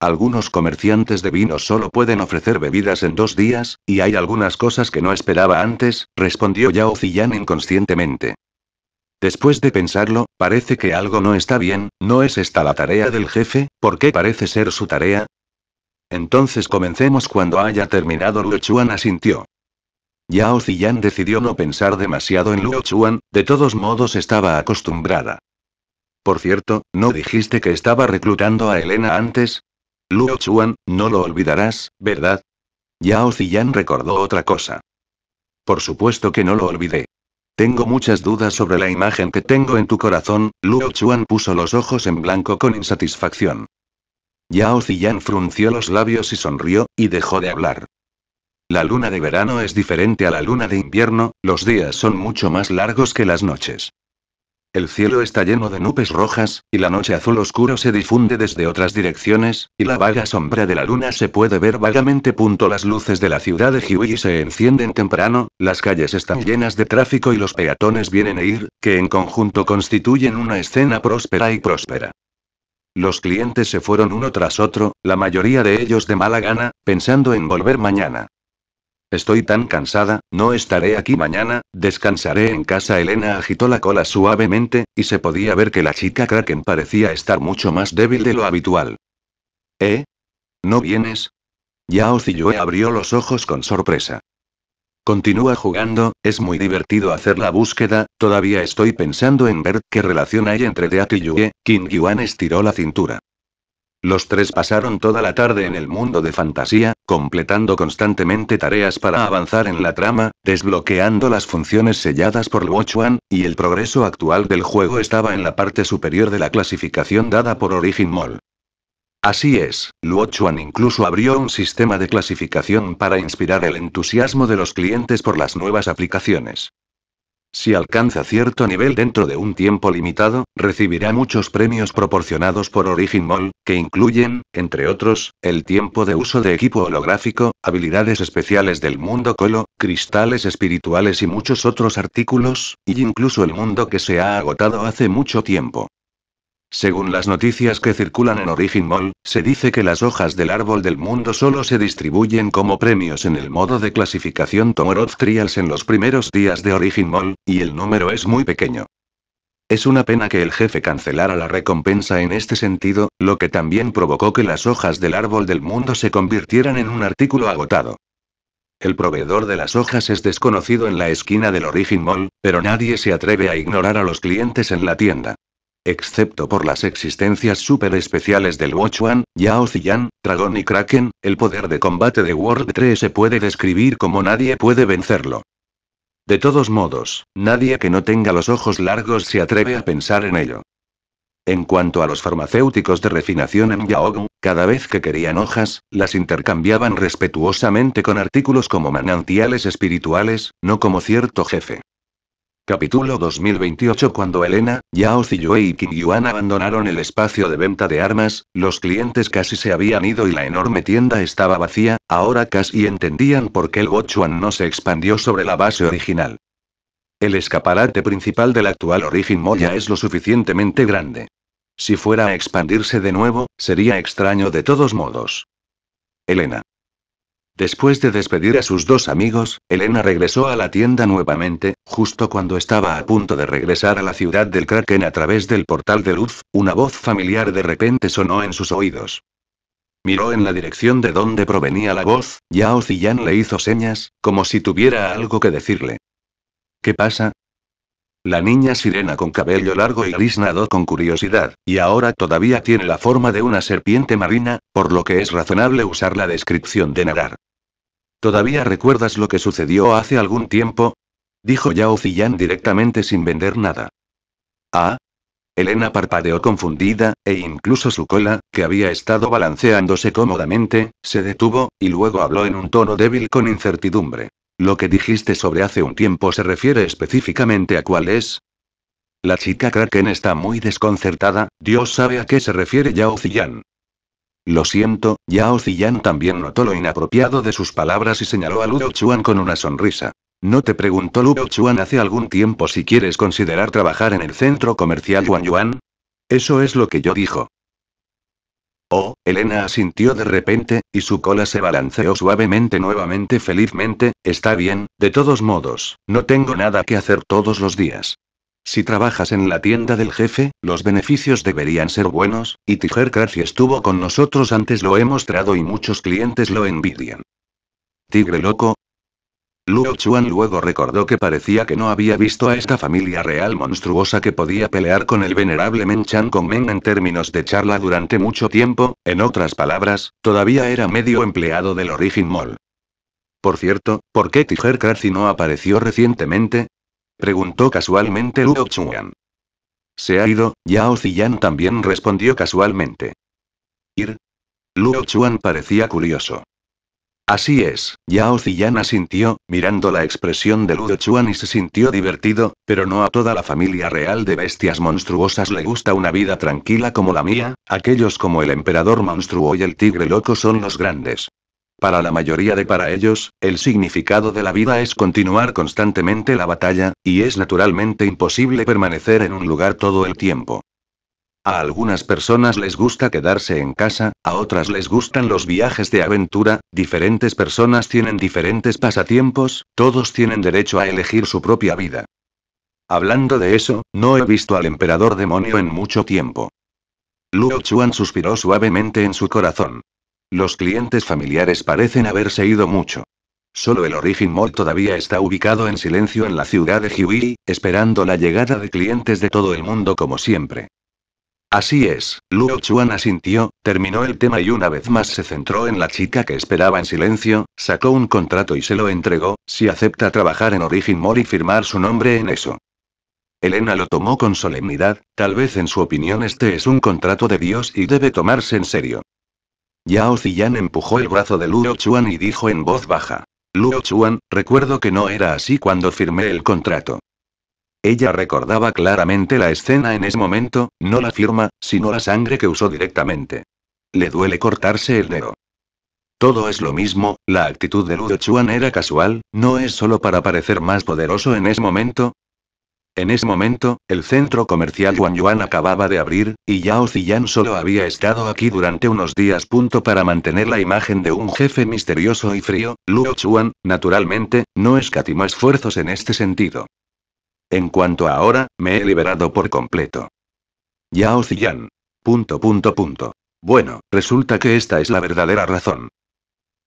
Algunos comerciantes de vino solo pueden ofrecer bebidas en dos días, y hay algunas cosas que no esperaba antes, respondió Yao Ziyan inconscientemente. Después de pensarlo, parece que algo no está bien, ¿no es esta la tarea del jefe? ¿Por qué parece ser su tarea? Entonces comencemos cuando haya terminado. Luo Chuan asintió. Yao Ziyan decidió no pensar demasiado en Luo Chuan, de todos modos estaba acostumbrada. Por cierto, ¿no dijiste que estaba reclutando a Elena antes? Luo Chuan, no lo olvidarás, ¿verdad? Yao Ziyan recordó otra cosa. Por supuesto que no lo olvidé. Tengo muchas dudas sobre la imagen que tengo en tu corazón, Luo Chuan puso los ojos en blanco con insatisfacción. Yao Ziyan frunció los labios y sonrió, y dejó de hablar. La luna de verano es diferente a la luna de invierno, los días son mucho más largos que las noches el cielo está lleno de nubes rojas, y la noche azul oscuro se difunde desde otras direcciones, y la vaga sombra de la luna se puede ver vagamente. las luces de la ciudad de Huey se encienden temprano, las calles están llenas de tráfico y los peatones vienen a ir, que en conjunto constituyen una escena próspera y próspera. Los clientes se fueron uno tras otro, la mayoría de ellos de mala gana, pensando en volver mañana. Estoy tan cansada, no estaré aquí mañana, descansaré en casa. Elena agitó la cola suavemente, y se podía ver que la chica Kraken parecía estar mucho más débil de lo habitual. ¿Eh? ¿No vienes? Yao Ziyue abrió los ojos con sorpresa. Continúa jugando, es muy divertido hacer la búsqueda, todavía estoy pensando en ver qué relación hay entre Deat y Yue, King Yuan estiró la cintura. Los tres pasaron toda la tarde en el mundo de fantasía, completando constantemente tareas para avanzar en la trama, desbloqueando las funciones selladas por Luo Chuan, y el progreso actual del juego estaba en la parte superior de la clasificación dada por Origin Mall. Así es, Luo Chuan incluso abrió un sistema de clasificación para inspirar el entusiasmo de los clientes por las nuevas aplicaciones. Si alcanza cierto nivel dentro de un tiempo limitado, recibirá muchos premios proporcionados por Origin Mall, que incluyen, entre otros, el tiempo de uso de equipo holográfico, habilidades especiales del mundo colo, cristales espirituales y muchos otros artículos, y incluso el mundo que se ha agotado hace mucho tiempo. Según las noticias que circulan en Origin Mall, se dice que las hojas del árbol del mundo solo se distribuyen como premios en el modo de clasificación Tomorrow Trials en los primeros días de Origin Mall, y el número es muy pequeño. Es una pena que el jefe cancelara la recompensa en este sentido, lo que también provocó que las hojas del árbol del mundo se convirtieran en un artículo agotado. El proveedor de las hojas es desconocido en la esquina del Origin Mall, pero nadie se atreve a ignorar a los clientes en la tienda. Excepto por las existencias super especiales del One, Yao Ziyan, Dragón y Kraken, el poder de combate de World 3 se puede describir como nadie puede vencerlo. De todos modos, nadie que no tenga los ojos largos se atreve a pensar en ello. En cuanto a los farmacéuticos de refinación en Yao, cada vez que querían hojas, las intercambiaban respetuosamente con artículos como manantiales espirituales, no como cierto jefe. Capítulo 2028 Cuando Elena, Yao Ziyue y King Yuan abandonaron el espacio de venta de armas, los clientes casi se habían ido y la enorme tienda estaba vacía, ahora casi entendían por qué el Gochuan no se expandió sobre la base original. El escaparate principal del actual Origin Moya es lo suficientemente grande. Si fuera a expandirse de nuevo, sería extraño de todos modos. Elena. Después de despedir a sus dos amigos, Elena regresó a la tienda nuevamente, justo cuando estaba a punto de regresar a la ciudad del Kraken a través del portal de luz, una voz familiar de repente sonó en sus oídos. Miró en la dirección de donde provenía la voz, Yao Ziyan le hizo señas, como si tuviera algo que decirle. ¿Qué pasa, la niña sirena con cabello largo y gris nadó con curiosidad, y ahora todavía tiene la forma de una serpiente marina, por lo que es razonable usar la descripción de nadar. ¿Todavía recuerdas lo que sucedió hace algún tiempo? Dijo Yao Ziyan directamente sin vender nada. Ah, Elena parpadeó confundida, e incluso su cola, que había estado balanceándose cómodamente, se detuvo, y luego habló en un tono débil con incertidumbre. Lo que dijiste sobre hace un tiempo se refiere específicamente a cuál es. La chica Kraken está muy desconcertada, Dios sabe a qué se refiere Yao Ziyan. Lo siento, Yao Ziyan también notó lo inapropiado de sus palabras y señaló a Luo Chuan con una sonrisa. ¿No te preguntó Luo Chuan hace algún tiempo si quieres considerar trabajar en el centro comercial Yuan Yuan? Eso es lo que yo dijo. Oh, Elena asintió de repente, y su cola se balanceó suavemente nuevamente felizmente, está bien, de todos modos, no tengo nada que hacer todos los días. Si trabajas en la tienda del jefe, los beneficios deberían ser buenos, y Tiger Crash estuvo con nosotros antes lo he mostrado y muchos clientes lo envidian. Tigre loco, Luo Chuan luego recordó que parecía que no había visto a esta familia real monstruosa que podía pelear con el venerable Chan con Men en términos de charla durante mucho tiempo, en otras palabras, todavía era medio empleado del Origin Mall. Por cierto, ¿por qué Tiger Crazy no apareció recientemente? Preguntó casualmente Luo Chuan. Se ha ido, Yao Ziyan también respondió casualmente. ¿Ir? Luo Chuan parecía curioso. Así es, Yao Ziyana sintió, mirando la expresión de Ludo Chuan y se sintió divertido, pero no a toda la familia real de bestias monstruosas le gusta una vida tranquila como la mía, aquellos como el emperador monstruo y el tigre loco son los grandes. Para la mayoría de para ellos, el significado de la vida es continuar constantemente la batalla, y es naturalmente imposible permanecer en un lugar todo el tiempo. A algunas personas les gusta quedarse en casa, a otras les gustan los viajes de aventura, diferentes personas tienen diferentes pasatiempos, todos tienen derecho a elegir su propia vida. Hablando de eso, no he visto al emperador demonio en mucho tiempo. Luo Chuan suspiró suavemente en su corazón. Los clientes familiares parecen haberse ido mucho. Solo el Origin Mall todavía está ubicado en silencio en la ciudad de Huili, esperando la llegada de clientes de todo el mundo como siempre. Así es, Luo Chuan asintió, terminó el tema y una vez más se centró en la chica que esperaba en silencio, sacó un contrato y se lo entregó, si acepta trabajar en Origin More y firmar su nombre en eso. Elena lo tomó con solemnidad, tal vez en su opinión este es un contrato de Dios y debe tomarse en serio. Yao Ziyan empujó el brazo de Luo Chuan y dijo en voz baja. Luo Chuan, recuerdo que no era así cuando firmé el contrato. Ella recordaba claramente la escena en ese momento, no la firma, sino la sangre que usó directamente. Le duele cortarse el dedo. Todo es lo mismo, la actitud de Ludo Chuan era casual, no es solo para parecer más poderoso en ese momento. En ese momento, el centro comercial Yuan Yuan acababa de abrir, y Yao Ziyan solo había estado aquí durante unos días. Punto para mantener la imagen de un jefe misterioso y frío, Luo Chuan, naturalmente, no escatimó esfuerzos en este sentido. En cuanto a ahora, me he liberado por completo. Yao Ziyan. Punto punto punto. Bueno, resulta que esta es la verdadera razón.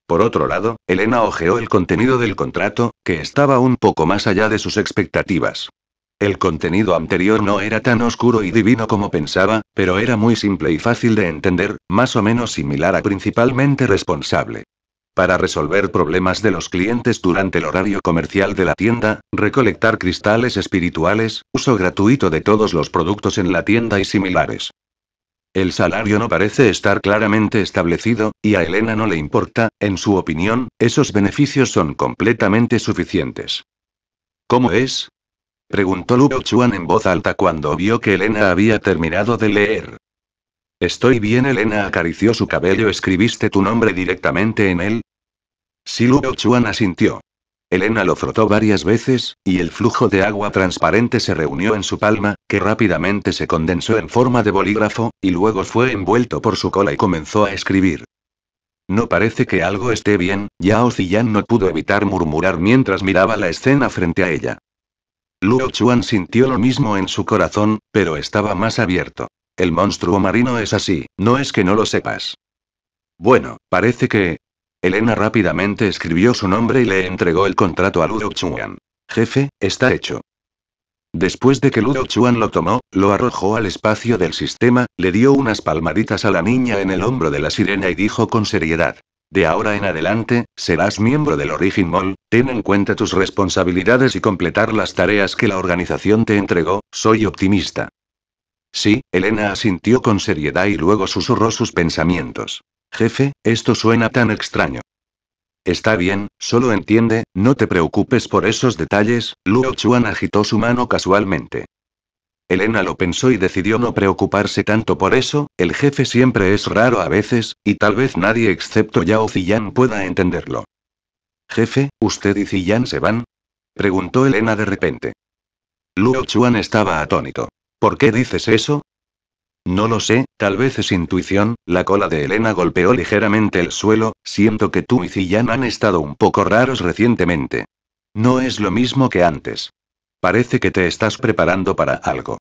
Por otro lado, Elena ojeó el contenido del contrato, que estaba un poco más allá de sus expectativas. El contenido anterior no era tan oscuro y divino como pensaba, pero era muy simple y fácil de entender, más o menos similar a principalmente responsable para resolver problemas de los clientes durante el horario comercial de la tienda, recolectar cristales espirituales, uso gratuito de todos los productos en la tienda y similares. El salario no parece estar claramente establecido, y a Elena no le importa, en su opinión, esos beneficios son completamente suficientes. ¿Cómo es? Preguntó Lupo Chuan en voz alta cuando vio que Elena había terminado de leer. Estoy bien, Elena acarició su cabello. ¿Escribiste tu nombre directamente en él? Luo Chuan asintió. Elena lo frotó varias veces, y el flujo de agua transparente se reunió en su palma, que rápidamente se condensó en forma de bolígrafo, y luego fue envuelto por su cola y comenzó a escribir. No parece que algo esté bien, Yao Ziyan no pudo evitar murmurar mientras miraba la escena frente a ella. Luo Chuan sintió lo mismo en su corazón, pero estaba más abierto. El monstruo marino es así, no es que no lo sepas. Bueno, parece que... Elena rápidamente escribió su nombre y le entregó el contrato a Ludo Chuan. Jefe, está hecho. Después de que Ludo Chuan lo tomó, lo arrojó al espacio del sistema, le dio unas palmaditas a la niña en el hombro de la sirena y dijo con seriedad. De ahora en adelante, serás miembro del Origin Mall, ten en cuenta tus responsabilidades y completar las tareas que la organización te entregó, soy optimista. Sí, Elena asintió con seriedad y luego susurró sus pensamientos. Jefe, esto suena tan extraño. Está bien, solo entiende, no te preocupes por esos detalles, Luo Chuan agitó su mano casualmente. Elena lo pensó y decidió no preocuparse tanto por eso, el jefe siempre es raro a veces, y tal vez nadie excepto Yao Ziyan pueda entenderlo. Jefe, ¿usted y Ziyan se van? preguntó Elena de repente. Luo Chuan estaba atónito. ¿Por qué dices eso? No lo sé, tal vez es intuición, la cola de Elena golpeó ligeramente el suelo, siento que tú y Ziyan han estado un poco raros recientemente. No es lo mismo que antes. Parece que te estás preparando para algo.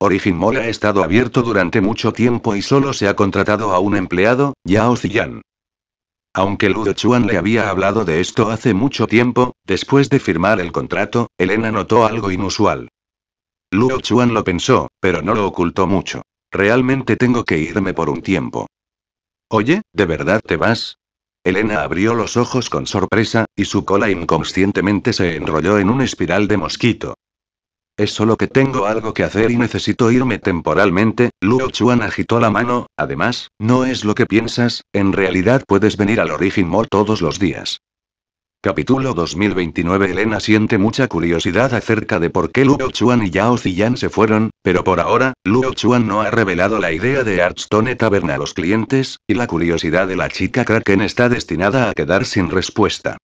Origin Mall ha estado abierto durante mucho tiempo y solo se ha contratado a un empleado, Yao Ziyan. Aunque Ludo Chuan le había hablado de esto hace mucho tiempo, después de firmar el contrato, Elena notó algo inusual. Luo Chuan lo pensó, pero no lo ocultó mucho. Realmente tengo que irme por un tiempo. Oye, ¿de verdad te vas? Elena abrió los ojos con sorpresa, y su cola inconscientemente se enrolló en una espiral de mosquito. Es solo que tengo algo que hacer y necesito irme temporalmente. Luo Chuan agitó la mano. Además, no es lo que piensas, en realidad puedes venir al Origin Mall todos los días. Capítulo 2029 Elena siente mucha curiosidad acerca de por qué Luo Chuan y Yao Ziyan se fueron, pero por ahora, Luo Chuan no ha revelado la idea de Archstone Tavern a los clientes, y la curiosidad de la chica Kraken está destinada a quedar sin respuesta.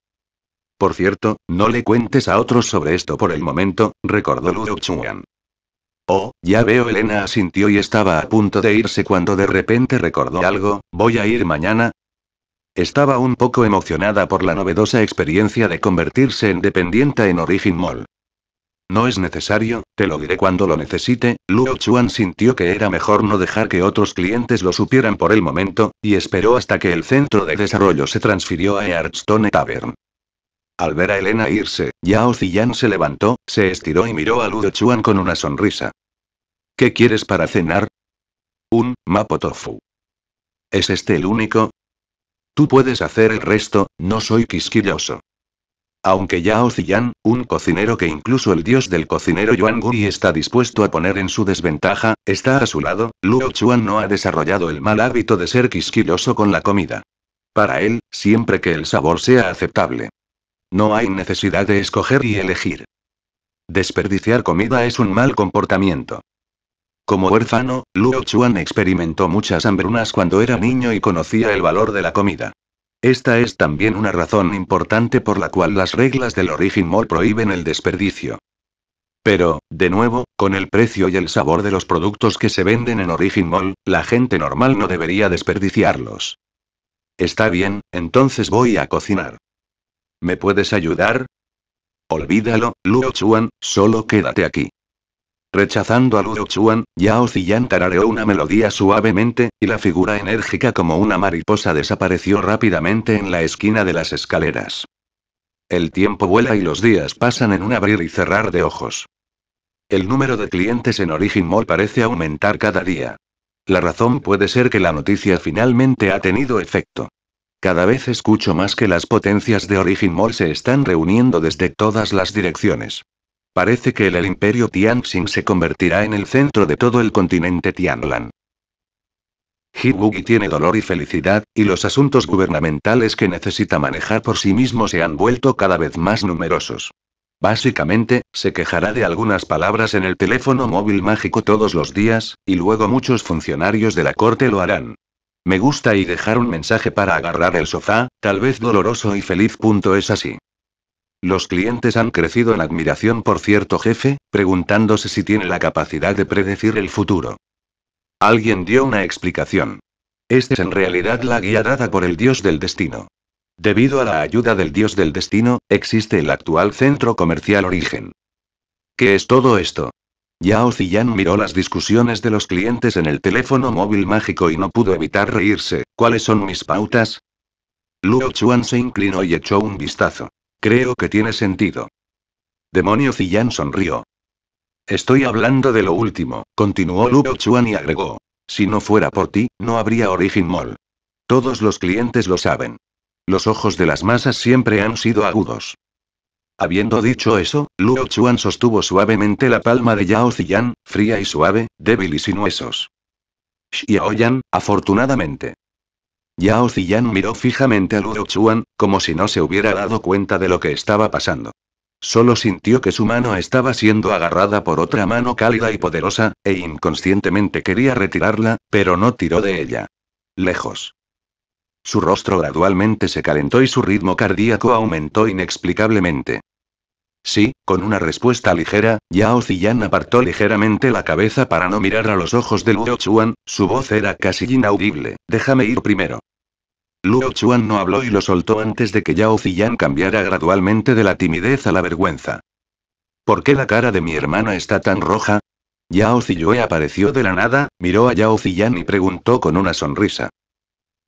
Por cierto, no le cuentes a otros sobre esto por el momento, recordó Luo Chuan. Oh, ya veo Elena asintió y estaba a punto de irse cuando de repente recordó algo, voy a ir mañana, estaba un poco emocionada por la novedosa experiencia de convertirse en dependienta en Origin Mall. No es necesario, te lo diré cuando lo necesite. Luo Chuan sintió que era mejor no dejar que otros clientes lo supieran por el momento, y esperó hasta que el centro de desarrollo se transfirió a Earthstone Tavern. Al ver a Elena irse, Yao Ziyan se levantó, se estiró y miró a Luo Chuan con una sonrisa. ¿Qué quieres para cenar? Un mapo tofu. ¿Es este el único? Tú puedes hacer el resto, no soy quisquilloso. Aunque Yao Ziyan, un cocinero que incluso el dios del cocinero Yuan Gui está dispuesto a poner en su desventaja, está a su lado, Luo Chuan no ha desarrollado el mal hábito de ser quisquilloso con la comida. Para él, siempre que el sabor sea aceptable. No hay necesidad de escoger y elegir. Desperdiciar comida es un mal comportamiento. Como huérfano, Luo Chuan experimentó muchas hambrunas cuando era niño y conocía el valor de la comida. Esta es también una razón importante por la cual las reglas del Origin Mall prohíben el desperdicio. Pero, de nuevo, con el precio y el sabor de los productos que se venden en Origin Mall, la gente normal no debería desperdiciarlos. Está bien, entonces voy a cocinar. ¿Me puedes ayudar? Olvídalo, Luo Chuan, solo quédate aquí. Rechazando a Luo Chuan, Yao Ziyan tarareó una melodía suavemente, y la figura enérgica como una mariposa desapareció rápidamente en la esquina de las escaleras. El tiempo vuela y los días pasan en un abrir y cerrar de ojos. El número de clientes en Origin Mall parece aumentar cada día. La razón puede ser que la noticia finalmente ha tenido efecto. Cada vez escucho más que las potencias de Origin Mall se están reuniendo desde todas las direcciones. Parece que el imperio Tianxing se convertirá en el centro de todo el continente Tianlan. Hibugi tiene dolor y felicidad, y los asuntos gubernamentales que necesita manejar por sí mismo se han vuelto cada vez más numerosos. Básicamente, se quejará de algunas palabras en el teléfono móvil mágico todos los días, y luego muchos funcionarios de la corte lo harán. Me gusta y dejar un mensaje para agarrar el sofá, tal vez doloroso y feliz. Punto es así. Los clientes han crecido en admiración por cierto jefe, preguntándose si tiene la capacidad de predecir el futuro. Alguien dio una explicación. Esta es en realidad la guía dada por el dios del destino. Debido a la ayuda del dios del destino, existe el actual centro comercial Origen. ¿Qué es todo esto? Yao Ziyan miró las discusiones de los clientes en el teléfono móvil mágico y no pudo evitar reírse. ¿Cuáles son mis pautas? Luo Chuan se inclinó y echó un vistazo. Creo que tiene sentido. Demonio Ziyan sonrió. Estoy hablando de lo último, continuó Luo Chuan y agregó. Si no fuera por ti, no habría Origin Mall. Todos los clientes lo saben. Los ojos de las masas siempre han sido agudos. Habiendo dicho eso, Luo Chuan sostuvo suavemente la palma de Yao Ziyan, fría y suave, débil y sin huesos. Xiaoyan, afortunadamente. Yao Ziyan miró fijamente a Luo Chuan, como si no se hubiera dado cuenta de lo que estaba pasando. Solo sintió que su mano estaba siendo agarrada por otra mano cálida y poderosa, e inconscientemente quería retirarla, pero no tiró de ella. Lejos. Su rostro gradualmente se calentó y su ritmo cardíaco aumentó inexplicablemente. Sí, con una respuesta ligera, Yao Ziyan apartó ligeramente la cabeza para no mirar a los ojos de Luo Chuan, su voz era casi inaudible, déjame ir primero. Luo Chuan no habló y lo soltó antes de que Yao Ziyan cambiara gradualmente de la timidez a la vergüenza. ¿Por qué la cara de mi hermana está tan roja? Yao Ziyue apareció de la nada, miró a Yao Ziyan y preguntó con una sonrisa.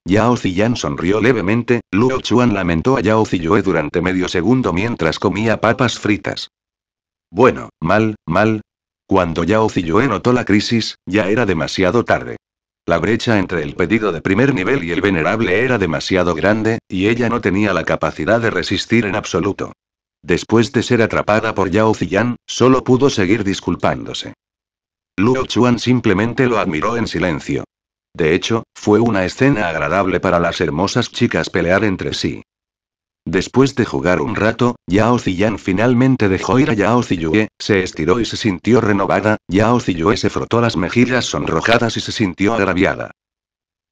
Yao Ziyan sonrió levemente, Luo Chuan lamentó a Yao Ziyue durante medio segundo mientras comía papas fritas. Bueno, mal, mal. Cuando Yao Ziyue notó la crisis, ya era demasiado tarde. La brecha entre el pedido de primer nivel y el venerable era demasiado grande, y ella no tenía la capacidad de resistir en absoluto. Después de ser atrapada por Yao Ziyan, solo pudo seguir disculpándose. Luo Chuan simplemente lo admiró en silencio. De hecho, fue una escena agradable para las hermosas chicas pelear entre sí. Después de jugar un rato, Yao Ziyan finalmente dejó ir a Yao Ziyue, se estiró y se sintió renovada, Yao Ziyue se frotó las mejillas sonrojadas y se sintió agraviada.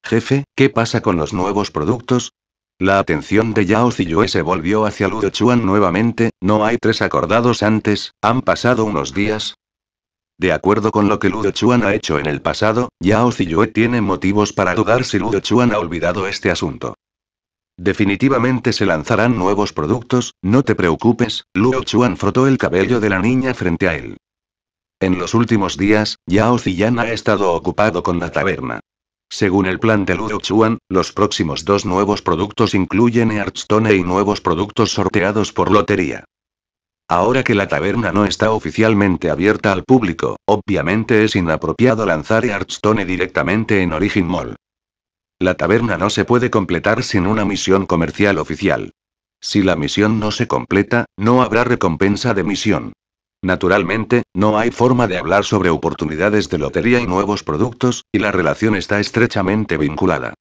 Jefe, ¿qué pasa con los nuevos productos? La atención de Yao Ziyue se volvió hacia Ludo Chuan nuevamente, no hay tres acordados antes, han pasado unos días, de acuerdo con lo que Ludo Chuan ha hecho en el pasado, Yao Ziyue tiene motivos para dudar si Ludo Chuan ha olvidado este asunto. Definitivamente se lanzarán nuevos productos, no te preocupes, Luo Chuan frotó el cabello de la niña frente a él. En los últimos días, Yao Ziyan ha estado ocupado con la taberna. Según el plan de Ludo Chuan, los próximos dos nuevos productos incluyen Hearthstone y nuevos productos sorteados por lotería. Ahora que la taberna no está oficialmente abierta al público, obviamente es inapropiado lanzar Hearthstone directamente en Origin Mall. La taberna no se puede completar sin una misión comercial oficial. Si la misión no se completa, no habrá recompensa de misión. Naturalmente, no hay forma de hablar sobre oportunidades de lotería y nuevos productos, y la relación está estrechamente vinculada.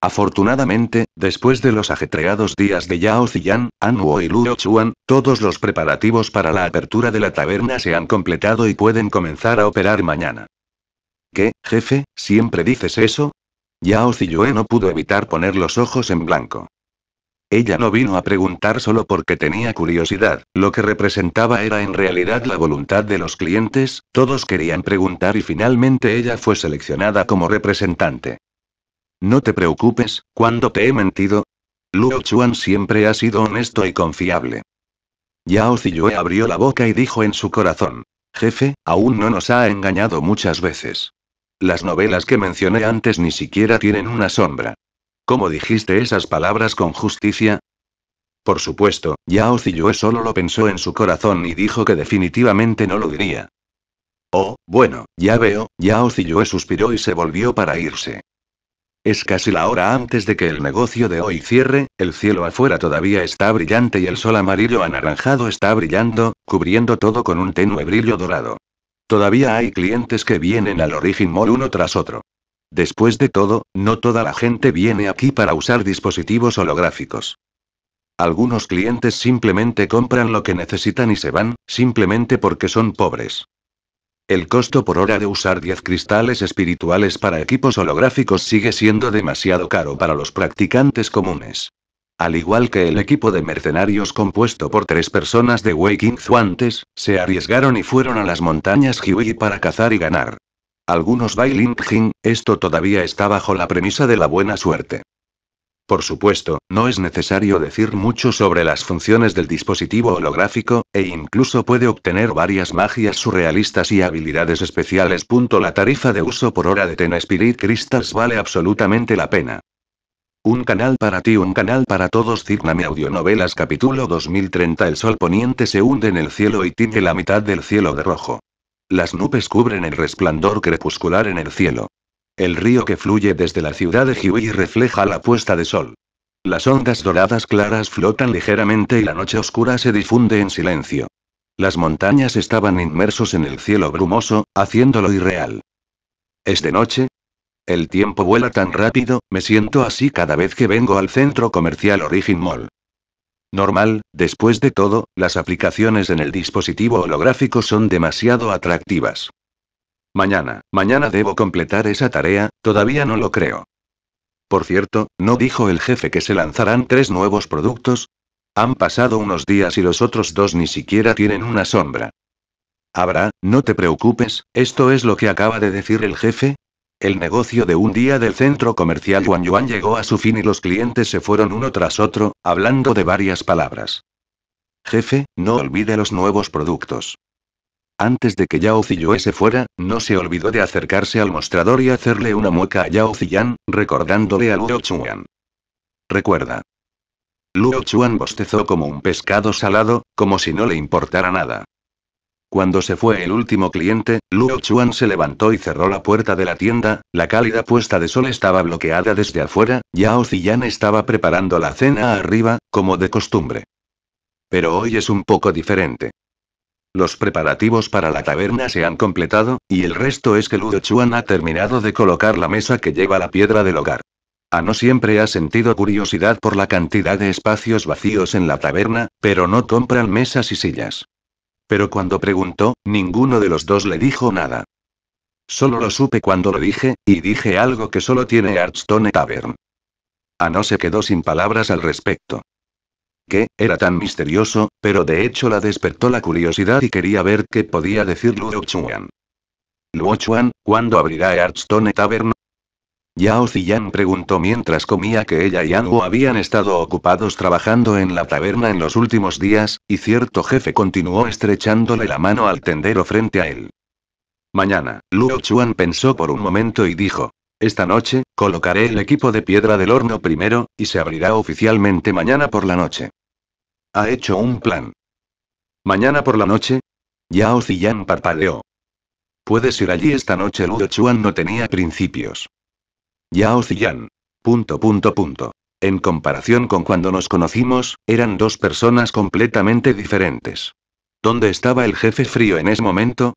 Afortunadamente, después de los ajetreados días de Yao Ziyan, Anuo y Luo Chuan, todos los preparativos para la apertura de la taberna se han completado y pueden comenzar a operar mañana. ¿Qué, jefe, siempre dices eso? Yao Ziyue no pudo evitar poner los ojos en blanco. Ella no vino a preguntar solo porque tenía curiosidad, lo que representaba era en realidad la voluntad de los clientes, todos querían preguntar y finalmente ella fue seleccionada como representante. No te preocupes, cuando te he mentido? Luo Chuan siempre ha sido honesto y confiable. Yao Ziyue abrió la boca y dijo en su corazón. Jefe, aún no nos ha engañado muchas veces. Las novelas que mencioné antes ni siquiera tienen una sombra. ¿Cómo dijiste esas palabras con justicia? Por supuesto, Yao Ziyue solo lo pensó en su corazón y dijo que definitivamente no lo diría. Oh, bueno, ya veo, Yao Ziyue suspiró y se volvió para irse. Es casi la hora antes de que el negocio de hoy cierre, el cielo afuera todavía está brillante y el sol amarillo anaranjado está brillando, cubriendo todo con un tenue brillo dorado. Todavía hay clientes que vienen al Origin Mall uno tras otro. Después de todo, no toda la gente viene aquí para usar dispositivos holográficos. Algunos clientes simplemente compran lo que necesitan y se van, simplemente porque son pobres. El costo por hora de usar 10 cristales espirituales para equipos holográficos sigue siendo demasiado caro para los practicantes comunes. Al igual que el equipo de mercenarios compuesto por tres personas de Waking Zuantes, se arriesgaron y fueron a las montañas Hiwi para cazar y ganar. Algunos Bailing esto todavía está bajo la premisa de la buena suerte. Por supuesto, no es necesario decir mucho sobre las funciones del dispositivo holográfico, e incluso puede obtener varias magias surrealistas y habilidades especiales. La tarifa de uso por hora de Ten Spirit Crystals vale absolutamente la pena. Un canal para ti, un canal para todos. audio Audionovelas capítulo 2030 El sol poniente se hunde en el cielo y tiñe la mitad del cielo de rojo. Las nubes cubren el resplandor crepuscular en el cielo. El río que fluye desde la ciudad de Jiuyi refleja la puesta de sol. Las ondas doradas claras flotan ligeramente y la noche oscura se difunde en silencio. Las montañas estaban inmersos en el cielo brumoso, haciéndolo irreal. ¿Es de noche? El tiempo vuela tan rápido, me siento así cada vez que vengo al centro comercial Origin Mall. Normal, después de todo, las aplicaciones en el dispositivo holográfico son demasiado atractivas. Mañana, mañana debo completar esa tarea, todavía no lo creo. Por cierto, ¿no dijo el jefe que se lanzarán tres nuevos productos? Han pasado unos días y los otros dos ni siquiera tienen una sombra. Habrá, no te preocupes, esto es lo que acaba de decir el jefe. El negocio de un día del centro comercial Yuan Yuan llegó a su fin y los clientes se fueron uno tras otro, hablando de varias palabras. Jefe, no olvide los nuevos productos. Antes de que Yao Ziyue se fuera, no se olvidó de acercarse al mostrador y hacerle una mueca a Yao Ziyan, recordándole a Luo Chuan. Recuerda. Luo Chuan bostezó como un pescado salado, como si no le importara nada. Cuando se fue el último cliente, Luo Chuan se levantó y cerró la puerta de la tienda, la cálida puesta de sol estaba bloqueada desde afuera, Yao Ziyan estaba preparando la cena arriba, como de costumbre. Pero hoy es un poco diferente. Los preparativos para la taberna se han completado, y el resto es que Ludo Chuan ha terminado de colocar la mesa que lleva la piedra del hogar. Ano siempre ha sentido curiosidad por la cantidad de espacios vacíos en la taberna, pero no compran mesas y sillas. Pero cuando preguntó, ninguno de los dos le dijo nada. Solo lo supe cuando lo dije, y dije algo que solo tiene Archstone Tavern. Ano se quedó sin palabras al respecto que era tan misterioso, pero de hecho la despertó la curiosidad y quería ver qué podía decir Luo Chuan. Luo Chuan, ¿cuándo abrirá Hearthstone Tavern? Yao Ziyan preguntó mientras comía que ella y Anwu habían estado ocupados trabajando en la taberna en los últimos días, y cierto jefe continuó estrechándole la mano al tendero frente a él. Mañana, Luo Chuan pensó por un momento y dijo, esta noche, colocaré el equipo de piedra del horno primero, y se abrirá oficialmente mañana por la noche. Ha hecho un plan. Mañana por la noche. Yao Ziyan parpadeó. Puede ir allí esta noche. Ludo Chuan no tenía principios. Yao Ziyan. Punto punto punto. En comparación con cuando nos conocimos, eran dos personas completamente diferentes. ¿Dónde estaba el jefe frío en ese momento?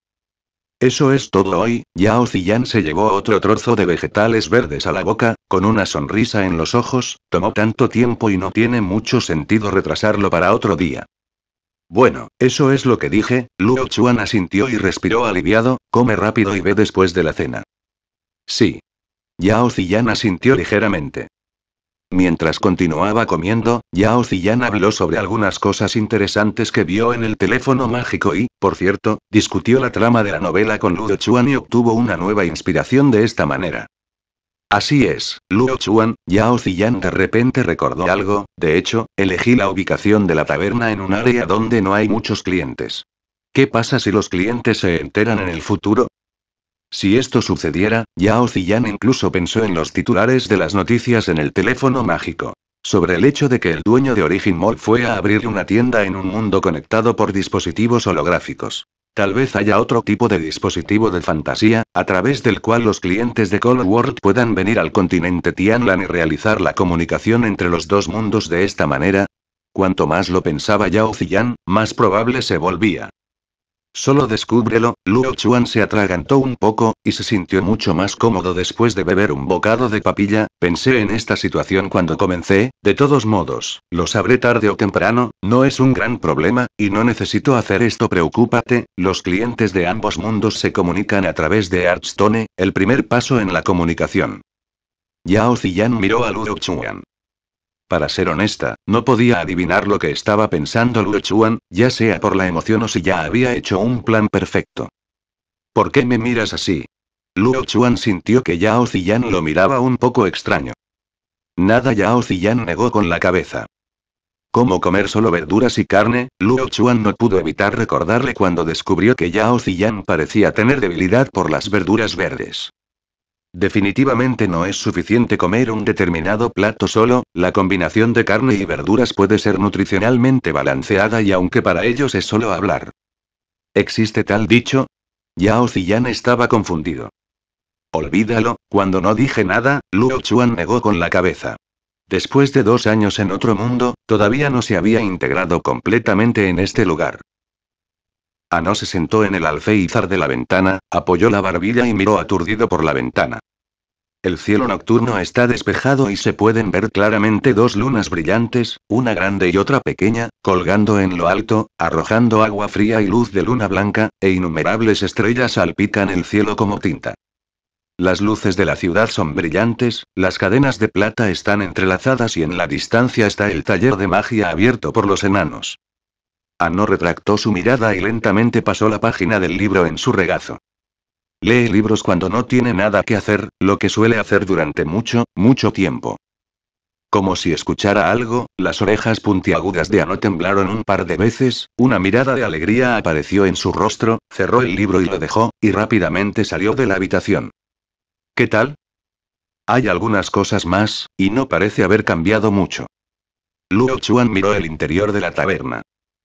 Eso es todo hoy, Yao Ziyan se llevó otro trozo de vegetales verdes a la boca, con una sonrisa en los ojos, tomó tanto tiempo y no tiene mucho sentido retrasarlo para otro día. Bueno, eso es lo que dije, Luo Chuan asintió y respiró aliviado, come rápido y ve después de la cena. Sí. Yao Ziyan asintió ligeramente. Mientras continuaba comiendo, Yao Ziyan habló sobre algunas cosas interesantes que vio en el teléfono mágico y, por cierto, discutió la trama de la novela con Luo Chuan y obtuvo una nueva inspiración de esta manera. Así es, Luo Chuan, Yao Ziyan de repente recordó algo, de hecho, elegí la ubicación de la taberna en un área donde no hay muchos clientes. ¿Qué pasa si los clientes se enteran en el futuro? Si esto sucediera, Yao Ziyan incluso pensó en los titulares de las noticias en el teléfono mágico. Sobre el hecho de que el dueño de Origin Mall fue a abrir una tienda en un mundo conectado por dispositivos holográficos. Tal vez haya otro tipo de dispositivo de fantasía, a través del cual los clientes de Cold World puedan venir al continente Tianlan y realizar la comunicación entre los dos mundos de esta manera. Cuanto más lo pensaba Yao Ziyan, más probable se volvía. Solo descúbrelo, Luo Chuan se atragantó un poco, y se sintió mucho más cómodo después de beber un bocado de papilla, pensé en esta situación cuando comencé, de todos modos, lo sabré tarde o temprano, no es un gran problema, y no necesito hacer esto preocúpate, los clientes de ambos mundos se comunican a través de Archstone, el primer paso en la comunicación. Yao Ziyan miró a Luo Chuan. Para ser honesta, no podía adivinar lo que estaba pensando Luo Chuan, ya sea por la emoción o si ya había hecho un plan perfecto. ¿Por qué me miras así? Luo Chuan sintió que Yao Ziyan lo miraba un poco extraño. Nada Yao Ziyan negó con la cabeza. Como comer solo verduras y carne, Luo Chuan no pudo evitar recordarle cuando descubrió que Yao Ziyan parecía tener debilidad por las verduras verdes. Definitivamente no es suficiente comer un determinado plato solo, la combinación de carne y verduras puede ser nutricionalmente balanceada y aunque para ellos es solo hablar. ¿Existe tal dicho? Yao Ziyan estaba confundido. Olvídalo, cuando no dije nada, Luo Chuan negó con la cabeza. Después de dos años en otro mundo, todavía no se había integrado completamente en este lugar. Ano se sentó en el alféizar de la ventana, apoyó la barbilla y miró aturdido por la ventana. El cielo nocturno está despejado y se pueden ver claramente dos lunas brillantes, una grande y otra pequeña, colgando en lo alto, arrojando agua fría y luz de luna blanca, e innumerables estrellas salpican el cielo como tinta. Las luces de la ciudad son brillantes, las cadenas de plata están entrelazadas y en la distancia está el taller de magia abierto por los enanos. Ano retractó su mirada y lentamente pasó la página del libro en su regazo. Lee libros cuando no tiene nada que hacer, lo que suele hacer durante mucho, mucho tiempo. Como si escuchara algo, las orejas puntiagudas de Ano temblaron un par de veces, una mirada de alegría apareció en su rostro, cerró el libro y lo dejó, y rápidamente salió de la habitación. ¿Qué tal? Hay algunas cosas más, y no parece haber cambiado mucho. Luo Chuan miró el interior de la taberna.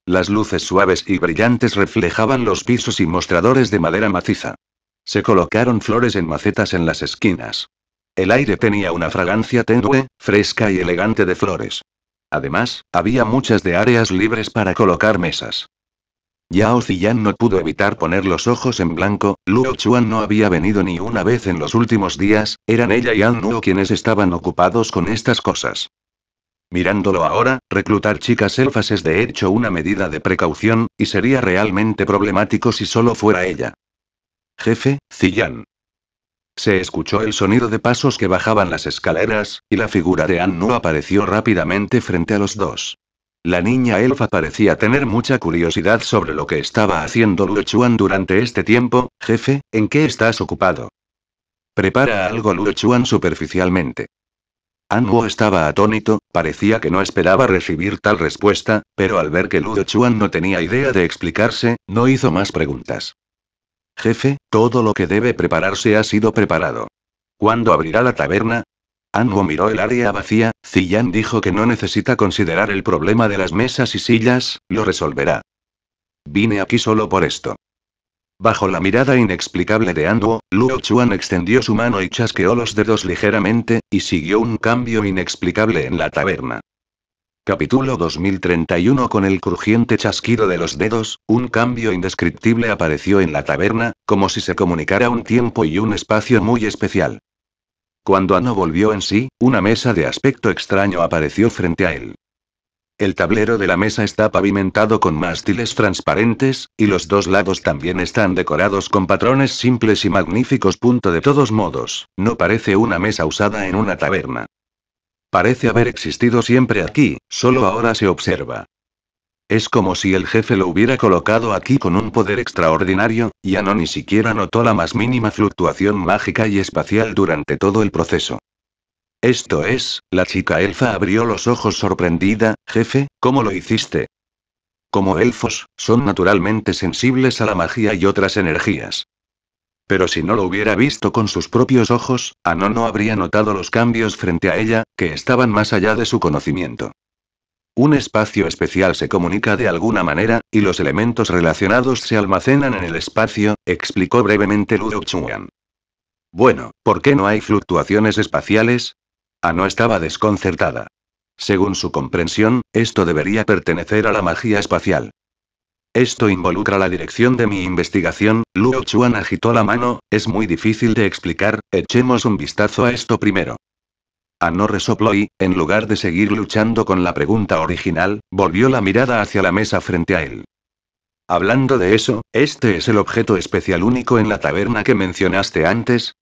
Las luces suaves y brillantes reflejaban los pisos y mostradores de madera maciza. Se colocaron flores en macetas en las esquinas. El aire tenía una fragancia tenue, fresca y elegante de flores. Además, había muchas de áreas libres para colocar mesas. Yao Ziyan no pudo evitar poner los ojos en blanco, Luo Chuan no había venido ni una vez en los últimos días, eran ella y An quienes estaban ocupados con estas cosas. Mirándolo ahora, reclutar chicas elfas es de hecho una medida de precaución, y sería realmente problemático si solo fuera ella. Jefe, Ziyan. Se escuchó el sonido de pasos que bajaban las escaleras, y la figura de Annu apareció rápidamente frente a los dos. La niña elfa parecía tener mucha curiosidad sobre lo que estaba haciendo Luchuan durante este tiempo, jefe, ¿en qué estás ocupado? Prepara algo Luchuan, superficialmente. Anguo estaba atónito, parecía que no esperaba recibir tal respuesta, pero al ver que Ludo Chuan no tenía idea de explicarse, no hizo más preguntas. Jefe, todo lo que debe prepararse ha sido preparado. ¿Cuándo abrirá la taberna? Anguo miró el área vacía, Ziyan dijo que no necesita considerar el problema de las mesas y sillas, lo resolverá. Vine aquí solo por esto. Bajo la mirada inexplicable de Ando, Luo Chuan extendió su mano y chasqueó los dedos ligeramente, y siguió un cambio inexplicable en la taberna. Capítulo 2031 Con el crujiente chasquido de los dedos, un cambio indescriptible apareció en la taberna, como si se comunicara un tiempo y un espacio muy especial. Cuando Ano volvió en sí, una mesa de aspecto extraño apareció frente a él. El tablero de la mesa está pavimentado con mástiles transparentes, y los dos lados también están decorados con patrones simples y magníficos. de todos modos, no parece una mesa usada en una taberna. Parece haber existido siempre aquí, solo ahora se observa. Es como si el jefe lo hubiera colocado aquí con un poder extraordinario, y no ni siquiera notó la más mínima fluctuación mágica y espacial durante todo el proceso. Esto es, la chica elfa abrió los ojos sorprendida, jefe, ¿cómo lo hiciste? Como elfos, son naturalmente sensibles a la magia y otras energías. Pero si no lo hubiera visto con sus propios ojos, Ano no habría notado los cambios frente a ella, que estaban más allá de su conocimiento. Un espacio especial se comunica de alguna manera, y los elementos relacionados se almacenan en el espacio, explicó brevemente Ludo Chuan. Bueno, ¿por qué no hay fluctuaciones espaciales? Ah, no estaba desconcertada. Según su comprensión, esto debería pertenecer a la magia espacial. Esto involucra la dirección de mi investigación, Luo Chuan agitó la mano, es muy difícil de explicar, echemos un vistazo a esto primero. Ah, no resopló y, en lugar de seguir luchando con la pregunta original, volvió la mirada hacia la mesa frente a él. Hablando de eso, este es el objeto especial único en la taberna que mencionaste antes,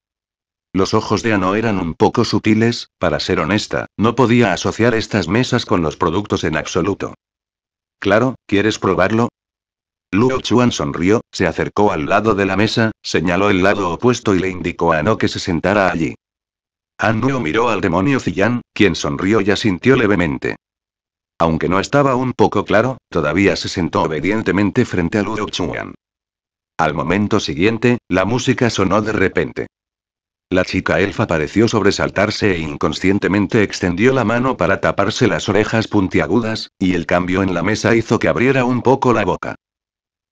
los ojos de Ano eran un poco sutiles, para ser honesta, no podía asociar estas mesas con los productos en absoluto. Claro, ¿quieres probarlo? Luo Chuan sonrió, se acercó al lado de la mesa, señaló el lado opuesto y le indicó a Ano que se sentara allí. Ano miró al demonio Ziyan, quien sonrió y asintió levemente. Aunque no estaba un poco claro, todavía se sentó obedientemente frente a Luo Chuan. Al momento siguiente, la música sonó de repente. La chica elfa pareció sobresaltarse e inconscientemente extendió la mano para taparse las orejas puntiagudas, y el cambio en la mesa hizo que abriera un poco la boca.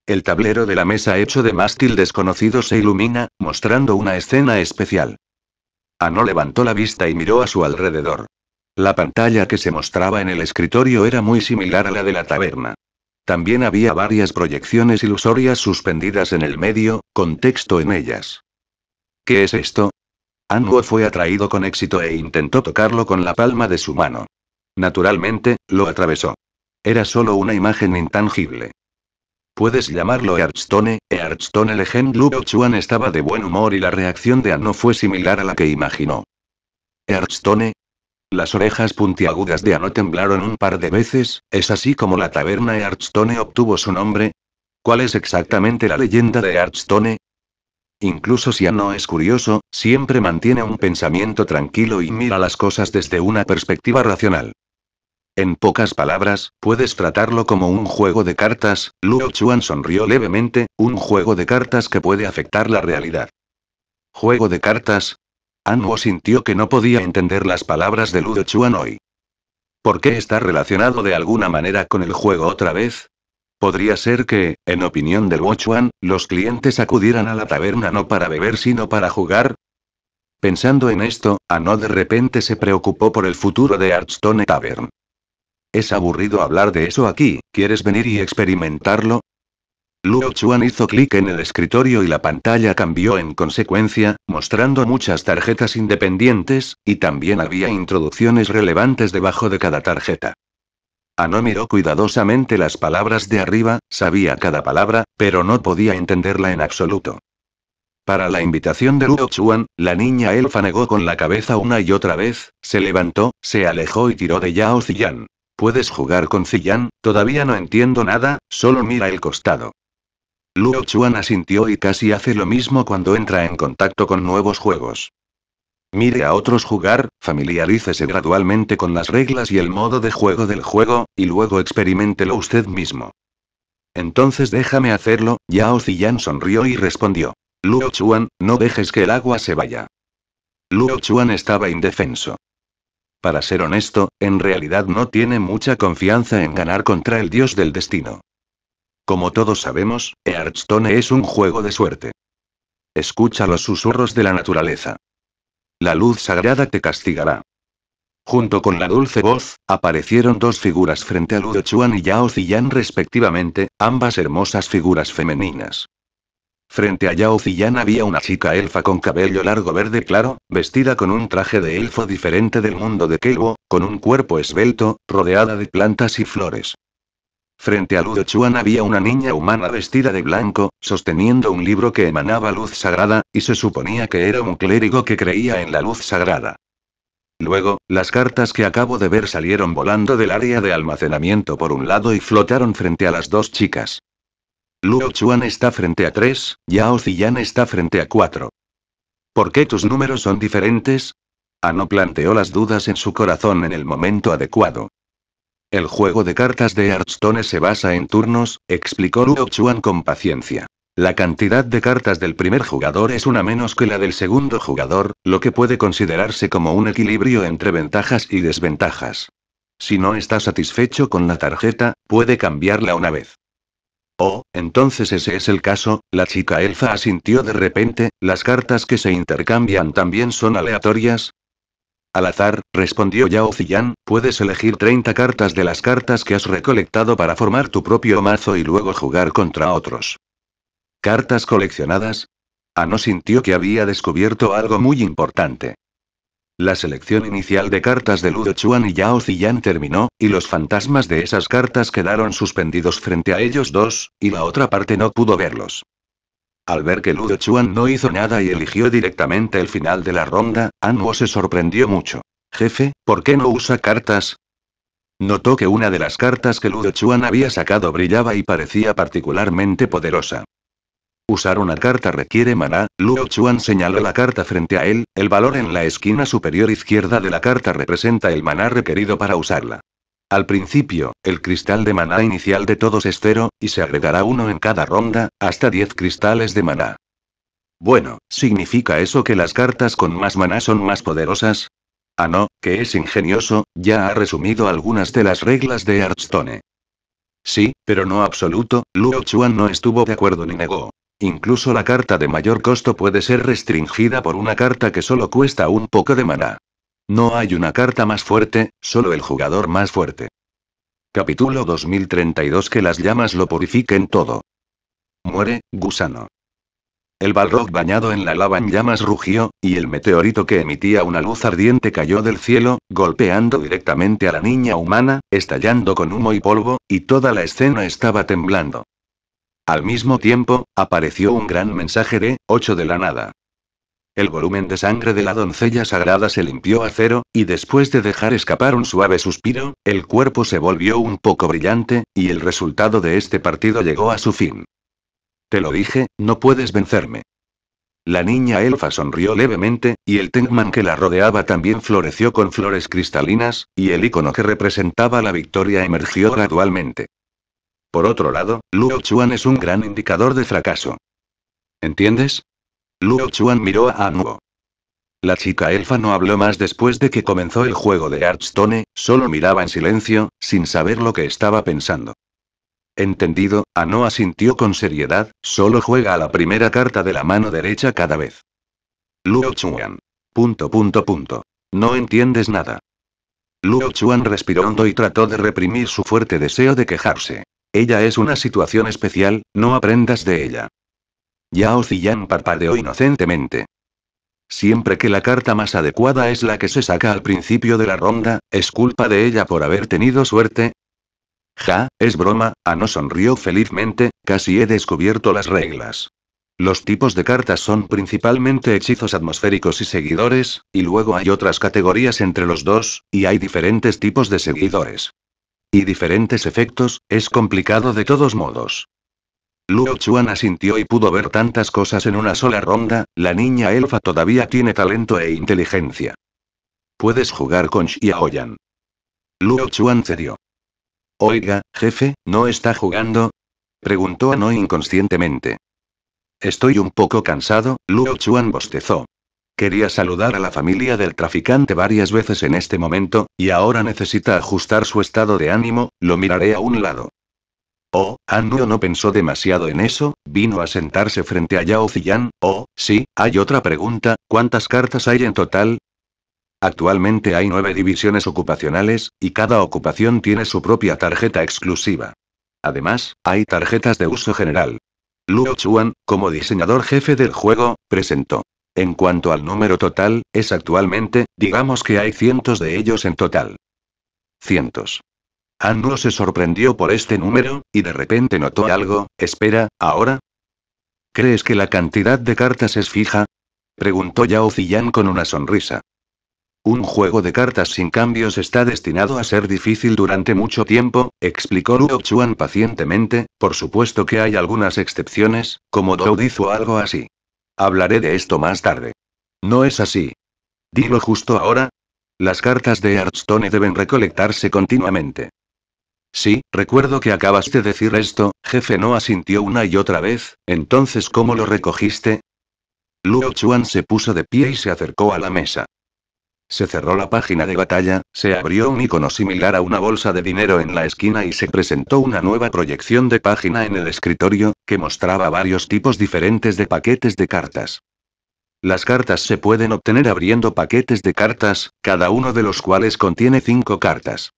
El tablero de la mesa hecho de mástil desconocido se ilumina, mostrando una escena especial. Ano levantó la vista y miró a su alrededor. La pantalla que se mostraba en el escritorio era muy similar a la de la taberna. También había varias proyecciones ilusorias suspendidas en el medio, con texto en ellas. ¿Qué es esto? Anuo fue atraído con éxito e intentó tocarlo con la palma de su mano. Naturalmente, lo atravesó. Era solo una imagen intangible. Puedes llamarlo Earthstone, Earthstone Legend Lugo Chuan estaba de buen humor y la reacción de Anuo fue similar a la que imaginó. Earthstone. Las orejas puntiagudas de Ano temblaron un par de veces, ¿es así como la taberna Earthstone obtuvo su nombre? ¿Cuál es exactamente la leyenda de Earthstone? Incluso si a no es curioso, siempre mantiene un pensamiento tranquilo y mira las cosas desde una perspectiva racional. En pocas palabras, puedes tratarlo como un juego de cartas, Luo Chuan sonrió levemente, un juego de cartas que puede afectar la realidad. ¿Juego de cartas? Anwo sintió que no podía entender las palabras de Luo Chuan hoy. ¿Por qué está relacionado de alguna manera con el juego otra vez? Podría ser que, en opinión de Chuan, los clientes acudieran a la taberna no para beber sino para jugar. Pensando en esto, Ano de repente se preocupó por el futuro de Archstone Tavern. Es aburrido hablar de eso aquí, ¿quieres venir y experimentarlo? Luo Chuan hizo clic en el escritorio y la pantalla cambió en consecuencia, mostrando muchas tarjetas independientes, y también había introducciones relevantes debajo de cada tarjeta. Ano miró cuidadosamente las palabras de arriba, sabía cada palabra, pero no podía entenderla en absoluto. Para la invitación de Luo Chuan, la niña elfa negó con la cabeza una y otra vez, se levantó, se alejó y tiró de Yao Ziyan. Puedes jugar con Ziyan, todavía no entiendo nada, solo mira el costado. Luo Chuan asintió y casi hace lo mismo cuando entra en contacto con nuevos juegos. Mire a otros jugar, familiarícese gradualmente con las reglas y el modo de juego del juego, y luego experimentelo usted mismo. Entonces déjame hacerlo, Yao Ziyan sonrió y respondió. Luo Chuan, no dejes que el agua se vaya. Luo Chuan estaba indefenso. Para ser honesto, en realidad no tiene mucha confianza en ganar contra el dios del destino. Como todos sabemos, Hearthstone es un juego de suerte. Escucha los susurros de la naturaleza la luz sagrada te castigará. Junto con la dulce voz, aparecieron dos figuras frente a Ludo Chuan y Yao Ziyan respectivamente, ambas hermosas figuras femeninas. Frente a Yao Ziyan había una chica elfa con cabello largo verde claro, vestida con un traje de elfo diferente del mundo de Kelbo, con un cuerpo esbelto, rodeada de plantas y flores. Frente a Ludo Chuan había una niña humana vestida de blanco, sosteniendo un libro que emanaba luz sagrada, y se suponía que era un clérigo que creía en la luz sagrada. Luego, las cartas que acabo de ver salieron volando del área de almacenamiento por un lado y flotaron frente a las dos chicas. Luo Chuan está frente a tres, Yao Ziyan está frente a cuatro. ¿Por qué tus números son diferentes? Ano planteó las dudas en su corazón en el momento adecuado. El juego de cartas de Hearthstone se basa en turnos, explicó Luo Chuan con paciencia. La cantidad de cartas del primer jugador es una menos que la del segundo jugador, lo que puede considerarse como un equilibrio entre ventajas y desventajas. Si no está satisfecho con la tarjeta, puede cambiarla una vez. Oh, entonces ese es el caso, la chica elfa asintió de repente, las cartas que se intercambian también son aleatorias, al azar, respondió Yao Ziyan, puedes elegir 30 cartas de las cartas que has recolectado para formar tu propio mazo y luego jugar contra otros. ¿Cartas coleccionadas? Ano sintió que había descubierto algo muy importante. La selección inicial de cartas de Ludo Chuan y Yao Ziyan terminó, y los fantasmas de esas cartas quedaron suspendidos frente a ellos dos, y la otra parte no pudo verlos. Al ver que Ludo Chuan no hizo nada y eligió directamente el final de la ronda, Anmo se sorprendió mucho. Jefe, ¿por qué no usa cartas? Notó que una de las cartas que Ludo Chuan había sacado brillaba y parecía particularmente poderosa. Usar una carta requiere maná, Ludo Chuan señaló la carta frente a él, el valor en la esquina superior izquierda de la carta representa el maná requerido para usarla. Al principio, el cristal de maná inicial de todos es cero, y se agregará uno en cada ronda, hasta 10 cristales de maná. Bueno, ¿significa eso que las cartas con más maná son más poderosas? Ah no, que es ingenioso, ya ha resumido algunas de las reglas de Hearthstone. Sí, pero no absoluto, Luo Chuan no estuvo de acuerdo ni negó. Incluso la carta de mayor costo puede ser restringida por una carta que solo cuesta un poco de maná. No hay una carta más fuerte, solo el jugador más fuerte. Capítulo 2032 Que las llamas lo purifiquen todo. Muere, gusano. El balrog bañado en la lava en llamas rugió, y el meteorito que emitía una luz ardiente cayó del cielo, golpeando directamente a la niña humana, estallando con humo y polvo, y toda la escena estaba temblando. Al mismo tiempo, apareció un gran mensaje de, 8 de la nada. El volumen de sangre de la doncella sagrada se limpió a cero, y después de dejar escapar un suave suspiro, el cuerpo se volvió un poco brillante, y el resultado de este partido llegó a su fin. Te lo dije, no puedes vencerme. La niña elfa sonrió levemente, y el Tengman que la rodeaba también floreció con flores cristalinas, y el icono que representaba la victoria emergió gradualmente. Por otro lado, Luo Chuan es un gran indicador de fracaso. ¿Entiendes? Luo Chuan miró a Anuo. La chica elfa no habló más después de que comenzó el juego de Archstone, solo miraba en silencio, sin saber lo que estaba pensando. Entendido, Anuo asintió con seriedad, solo juega a la primera carta de la mano derecha cada vez. Luo Chuan. Punto punto punto. No entiendes nada. Luo Chuan respiró hondo y trató de reprimir su fuerte deseo de quejarse. Ella es una situación especial, no aprendas de ella. Yao Ziyan parpadeó inocentemente. Siempre que la carta más adecuada es la que se saca al principio de la ronda, ¿es culpa de ella por haber tenido suerte? Ja, es broma, a ah, no sonrió felizmente, casi he descubierto las reglas. Los tipos de cartas son principalmente hechizos atmosféricos y seguidores, y luego hay otras categorías entre los dos, y hay diferentes tipos de seguidores. Y diferentes efectos, es complicado de todos modos. Luo Chuan asintió y pudo ver tantas cosas en una sola ronda, la niña elfa todavía tiene talento e inteligencia. Puedes jugar con Xiaoyan. Luo Chuan cedió. Oiga, jefe, ¿no está jugando? Preguntó a No inconscientemente. Estoy un poco cansado, Luo Chuan bostezó. Quería saludar a la familia del traficante varias veces en este momento, y ahora necesita ajustar su estado de ánimo, lo miraré a un lado. Oh, Anryo no pensó demasiado en eso, vino a sentarse frente a Yao Ziyan, Oh, sí, hay otra pregunta, ¿cuántas cartas hay en total? Actualmente hay nueve divisiones ocupacionales, y cada ocupación tiene su propia tarjeta exclusiva. Además, hay tarjetas de uso general. Luo Chuan, como diseñador jefe del juego, presentó. En cuanto al número total, es actualmente, digamos que hay cientos de ellos en total. Cientos. Anno se sorprendió por este número, y de repente notó algo, espera, ¿ahora? ¿Crees que la cantidad de cartas es fija? Preguntó Yao Ziyan con una sonrisa. Un juego de cartas sin cambios está destinado a ser difícil durante mucho tiempo, explicó Luo Chuan pacientemente, por supuesto que hay algunas excepciones, como Do hizo algo así. Hablaré de esto más tarde. No es así. Dilo justo ahora. Las cartas de Hearthstone deben recolectarse continuamente. Sí, recuerdo que acabaste de decir esto, jefe no asintió una y otra vez, entonces ¿cómo lo recogiste? Luo Chuan se puso de pie y se acercó a la mesa. Se cerró la página de batalla, se abrió un icono similar a una bolsa de dinero en la esquina y se presentó una nueva proyección de página en el escritorio, que mostraba varios tipos diferentes de paquetes de cartas. Las cartas se pueden obtener abriendo paquetes de cartas, cada uno de los cuales contiene cinco cartas.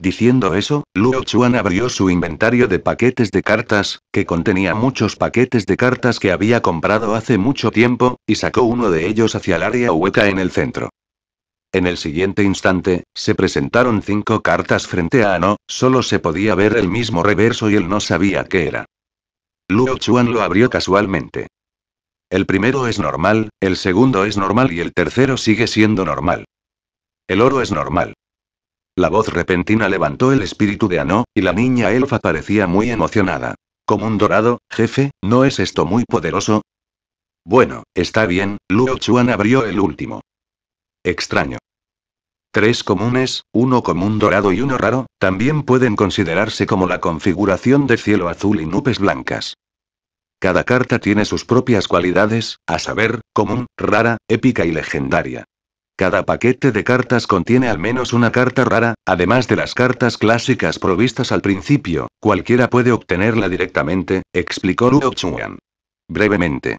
Diciendo eso, Luo Chuan abrió su inventario de paquetes de cartas, que contenía muchos paquetes de cartas que había comprado hace mucho tiempo, y sacó uno de ellos hacia el área hueca en el centro. En el siguiente instante, se presentaron cinco cartas frente a Ano, solo se podía ver el mismo reverso y él no sabía qué era. Luo Chuan lo abrió casualmente. El primero es normal, el segundo es normal y el tercero sigue siendo normal. El oro es normal. La voz repentina levantó el espíritu de Ano, y la niña elfa parecía muy emocionada. Común un dorado, jefe, ¿no es esto muy poderoso? Bueno, está bien, Luo Chuan abrió el último. Extraño. Tres comunes, uno común dorado y uno raro, también pueden considerarse como la configuración de cielo azul y nubes blancas. Cada carta tiene sus propias cualidades, a saber, común, rara, épica y legendaria. Cada paquete de cartas contiene al menos una carta rara, además de las cartas clásicas provistas al principio, cualquiera puede obtenerla directamente, explicó Luo Chuan. Brevemente.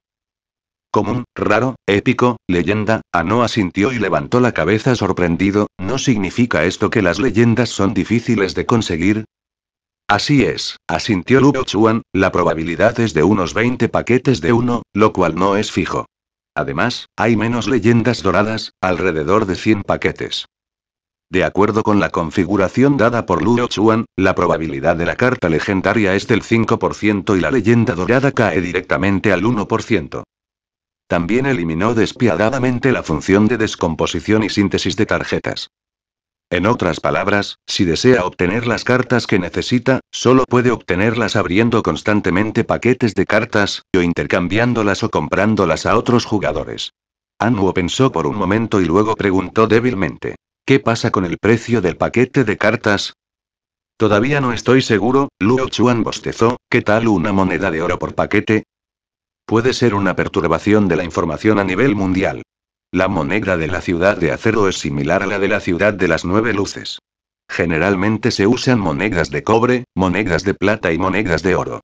Común, raro, épico, leyenda, Ano asintió y levantó la cabeza sorprendido, ¿no significa esto que las leyendas son difíciles de conseguir? Así es, asintió Luo Chuan, la probabilidad es de unos 20 paquetes de uno, lo cual no es fijo. Además, hay menos leyendas doradas, alrededor de 100 paquetes. De acuerdo con la configuración dada por Luo Chuan, la probabilidad de la carta legendaria es del 5% y la leyenda dorada cae directamente al 1%. También eliminó despiadadamente la función de descomposición y síntesis de tarjetas. En otras palabras, si desea obtener las cartas que necesita, solo puede obtenerlas abriendo constantemente paquetes de cartas, o intercambiándolas o comprándolas a otros jugadores. Anwo pensó por un momento y luego preguntó débilmente. ¿Qué pasa con el precio del paquete de cartas? Todavía no estoy seguro, Luo Chuan bostezó, ¿qué tal una moneda de oro por paquete? Puede ser una perturbación de la información a nivel mundial. La moneda de la ciudad de acero es similar a la de la ciudad de las nueve luces. Generalmente se usan monedas de cobre, monedas de plata y monedas de oro.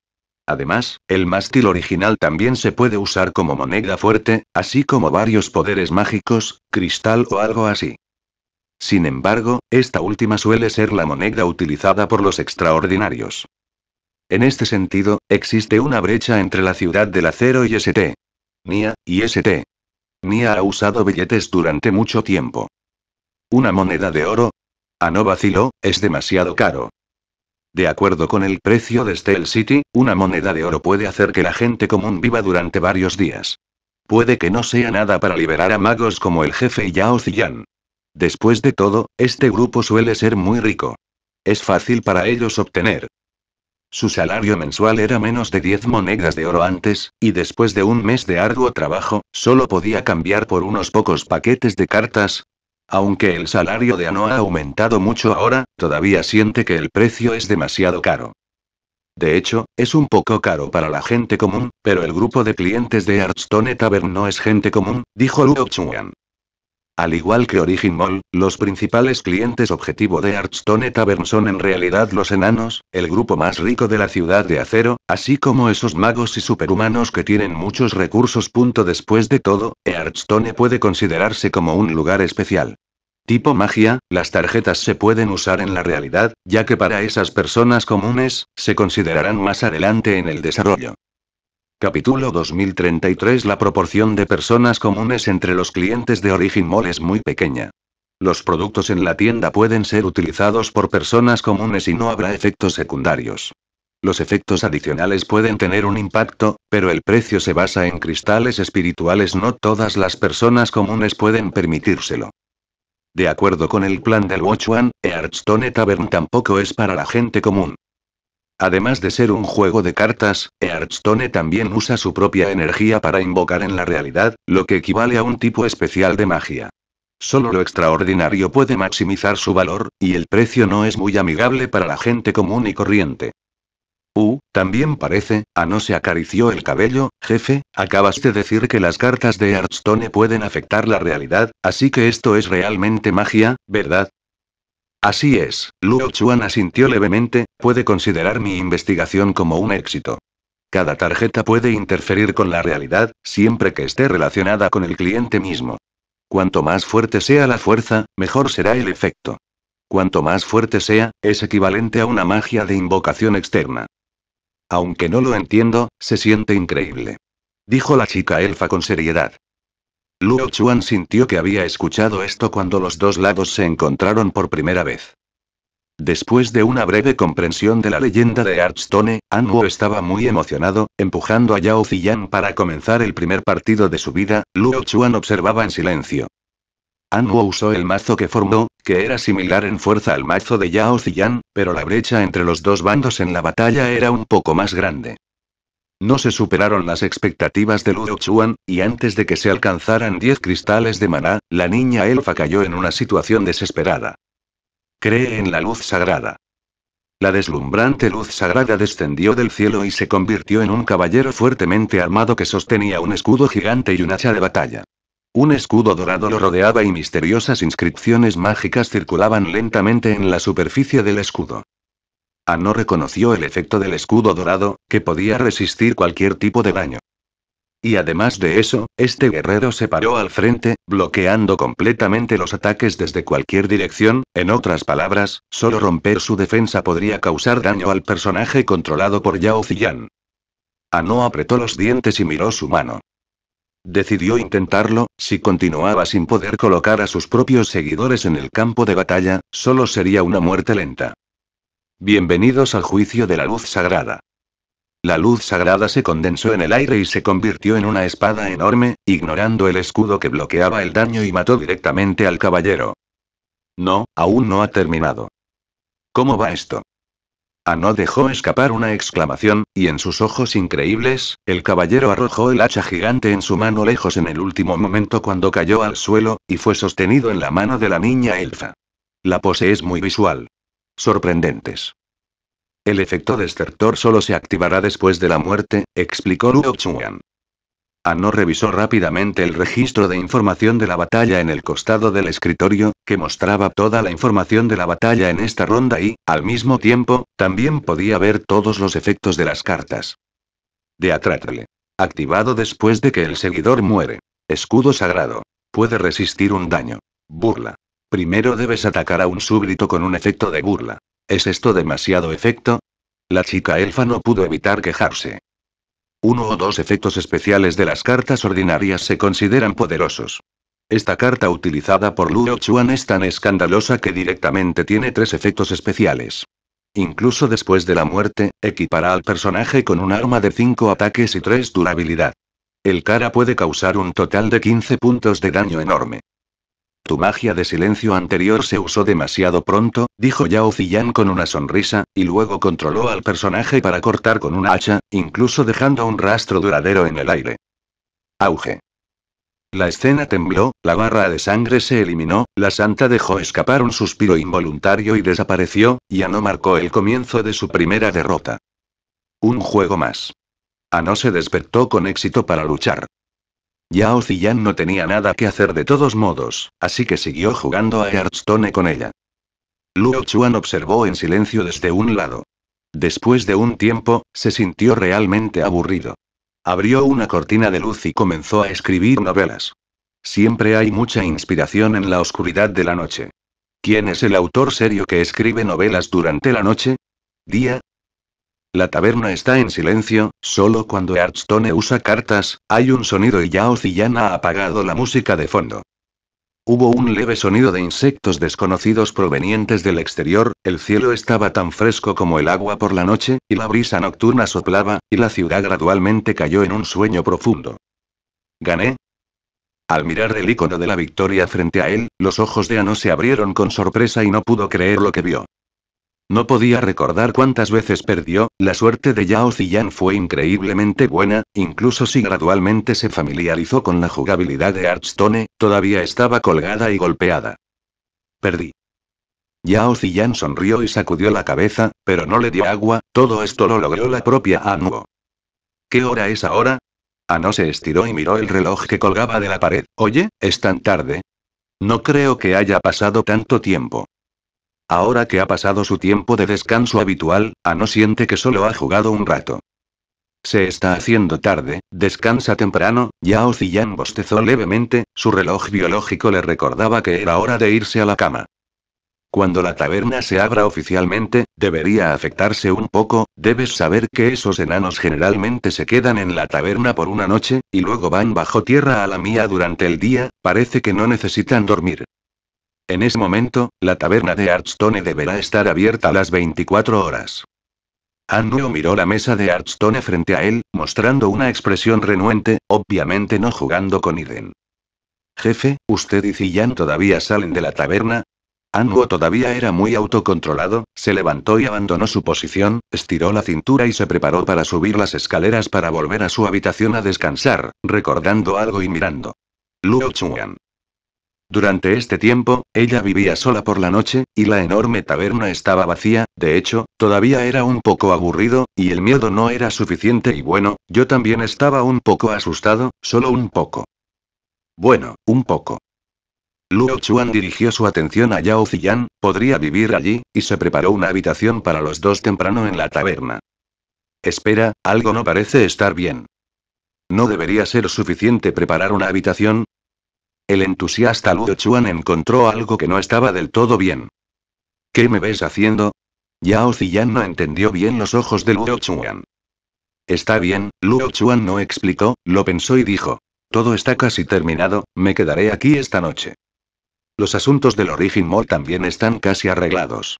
Además, el mástil original también se puede usar como moneda fuerte, así como varios poderes mágicos, cristal o algo así. Sin embargo, esta última suele ser la moneda utilizada por los extraordinarios. En este sentido, existe una brecha entre la ciudad del acero y St. mía y St ha usado billetes durante mucho tiempo. ¿Una moneda de oro? A ah, no vaciló, es demasiado caro. De acuerdo con el precio de Steel City, una moneda de oro puede hacer que la gente común viva durante varios días. Puede que no sea nada para liberar a magos como el jefe Yao Ziyan. Después de todo, este grupo suele ser muy rico. Es fácil para ellos obtener su salario mensual era menos de 10 monedas de oro antes, y después de un mes de arduo trabajo, solo podía cambiar por unos pocos paquetes de cartas. Aunque el salario de Ano ha aumentado mucho ahora, todavía siente que el precio es demasiado caro. De hecho, es un poco caro para la gente común, pero el grupo de clientes de Artstone Tavern no es gente común, dijo Luo al igual que Origin Mall, los principales clientes objetivo de Archstone Tavern son en realidad los enanos, el grupo más rico de la ciudad de acero, así como esos magos y superhumanos que tienen muchos recursos. Después de todo, Archstone puede considerarse como un lugar especial. Tipo magia, las tarjetas se pueden usar en la realidad, ya que para esas personas comunes, se considerarán más adelante en el desarrollo. Capítulo 2033 La proporción de personas comunes entre los clientes de Origin Mall es muy pequeña. Los productos en la tienda pueden ser utilizados por personas comunes y no habrá efectos secundarios. Los efectos adicionales pueden tener un impacto, pero el precio se basa en cristales espirituales. No todas las personas comunes pueden permitírselo. De acuerdo con el plan del Watch One, Earthstone Tavern tampoco es para la gente común. Además de ser un juego de cartas, Hearthstone también usa su propia energía para invocar en la realidad, lo que equivale a un tipo especial de magia. Solo lo extraordinario puede maximizar su valor, y el precio no es muy amigable para la gente común y corriente. U, también parece, a no se acarició el cabello, jefe, acabas de decir que las cartas de Hearthstone pueden afectar la realidad, así que esto es realmente magia, ¿verdad? Así es, Luo Chuan asintió levemente, puede considerar mi investigación como un éxito. Cada tarjeta puede interferir con la realidad, siempre que esté relacionada con el cliente mismo. Cuanto más fuerte sea la fuerza, mejor será el efecto. Cuanto más fuerte sea, es equivalente a una magia de invocación externa. Aunque no lo entiendo, se siente increíble. Dijo la chica elfa con seriedad. Luo Chuan sintió que había escuchado esto cuando los dos lados se encontraron por primera vez. Después de una breve comprensión de la leyenda de Archstone, Anwo estaba muy emocionado, empujando a Yao Ziyan para comenzar el primer partido de su vida, Luo Chuan observaba en silencio. Anwo usó el mazo que formó, que era similar en fuerza al mazo de Yao Ziyan, pero la brecha entre los dos bandos en la batalla era un poco más grande. No se superaron las expectativas de Luo Chuan, y antes de que se alcanzaran 10 cristales de maná, la niña elfa cayó en una situación desesperada. Cree en la luz sagrada. La deslumbrante luz sagrada descendió del cielo y se convirtió en un caballero fuertemente armado que sostenía un escudo gigante y un hacha de batalla. Un escudo dorado lo rodeaba y misteriosas inscripciones mágicas circulaban lentamente en la superficie del escudo. A no reconoció el efecto del escudo dorado, que podía resistir cualquier tipo de daño. Y además de eso, este guerrero se paró al frente, bloqueando completamente los ataques desde cualquier dirección, en otras palabras, solo romper su defensa podría causar daño al personaje controlado por Yao Ziyan. no apretó los dientes y miró su mano. Decidió intentarlo, si continuaba sin poder colocar a sus propios seguidores en el campo de batalla, solo sería una muerte lenta. Bienvenidos al juicio de la luz sagrada. La luz sagrada se condensó en el aire y se convirtió en una espada enorme, ignorando el escudo que bloqueaba el daño y mató directamente al caballero. No, aún no ha terminado. ¿Cómo va esto? no dejó escapar una exclamación, y en sus ojos increíbles, el caballero arrojó el hacha gigante en su mano lejos en el último momento cuando cayó al suelo, y fue sostenido en la mano de la niña elfa. La pose es muy visual sorprendentes. El efecto destructor solo se activará después de la muerte, explicó Luo Chuan. Anno revisó rápidamente el registro de información de la batalla en el costado del escritorio, que mostraba toda la información de la batalla en esta ronda y, al mismo tiempo, también podía ver todos los efectos de las cartas. De Atratle. Activado después de que el seguidor muere. Escudo sagrado. Puede resistir un daño. Burla. Primero debes atacar a un súbdito con un efecto de burla. ¿Es esto demasiado efecto? La chica elfa no pudo evitar quejarse. Uno o dos efectos especiales de las cartas ordinarias se consideran poderosos. Esta carta utilizada por Luo Chuan es tan escandalosa que directamente tiene tres efectos especiales. Incluso después de la muerte, equipará al personaje con un arma de 5 ataques y 3 durabilidad. El cara puede causar un total de 15 puntos de daño enorme. Tu magia de silencio anterior se usó demasiado pronto, dijo Yao Ziyan con una sonrisa, y luego controló al personaje para cortar con una hacha, incluso dejando un rastro duradero en el aire. Auge. La escena tembló, la barra de sangre se eliminó, la santa dejó escapar un suspiro involuntario y desapareció, y Ano marcó el comienzo de su primera derrota. Un juego más. Ano se despertó con éxito para luchar. Yao Ziyan no tenía nada que hacer de todos modos, así que siguió jugando a Hearthstone con ella. Luo Chuan observó en silencio desde un lado. Después de un tiempo, se sintió realmente aburrido. Abrió una cortina de luz y comenzó a escribir novelas. Siempre hay mucha inspiración en la oscuridad de la noche. ¿Quién es el autor serio que escribe novelas durante la noche? ¿Día? La taberna está en silencio, solo cuando Hearthstone usa cartas, hay un sonido y ya Ocillana ha apagado la música de fondo. Hubo un leve sonido de insectos desconocidos provenientes del exterior, el cielo estaba tan fresco como el agua por la noche, y la brisa nocturna soplaba, y la ciudad gradualmente cayó en un sueño profundo. ¿Gané? Al mirar el icono de la victoria frente a él, los ojos de Ano se abrieron con sorpresa y no pudo creer lo que vio. No podía recordar cuántas veces perdió, la suerte de Yao Ziyan fue increíblemente buena, incluso si gradualmente se familiarizó con la jugabilidad de Archstone, todavía estaba colgada y golpeada. Perdí. Yao Ziyan sonrió y sacudió la cabeza, pero no le dio agua, todo esto lo logró la propia Anuo. Ah ¿Qué hora es ahora? Ano ah se estiró y miró el reloj que colgaba de la pared. Oye, es tan tarde. No creo que haya pasado tanto tiempo. Ahora que ha pasado su tiempo de descanso habitual, no siente que solo ha jugado un rato. Se está haciendo tarde, descansa temprano, Yao Ziyan bostezó levemente, su reloj biológico le recordaba que era hora de irse a la cama. Cuando la taberna se abra oficialmente, debería afectarse un poco, debes saber que esos enanos generalmente se quedan en la taberna por una noche, y luego van bajo tierra a la mía durante el día, parece que no necesitan dormir. En ese momento, la taberna de Archstone deberá estar abierta a las 24 horas. Anuo miró la mesa de Artstone frente a él, mostrando una expresión renuente, obviamente no jugando con Iden. Jefe, ¿usted y Ziyan todavía salen de la taberna? Anguo todavía era muy autocontrolado, se levantó y abandonó su posición, estiró la cintura y se preparó para subir las escaleras para volver a su habitación a descansar, recordando algo y mirando. Luo durante este tiempo, ella vivía sola por la noche, y la enorme taberna estaba vacía, de hecho, todavía era un poco aburrido, y el miedo no era suficiente y bueno, yo también estaba un poco asustado, solo un poco. Bueno, un poco. Luo Chuan dirigió su atención a Yao Ziyan, podría vivir allí, y se preparó una habitación para los dos temprano en la taberna. Espera, algo no parece estar bien. No debería ser suficiente preparar una habitación, el entusiasta Luo Chuan encontró algo que no estaba del todo bien. ¿Qué me ves haciendo? Yao Ziyan no entendió bien los ojos de Luo Chuan. Está bien, Luo Chuan no explicó, lo pensó y dijo. Todo está casi terminado, me quedaré aquí esta noche. Los asuntos del Origin Mall también están casi arreglados.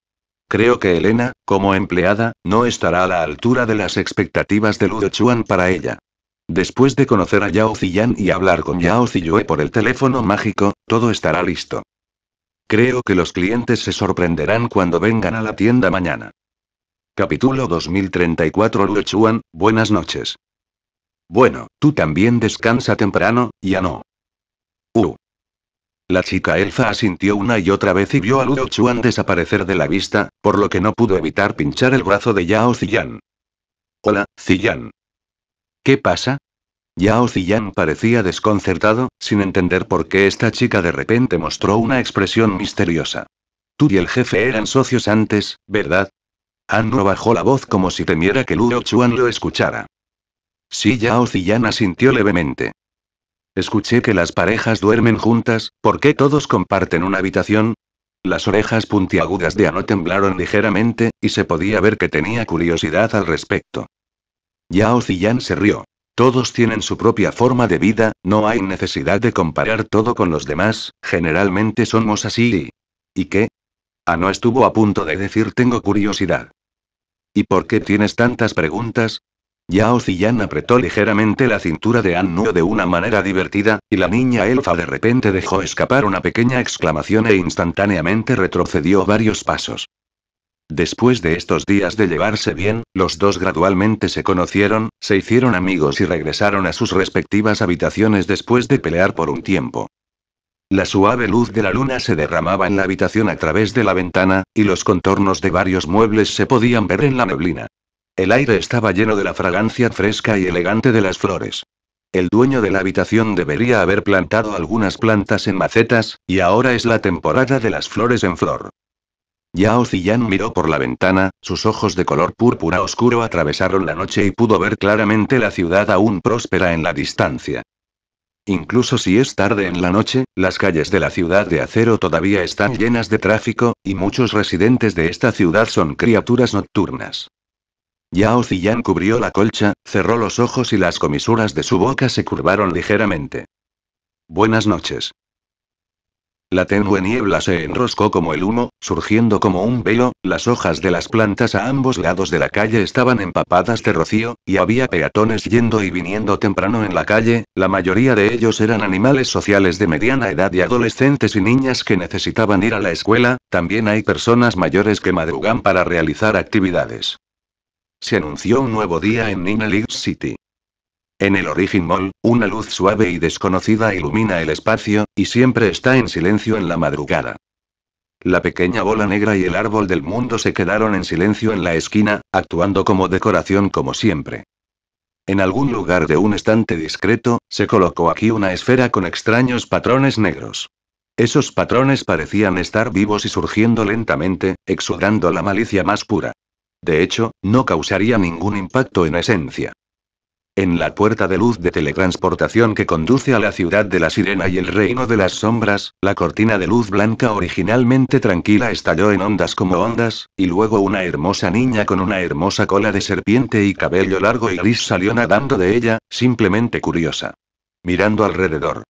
Creo que Elena, como empleada, no estará a la altura de las expectativas de Luo Chuan para ella. Después de conocer a Yao Ziyan y hablar con Yao Ziyue por el teléfono mágico, todo estará listo. Creo que los clientes se sorprenderán cuando vengan a la tienda mañana. Capítulo 2034 Chuan, buenas noches. Bueno, tú también descansa temprano, ya no. Uh. La chica Elza asintió una y otra vez y vio a Luo Chuan desaparecer de la vista, por lo que no pudo evitar pinchar el brazo de Yao Ziyan. Hola, Ziyan. ¿Qué pasa? Yao Ziyan parecía desconcertado, sin entender por qué esta chica de repente mostró una expresión misteriosa. Tú y el jefe eran socios antes, ¿verdad? Anno bajó la voz como si temiera que Luo Chuan lo escuchara. Sí, Yao Ziyan asintió levemente. Escuché que las parejas duermen juntas, ¿por qué todos comparten una habitación? Las orejas puntiagudas de Ano temblaron ligeramente, y se podía ver que tenía curiosidad al respecto. Yao Ziyan se rió. Todos tienen su propia forma de vida, no hay necesidad de comparar todo con los demás, generalmente somos así y... ¿Y qué? Ah, no estuvo a punto de decir tengo curiosidad. ¿Y por qué tienes tantas preguntas? Yao Ziyan apretó ligeramente la cintura de Nu de una manera divertida, y la niña elfa de repente dejó escapar una pequeña exclamación e instantáneamente retrocedió varios pasos. Después de estos días de llevarse bien, los dos gradualmente se conocieron, se hicieron amigos y regresaron a sus respectivas habitaciones después de pelear por un tiempo. La suave luz de la luna se derramaba en la habitación a través de la ventana, y los contornos de varios muebles se podían ver en la neblina. El aire estaba lleno de la fragancia fresca y elegante de las flores. El dueño de la habitación debería haber plantado algunas plantas en macetas, y ahora es la temporada de las flores en flor. Yao Ziyan miró por la ventana, sus ojos de color púrpura oscuro atravesaron la noche y pudo ver claramente la ciudad aún próspera en la distancia. Incluso si es tarde en la noche, las calles de la ciudad de acero todavía están llenas de tráfico, y muchos residentes de esta ciudad son criaturas nocturnas. Yao Ziyan cubrió la colcha, cerró los ojos y las comisuras de su boca se curvaron ligeramente. Buenas noches. La tenue niebla se enroscó como el humo, surgiendo como un velo, las hojas de las plantas a ambos lados de la calle estaban empapadas de rocío, y había peatones yendo y viniendo temprano en la calle, la mayoría de ellos eran animales sociales de mediana edad y adolescentes y niñas que necesitaban ir a la escuela, también hay personas mayores que madrugan para realizar actividades. Se anunció un nuevo día en League City. En el Origin Mall, una luz suave y desconocida ilumina el espacio, y siempre está en silencio en la madrugada. La pequeña bola negra y el árbol del mundo se quedaron en silencio en la esquina, actuando como decoración como siempre. En algún lugar de un estante discreto, se colocó aquí una esfera con extraños patrones negros. Esos patrones parecían estar vivos y surgiendo lentamente, exudando la malicia más pura. De hecho, no causaría ningún impacto en esencia. En la puerta de luz de teletransportación que conduce a la ciudad de la sirena y el reino de las sombras, la cortina de luz blanca originalmente tranquila estalló en ondas como ondas, y luego una hermosa niña con una hermosa cola de serpiente y cabello largo y gris salió nadando de ella, simplemente curiosa. Mirando alrededor.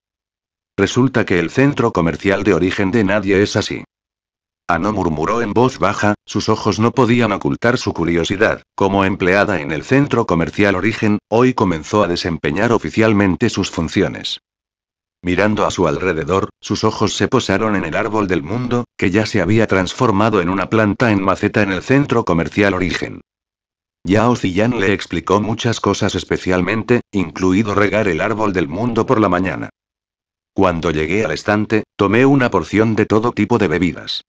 Resulta que el centro comercial de origen de nadie es así. Ano murmuró en voz baja, sus ojos no podían ocultar su curiosidad. Como empleada en el centro comercial Origen, hoy comenzó a desempeñar oficialmente sus funciones. Mirando a su alrededor, sus ojos se posaron en el árbol del mundo, que ya se había transformado en una planta en maceta en el centro comercial Origen. Yao Ziyan le explicó muchas cosas especialmente, incluido regar el árbol del mundo por la mañana. Cuando llegué al estante, tomé una porción de todo tipo de bebidas.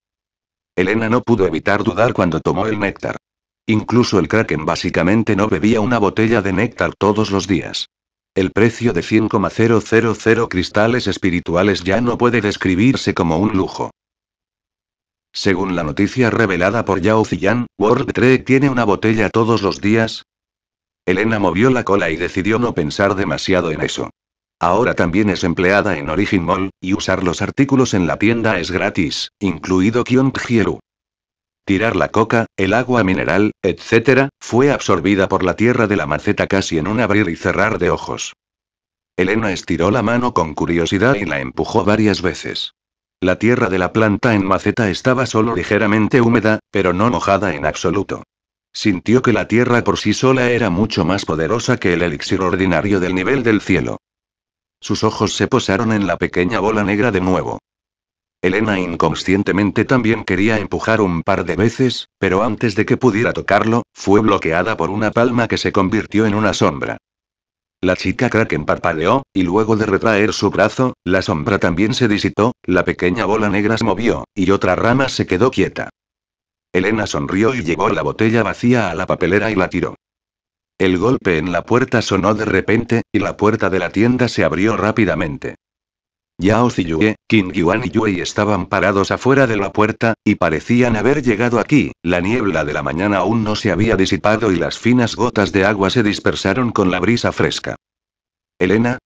Elena no pudo evitar dudar cuando tomó el néctar. Incluso el kraken básicamente no bebía una botella de néctar todos los días. El precio de 100,000 cristales espirituales ya no puede describirse como un lujo. Según la noticia revelada por Yao Ziyan, World 3 tiene una botella todos los días. Elena movió la cola y decidió no pensar demasiado en eso. Ahora también es empleada en Origin Mall, y usar los artículos en la tienda es gratis, incluido Tjielu. Tirar la coca, el agua mineral, etc., fue absorbida por la tierra de la maceta casi en un abrir y cerrar de ojos. Elena estiró la mano con curiosidad y la empujó varias veces. La tierra de la planta en maceta estaba solo ligeramente húmeda, pero no mojada en absoluto. Sintió que la tierra por sí sola era mucho más poderosa que el elixir ordinario del nivel del cielo. Sus ojos se posaron en la pequeña bola negra de nuevo. Elena inconscientemente también quería empujar un par de veces, pero antes de que pudiera tocarlo, fue bloqueada por una palma que se convirtió en una sombra. La chica Kraken parpadeó, y luego de retraer su brazo, la sombra también se disitó, la pequeña bola negra se movió, y otra rama se quedó quieta. Elena sonrió y llevó la botella vacía a la papelera y la tiró. El golpe en la puerta sonó de repente, y la puerta de la tienda se abrió rápidamente. Yao Ziyue, King Yuan y Yue estaban parados afuera de la puerta, y parecían haber llegado aquí, la niebla de la mañana aún no se había disipado y las finas gotas de agua se dispersaron con la brisa fresca. Elena.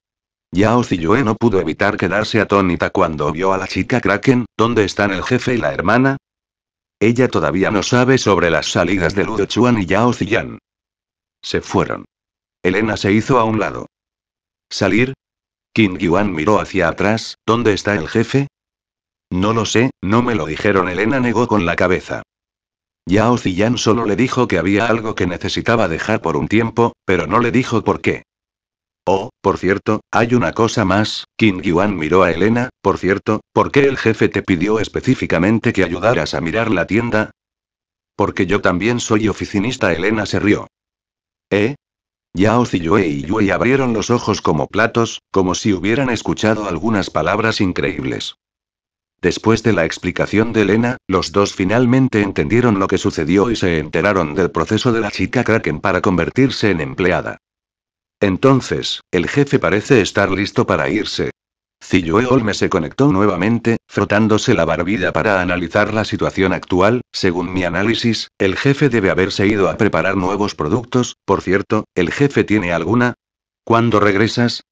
Yao Ziyue no pudo evitar quedarse atónita cuando vio a la chica Kraken, ¿dónde están el jefe y la hermana? Ella todavía no sabe sobre las salidas de Ludo Chuan y Yao Ziyan. Se fueron. Elena se hizo a un lado. ¿Salir? King Yuan miró hacia atrás, ¿dónde está el jefe? No lo sé, no me lo dijeron. Elena negó con la cabeza. Yao Ziyan solo le dijo que había algo que necesitaba dejar por un tiempo, pero no le dijo por qué. Oh, por cierto, hay una cosa más, King Yuan miró a Elena, por cierto, ¿por qué el jefe te pidió específicamente que ayudaras a mirar la tienda? Porque yo también soy oficinista, Elena se rió. ¿Eh? Yao Ziyue y Yue abrieron los ojos como platos, como si hubieran escuchado algunas palabras increíbles. Después de la explicación de Elena, los dos finalmente entendieron lo que sucedió y se enteraron del proceso de la chica Kraken para convertirse en empleada. Entonces, el jefe parece estar listo para irse, Cilloe Olme se conectó nuevamente, frotándose la barbilla para analizar la situación actual. Según mi análisis, el jefe debe haberse ido a preparar nuevos productos. Por cierto, ¿el jefe tiene alguna? ¿Cuándo regresas?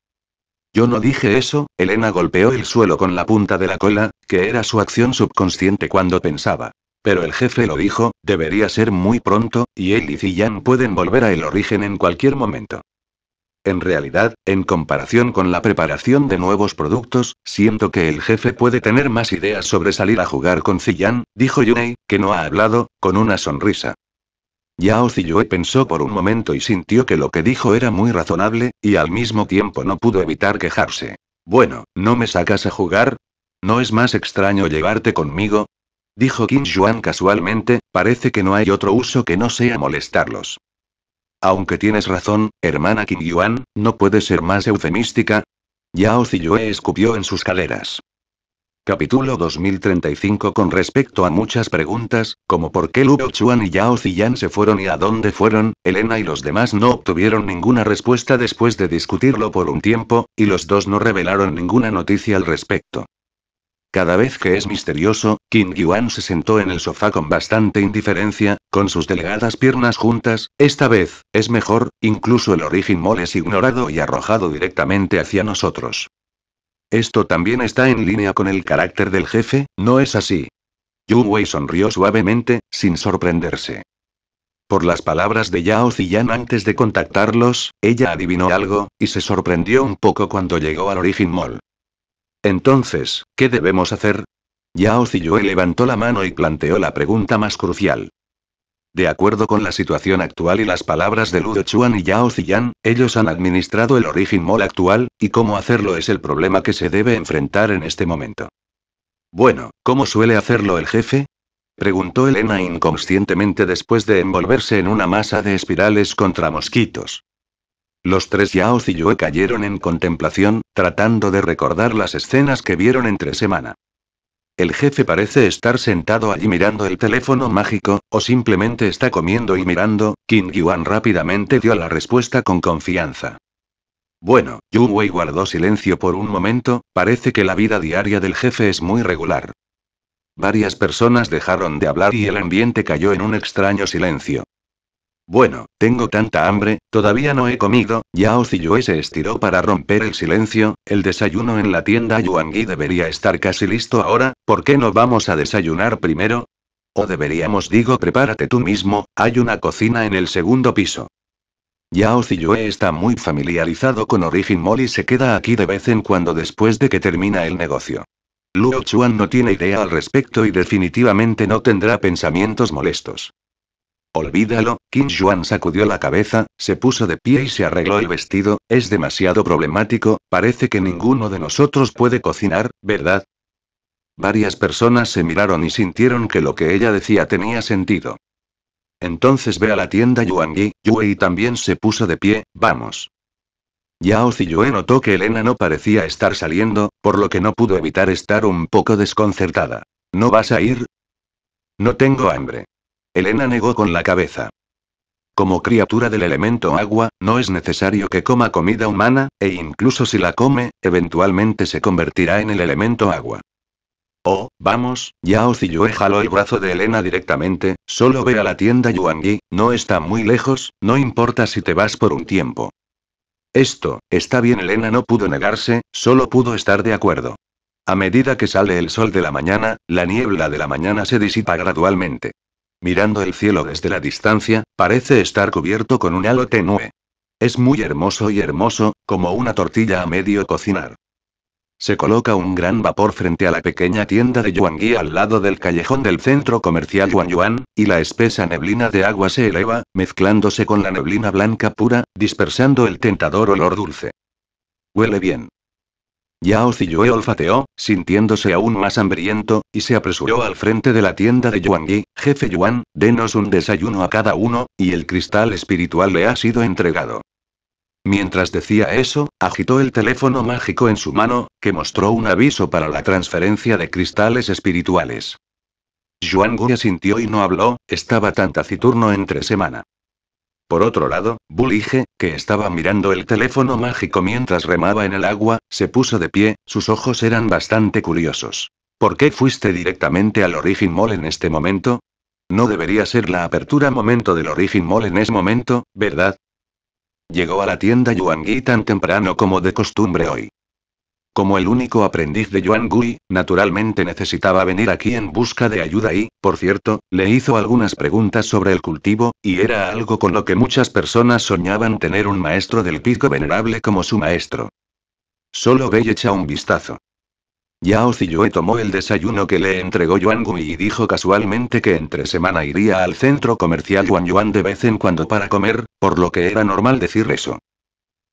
Yo no dije eso, Elena golpeó el suelo con la punta de la cola, que era su acción subconsciente cuando pensaba. Pero el jefe lo dijo, debería ser muy pronto, y él y Zillan pueden volver a el origen en cualquier momento. En realidad, en comparación con la preparación de nuevos productos, siento que el jefe puede tener más ideas sobre salir a jugar con Ziyan», dijo Yunei, que no ha hablado, con una sonrisa. Yao Ziyue pensó por un momento y sintió que lo que dijo era muy razonable, y al mismo tiempo no pudo evitar quejarse. Bueno, ¿no me sacas a jugar? ¿No es más extraño llevarte conmigo? Dijo Kim Yuan casualmente, parece que no hay otro uso que no sea molestarlos. Aunque tienes razón, hermana Kim Yuan, no puede ser más eufemística. Yao Ziyue escupió en sus caderas. Capítulo 2035 Con respecto a muchas preguntas, como por qué Lu Chuan y Yao Ziyan se fueron y a dónde fueron, Elena y los demás no obtuvieron ninguna respuesta después de discutirlo por un tiempo, y los dos no revelaron ninguna noticia al respecto. Cada vez que es misterioso, King Yuan se sentó en el sofá con bastante indiferencia, con sus delgadas piernas juntas, esta vez, es mejor, incluso el origen mol es ignorado y arrojado directamente hacia nosotros. Esto también está en línea con el carácter del jefe, ¿no es así? Yu Wei sonrió suavemente, sin sorprenderse. Por las palabras de Yao Ziyan antes de contactarlos, ella adivinó algo, y se sorprendió un poco cuando llegó al origen Mall. Entonces, ¿qué debemos hacer? Yao Ziyue levantó la mano y planteó la pregunta más crucial. De acuerdo con la situación actual y las palabras de Ludo Chuan y Yao Ziyan, ellos han administrado el origen mol actual, y cómo hacerlo es el problema que se debe enfrentar en este momento. Bueno, ¿cómo suele hacerlo el jefe? Preguntó Elena inconscientemente después de envolverse en una masa de espirales contra mosquitos. Los tres Yaos y Yue cayeron en contemplación, tratando de recordar las escenas que vieron entre semana. El jefe parece estar sentado allí mirando el teléfono mágico, o simplemente está comiendo y mirando, King Yuan rápidamente dio la respuesta con confianza. Bueno, Yu Wei guardó silencio por un momento, parece que la vida diaria del jefe es muy regular. Varias personas dejaron de hablar y el ambiente cayó en un extraño silencio. Bueno, tengo tanta hambre, todavía no he comido, Yao Ziyue se estiró para romper el silencio, el desayuno en la tienda Yuangui debería estar casi listo ahora, ¿por qué no vamos a desayunar primero? O deberíamos digo prepárate tú mismo, hay una cocina en el segundo piso. Yao Ziyue está muy familiarizado con Origin Mall y se queda aquí de vez en cuando después de que termina el negocio. Luo Chuan no tiene idea al respecto y definitivamente no tendrá pensamientos molestos. Olvídalo, Kim Yuan sacudió la cabeza, se puso de pie y se arregló el vestido, es demasiado problemático, parece que ninguno de nosotros puede cocinar, ¿verdad? Varias personas se miraron y sintieron que lo que ella decía tenía sentido. Entonces ve a la tienda Yi, Yue también se puso de pie, vamos. Yao Ziyue notó que Elena no parecía estar saliendo, por lo que no pudo evitar estar un poco desconcertada. ¿No vas a ir? No tengo hambre. Elena negó con la cabeza. Como criatura del elemento agua, no es necesario que coma comida humana, e incluso si la come, eventualmente se convertirá en el elemento agua. Oh, vamos, ya yo jaló el brazo de Elena directamente, solo ve a la tienda Yuangi, no está muy lejos, no importa si te vas por un tiempo. Esto, está bien Elena no pudo negarse, solo pudo estar de acuerdo. A medida que sale el sol de la mañana, la niebla de la mañana se disipa gradualmente. Mirando el cielo desde la distancia, parece estar cubierto con un halo tenue. Es muy hermoso y hermoso, como una tortilla a medio cocinar. Se coloca un gran vapor frente a la pequeña tienda de Gui al lado del callejón del centro comercial Yuan, y la espesa neblina de agua se eleva, mezclándose con la neblina blanca pura, dispersando el tentador olor dulce. Huele bien. Yao Ziyue olfateó, sintiéndose aún más hambriento, y se apresuró al frente de la tienda de Yuan Yi, jefe Yuan, denos un desayuno a cada uno, y el cristal espiritual le ha sido entregado. Mientras decía eso, agitó el teléfono mágico en su mano, que mostró un aviso para la transferencia de cristales espirituales. Yuan Gu asintió y no habló, estaba tan taciturno entre semana. Por otro lado, Bulige, que estaba mirando el teléfono mágico mientras remaba en el agua, se puso de pie, sus ojos eran bastante curiosos. ¿Por qué fuiste directamente al Origin Mall en este momento? No debería ser la apertura momento del Origin Mall en ese momento, ¿verdad? Llegó a la tienda Yuangi tan temprano como de costumbre hoy. Como el único aprendiz de Yuan Gui, naturalmente necesitaba venir aquí en busca de ayuda y, por cierto, le hizo algunas preguntas sobre el cultivo, y era algo con lo que muchas personas soñaban tener un maestro del pico venerable como su maestro. Solo Bei echa un vistazo. Yao Ziyue tomó el desayuno que le entregó Yuan Gui y dijo casualmente que entre semana iría al centro comercial Yuan Yuan de vez en cuando para comer, por lo que era normal decir eso.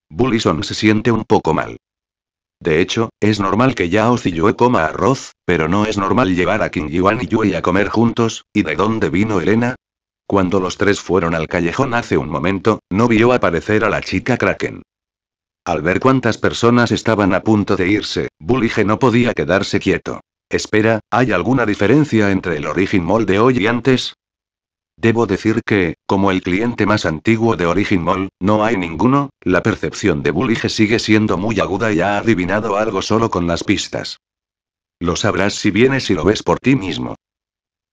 Bullison se siente un poco mal. De hecho, es normal que Yao Ziyue coma arroz, pero no es normal llevar a King Yuan y Yue a comer juntos, ¿y de dónde vino Elena? Cuando los tres fueron al callejón hace un momento, no vio aparecer a la chica Kraken. Al ver cuántas personas estaban a punto de irse, Bullige no podía quedarse quieto. Espera, ¿hay alguna diferencia entre el origen de hoy y antes? Debo decir que, como el cliente más antiguo de Origin Mall, no hay ninguno, la percepción de Bullige sigue siendo muy aguda y ha adivinado algo solo con las pistas. Lo sabrás si vienes y lo ves por ti mismo.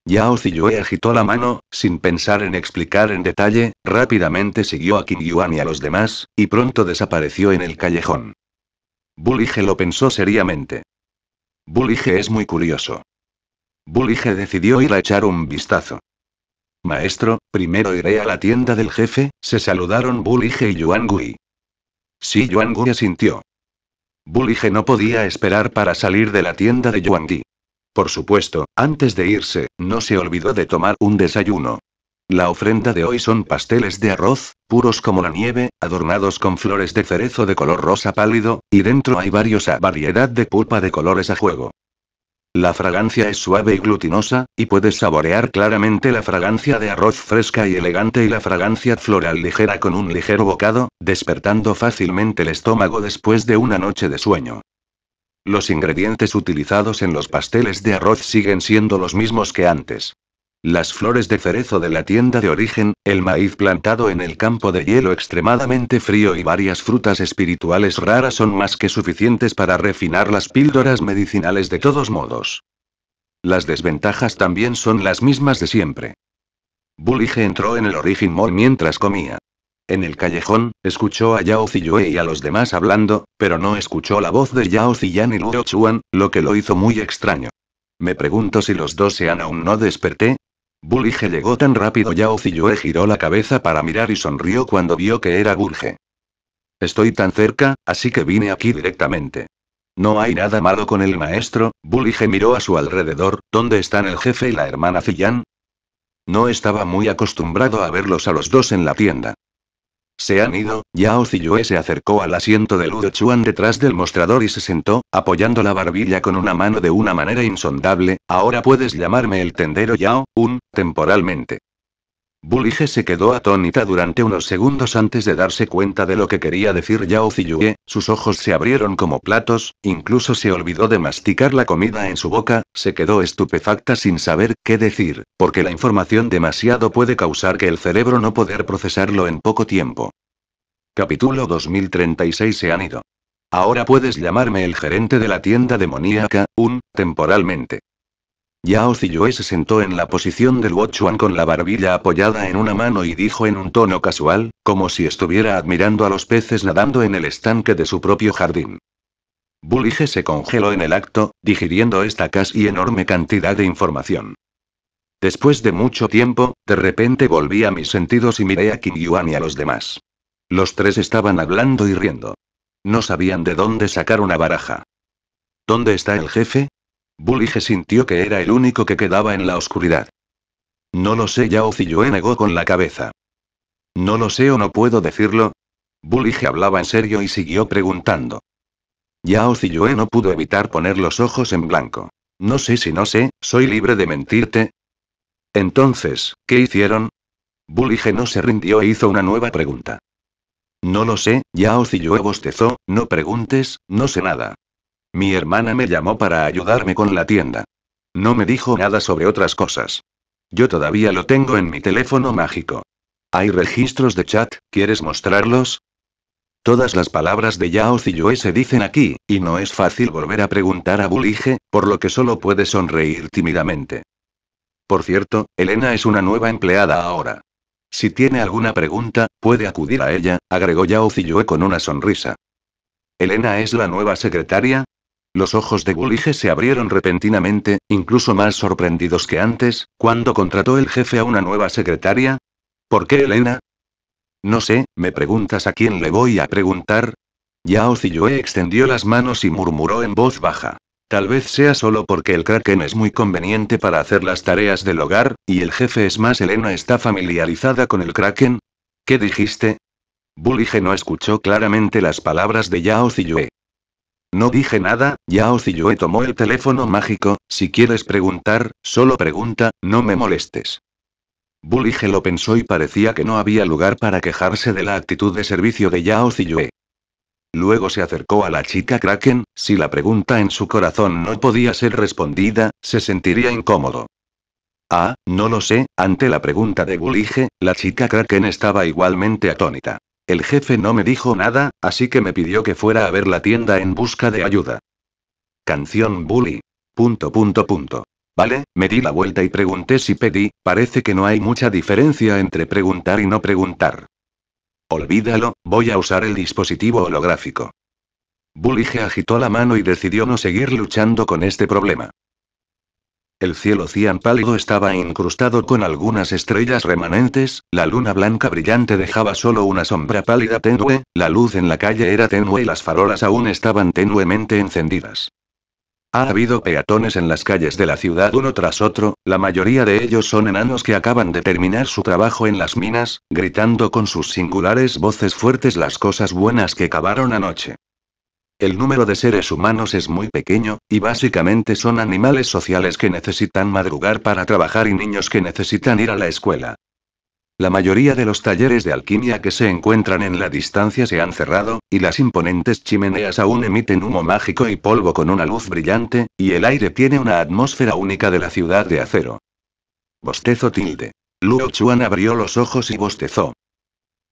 Yao Ziyue agitó la mano, sin pensar en explicar en detalle, rápidamente siguió a King Yuan y a los demás, y pronto desapareció en el callejón. Bullige lo pensó seriamente. Bullige es muy curioso. Bullige decidió ir a echar un vistazo. Maestro, primero iré a la tienda del jefe, se saludaron Bulige y Yuan Gui. Sí, Yuan Gui asintió. Bulige no podía esperar para salir de la tienda de Yuan Gui. Por supuesto, antes de irse, no se olvidó de tomar un desayuno. La ofrenda de hoy son pasteles de arroz, puros como la nieve, adornados con flores de cerezo de color rosa pálido, y dentro hay varios a ah, variedad de pulpa de colores a juego. La fragancia es suave y glutinosa, y puedes saborear claramente la fragancia de arroz fresca y elegante y la fragancia floral ligera con un ligero bocado, despertando fácilmente el estómago después de una noche de sueño. Los ingredientes utilizados en los pasteles de arroz siguen siendo los mismos que antes. Las flores de cerezo de la tienda de origen, el maíz plantado en el campo de hielo extremadamente frío y varias frutas espirituales raras son más que suficientes para refinar las píldoras medicinales de todos modos. Las desventajas también son las mismas de siempre. Bullige entró en el Origin Mall mientras comía. En el callejón, escuchó a Yao Ziyue y a los demás hablando, pero no escuchó la voz de Yao Ziyan y Luo Chuan, lo que lo hizo muy extraño. Me pregunto si los dos se han aún no desperté, bulige llegó tan rápido Yao Ziyue giró la cabeza para mirar y sonrió cuando vio que era Bulge. Estoy tan cerca, así que vine aquí directamente. No hay nada malo con el maestro, bulige miró a su alrededor, ¿dónde están el jefe y la hermana Ziyan? No estaba muy acostumbrado a verlos a los dos en la tienda. Se han ido, Yao Ziyue se acercó al asiento de Ludo Chuan detrás del mostrador y se sentó, apoyando la barbilla con una mano de una manera insondable, ahora puedes llamarme el tendero Yao, un, temporalmente. Bulige se quedó atónita durante unos segundos antes de darse cuenta de lo que quería decir Yao Ziyue, sus ojos se abrieron como platos, incluso se olvidó de masticar la comida en su boca, se quedó estupefacta sin saber qué decir, porque la información demasiado puede causar que el cerebro no poder procesarlo en poco tiempo. Capítulo 2036 se han ido. Ahora puedes llamarme el gerente de la tienda demoníaca, un, temporalmente. Yao Ziyue se sentó en la posición del Wuchuan con la barbilla apoyada en una mano y dijo en un tono casual, como si estuviera admirando a los peces nadando en el estanque de su propio jardín. Bulige se congeló en el acto, digiriendo esta casi enorme cantidad de información. Después de mucho tiempo, de repente volví a mis sentidos y miré a Kim Yuan y a los demás. Los tres estaban hablando y riendo. No sabían de dónde sacar una baraja. ¿Dónde está el jefe? Bullige sintió que era el único que quedaba en la oscuridad. No lo sé, Yao Ziyue negó con la cabeza. No lo sé o no puedo decirlo. Bullige hablaba en serio y siguió preguntando. Yao Ziyue no pudo evitar poner los ojos en blanco. No sé si no sé, soy libre de mentirte. Entonces, ¿qué hicieron? Bullige no se rindió e hizo una nueva pregunta. No lo sé, Yao Ziyue bostezó, no preguntes, no sé nada. Mi hermana me llamó para ayudarme con la tienda. No me dijo nada sobre otras cosas. Yo todavía lo tengo en mi teléfono mágico. Hay registros de chat, ¿quieres mostrarlos? Todas las palabras de Yao Ziyue se dicen aquí, y no es fácil volver a preguntar a Bulige, por lo que solo puede sonreír tímidamente. Por cierto, Elena es una nueva empleada ahora. Si tiene alguna pregunta, puede acudir a ella, agregó Yao Ziyue con una sonrisa. Elena es la nueva secretaria, los ojos de Bulige se abrieron repentinamente, incluso más sorprendidos que antes, cuando contrató el jefe a una nueva secretaria. ¿Por qué Elena? No sé, me preguntas a quién le voy a preguntar. Yao Ziyue extendió las manos y murmuró en voz baja. Tal vez sea solo porque el Kraken es muy conveniente para hacer las tareas del hogar, y el jefe es más Elena está familiarizada con el Kraken. ¿Qué dijiste? Bulige no escuchó claramente las palabras de Yao Ziyue. No dije nada, Yao Ziyue tomó el teléfono mágico, si quieres preguntar, solo pregunta, no me molestes. Bulige lo pensó y parecía que no había lugar para quejarse de la actitud de servicio de Yao Ziyue. Luego se acercó a la chica Kraken, si la pregunta en su corazón no podía ser respondida, se sentiría incómodo. Ah, no lo sé, ante la pregunta de Bulige, la chica Kraken estaba igualmente atónita. El jefe no me dijo nada, así que me pidió que fuera a ver la tienda en busca de ayuda. Canción Bully. Punto punto punto. Vale, me di la vuelta y pregunté si pedí, parece que no hay mucha diferencia entre preguntar y no preguntar. Olvídalo, voy a usar el dispositivo holográfico. Bullige agitó la mano y decidió no seguir luchando con este problema. El cielo cian pálido estaba incrustado con algunas estrellas remanentes, la luna blanca brillante dejaba solo una sombra pálida tenue, la luz en la calle era tenue y las farolas aún estaban tenuemente encendidas. Ha habido peatones en las calles de la ciudad uno tras otro, la mayoría de ellos son enanos que acaban de terminar su trabajo en las minas, gritando con sus singulares voces fuertes las cosas buenas que cavaron anoche. El número de seres humanos es muy pequeño, y básicamente son animales sociales que necesitan madrugar para trabajar y niños que necesitan ir a la escuela. La mayoría de los talleres de alquimia que se encuentran en la distancia se han cerrado, y las imponentes chimeneas aún emiten humo mágico y polvo con una luz brillante, y el aire tiene una atmósfera única de la ciudad de acero. Bostezo tilde. Luo Chuan abrió los ojos y bostezó.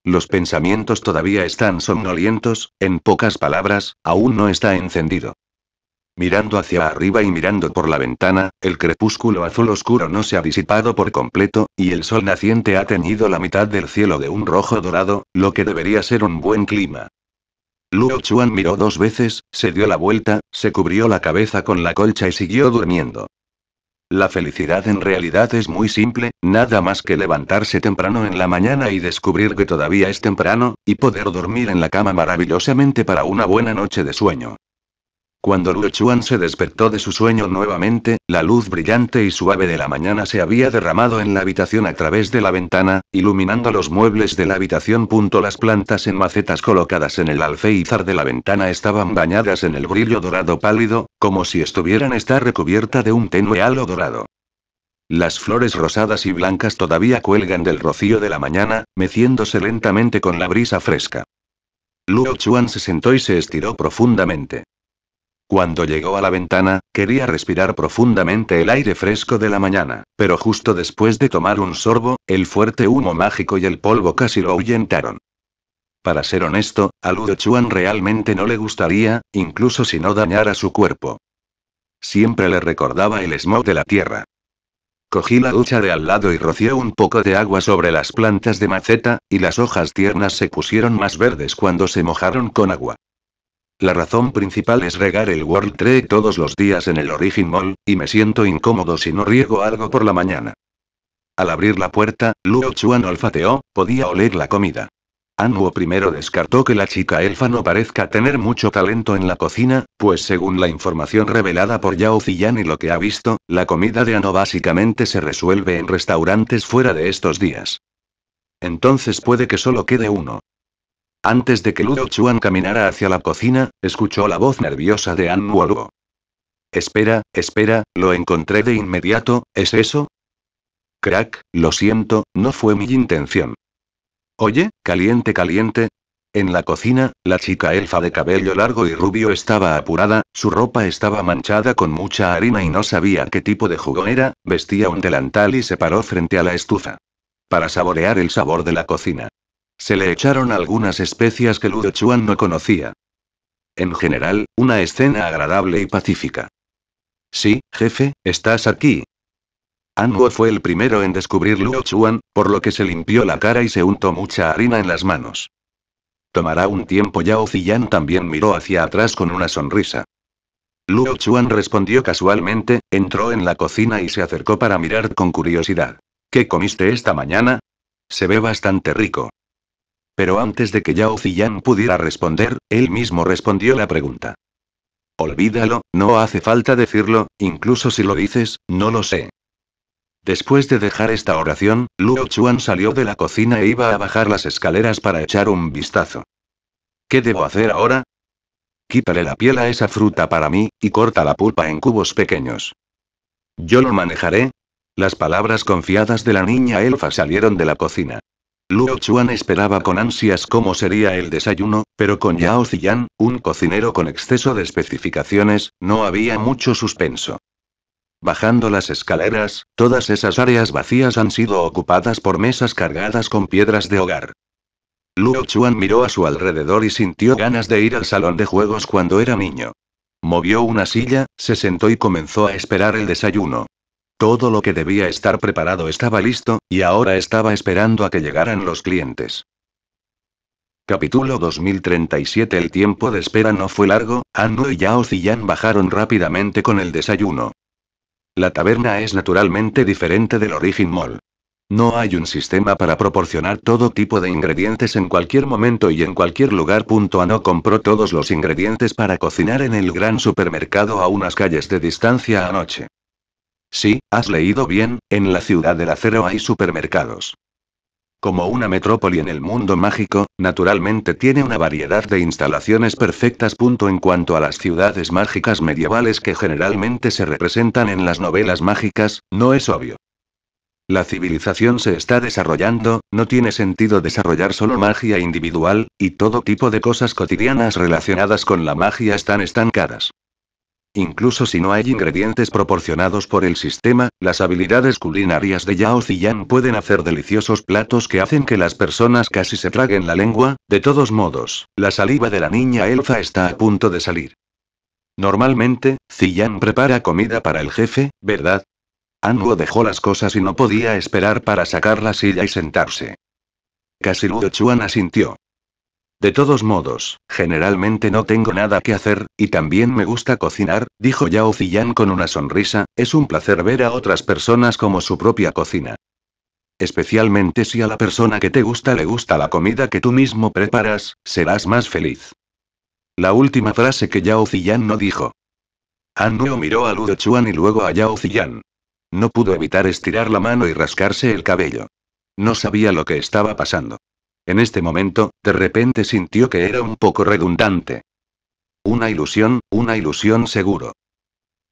Los pensamientos todavía están somnolientos, en pocas palabras, aún no está encendido. Mirando hacia arriba y mirando por la ventana, el crepúsculo azul oscuro no se ha disipado por completo, y el sol naciente ha teñido la mitad del cielo de un rojo dorado, lo que debería ser un buen clima. Luo Chuan miró dos veces, se dio la vuelta, se cubrió la cabeza con la colcha y siguió durmiendo. La felicidad en realidad es muy simple, nada más que levantarse temprano en la mañana y descubrir que todavía es temprano, y poder dormir en la cama maravillosamente para una buena noche de sueño. Cuando Luo Chuan se despertó de su sueño nuevamente, la luz brillante y suave de la mañana se había derramado en la habitación a través de la ventana, iluminando los muebles de la habitación. Las plantas en macetas colocadas en el alféizar de la ventana estaban bañadas en el brillo dorado pálido, como si estuvieran está recubierta de un tenue halo dorado. Las flores rosadas y blancas todavía cuelgan del rocío de la mañana, meciéndose lentamente con la brisa fresca. Luo Chuan se sentó y se estiró profundamente. Cuando llegó a la ventana, quería respirar profundamente el aire fresco de la mañana, pero justo después de tomar un sorbo, el fuerte humo mágico y el polvo casi lo ahuyentaron. Para ser honesto, a Ludo Chuan realmente no le gustaría, incluso si no dañara su cuerpo. Siempre le recordaba el smog de la tierra. Cogí la ducha de al lado y rocié un poco de agua sobre las plantas de maceta, y las hojas tiernas se pusieron más verdes cuando se mojaron con agua. La razón principal es regar el World Tree todos los días en el Origin Mall, y me siento incómodo si no riego algo por la mañana. Al abrir la puerta, Luo Chuan olfateó, podía oler la comida. Anuo primero descartó que la chica elfa no parezca tener mucho talento en la cocina, pues según la información revelada por Yao Ziyan y lo que ha visto, la comida de Ano básicamente se resuelve en restaurantes fuera de estos días. Entonces puede que solo quede uno. Antes de que Luo Chuan caminara hacia la cocina, escuchó la voz nerviosa de Anuo Luo. Espera, espera, lo encontré de inmediato, ¿es eso? Crack, lo siento, no fue mi intención. Oye, caliente, caliente. En la cocina, la chica elfa de cabello largo y rubio estaba apurada, su ropa estaba manchada con mucha harina y no sabía qué tipo de jugo era, vestía un delantal y se paró frente a la estufa. Para saborear el sabor de la cocina. Se le echaron algunas especias que Ludo Chuan no conocía. En general, una escena agradable y pacífica. Sí, jefe, estás aquí, Anuo fue el primero en descubrir Luo Chuan, por lo que se limpió la cara y se untó mucha harina en las manos. Tomará un tiempo Yao Ziyan también miró hacia atrás con una sonrisa. Luo Chuan respondió casualmente, entró en la cocina y se acercó para mirar con curiosidad. ¿Qué comiste esta mañana? Se ve bastante rico. Pero antes de que Yao Ziyan pudiera responder, él mismo respondió la pregunta. Olvídalo, no hace falta decirlo, incluso si lo dices, no lo sé. Después de dejar esta oración, Luo Chuan salió de la cocina e iba a bajar las escaleras para echar un vistazo. ¿Qué debo hacer ahora? Quítale la piel a esa fruta para mí, y corta la pulpa en cubos pequeños. Yo lo manejaré. Las palabras confiadas de la niña elfa salieron de la cocina. Luo Chuan esperaba con ansias cómo sería el desayuno, pero con Yao Ziyan, un cocinero con exceso de especificaciones, no había mucho suspenso. Bajando las escaleras, todas esas áreas vacías han sido ocupadas por mesas cargadas con piedras de hogar. Luo Chuan miró a su alrededor y sintió ganas de ir al salón de juegos cuando era niño. Movió una silla, se sentó y comenzó a esperar el desayuno. Todo lo que debía estar preparado estaba listo, y ahora estaba esperando a que llegaran los clientes. Capítulo 2037 El tiempo de espera no fue largo, Anno y Yao Ziyan bajaron rápidamente con el desayuno. La taberna es naturalmente diferente del Origin Mall. No hay un sistema para proporcionar todo tipo de ingredientes en cualquier momento y en cualquier lugar. Punto no compró todos los ingredientes para cocinar en el gran supermercado a unas calles de distancia anoche. Sí, has leído bien, en la ciudad del acero hay supermercados. Como una metrópoli en el mundo mágico, naturalmente tiene una variedad de instalaciones perfectas. En cuanto a las ciudades mágicas medievales que generalmente se representan en las novelas mágicas, no es obvio. La civilización se está desarrollando, no tiene sentido desarrollar solo magia individual, y todo tipo de cosas cotidianas relacionadas con la magia están estancadas. Incluso si no hay ingredientes proporcionados por el sistema, las habilidades culinarias de Yao Ziyan pueden hacer deliciosos platos que hacen que las personas casi se traguen la lengua, de todos modos, la saliva de la niña elfa está a punto de salir. Normalmente, Ziyan prepara comida para el jefe, ¿verdad? Anuo dejó las cosas y no podía esperar para sacar la silla y sentarse. Casi Luo Chuan asintió. De todos modos, generalmente no tengo nada que hacer, y también me gusta cocinar, dijo Yao Ziyan con una sonrisa, es un placer ver a otras personas como su propia cocina. Especialmente si a la persona que te gusta le gusta la comida que tú mismo preparas, serás más feliz. La última frase que Yao Ziyan no dijo. Annuo miró a Ludo Chuan y luego a Yao Ziyan. No pudo evitar estirar la mano y rascarse el cabello. No sabía lo que estaba pasando. En este momento, de repente sintió que era un poco redundante. Una ilusión, una ilusión seguro.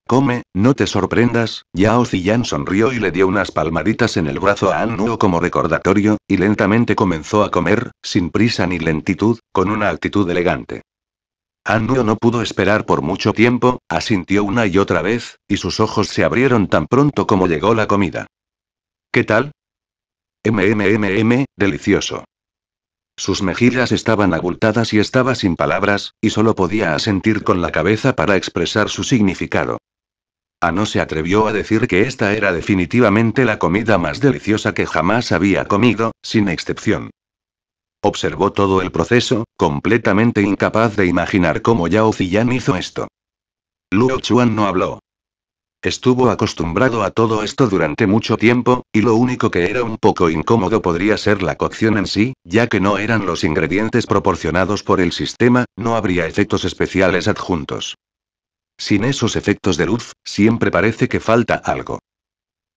Come, no te sorprendas, Yao Ziyan sonrió y le dio unas palmaditas en el brazo a Annuo como recordatorio, y lentamente comenzó a comer, sin prisa ni lentitud, con una actitud elegante. Annuo no pudo esperar por mucho tiempo, asintió una y otra vez, y sus ojos se abrieron tan pronto como llegó la comida. ¿Qué tal? MMMM, delicioso. Sus mejillas estaban abultadas y estaba sin palabras, y solo podía asentir con la cabeza para expresar su significado. A no se atrevió a decir que esta era definitivamente la comida más deliciosa que jamás había comido, sin excepción. Observó todo el proceso, completamente incapaz de imaginar cómo Yao Ziyan hizo esto. Luo Chuan no habló, Estuvo acostumbrado a todo esto durante mucho tiempo, y lo único que era un poco incómodo podría ser la cocción en sí, ya que no eran los ingredientes proporcionados por el sistema, no habría efectos especiales adjuntos. Sin esos efectos de luz, siempre parece que falta algo.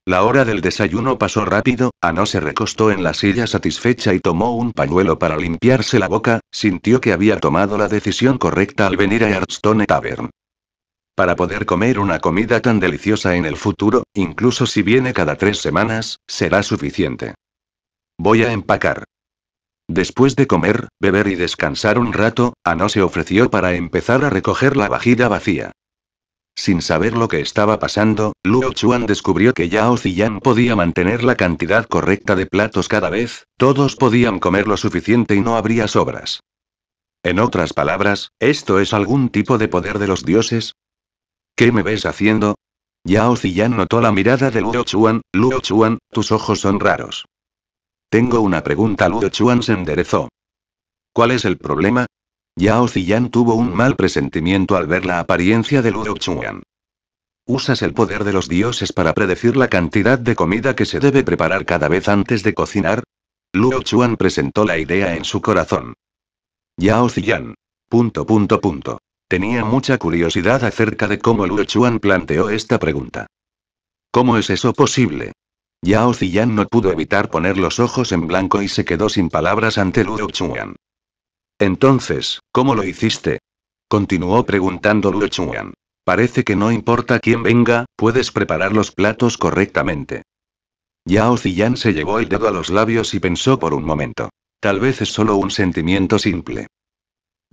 La hora del desayuno pasó rápido, Ano se recostó en la silla satisfecha y tomó un pañuelo para limpiarse la boca, sintió que había tomado la decisión correcta al venir a Hearthstone Tavern. Para poder comer una comida tan deliciosa en el futuro, incluso si viene cada tres semanas, será suficiente. Voy a empacar. Después de comer, beber y descansar un rato, Ano se ofreció para empezar a recoger la vajilla vacía. Sin saber lo que estaba pasando, Luo Chuan descubrió que Yao Ziyan podía mantener la cantidad correcta de platos cada vez, todos podían comer lo suficiente y no habría sobras. En otras palabras, ¿esto es algún tipo de poder de los dioses? ¿Qué me ves haciendo? Yao Ziyan notó la mirada de Luo Chuan. Luo Chuan, tus ojos son raros. Tengo una pregunta. Luo Chuan se enderezó. ¿Cuál es el problema? Yao Ziyan tuvo un mal presentimiento al ver la apariencia de Luo Chuan. Usas el poder de los dioses para predecir la cantidad de comida que se debe preparar cada vez antes de cocinar. Luo Chuan presentó la idea en su corazón. Yao Ziyan. Punto punto punto. Tenía mucha curiosidad acerca de cómo Luo Chuan planteó esta pregunta. ¿Cómo es eso posible? Yao Ziyan no pudo evitar poner los ojos en blanco y se quedó sin palabras ante Luo Chuan. Entonces, ¿cómo lo hiciste? Continuó preguntando Luo Chuan. Parece que no importa quién venga, puedes preparar los platos correctamente. Yao Ziyan se llevó el dedo a los labios y pensó por un momento. Tal vez es solo un sentimiento simple.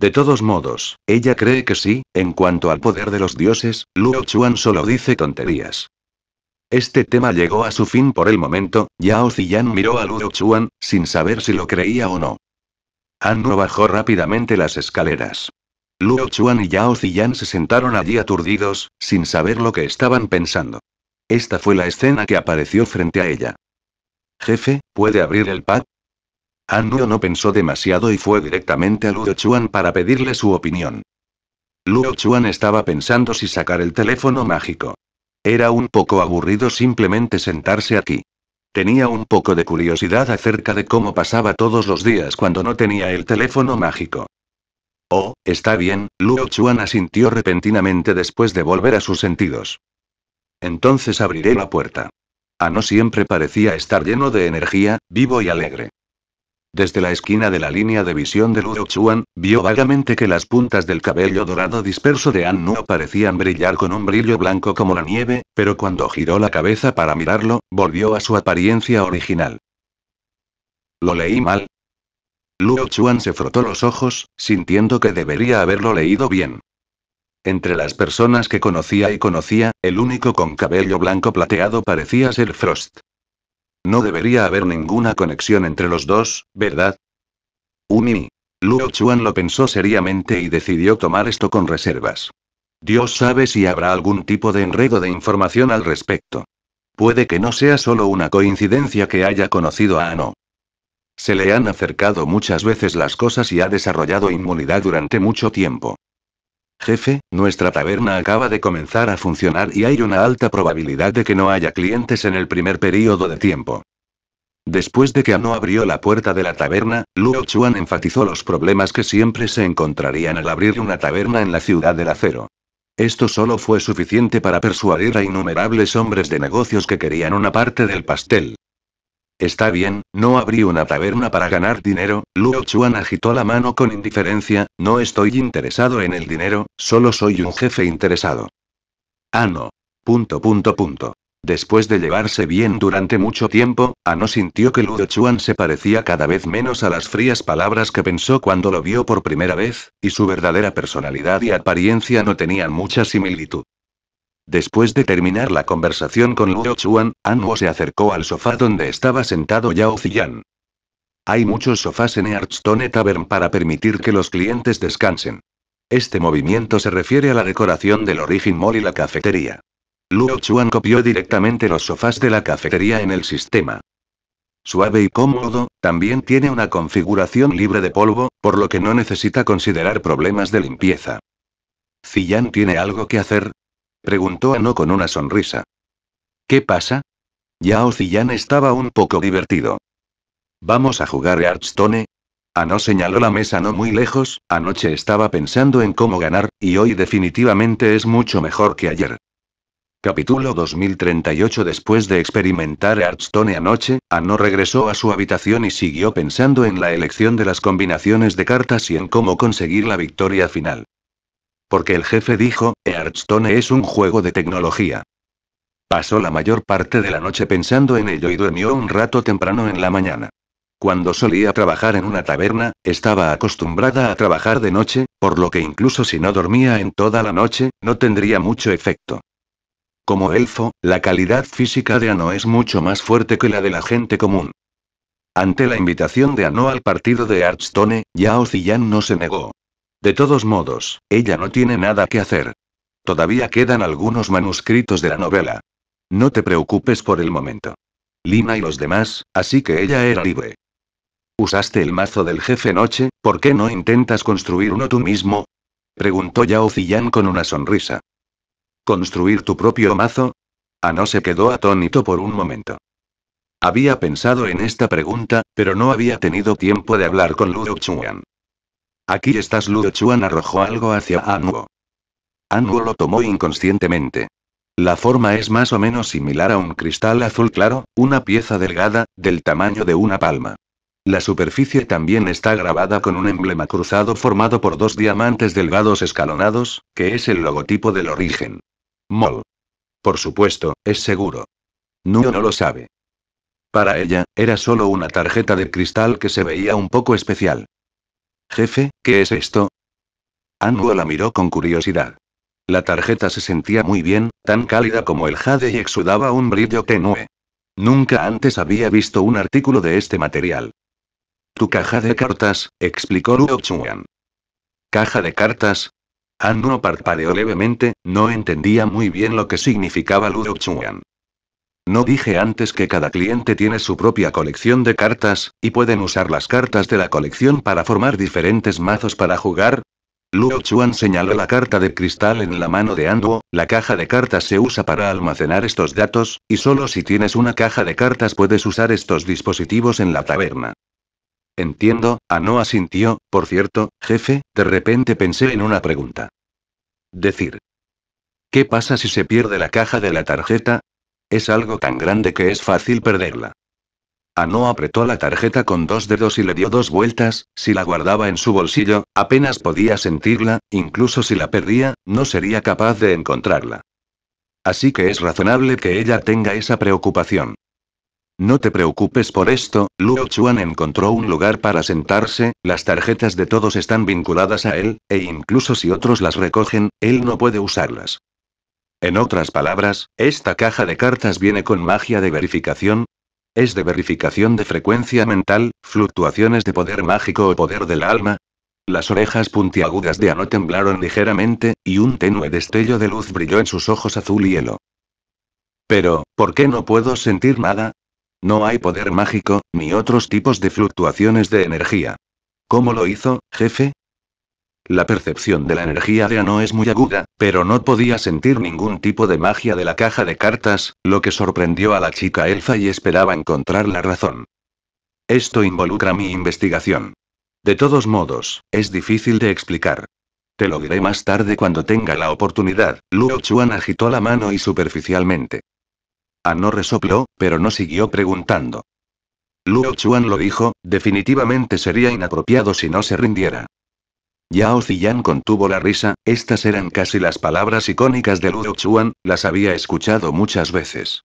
De todos modos, ella cree que sí, en cuanto al poder de los dioses, Luo Chuan solo dice tonterías. Este tema llegó a su fin por el momento, Yao Ziyan miró a Luo Chuan, sin saber si lo creía o no. Anno bajó rápidamente las escaleras. Luo Chuan y Yao Ziyan se sentaron allí aturdidos, sin saber lo que estaban pensando. Esta fue la escena que apareció frente a ella. Jefe, ¿puede abrir el pack? Nuo no pensó demasiado y fue directamente a Luo Chuan para pedirle su opinión. Luo Chuan estaba pensando si sacar el teléfono mágico. Era un poco aburrido simplemente sentarse aquí. Tenía un poco de curiosidad acerca de cómo pasaba todos los días cuando no tenía el teléfono mágico. Oh, está bien, Luo Chuan asintió repentinamente después de volver a sus sentidos. Entonces abriré la puerta. Ano siempre parecía estar lleno de energía, vivo y alegre. Desde la esquina de la línea de visión de Luo Chuan, vio vagamente que las puntas del cabello dorado disperso de An Nuo parecían brillar con un brillo blanco como la nieve, pero cuando giró la cabeza para mirarlo, volvió a su apariencia original. ¿Lo leí mal? Luo Chuan se frotó los ojos, sintiendo que debería haberlo leído bien. Entre las personas que conocía y conocía, el único con cabello blanco plateado parecía ser Frost. No debería haber ninguna conexión entre los dos, ¿verdad? Umi. Luo Chuan lo pensó seriamente y decidió tomar esto con reservas. Dios sabe si habrá algún tipo de enredo de información al respecto. Puede que no sea solo una coincidencia que haya conocido a Ano. Se le han acercado muchas veces las cosas y ha desarrollado inmunidad durante mucho tiempo. Jefe, nuestra taberna acaba de comenzar a funcionar y hay una alta probabilidad de que no haya clientes en el primer periodo de tiempo. Después de que Ano abrió la puerta de la taberna, Luo Chuan enfatizó los problemas que siempre se encontrarían al abrir una taberna en la ciudad del acero. Esto solo fue suficiente para persuadir a innumerables hombres de negocios que querían una parte del pastel. Está bien, no abrí una taberna para ganar dinero, Luo Chuan agitó la mano con indiferencia, no estoy interesado en el dinero, solo soy un jefe interesado. Ah no. Punto punto punto. Después de llevarse bien durante mucho tiempo, Ano sintió que Luo Chuan se parecía cada vez menos a las frías palabras que pensó cuando lo vio por primera vez, y su verdadera personalidad y apariencia no tenían mucha similitud. Después de terminar la conversación con Luo Chuan, Anwo se acercó al sofá donde estaba sentado Yao Ziyan. Hay muchos sofás en Hearthstone Tavern para permitir que los clientes descansen. Este movimiento se refiere a la decoración del Origin Mall y la cafetería. Luo Chuan copió directamente los sofás de la cafetería en el sistema. Suave y cómodo, también tiene una configuración libre de polvo, por lo que no necesita considerar problemas de limpieza. Ziyan tiene algo que hacer, Preguntó Ano con una sonrisa. ¿Qué pasa? Yao Ziyan estaba un poco divertido. ¿Vamos a jugar Hearthstone? Ano señaló la mesa no muy lejos, anoche estaba pensando en cómo ganar, y hoy definitivamente es mucho mejor que ayer. Capítulo 2038 Después de experimentar Hearthstone anoche, Ano regresó a su habitación y siguió pensando en la elección de las combinaciones de cartas y en cómo conseguir la victoria final. Porque el jefe dijo, Hearthstone es un juego de tecnología. Pasó la mayor parte de la noche pensando en ello y durmió un rato temprano en la mañana. Cuando solía trabajar en una taberna, estaba acostumbrada a trabajar de noche, por lo que incluso si no dormía en toda la noche, no tendría mucho efecto. Como elfo, la calidad física de Ano es mucho más fuerte que la de la gente común. Ante la invitación de Ano al partido de Archstone, Yao Ziyan no se negó. De todos modos, ella no tiene nada que hacer. Todavía quedan algunos manuscritos de la novela. No te preocupes por el momento. Lina y los demás, así que ella era libre. ¿Usaste el mazo del jefe noche? ¿Por qué no intentas construir uno tú mismo? Preguntó Yao Ziyan con una sonrisa. ¿Construir tu propio mazo? A ah, no se quedó atónito por un momento. Había pensado en esta pregunta, pero no había tenido tiempo de hablar con Luo Chuan. Aquí estás Luo Chuan arrojó algo hacia Anguo. Anguo lo tomó inconscientemente. La forma es más o menos similar a un cristal azul claro, una pieza delgada, del tamaño de una palma. La superficie también está grabada con un emblema cruzado formado por dos diamantes delgados escalonados, que es el logotipo del origen. Mol. Por supuesto, es seguro. Nuo no lo sabe. Para ella, era solo una tarjeta de cristal que se veía un poco especial. Jefe, ¿qué es esto? Anguo la miró con curiosidad. La tarjeta se sentía muy bien, tan cálida como el jade y exudaba un brillo tenue. Nunca antes había visto un artículo de este material. Tu caja de cartas, explicó Ludo Chuan. ¿Caja de cartas? Anguo parpadeó levemente, no entendía muy bien lo que significaba Ludo Chuan. No dije antes que cada cliente tiene su propia colección de cartas, y pueden usar las cartas de la colección para formar diferentes mazos para jugar. Luo Chuan señaló la carta de cristal en la mano de Anduo, la caja de cartas se usa para almacenar estos datos, y solo si tienes una caja de cartas puedes usar estos dispositivos en la taberna. Entiendo, Ano asintió, por cierto, jefe, de repente pensé en una pregunta. Decir. ¿Qué pasa si se pierde la caja de la tarjeta? Es algo tan grande que es fácil perderla. Ano apretó la tarjeta con dos dedos y le dio dos vueltas, si la guardaba en su bolsillo, apenas podía sentirla, incluso si la perdía, no sería capaz de encontrarla. Así que es razonable que ella tenga esa preocupación. No te preocupes por esto, Luo Chuan encontró un lugar para sentarse, las tarjetas de todos están vinculadas a él, e incluso si otros las recogen, él no puede usarlas. En otras palabras, esta caja de cartas viene con magia de verificación. Es de verificación de frecuencia mental, fluctuaciones de poder mágico o poder del alma. Las orejas puntiagudas de Ano temblaron ligeramente, y un tenue destello de luz brilló en sus ojos azul hielo. Pero, ¿por qué no puedo sentir nada? No hay poder mágico, ni otros tipos de fluctuaciones de energía. ¿Cómo lo hizo, jefe? La percepción de la energía de Ano es muy aguda, pero no podía sentir ningún tipo de magia de la caja de cartas, lo que sorprendió a la chica elfa y esperaba encontrar la razón. Esto involucra mi investigación. De todos modos, es difícil de explicar. Te lo diré más tarde cuando tenga la oportunidad. Luo Chuan agitó la mano y superficialmente. Ano resopló, pero no siguió preguntando. Luo Chuan lo dijo, definitivamente sería inapropiado si no se rindiera. Yao Ziyan contuvo la risa, estas eran casi las palabras icónicas de Luo Chuan, las había escuchado muchas veces.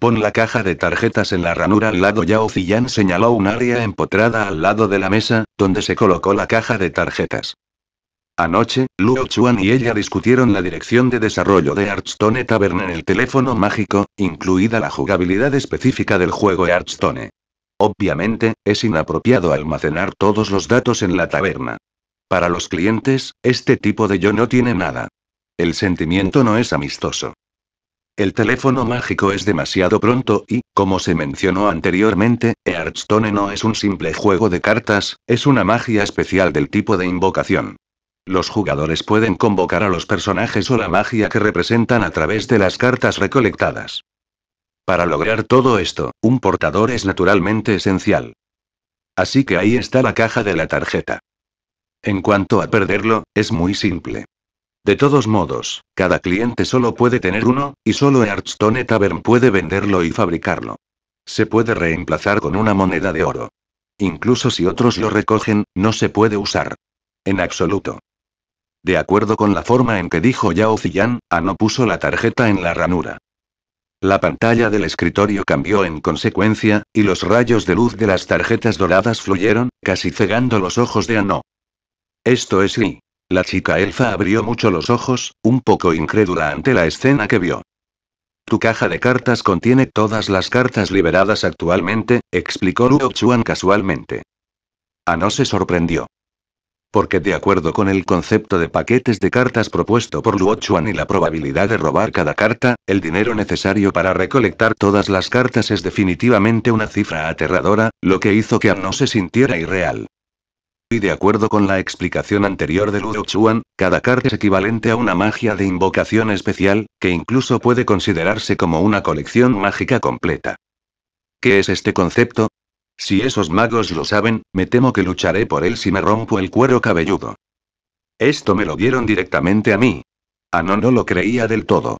Pon la caja de tarjetas en la ranura al lado. Yao Ziyan señaló un área empotrada al lado de la mesa, donde se colocó la caja de tarjetas. Anoche, Luo Chuan y ella discutieron la dirección de desarrollo de Archstone Tavern en el teléfono mágico, incluida la jugabilidad específica del juego Archstone. Obviamente, es inapropiado almacenar todos los datos en la taberna. Para los clientes, este tipo de yo no tiene nada. El sentimiento no es amistoso. El teléfono mágico es demasiado pronto y, como se mencionó anteriormente, Hearthstone no es un simple juego de cartas, es una magia especial del tipo de invocación. Los jugadores pueden convocar a los personajes o la magia que representan a través de las cartas recolectadas. Para lograr todo esto, un portador es naturalmente esencial. Así que ahí está la caja de la tarjeta. En cuanto a perderlo, es muy simple. De todos modos, cada cliente solo puede tener uno, y solo Hearthstone Tavern puede venderlo y fabricarlo. Se puede reemplazar con una moneda de oro. Incluso si otros lo recogen, no se puede usar. En absoluto. De acuerdo con la forma en que dijo Yao Ziyan, Ano puso la tarjeta en la ranura. La pantalla del escritorio cambió en consecuencia, y los rayos de luz de las tarjetas doradas fluyeron, casi cegando los ojos de Ano. Esto es sí. La chica elfa abrió mucho los ojos, un poco incrédula ante la escena que vio. Tu caja de cartas contiene todas las cartas liberadas actualmente, explicó Luo Chuan casualmente. no se sorprendió. Porque de acuerdo con el concepto de paquetes de cartas propuesto por Luo Chuan y la probabilidad de robar cada carta, el dinero necesario para recolectar todas las cartas es definitivamente una cifra aterradora, lo que hizo que no se sintiera irreal. Y de acuerdo con la explicación anterior de Luo Chuan, cada carta es equivalente a una magia de invocación especial, que incluso puede considerarse como una colección mágica completa. ¿Qué es este concepto? Si esos magos lo saben, me temo que lucharé por él si me rompo el cuero cabelludo. Esto me lo dieron directamente a mí. Ah, no, no lo creía del todo.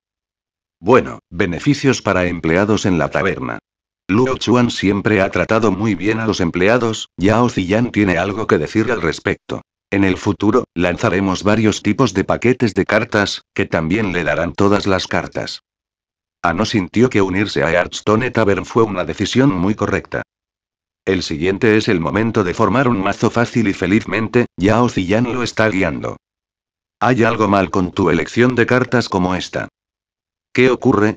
Bueno, beneficios para empleados en la taberna. Luo Chuan siempre ha tratado muy bien a los empleados, Yao Ziyan tiene algo que decir al respecto. En el futuro, lanzaremos varios tipos de paquetes de cartas, que también le darán todas las cartas. A no sintió que unirse a Hearthstone Tavern fue una decisión muy correcta. El siguiente es el momento de formar un mazo fácil y felizmente, Yao Ziyan lo está guiando. Hay algo mal con tu elección de cartas como esta. ¿Qué ocurre?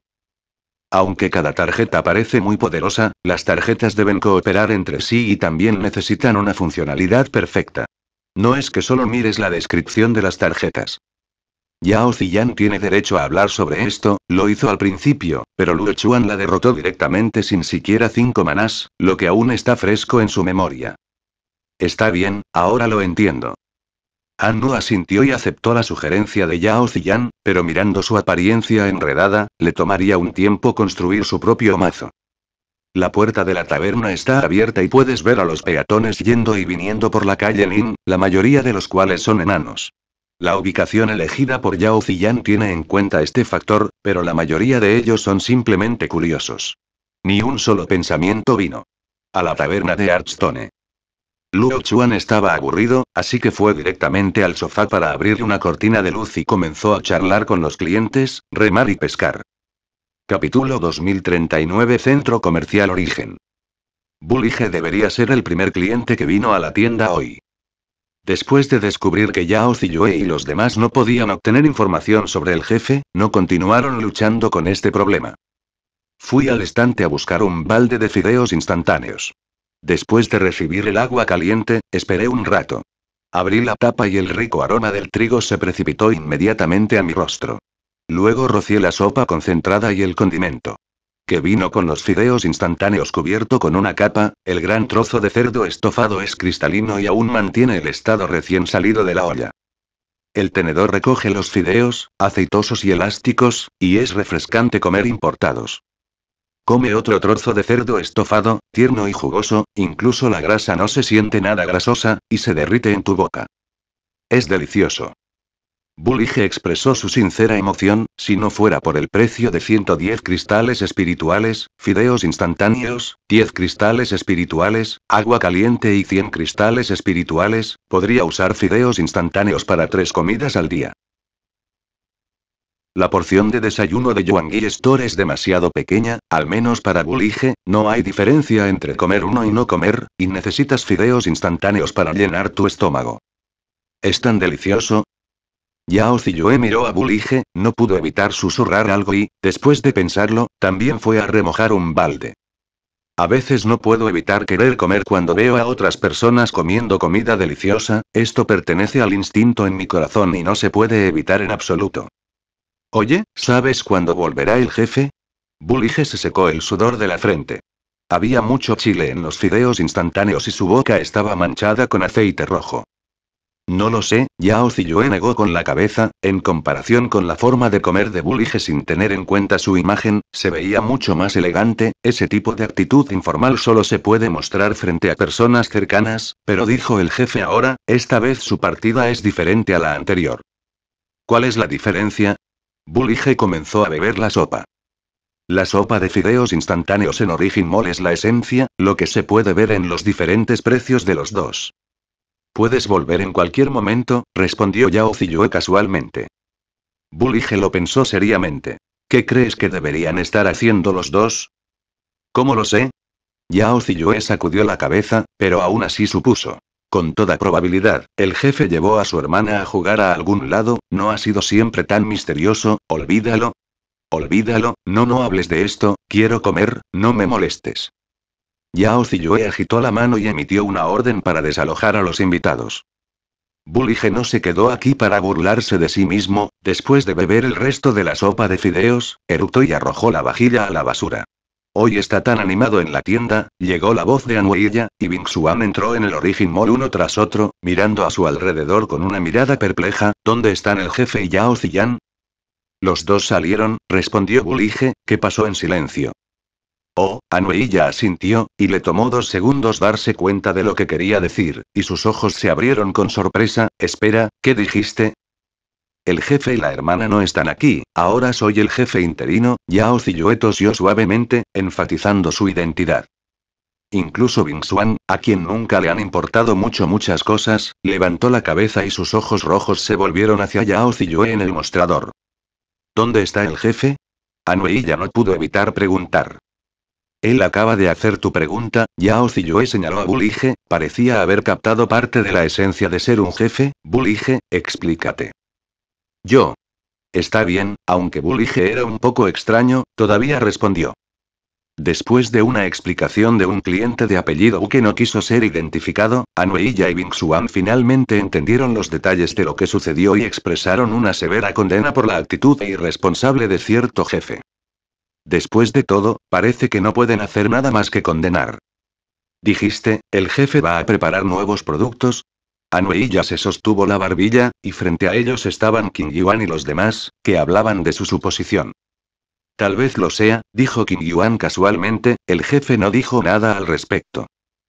Aunque cada tarjeta parece muy poderosa, las tarjetas deben cooperar entre sí y también necesitan una funcionalidad perfecta. No es que solo mires la descripción de las tarjetas. Yao Ziyan tiene derecho a hablar sobre esto, lo hizo al principio, pero Luo Chuan la derrotó directamente sin siquiera cinco manás, lo que aún está fresco en su memoria. Está bien, ahora lo entiendo. Anu asintió y aceptó la sugerencia de Yao Ziyan, pero mirando su apariencia enredada, le tomaría un tiempo construir su propio mazo. La puerta de la taberna está abierta y puedes ver a los peatones yendo y viniendo por la calle Lin, la mayoría de los cuales son enanos. La ubicación elegida por Yao Ziyan tiene en cuenta este factor, pero la mayoría de ellos son simplemente curiosos. Ni un solo pensamiento vino. A la taberna de Archstone. Luo Chuan estaba aburrido, así que fue directamente al sofá para abrir una cortina de luz y comenzó a charlar con los clientes, remar y pescar. Capítulo 2039 Centro Comercial Origen. Bulige debería ser el primer cliente que vino a la tienda hoy. Después de descubrir que Yao Ziyue y los demás no podían obtener información sobre el jefe, no continuaron luchando con este problema. Fui al estante a buscar un balde de fideos instantáneos. Después de recibir el agua caliente, esperé un rato. Abrí la tapa y el rico aroma del trigo se precipitó inmediatamente a mi rostro. Luego rocié la sopa concentrada y el condimento. Que vino con los fideos instantáneos cubierto con una capa, el gran trozo de cerdo estofado es cristalino y aún mantiene el estado recién salido de la olla. El tenedor recoge los fideos, aceitosos y elásticos, y es refrescante comer importados. Come otro trozo de cerdo estofado, tierno y jugoso, incluso la grasa no se siente nada grasosa, y se derrite en tu boca. Es delicioso. Bullige expresó su sincera emoción, si no fuera por el precio de 110 cristales espirituales, fideos instantáneos, 10 cristales espirituales, agua caliente y 100 cristales espirituales, podría usar fideos instantáneos para tres comidas al día. La porción de desayuno de Yuangi Store es demasiado pequeña, al menos para Bulige, no hay diferencia entre comer uno y no comer, y necesitas fideos instantáneos para llenar tu estómago. ¿Es tan delicioso? Yao Ziyue miró a Bulige, no pudo evitar susurrar algo y, después de pensarlo, también fue a remojar un balde. A veces no puedo evitar querer comer cuando veo a otras personas comiendo comida deliciosa, esto pertenece al instinto en mi corazón y no se puede evitar en absoluto. Oye, ¿sabes cuándo volverá el jefe? Bullige se secó el sudor de la frente. Había mucho chile en los fideos instantáneos y su boca estaba manchada con aceite rojo. No lo sé, Yao Ziyue negó con la cabeza, en comparación con la forma de comer de Bullige sin tener en cuenta su imagen, se veía mucho más elegante, ese tipo de actitud informal solo se puede mostrar frente a personas cercanas, pero dijo el jefe ahora, esta vez su partida es diferente a la anterior. ¿Cuál es la diferencia? Bullige comenzó a beber la sopa. La sopa de fideos instantáneos en Origin Mall es la esencia, lo que se puede ver en los diferentes precios de los dos. Puedes volver en cualquier momento, respondió Yao Ziyue casualmente. Bullige lo pensó seriamente. ¿Qué crees que deberían estar haciendo los dos? ¿Cómo lo sé? Yao Ziyue sacudió la cabeza, pero aún así supuso. Con toda probabilidad, el jefe llevó a su hermana a jugar a algún lado, no ha sido siempre tan misterioso, olvídalo. Olvídalo, no, no hables de esto, quiero comer, no me molestes. Yao Ziyue agitó la mano y emitió una orden para desalojar a los invitados. Bulige no se quedó aquí para burlarse de sí mismo, después de beber el resto de la sopa de fideos, eructó y arrojó la vajilla a la basura. Hoy está tan animado en la tienda, llegó la voz de Anuella, y Bing entró en el Origin Mall uno tras otro, mirando a su alrededor con una mirada perpleja, ¿dónde están el jefe y Yao Ziyan? Los dos salieron, respondió Bulige, que pasó en silencio. Oh, Anuilla asintió, y le tomó dos segundos darse cuenta de lo que quería decir, y sus ojos se abrieron con sorpresa, espera, ¿qué dijiste? El jefe y la hermana no están aquí, ahora soy el jefe interino, Yao Ziyue tosió suavemente, enfatizando su identidad. Incluso Bing Xuan, a quien nunca le han importado mucho muchas cosas, levantó la cabeza y sus ojos rojos se volvieron hacia Yao Ziyue en el mostrador. ¿Dónde está el jefe? Anwei ya no pudo evitar preguntar. Él acaba de hacer tu pregunta, Yao Ziyue señaló a Bulige, parecía haber captado parte de la esencia de ser un jefe, Bulige, explícate. Yo. Está bien, aunque Bullige era un poco extraño, todavía respondió. Después de una explicación de un cliente de apellido que no quiso ser identificado, Anueilla y Bing finalmente entendieron los detalles de lo que sucedió y expresaron una severa condena por la actitud e irresponsable de cierto jefe. Después de todo, parece que no pueden hacer nada más que condenar. Dijiste, el jefe va a preparar nuevos productos, Anueilla se sostuvo la barbilla, y frente a ellos estaban King Yuan y los demás, que hablaban de su suposición. Tal vez lo sea, dijo King Yuan casualmente, el jefe no dijo nada al respecto.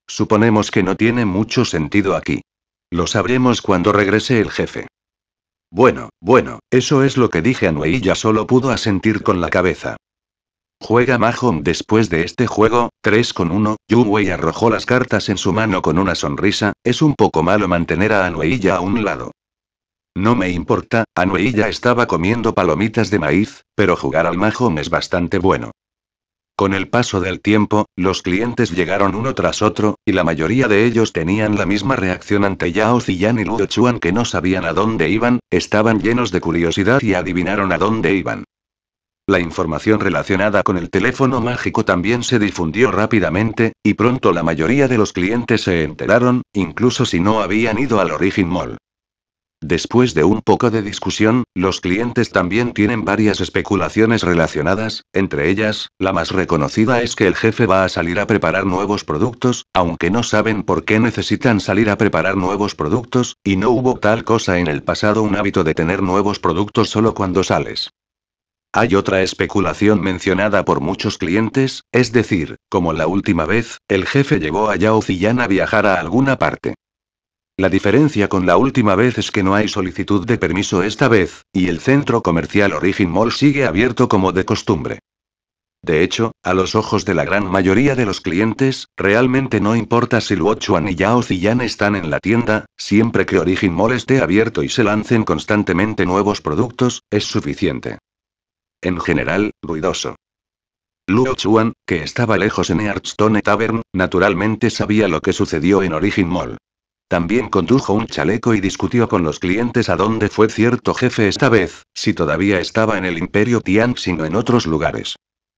Suponemos que no tiene mucho sentido aquí. Lo sabremos cuando regrese el jefe. Bueno, bueno, eso es lo que dije a solo pudo asentir con la cabeza. Juega Mahon después de este juego, 3 con 1, Wei arrojó las cartas en su mano con una sonrisa, es un poco malo mantener a Anueilla a un lado. No me importa, Anueilla estaba comiendo palomitas de maíz, pero jugar al Mahon es bastante bueno. Con el paso del tiempo, los clientes llegaron uno tras otro, y la mayoría de ellos tenían la misma reacción ante Yao Ziyan y Luo Chuan que no sabían a dónde iban, estaban llenos de curiosidad y adivinaron a dónde iban. La información relacionada con el teléfono mágico también se difundió rápidamente, y pronto la mayoría de los clientes se enteraron, incluso si no habían ido al Origin Mall. Después de un poco de discusión, los clientes también tienen varias especulaciones relacionadas, entre ellas, la más reconocida es que el jefe va a salir a preparar nuevos productos, aunque no saben por qué necesitan salir a preparar nuevos productos, y no hubo tal cosa en el pasado un hábito de tener nuevos productos solo cuando sales. Hay otra especulación mencionada por muchos clientes, es decir, como la última vez, el jefe llevó a Yao Ziyan a viajar a alguna parte. La diferencia con la última vez es que no hay solicitud de permiso esta vez, y el centro comercial Origin Mall sigue abierto como de costumbre. De hecho, a los ojos de la gran mayoría de los clientes, realmente no importa si Luo Chuan y Yao Ziyan están en la tienda, siempre que Origin Mall esté abierto y se lancen constantemente nuevos productos, es suficiente en general, ruidoso. Luo Chuan, que estaba lejos en Hearthstone Tavern, naturalmente sabía lo que sucedió en Origin Mall. También condujo un chaleco y discutió con los clientes a dónde fue cierto jefe esta vez, si todavía estaba en el imperio Tian sino en otros lugares.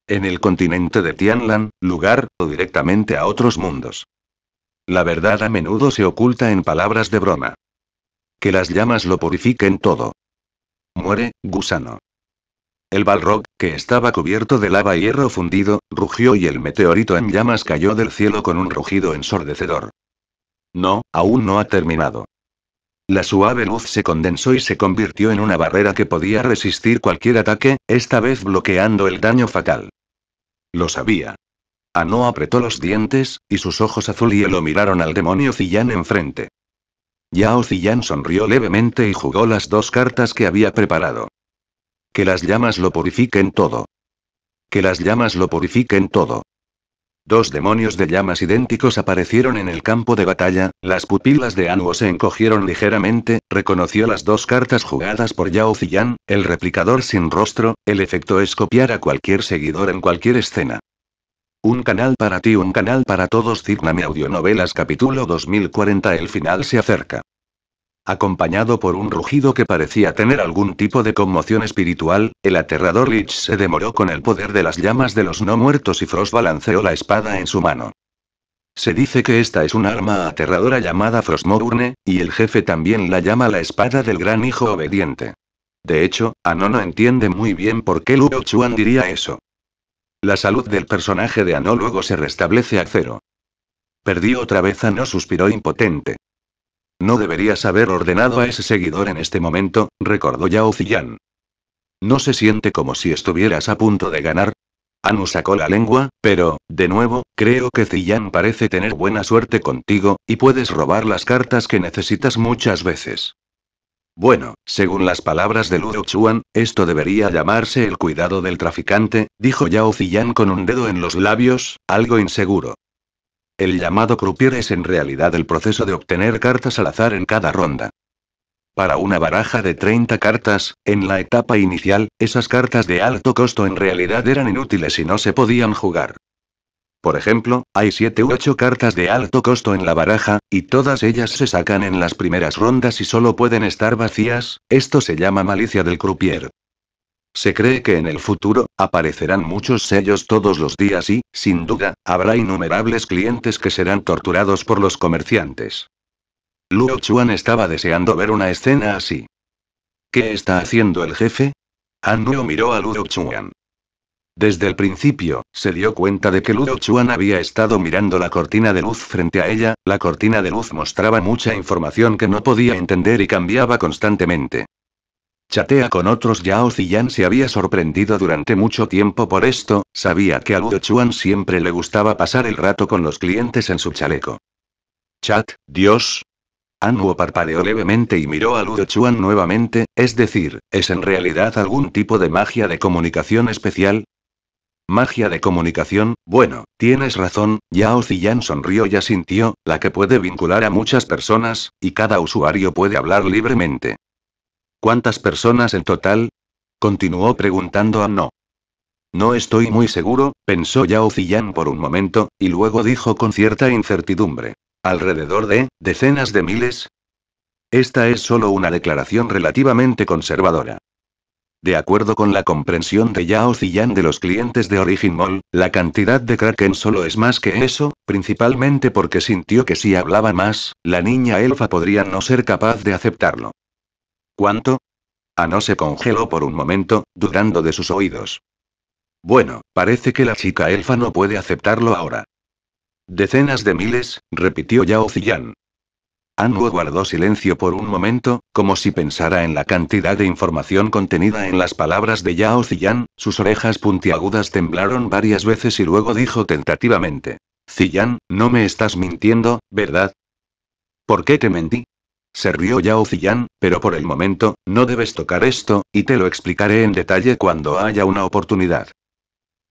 En el continente de Tianlan, lugar, o directamente a otros mundos. La verdad a menudo se oculta en palabras de broma. Que las llamas lo purifiquen todo. Muere, gusano. El Balrog, que estaba cubierto de lava y hierro fundido, rugió y el meteorito en llamas cayó del cielo con un rugido ensordecedor. No, aún no ha terminado. La suave luz se condensó y se convirtió en una barrera que podía resistir cualquier ataque, esta vez bloqueando el daño fatal. Lo sabía. Ano apretó los dientes, y sus ojos azul y hielo miraron al demonio Ziyan enfrente. Yao Ziyan sonrió levemente y jugó las dos cartas que había preparado. Que las llamas lo purifiquen todo. Que las llamas lo purifiquen todo. Dos demonios de llamas idénticos aparecieron en el campo de batalla, las pupilas de Anuo se encogieron ligeramente, reconoció las dos cartas jugadas por Yao Ziyan, el replicador sin rostro, el efecto es copiar a cualquier seguidor en cualquier escena. Un canal para ti, un canal para todos. mi Audionovelas Capítulo 2040 El final se acerca. Acompañado por un rugido que parecía tener algún tipo de conmoción espiritual, el aterrador Lich se demoró con el poder de las llamas de los no muertos y Frost balanceó la espada en su mano. Se dice que esta es un arma aterradora llamada Frostmourne, y el jefe también la llama la espada del gran hijo obediente. De hecho, no entiende muy bien por qué Luo Chuan diría eso. La salud del personaje de Anno luego se restablece a cero. Perdió otra vez Anno suspiró impotente. No deberías haber ordenado a ese seguidor en este momento, recordó Yao Ziyan. ¿No se siente como si estuvieras a punto de ganar? Anu sacó la lengua, pero, de nuevo, creo que Ziyan parece tener buena suerte contigo, y puedes robar las cartas que necesitas muchas veces. Bueno, según las palabras de Luo Chuan, esto debería llamarse el cuidado del traficante, dijo Yao Ziyan con un dedo en los labios, algo inseguro. El llamado croupier es en realidad el proceso de obtener cartas al azar en cada ronda. Para una baraja de 30 cartas, en la etapa inicial, esas cartas de alto costo en realidad eran inútiles y no se podían jugar. Por ejemplo, hay 7 u 8 cartas de alto costo en la baraja, y todas ellas se sacan en las primeras rondas y solo pueden estar vacías, esto se llama malicia del croupier. Se cree que en el futuro, aparecerán muchos sellos todos los días y, sin duda, habrá innumerables clientes que serán torturados por los comerciantes. Luo Chuan estaba deseando ver una escena así. ¿Qué está haciendo el jefe? Ah, Nuo miró a Luo Chuan. Desde el principio, se dio cuenta de que Luo Chuan había estado mirando la cortina de luz frente a ella, la cortina de luz mostraba mucha información que no podía entender y cambiaba constantemente. Chatea con otros Yao Ziyan se había sorprendido durante mucho tiempo por esto, sabía que a Ludo Chuan siempre le gustaba pasar el rato con los clientes en su chaleco. Chat, Dios. Anguo parpadeó levemente y miró a Ludo Chuan nuevamente, es decir, ¿es en realidad algún tipo de magia de comunicación especial? Magia de comunicación, bueno, tienes razón, Yao Ziyan sonrió y asintió, la que puede vincular a muchas personas, y cada usuario puede hablar libremente. ¿Cuántas personas en total? Continuó preguntando a No. No estoy muy seguro, pensó Yao Ziyan por un momento, y luego dijo con cierta incertidumbre. Alrededor de, decenas de miles. Esta es solo una declaración relativamente conservadora. De acuerdo con la comprensión de Yao Ziyan de los clientes de Origin Mall, la cantidad de Kraken solo es más que eso, principalmente porque sintió que si hablaba más, la niña elfa podría no ser capaz de aceptarlo. ¿Cuánto? Ano ah, se congeló por un momento, dudando de sus oídos. Bueno, parece que la chica elfa no puede aceptarlo ahora. Decenas de miles, repitió Yao Ziyan. Anguo guardó silencio por un momento, como si pensara en la cantidad de información contenida en las palabras de Yao Ziyan, sus orejas puntiagudas temblaron varias veces y luego dijo tentativamente. Ziyan, no me estás mintiendo, ¿verdad? ¿Por qué te mentí? Se rió Yao Ziyan, pero por el momento, no debes tocar esto, y te lo explicaré en detalle cuando haya una oportunidad.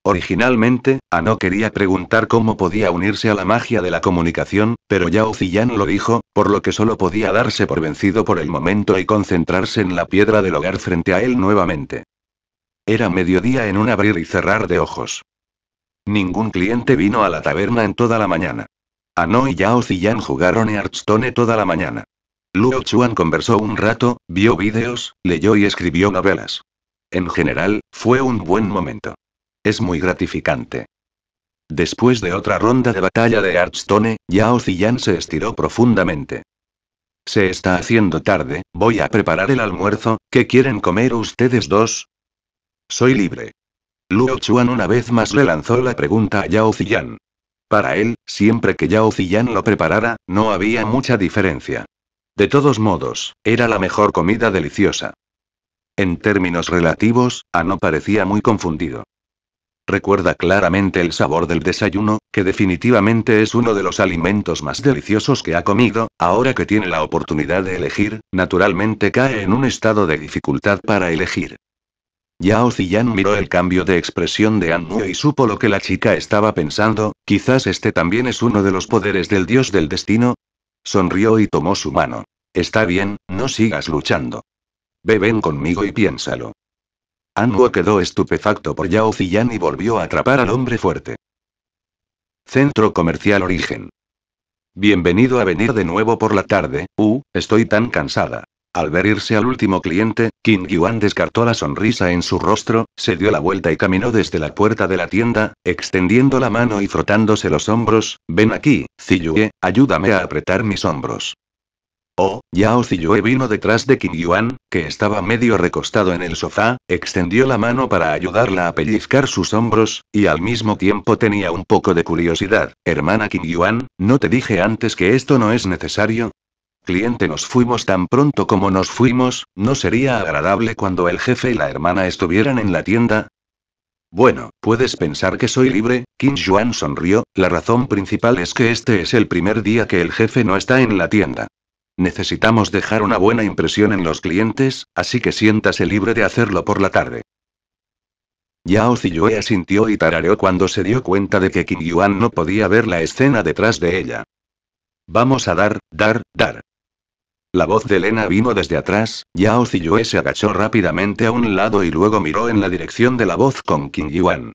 Originalmente, Ano quería preguntar cómo podía unirse a la magia de la comunicación, pero Yao Ziyan lo dijo, por lo que solo podía darse por vencido por el momento y concentrarse en la piedra del hogar frente a él nuevamente. Era mediodía en un abrir y cerrar de ojos. Ningún cliente vino a la taberna en toda la mañana. Ano y Yao Ziyan jugaron Hearthstone toda la mañana. Luo Chuan conversó un rato, vio vídeos, leyó y escribió novelas. En general, fue un buen momento. Es muy gratificante. Después de otra ronda de batalla de Hearthstone, Yao Ziyan se estiró profundamente. Se está haciendo tarde, voy a preparar el almuerzo, ¿qué quieren comer ustedes dos? Soy libre. Luo Chuan una vez más le lanzó la pregunta a Yao Ziyan. Para él, siempre que Yao Ziyan lo preparara, no había mucha diferencia. De todos modos, era la mejor comida deliciosa. En términos relativos, Ano parecía muy confundido. Recuerda claramente el sabor del desayuno, que definitivamente es uno de los alimentos más deliciosos que ha comido, ahora que tiene la oportunidad de elegir, naturalmente cae en un estado de dificultad para elegir. Yao Ziyan miró el cambio de expresión de Anmu y supo lo que la chica estaba pensando, quizás este también es uno de los poderes del dios del destino, Sonrió y tomó su mano. Está bien, no sigas luchando. beben conmigo y piénsalo. Anguo quedó estupefacto por Yao Ziyan y volvió a atrapar al hombre fuerte. Centro Comercial Origen. Bienvenido a venir de nuevo por la tarde, U, uh, estoy tan cansada. Al ver irse al último cliente, King Yuan descartó la sonrisa en su rostro, se dio la vuelta y caminó desde la puerta de la tienda, extendiendo la mano y frotándose los hombros, ven aquí, Ziyue, ayúdame a apretar mis hombros. Oh, Yao Ziyue vino detrás de King Yuan, que estaba medio recostado en el sofá, extendió la mano para ayudarla a pellizcar sus hombros, y al mismo tiempo tenía un poco de curiosidad. Hermana King Yuan, ¿no te dije antes que esto no es necesario? Cliente nos fuimos tan pronto como nos fuimos, ¿no sería agradable cuando el jefe y la hermana estuvieran en la tienda? Bueno, puedes pensar que soy libre, Kim Yuan sonrió, la razón principal es que este es el primer día que el jefe no está en la tienda. Necesitamos dejar una buena impresión en los clientes, así que siéntase libre de hacerlo por la tarde. Yao Ziyue asintió y tarareó cuando se dio cuenta de que Kim Yuan no podía ver la escena detrás de ella. Vamos a dar, dar, dar. La voz de Elena vino desde atrás, Yao Ziyue se agachó rápidamente a un lado y luego miró en la dirección de la voz con King Yuan.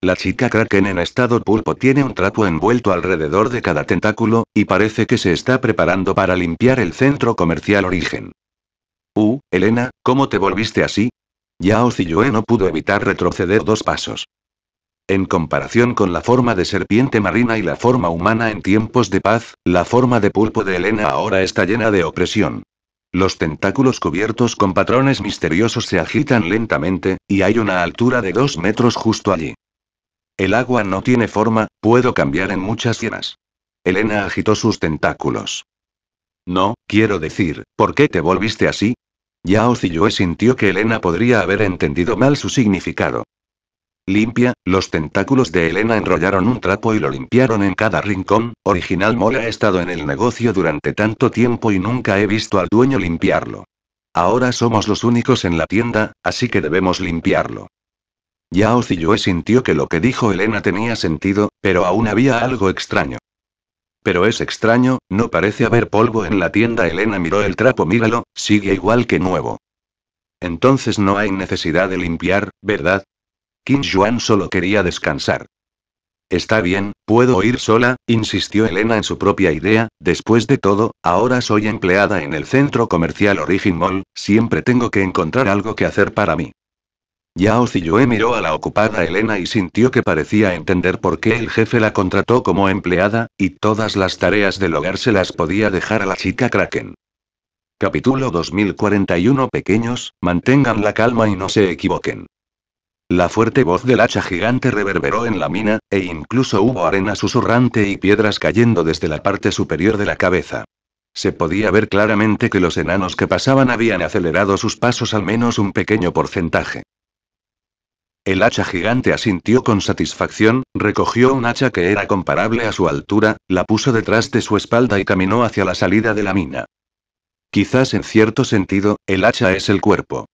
La chica Kraken en estado pulpo tiene un trapo envuelto alrededor de cada tentáculo, y parece que se está preparando para limpiar el centro comercial Origen. Uh, Elena, ¿cómo te volviste así? Yao Ziyue no pudo evitar retroceder dos pasos. En comparación con la forma de serpiente marina y la forma humana en tiempos de paz, la forma de pulpo de Elena ahora está llena de opresión. Los tentáculos cubiertos con patrones misteriosos se agitan lentamente, y hay una altura de dos metros justo allí. El agua no tiene forma, puedo cambiar en muchas llenas. Elena agitó sus tentáculos. No, quiero decir, ¿por qué te volviste así? Yao Ziyue sintió que Elena podría haber entendido mal su significado limpia, los tentáculos de Elena enrollaron un trapo y lo limpiaron en cada rincón, original Mola ha estado en el negocio durante tanto tiempo y nunca he visto al dueño limpiarlo. Ahora somos los únicos en la tienda, así que debemos limpiarlo. Yao Ziyue sintió que lo que dijo Elena tenía sentido, pero aún había algo extraño. Pero es extraño, no parece haber polvo en la tienda. Elena miró el trapo, míralo, sigue igual que nuevo. Entonces no hay necesidad de limpiar, ¿verdad? Kim Juan solo quería descansar. Está bien, puedo ir sola, insistió Elena en su propia idea, después de todo, ahora soy empleada en el centro comercial Origin Mall, siempre tengo que encontrar algo que hacer para mí. Yao Ziyue miró a la ocupada Elena y sintió que parecía entender por qué el jefe la contrató como empleada, y todas las tareas del hogar se las podía dejar a la chica Kraken. Capítulo 2041 Pequeños, mantengan la calma y no se equivoquen. La fuerte voz del hacha gigante reverberó en la mina, e incluso hubo arena susurrante y piedras cayendo desde la parte superior de la cabeza. Se podía ver claramente que los enanos que pasaban habían acelerado sus pasos al menos un pequeño porcentaje. El hacha gigante asintió con satisfacción, recogió un hacha que era comparable a su altura, la puso detrás de su espalda y caminó hacia la salida de la mina. Quizás en cierto sentido, el hacha es el cuerpo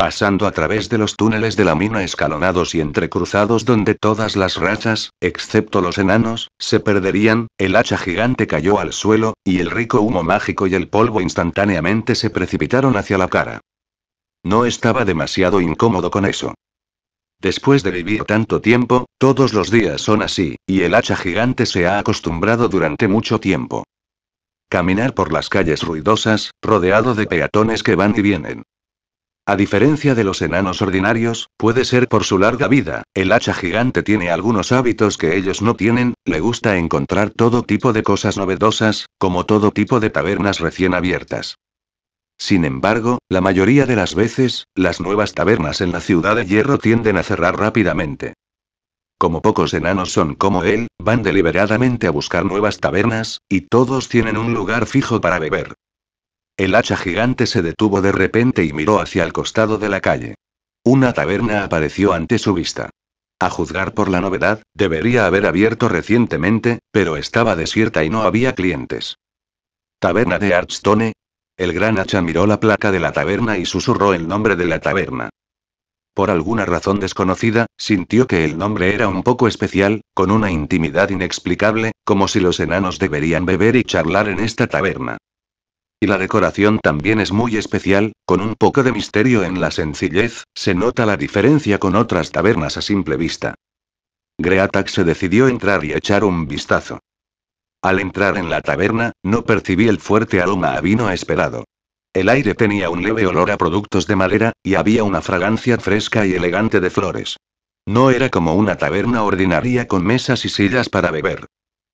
pasando a través de los túneles de la mina escalonados y entrecruzados donde todas las rachas, excepto los enanos, se perderían, el hacha gigante cayó al suelo, y el rico humo mágico y el polvo instantáneamente se precipitaron hacia la cara. No estaba demasiado incómodo con eso. Después de vivir tanto tiempo, todos los días son así, y el hacha gigante se ha acostumbrado durante mucho tiempo. Caminar por las calles ruidosas, rodeado de peatones que van y vienen a diferencia de los enanos ordinarios, puede ser por su larga vida, el hacha gigante tiene algunos hábitos que ellos no tienen, le gusta encontrar todo tipo de cosas novedosas, como todo tipo de tabernas recién abiertas. Sin embargo, la mayoría de las veces, las nuevas tabernas en la ciudad de hierro tienden a cerrar rápidamente. Como pocos enanos son como él, van deliberadamente a buscar nuevas tabernas, y todos tienen un lugar fijo para beber. El hacha gigante se detuvo de repente y miró hacia el costado de la calle. Una taberna apareció ante su vista. A juzgar por la novedad, debería haber abierto recientemente, pero estaba desierta y no había clientes. Taberna de Archstone. El gran hacha miró la placa de la taberna y susurró el nombre de la taberna. Por alguna razón desconocida, sintió que el nombre era un poco especial, con una intimidad inexplicable, como si los enanos deberían beber y charlar en esta taberna. Y la decoración también es muy especial, con un poco de misterio en la sencillez, se nota la diferencia con otras tabernas a simple vista. Greatak se decidió entrar y echar un vistazo. Al entrar en la taberna, no percibí el fuerte aroma a vino esperado. El aire tenía un leve olor a productos de madera, y había una fragancia fresca y elegante de flores. No era como una taberna ordinaria con mesas y sillas para beber.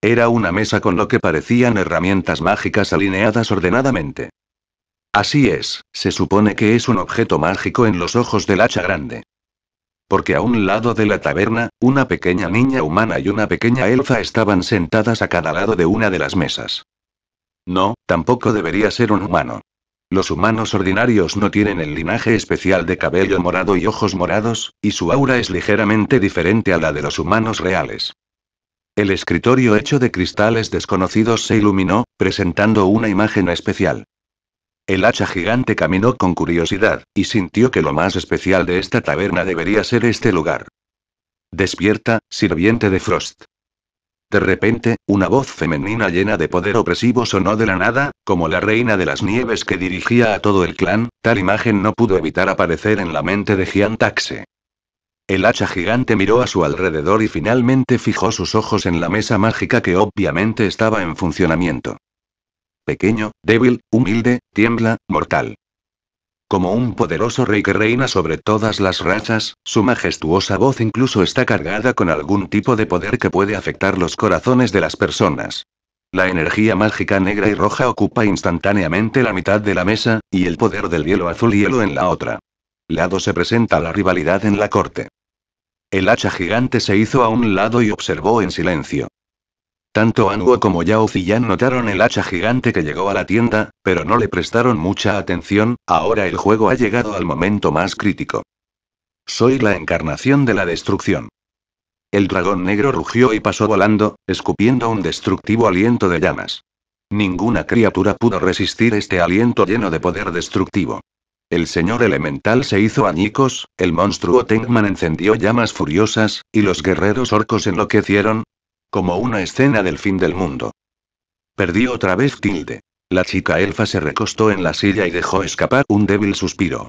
Era una mesa con lo que parecían herramientas mágicas alineadas ordenadamente. Así es, se supone que es un objeto mágico en los ojos del hacha grande. Porque a un lado de la taberna, una pequeña niña humana y una pequeña elfa estaban sentadas a cada lado de una de las mesas. No, tampoco debería ser un humano. Los humanos ordinarios no tienen el linaje especial de cabello morado y ojos morados, y su aura es ligeramente diferente a la de los humanos reales. El escritorio hecho de cristales desconocidos se iluminó, presentando una imagen especial. El hacha gigante caminó con curiosidad, y sintió que lo más especial de esta taberna debería ser este lugar. Despierta, sirviente de Frost. De repente, una voz femenina llena de poder opresivo sonó de la nada, como la reina de las nieves que dirigía a todo el clan, tal imagen no pudo evitar aparecer en la mente de Gian el hacha gigante miró a su alrededor y finalmente fijó sus ojos en la mesa mágica que obviamente estaba en funcionamiento. Pequeño, débil, humilde, tiembla, mortal. Como un poderoso rey que reina sobre todas las razas, su majestuosa voz incluso está cargada con algún tipo de poder que puede afectar los corazones de las personas. La energía mágica negra y roja ocupa instantáneamente la mitad de la mesa, y el poder del hielo azul hielo en la otra. Lado se presenta la rivalidad en la corte. El hacha gigante se hizo a un lado y observó en silencio. Tanto Anuo como Yao Ziyan notaron el hacha gigante que llegó a la tienda, pero no le prestaron mucha atención, ahora el juego ha llegado al momento más crítico. Soy la encarnación de la destrucción. El dragón negro rugió y pasó volando, escupiendo un destructivo aliento de llamas. Ninguna criatura pudo resistir este aliento lleno de poder destructivo. El señor elemental se hizo añicos, el monstruo Tengman encendió llamas furiosas, y los guerreros orcos enloquecieron. Como una escena del fin del mundo. Perdió otra vez tilde. La chica elfa se recostó en la silla y dejó escapar un débil suspiro.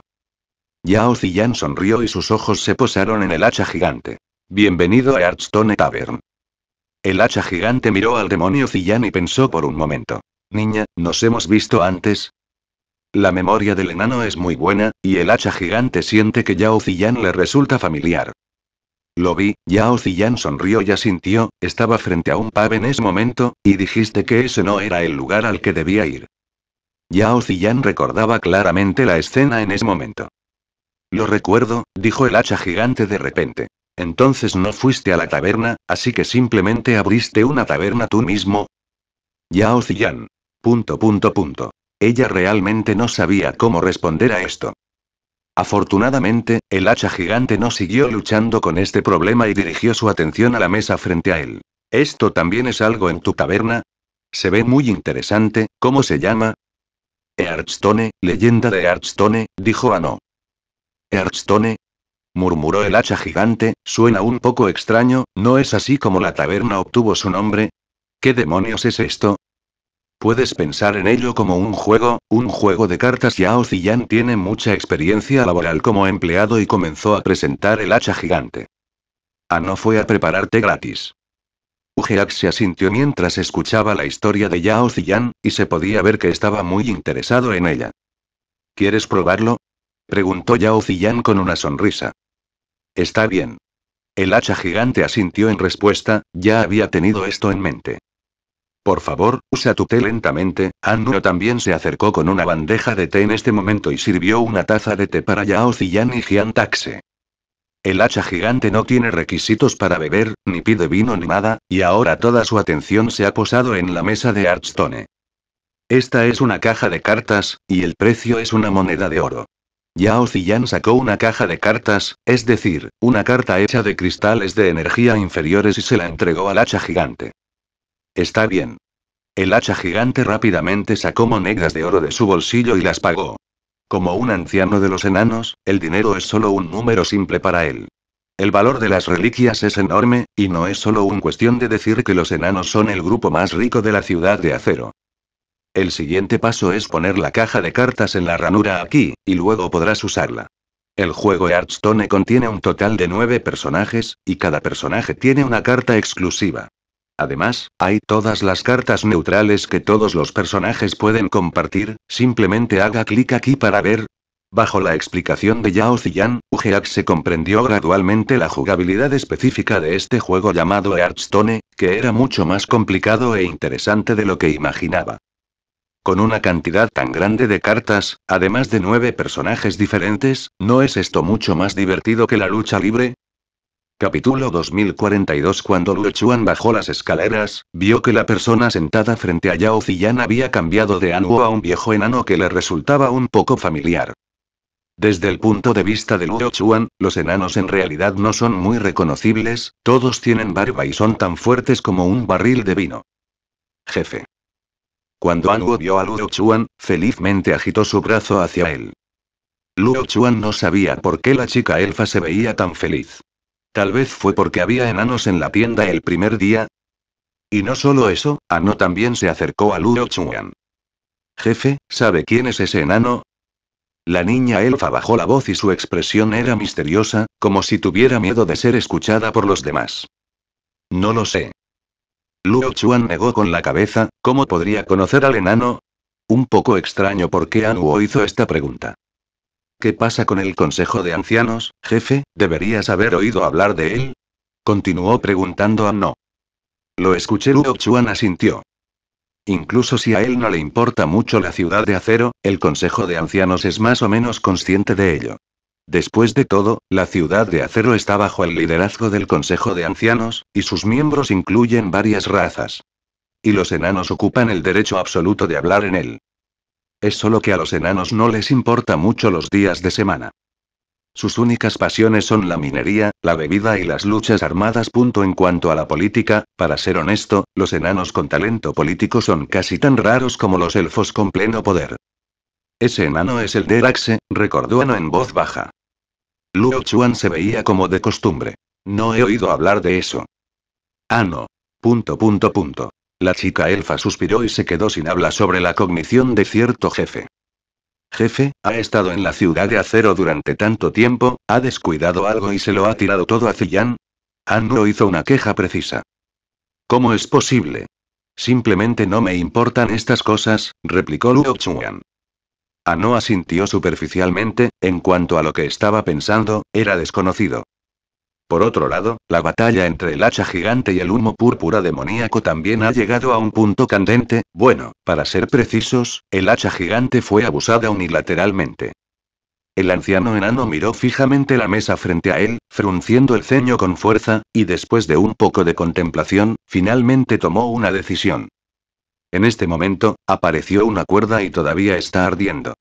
Yao Ziyan sonrió y sus ojos se posaron en el hacha gigante. Bienvenido a Hearthstone Tavern. El hacha gigante miró al demonio Ziyan y pensó por un momento. Niña, nos hemos visto antes, la memoria del enano es muy buena, y el hacha gigante siente que Yao Ziyan le resulta familiar. Lo vi, Yao Ziyan sonrió y asintió, estaba frente a un pub en ese momento, y dijiste que ese no era el lugar al que debía ir. Yao Ziyan recordaba claramente la escena en ese momento. Lo recuerdo, dijo el hacha gigante de repente. Entonces no fuiste a la taberna, así que simplemente abriste una taberna tú mismo. Yao Ziyan. Punto punto punto. Ella realmente no sabía cómo responder a esto. Afortunadamente, el hacha gigante no siguió luchando con este problema y dirigió su atención a la mesa frente a él. ¿Esto también es algo en tu taberna? Se ve muy interesante, ¿cómo se llama? Earthstone, leyenda de Earthstone, dijo Ano. Earthstone, murmuró el hacha gigante, suena un poco extraño, ¿no es así como la taberna obtuvo su nombre? ¿Qué demonios es esto? Puedes pensar en ello como un juego, un juego de cartas. Yao Ziyan tiene mucha experiencia laboral como empleado y comenzó a presentar el hacha gigante. Ah, no fue a prepararte gratis. Ujeak se asintió mientras escuchaba la historia de Yao Ziyan, y se podía ver que estaba muy interesado en ella. ¿Quieres probarlo? preguntó Yao Ziyan con una sonrisa. Está bien. El hacha gigante asintió en respuesta, ya había tenido esto en mente. Por favor, usa tu té lentamente. anduro también se acercó con una bandeja de té en este momento y sirvió una taza de té para Yao Ziyan y Jian El hacha gigante no tiene requisitos para beber, ni pide vino ni nada, y ahora toda su atención se ha posado en la mesa de artstone Esta es una caja de cartas, y el precio es una moneda de oro. Yao Ziyan sacó una caja de cartas, es decir, una carta hecha de cristales de energía inferiores y se la entregó al hacha gigante. Está bien. El hacha gigante rápidamente sacó monedas de oro de su bolsillo y las pagó. Como un anciano de los enanos, el dinero es solo un número simple para él. El valor de las reliquias es enorme, y no es solo una cuestión de decir que los enanos son el grupo más rico de la ciudad de acero. El siguiente paso es poner la caja de cartas en la ranura aquí, y luego podrás usarla. El juego Hearthstone contiene un total de nueve personajes, y cada personaje tiene una carta exclusiva. Además, hay todas las cartas neutrales que todos los personajes pueden compartir, simplemente haga clic aquí para ver. Bajo la explicación de Yao Ziyan, Ugeak se comprendió gradualmente la jugabilidad específica de este juego llamado Hearthstone, que era mucho más complicado e interesante de lo que imaginaba. Con una cantidad tan grande de cartas, además de nueve personajes diferentes, ¿no es esto mucho más divertido que la lucha libre? Capítulo 2042 Cuando Chuan bajó las escaleras, vio que la persona sentada frente a Yao Ziyan había cambiado de Anuo a un viejo enano que le resultaba un poco familiar. Desde el punto de vista de Chuan, los enanos en realidad no son muy reconocibles, todos tienen barba y son tan fuertes como un barril de vino. Jefe. Cuando Anuo vio a Chuan, felizmente agitó su brazo hacia él. Luo Chuan no sabía por qué la chica elfa se veía tan feliz. Tal vez fue porque había enanos en la tienda el primer día. Y no solo eso, Ano también se acercó a Luo Chuan. Jefe, ¿sabe quién es ese enano? La niña elfa bajó la voz y su expresión era misteriosa, como si tuviera miedo de ser escuchada por los demás. No lo sé. Luo Chuan negó con la cabeza, ¿cómo podría conocer al enano? Un poco extraño porque qué hizo esta pregunta. ¿Qué pasa con el Consejo de Ancianos, jefe? ¿Deberías haber oído hablar de él? Continuó preguntando a No. Lo escuché, Luo Chuan asintió. Incluso si a él no le importa mucho la ciudad de acero, el Consejo de Ancianos es más o menos consciente de ello. Después de todo, la ciudad de acero está bajo el liderazgo del Consejo de Ancianos, y sus miembros incluyen varias razas. Y los enanos ocupan el derecho absoluto de hablar en él. Es solo que a los enanos no les importa mucho los días de semana. Sus únicas pasiones son la minería, la bebida y las luchas armadas. En cuanto a la política, para ser honesto, los enanos con talento político son casi tan raros como los elfos con pleno poder. Ese enano es el de recordó Ano en voz baja. Luo Chuan se veía como de costumbre. No he oído hablar de eso. Ano. Punto punto punto. La chica elfa suspiró y se quedó sin habla sobre la cognición de cierto jefe. Jefe, ha estado en la ciudad de acero durante tanto tiempo, ha descuidado algo y se lo ha tirado todo a Xilian. Ann ah, hizo una queja precisa. ¿Cómo es posible? Simplemente no me importan estas cosas, replicó Luo Chuan. Ah, asintió superficialmente, en cuanto a lo que estaba pensando, era desconocido. Por otro lado, la batalla entre el hacha gigante y el humo púrpura demoníaco también ha llegado a un punto candente, bueno, para ser precisos, el hacha gigante fue abusada unilateralmente. El anciano enano miró fijamente la mesa frente a él, frunciendo el ceño con fuerza, y después de un poco de contemplación, finalmente tomó una decisión. En este momento, apareció una cuerda y todavía está ardiendo.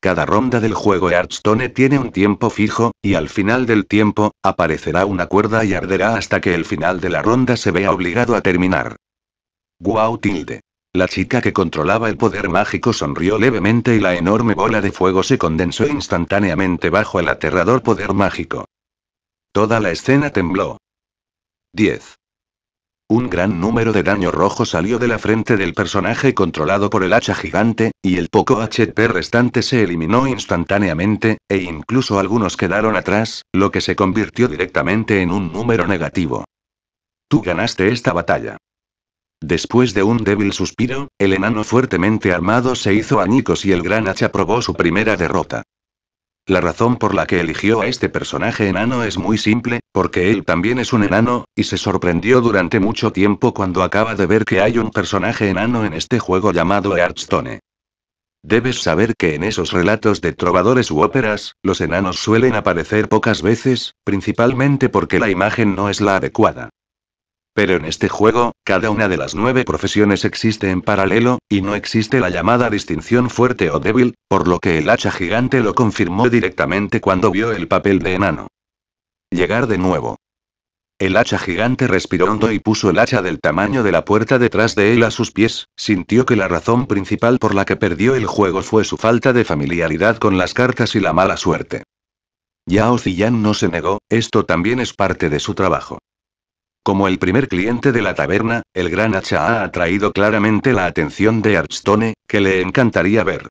Cada ronda del juego Hearthstone tiene un tiempo fijo, y al final del tiempo, aparecerá una cuerda y arderá hasta que el final de la ronda se vea obligado a terminar. Wow tilde. La chica que controlaba el poder mágico sonrió levemente y la enorme bola de fuego se condensó instantáneamente bajo el aterrador poder mágico. Toda la escena tembló. 10. Un gran número de daño rojo salió de la frente del personaje controlado por el hacha gigante, y el poco HP restante se eliminó instantáneamente, e incluso algunos quedaron atrás, lo que se convirtió directamente en un número negativo. Tú ganaste esta batalla. Después de un débil suspiro, el enano fuertemente armado se hizo añicos y el gran hacha probó su primera derrota. La razón por la que eligió a este personaje enano es muy simple, porque él también es un enano, y se sorprendió durante mucho tiempo cuando acaba de ver que hay un personaje enano en este juego llamado Hearthstone. Debes saber que en esos relatos de trovadores u óperas, los enanos suelen aparecer pocas veces, principalmente porque la imagen no es la adecuada. Pero en este juego, cada una de las nueve profesiones existe en paralelo, y no existe la llamada distinción fuerte o débil, por lo que el hacha gigante lo confirmó directamente cuando vio el papel de enano. Llegar de nuevo. El hacha gigante respiró hondo y puso el hacha del tamaño de la puerta detrás de él a sus pies, sintió que la razón principal por la que perdió el juego fue su falta de familiaridad con las cartas y la mala suerte. Yao Ziyan no se negó, esto también es parte de su trabajo. Como el primer cliente de la taberna, el gran hacha ha atraído claramente la atención de Arstone, que le encantaría ver.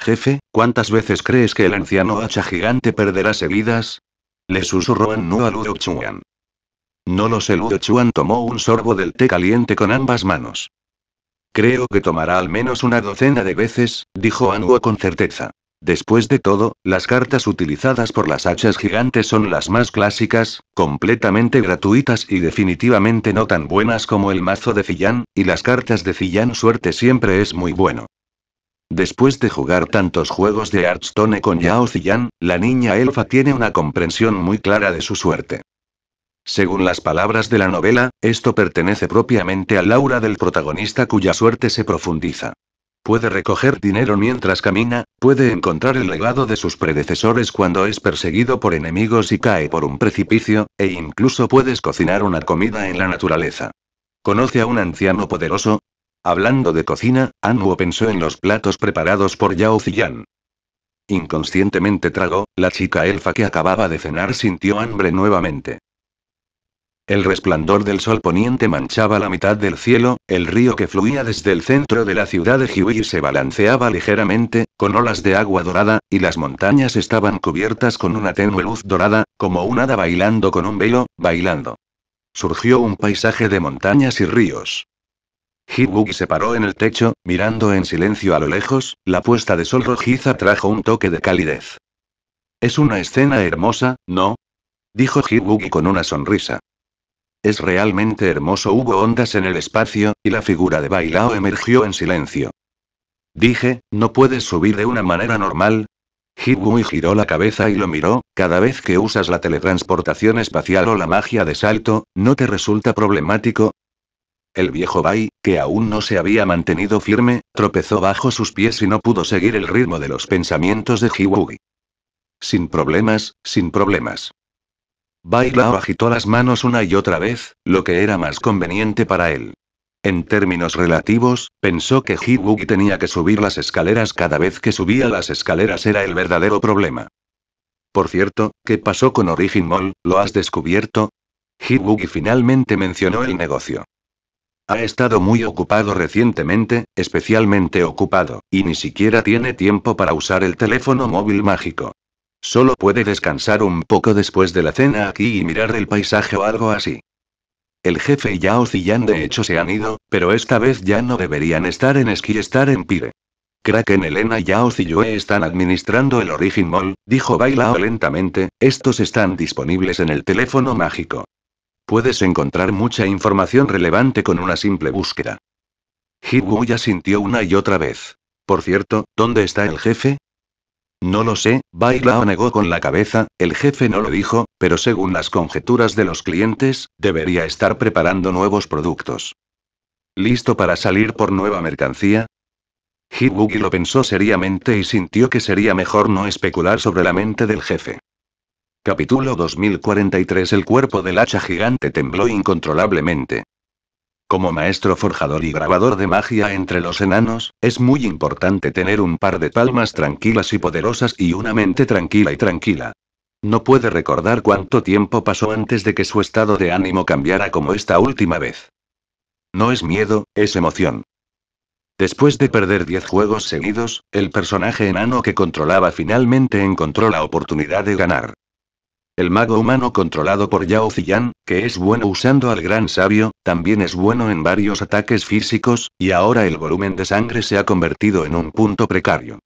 Jefe, ¿cuántas veces crees que el anciano hacha gigante perderá seguidas? Le susurró en a Ludo No lo sé, Ludo Chuan tomó un sorbo del té caliente con ambas manos. Creo que tomará al menos una docena de veces, dijo Anuo con certeza. Después de todo, las cartas utilizadas por las hachas gigantes son las más clásicas, completamente gratuitas y definitivamente no tan buenas como el mazo de Ziyan, y las cartas de Ziyan suerte siempre es muy bueno. Después de jugar tantos juegos de Hearthstone con Yao Ziyan, la niña elfa tiene una comprensión muy clara de su suerte. Según las palabras de la novela, esto pertenece propiamente al aura del protagonista cuya suerte se profundiza. Puede recoger dinero mientras camina, puede encontrar el legado de sus predecesores cuando es perseguido por enemigos y cae por un precipicio, e incluso puedes cocinar una comida en la naturaleza. ¿Conoce a un anciano poderoso? Hablando de cocina, Anwo pensó en los platos preparados por Yao Ziyan. Inconscientemente tragó, la chica elfa que acababa de cenar sintió hambre nuevamente. El resplandor del sol poniente manchaba la mitad del cielo, el río que fluía desde el centro de la ciudad de Huey se balanceaba ligeramente, con olas de agua dorada, y las montañas estaban cubiertas con una tenue luz dorada, como un hada bailando con un velo, bailando. Surgió un paisaje de montañas y ríos. Hibuki se paró en el techo, mirando en silencio a lo lejos, la puesta de sol rojiza trajo un toque de calidez. Es una escena hermosa, ¿no? Dijo Hibuki con una sonrisa. Es realmente hermoso. Hubo ondas en el espacio, y la figura de Bailao emergió en silencio. Dije, ¿no puedes subir de una manera normal? Hibui giró la cabeza y lo miró, cada vez que usas la teletransportación espacial o la magia de salto, ¿no te resulta problemático? El viejo Bai, que aún no se había mantenido firme, tropezó bajo sus pies y no pudo seguir el ritmo de los pensamientos de Hiwugi. Sin problemas, sin problemas. Bailao agitó las manos una y otra vez, lo que era más conveniente para él. En términos relativos, pensó que Wook tenía que subir las escaleras cada vez que subía las escaleras era el verdadero problema. Por cierto, ¿qué pasó con Origin Mall? ¿Lo has descubierto? Wook finalmente mencionó el negocio. Ha estado muy ocupado recientemente, especialmente ocupado, y ni siquiera tiene tiempo para usar el teléfono móvil mágico. Solo puede descansar un poco después de la cena aquí y mirar el paisaje o algo así. El jefe Yao y Yan de hecho se han ido, pero esta vez ya no deberían estar en esquí estar en pire. Kraken Elena y Yao Yue están administrando el Origin Mall, dijo Bailao lentamente, estos están disponibles en el teléfono mágico. Puedes encontrar mucha información relevante con una simple búsqueda. Hibu ya sintió una y otra vez. Por cierto, ¿dónde está el jefe? No lo sé, Bailao negó con la cabeza, el jefe no lo dijo, pero según las conjeturas de los clientes, debería estar preparando nuevos productos. ¿Listo para salir por nueva mercancía? Hibugi lo pensó seriamente y sintió que sería mejor no especular sobre la mente del jefe. Capítulo 2043 El cuerpo del hacha gigante tembló incontrolablemente. Como maestro forjador y grabador de magia entre los enanos, es muy importante tener un par de palmas tranquilas y poderosas y una mente tranquila y tranquila. No puede recordar cuánto tiempo pasó antes de que su estado de ánimo cambiara como esta última vez. No es miedo, es emoción. Después de perder 10 juegos seguidos, el personaje enano que controlaba finalmente encontró la oportunidad de ganar. El mago humano controlado por Yao Ziyan, que es bueno usando al gran sabio, también es bueno en varios ataques físicos, y ahora el volumen de sangre se ha convertido en un punto precario.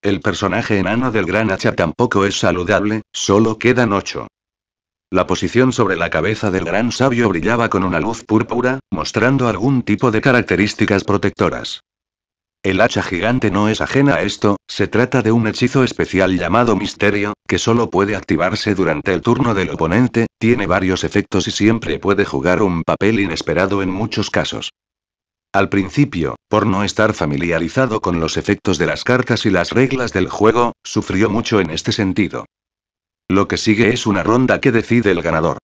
El personaje enano del gran hacha tampoco es saludable, solo quedan ocho. La posición sobre la cabeza del gran sabio brillaba con una luz púrpura, mostrando algún tipo de características protectoras. El hacha gigante no es ajena a esto, se trata de un hechizo especial llamado Misterio, que solo puede activarse durante el turno del oponente, tiene varios efectos y siempre puede jugar un papel inesperado en muchos casos. Al principio, por no estar familiarizado con los efectos de las cartas y las reglas del juego, sufrió mucho en este sentido. Lo que sigue es una ronda que decide el ganador.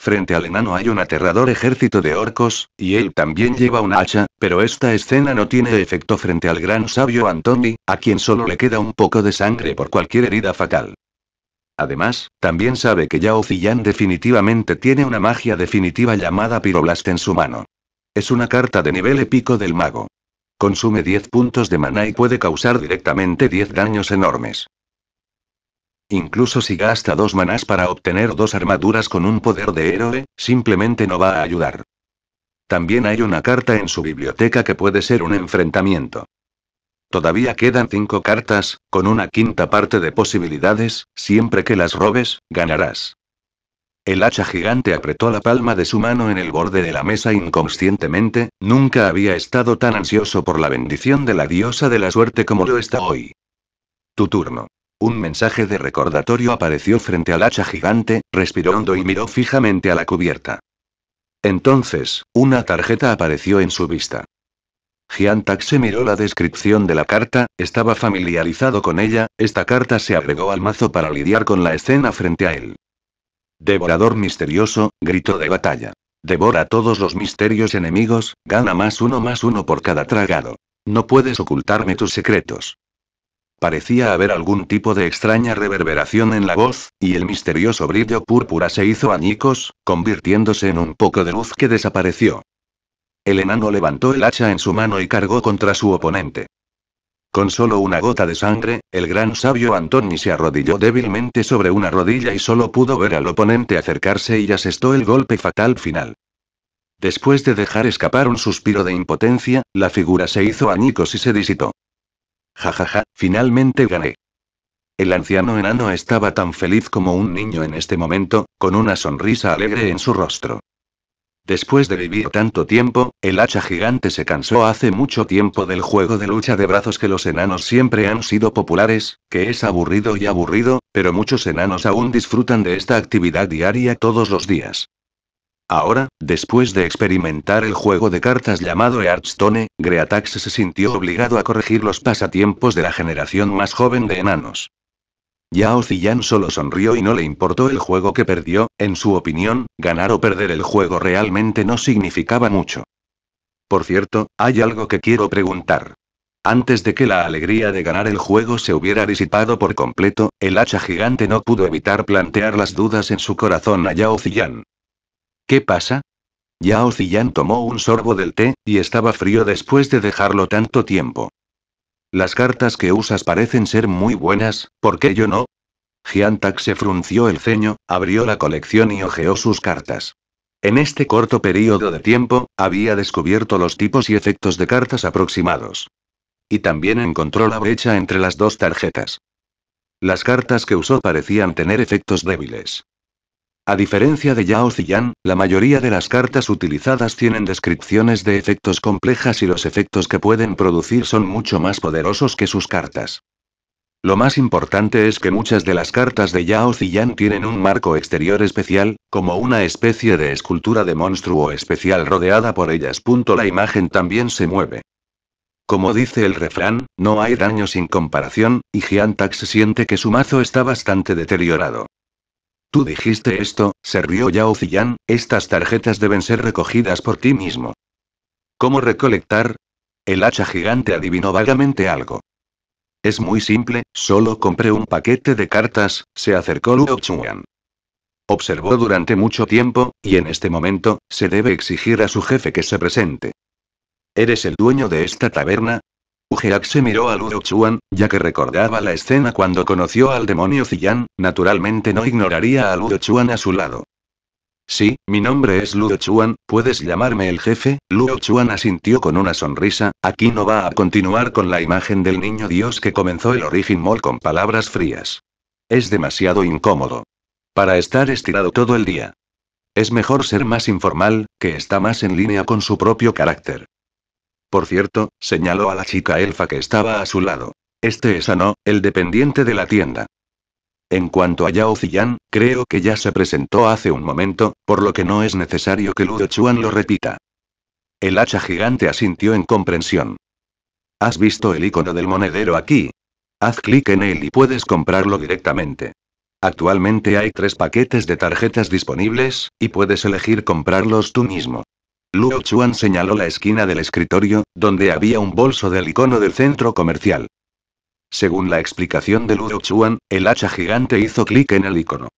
Frente al enano hay un aterrador ejército de orcos, y él también lleva una hacha, pero esta escena no tiene efecto frente al gran sabio Antoni, a quien solo le queda un poco de sangre por cualquier herida fatal. Además, también sabe que Yao Ziyan definitivamente tiene una magia definitiva llamada Piroblast en su mano. Es una carta de nivel épico del mago. Consume 10 puntos de mana y puede causar directamente 10 daños enormes. Incluso si gasta dos manás para obtener dos armaduras con un poder de héroe, simplemente no va a ayudar. También hay una carta en su biblioteca que puede ser un enfrentamiento. Todavía quedan cinco cartas, con una quinta parte de posibilidades, siempre que las robes, ganarás. El hacha gigante apretó la palma de su mano en el borde de la mesa inconscientemente, nunca había estado tan ansioso por la bendición de la diosa de la suerte como lo está hoy. Tu turno. Un mensaje de recordatorio apareció frente al hacha gigante, respiró hondo y miró fijamente a la cubierta. Entonces, una tarjeta apareció en su vista. Giantax se miró la descripción de la carta, estaba familiarizado con ella, esta carta se agregó al mazo para lidiar con la escena frente a él. Devorador misterioso, grito de batalla. Devora todos los misterios enemigos, gana más uno más uno por cada tragado. No puedes ocultarme tus secretos. Parecía haber algún tipo de extraña reverberación en la voz, y el misterioso brillo púrpura se hizo añicos, convirtiéndose en un poco de luz que desapareció. El enano levantó el hacha en su mano y cargó contra su oponente. Con solo una gota de sangre, el gran sabio Antoni se arrodilló débilmente sobre una rodilla y solo pudo ver al oponente acercarse y asestó el golpe fatal final. Después de dejar escapar un suspiro de impotencia, la figura se hizo añicos y se disipó. Jajaja, finalmente gané. El anciano enano estaba tan feliz como un niño en este momento, con una sonrisa alegre en su rostro. Después de vivir tanto tiempo, el hacha gigante se cansó hace mucho tiempo del juego de lucha de brazos que los enanos siempre han sido populares, que es aburrido y aburrido, pero muchos enanos aún disfrutan de esta actividad diaria todos los días. Ahora, después de experimentar el juego de cartas llamado Hearthstone, Greatax se sintió obligado a corregir los pasatiempos de la generación más joven de enanos. Yao Ziyan solo sonrió y no le importó el juego que perdió, en su opinión, ganar o perder el juego realmente no significaba mucho. Por cierto, hay algo que quiero preguntar. Antes de que la alegría de ganar el juego se hubiera disipado por completo, el hacha gigante no pudo evitar plantear las dudas en su corazón a Yao Ziyan. ¿Qué pasa? Yao Ziyan tomó un sorbo del té, y estaba frío después de dejarlo tanto tiempo. Las cartas que usas parecen ser muy buenas, ¿por qué yo no? Tak se frunció el ceño, abrió la colección y hojeó sus cartas. En este corto periodo de tiempo, había descubierto los tipos y efectos de cartas aproximados. Y también encontró la brecha entre las dos tarjetas. Las cartas que usó parecían tener efectos débiles. A diferencia de Yao Ziyan, la mayoría de las cartas utilizadas tienen descripciones de efectos complejas y los efectos que pueden producir son mucho más poderosos que sus cartas. Lo más importante es que muchas de las cartas de Yao Ziyan tienen un marco exterior especial, como una especie de escultura de monstruo especial rodeada por ellas. La imagen también se mueve. Como dice el refrán, no hay daño sin comparación, y Giantax siente que su mazo está bastante deteriorado. Tú dijiste esto, se rió Yao Ziyan, estas tarjetas deben ser recogidas por ti mismo. ¿Cómo recolectar? El hacha gigante adivinó vagamente algo. Es muy simple, solo compré un paquete de cartas, se acercó Luo Chuan. Observó durante mucho tiempo, y en este momento, se debe exigir a su jefe que se presente. ¿Eres el dueño de esta taberna? Ujeak se miró a Ludo Chuan, ya que recordaba la escena cuando conoció al demonio Ziyan, naturalmente no ignoraría a Ludo Chuan a su lado. Sí, mi nombre es Ludo Chuan, puedes llamarme el jefe, Ludo Chuan asintió con una sonrisa, aquí no va a continuar con la imagen del niño dios que comenzó el origen Mall con palabras frías. Es demasiado incómodo. Para estar estirado todo el día. Es mejor ser más informal, que está más en línea con su propio carácter. Por cierto, señaló a la chica elfa que estaba a su lado. Este es Ano, el dependiente de la tienda. En cuanto a Yao Ziyan, creo que ya se presentó hace un momento, por lo que no es necesario que Ludo Chuan lo repita. El hacha gigante asintió en comprensión. ¿Has visto el icono del monedero aquí? Haz clic en él y puedes comprarlo directamente. Actualmente hay tres paquetes de tarjetas disponibles, y puedes elegir comprarlos tú mismo. Luo Chuan señaló la esquina del escritorio, donde había un bolso del icono del centro comercial. Según la explicación de Luo Chuan, el hacha gigante hizo clic en el icono.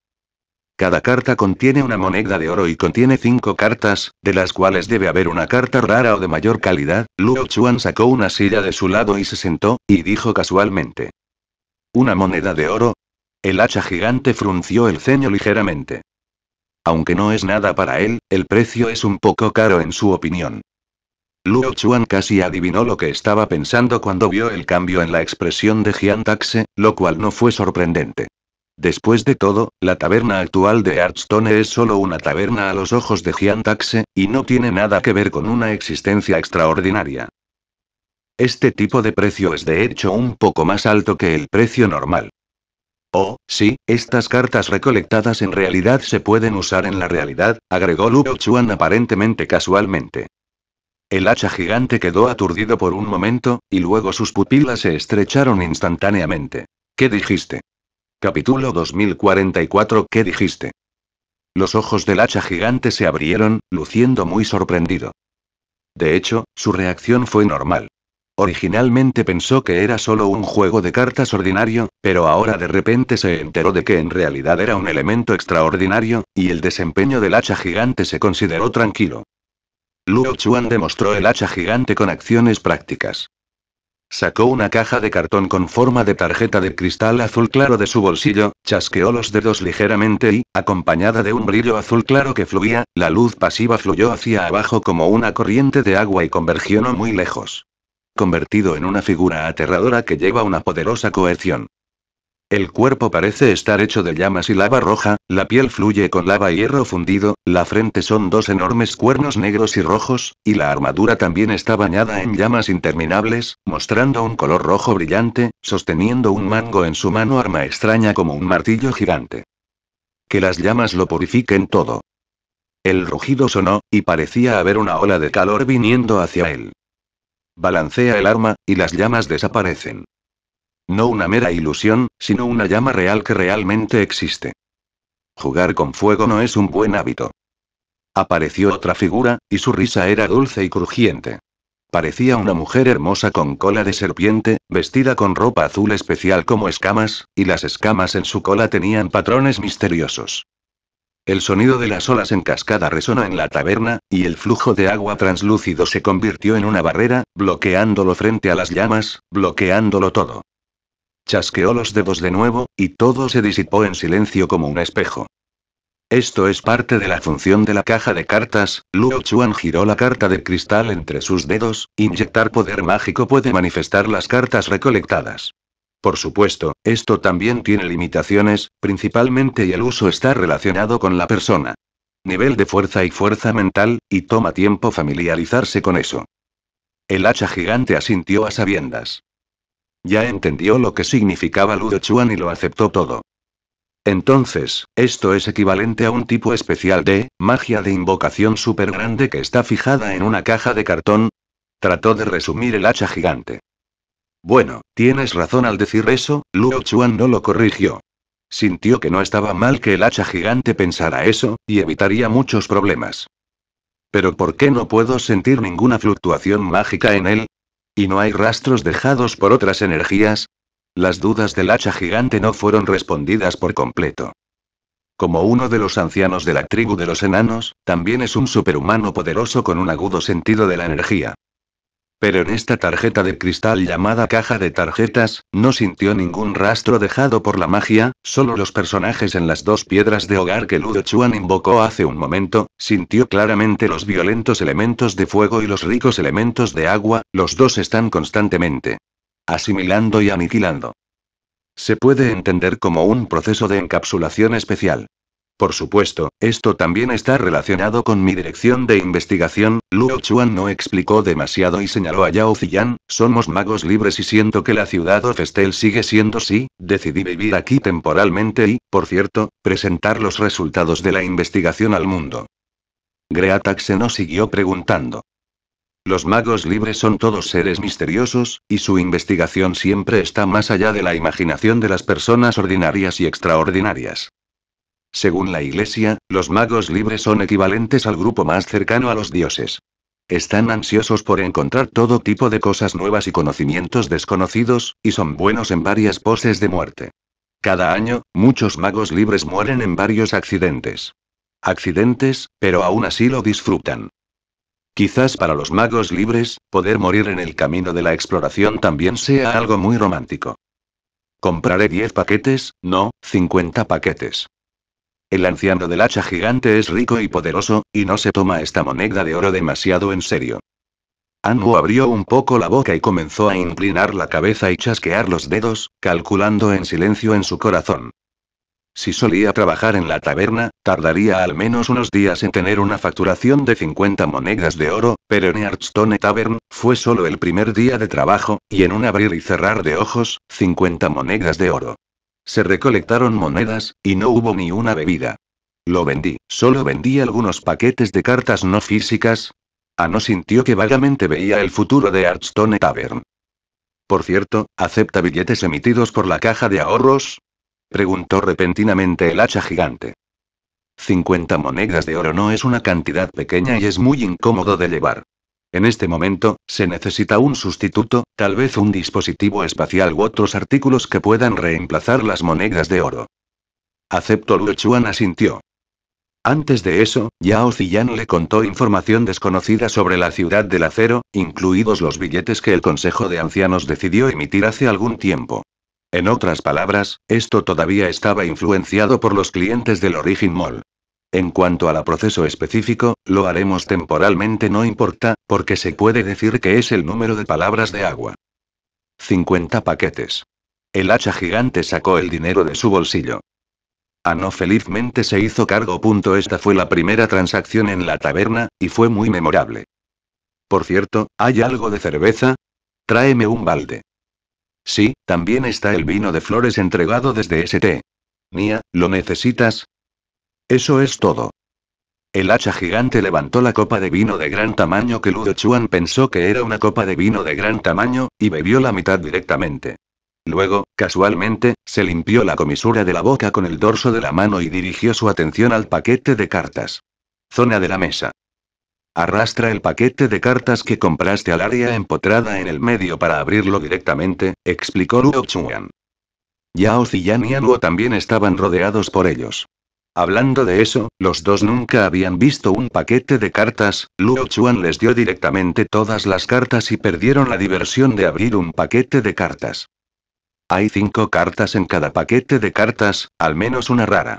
Cada carta contiene una moneda de oro y contiene cinco cartas, de las cuales debe haber una carta rara o de mayor calidad. Luo Chuan sacó una silla de su lado y se sentó, y dijo casualmente. ¿Una moneda de oro? El hacha gigante frunció el ceño ligeramente. Aunque no es nada para él, el precio es un poco caro en su opinión. Luo Chuan casi adivinó lo que estaba pensando cuando vio el cambio en la expresión de Jian lo cual no fue sorprendente. Después de todo, la taberna actual de Archstone es solo una taberna a los ojos de Jian y no tiene nada que ver con una existencia extraordinaria. Este tipo de precio es de hecho un poco más alto que el precio normal. Oh, sí, estas cartas recolectadas en realidad se pueden usar en la realidad, agregó Lu Chuan aparentemente casualmente. El hacha gigante quedó aturdido por un momento, y luego sus pupilas se estrecharon instantáneamente. ¿Qué dijiste? Capítulo 2044 ¿Qué dijiste? Los ojos del hacha gigante se abrieron, luciendo muy sorprendido. De hecho, su reacción fue normal. Originalmente pensó que era solo un juego de cartas ordinario, pero ahora de repente se enteró de que en realidad era un elemento extraordinario, y el desempeño del hacha gigante se consideró tranquilo. Luo Chuan demostró el hacha gigante con acciones prácticas. Sacó una caja de cartón con forma de tarjeta de cristal azul claro de su bolsillo, chasqueó los dedos ligeramente y, acompañada de un brillo azul claro que fluía, la luz pasiva fluyó hacia abajo como una corriente de agua y convergió no muy lejos convertido en una figura aterradora que lleva una poderosa coerción. El cuerpo parece estar hecho de llamas y lava roja, la piel fluye con lava y hierro fundido, la frente son dos enormes cuernos negros y rojos, y la armadura también está bañada en llamas interminables, mostrando un color rojo brillante, sosteniendo un mango en su mano arma extraña como un martillo gigante. Que las llamas lo purifiquen todo. El rugido sonó, y parecía haber una ola de calor viniendo hacia él. Balancea el arma, y las llamas desaparecen. No una mera ilusión, sino una llama real que realmente existe. Jugar con fuego no es un buen hábito. Apareció otra figura, y su risa era dulce y crujiente. Parecía una mujer hermosa con cola de serpiente, vestida con ropa azul especial como escamas, y las escamas en su cola tenían patrones misteriosos. El sonido de las olas en cascada resonó en la taberna, y el flujo de agua translúcido se convirtió en una barrera, bloqueándolo frente a las llamas, bloqueándolo todo. Chasqueó los dedos de nuevo, y todo se disipó en silencio como un espejo. Esto es parte de la función de la caja de cartas. Luo Chuan giró la carta de cristal entre sus dedos. Inyectar poder mágico puede manifestar las cartas recolectadas. Por supuesto, esto también tiene limitaciones, principalmente y el uso está relacionado con la persona. Nivel de fuerza y fuerza mental, y toma tiempo familiarizarse con eso. El hacha gigante asintió a sabiendas. Ya entendió lo que significaba Ludo Chuan y lo aceptó todo. Entonces, esto es equivalente a un tipo especial de magia de invocación súper grande que está fijada en una caja de cartón. Trató de resumir el hacha gigante. Bueno, tienes razón al decir eso, Luo Chuan no lo corrigió. Sintió que no estaba mal que el hacha gigante pensara eso, y evitaría muchos problemas. Pero ¿por qué no puedo sentir ninguna fluctuación mágica en él? ¿Y no hay rastros dejados por otras energías? Las dudas del hacha gigante no fueron respondidas por completo. Como uno de los ancianos de la tribu de los enanos, también es un superhumano poderoso con un agudo sentido de la energía. Pero en esta tarjeta de cristal llamada caja de tarjetas, no sintió ningún rastro dejado por la magia, solo los personajes en las dos piedras de hogar que Ludo Chuan invocó hace un momento, sintió claramente los violentos elementos de fuego y los ricos elementos de agua, los dos están constantemente asimilando y aniquilando. Se puede entender como un proceso de encapsulación especial. Por supuesto, esto también está relacionado con mi dirección de investigación, Luo Chuan no explicó demasiado y señaló a Yao Ziyan, somos magos libres y siento que la ciudad of festel sigue siendo así, decidí vivir aquí temporalmente y, por cierto, presentar los resultados de la investigación al mundo. Greatak se siguió preguntando. Los magos libres son todos seres misteriosos, y su investigación siempre está más allá de la imaginación de las personas ordinarias y extraordinarias. Según la Iglesia, los magos libres son equivalentes al grupo más cercano a los dioses. Están ansiosos por encontrar todo tipo de cosas nuevas y conocimientos desconocidos, y son buenos en varias poses de muerte. Cada año, muchos magos libres mueren en varios accidentes. Accidentes, pero aún así lo disfrutan. Quizás para los magos libres, poder morir en el camino de la exploración también sea algo muy romántico. Compraré 10 paquetes, no, 50 paquetes. El anciano del hacha gigante es rico y poderoso, y no se toma esta moneda de oro demasiado en serio. Anu abrió un poco la boca y comenzó a inclinar la cabeza y chasquear los dedos, calculando en silencio en su corazón. Si solía trabajar en la taberna, tardaría al menos unos días en tener una facturación de 50 monedas de oro, pero en Hearthstone Tavern, fue solo el primer día de trabajo, y en un abrir y cerrar de ojos, 50 monedas de oro. Se recolectaron monedas, y no hubo ni una bebida. Lo vendí, solo vendí algunos paquetes de cartas no físicas. A no sintió que vagamente veía el futuro de Archstone Tavern. Por cierto, ¿acepta billetes emitidos por la caja de ahorros? Preguntó repentinamente el hacha gigante. 50 monedas de oro no es una cantidad pequeña y es muy incómodo de llevar. En este momento, se necesita un sustituto, tal vez un dispositivo espacial u otros artículos que puedan reemplazar las monedas de oro. Acepto Luchuan asintió. Antes de eso, Yao Ziyan le contó información desconocida sobre la ciudad del acero, incluidos los billetes que el Consejo de Ancianos decidió emitir hace algún tiempo. En otras palabras, esto todavía estaba influenciado por los clientes del Origin Mall. En cuanto la proceso específico, lo haremos temporalmente no importa, porque se puede decir que es el número de palabras de agua. 50 paquetes. El hacha gigante sacó el dinero de su bolsillo. A ah, no felizmente se hizo cargo. Esta fue la primera transacción en la taberna, y fue muy memorable. Por cierto, ¿hay algo de cerveza? Tráeme un balde. Sí, también está el vino de flores entregado desde ST. Mía, ¿lo necesitas? Eso es todo. El hacha gigante levantó la copa de vino de gran tamaño que Ludo Chuan pensó que era una copa de vino de gran tamaño, y bebió la mitad directamente. Luego, casualmente, se limpió la comisura de la boca con el dorso de la mano y dirigió su atención al paquete de cartas. Zona de la mesa. Arrastra el paquete de cartas que compraste al área empotrada en el medio para abrirlo directamente, explicó Luo Chuan. Yao Ziyan y Anuo también estaban rodeados por ellos. Hablando de eso, los dos nunca habían visto un paquete de cartas, Luo Chuan les dio directamente todas las cartas y perdieron la diversión de abrir un paquete de cartas. Hay cinco cartas en cada paquete de cartas, al menos una rara.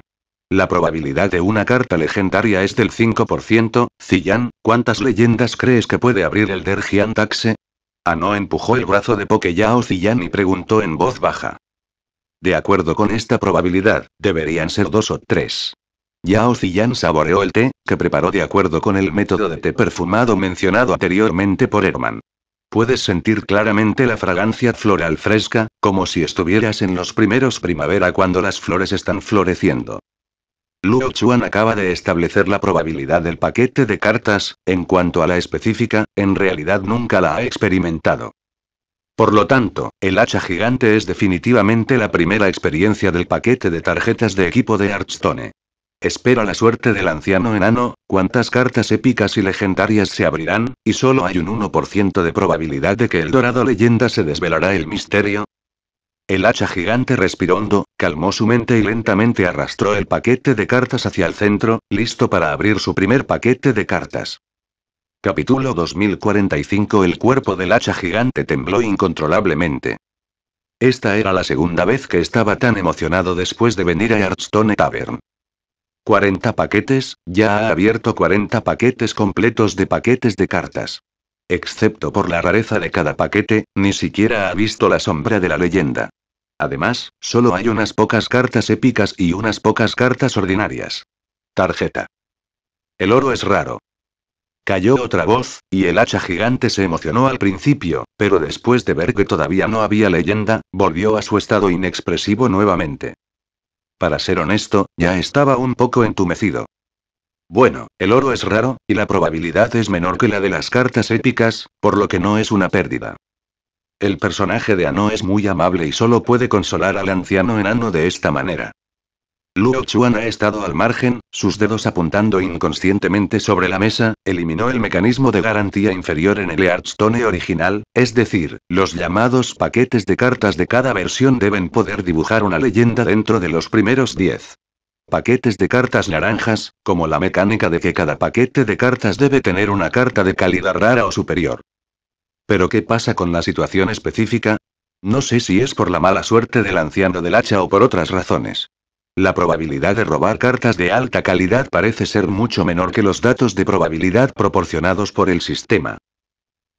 La probabilidad de una carta legendaria es del 5%, Ziyan, ¿cuántas leyendas crees que puede abrir el Dergian Taxe? Ano empujó el brazo de Pokeyao Ziyan y preguntó en voz baja. De acuerdo con esta probabilidad, deberían ser dos o tres. Yao Ziyan saboreó el té, que preparó de acuerdo con el método de té perfumado mencionado anteriormente por Herman. Puedes sentir claramente la fragancia floral fresca, como si estuvieras en los primeros primavera cuando las flores están floreciendo. Luo Chuan acaba de establecer la probabilidad del paquete de cartas, en cuanto a la específica, en realidad nunca la ha experimentado. Por lo tanto, el hacha gigante es definitivamente la primera experiencia del paquete de tarjetas de equipo de Archstone. Espera la suerte del anciano enano, cuántas cartas épicas y legendarias se abrirán, y solo hay un 1% de probabilidad de que el dorado leyenda se desvelará el misterio. El hacha gigante respiró hondo, calmó su mente y lentamente arrastró el paquete de cartas hacia el centro, listo para abrir su primer paquete de cartas. Capítulo 2045 El cuerpo del hacha gigante tembló incontrolablemente. Esta era la segunda vez que estaba tan emocionado después de venir a Hearthstone Tavern. 40 paquetes, ya ha abierto 40 paquetes completos de paquetes de cartas. Excepto por la rareza de cada paquete, ni siquiera ha visto la sombra de la leyenda. Además, solo hay unas pocas cartas épicas y unas pocas cartas ordinarias. Tarjeta. El oro es raro, Cayó otra voz, y el hacha gigante se emocionó al principio, pero después de ver que todavía no había leyenda, volvió a su estado inexpresivo nuevamente. Para ser honesto, ya estaba un poco entumecido. Bueno, el oro es raro, y la probabilidad es menor que la de las cartas épicas, por lo que no es una pérdida. El personaje de Ano es muy amable y solo puede consolar al anciano enano de esta manera. Luo Chuan ha estado al margen, sus dedos apuntando inconscientemente sobre la mesa, eliminó el mecanismo de garantía inferior en el Hearthstone original, es decir, los llamados paquetes de cartas de cada versión deben poder dibujar una leyenda dentro de los primeros 10 paquetes de cartas naranjas, como la mecánica de que cada paquete de cartas debe tener una carta de calidad rara o superior. Pero ¿qué pasa con la situación específica? No sé si es por la mala suerte del anciano del hacha o por otras razones. La probabilidad de robar cartas de alta calidad parece ser mucho menor que los datos de probabilidad proporcionados por el sistema.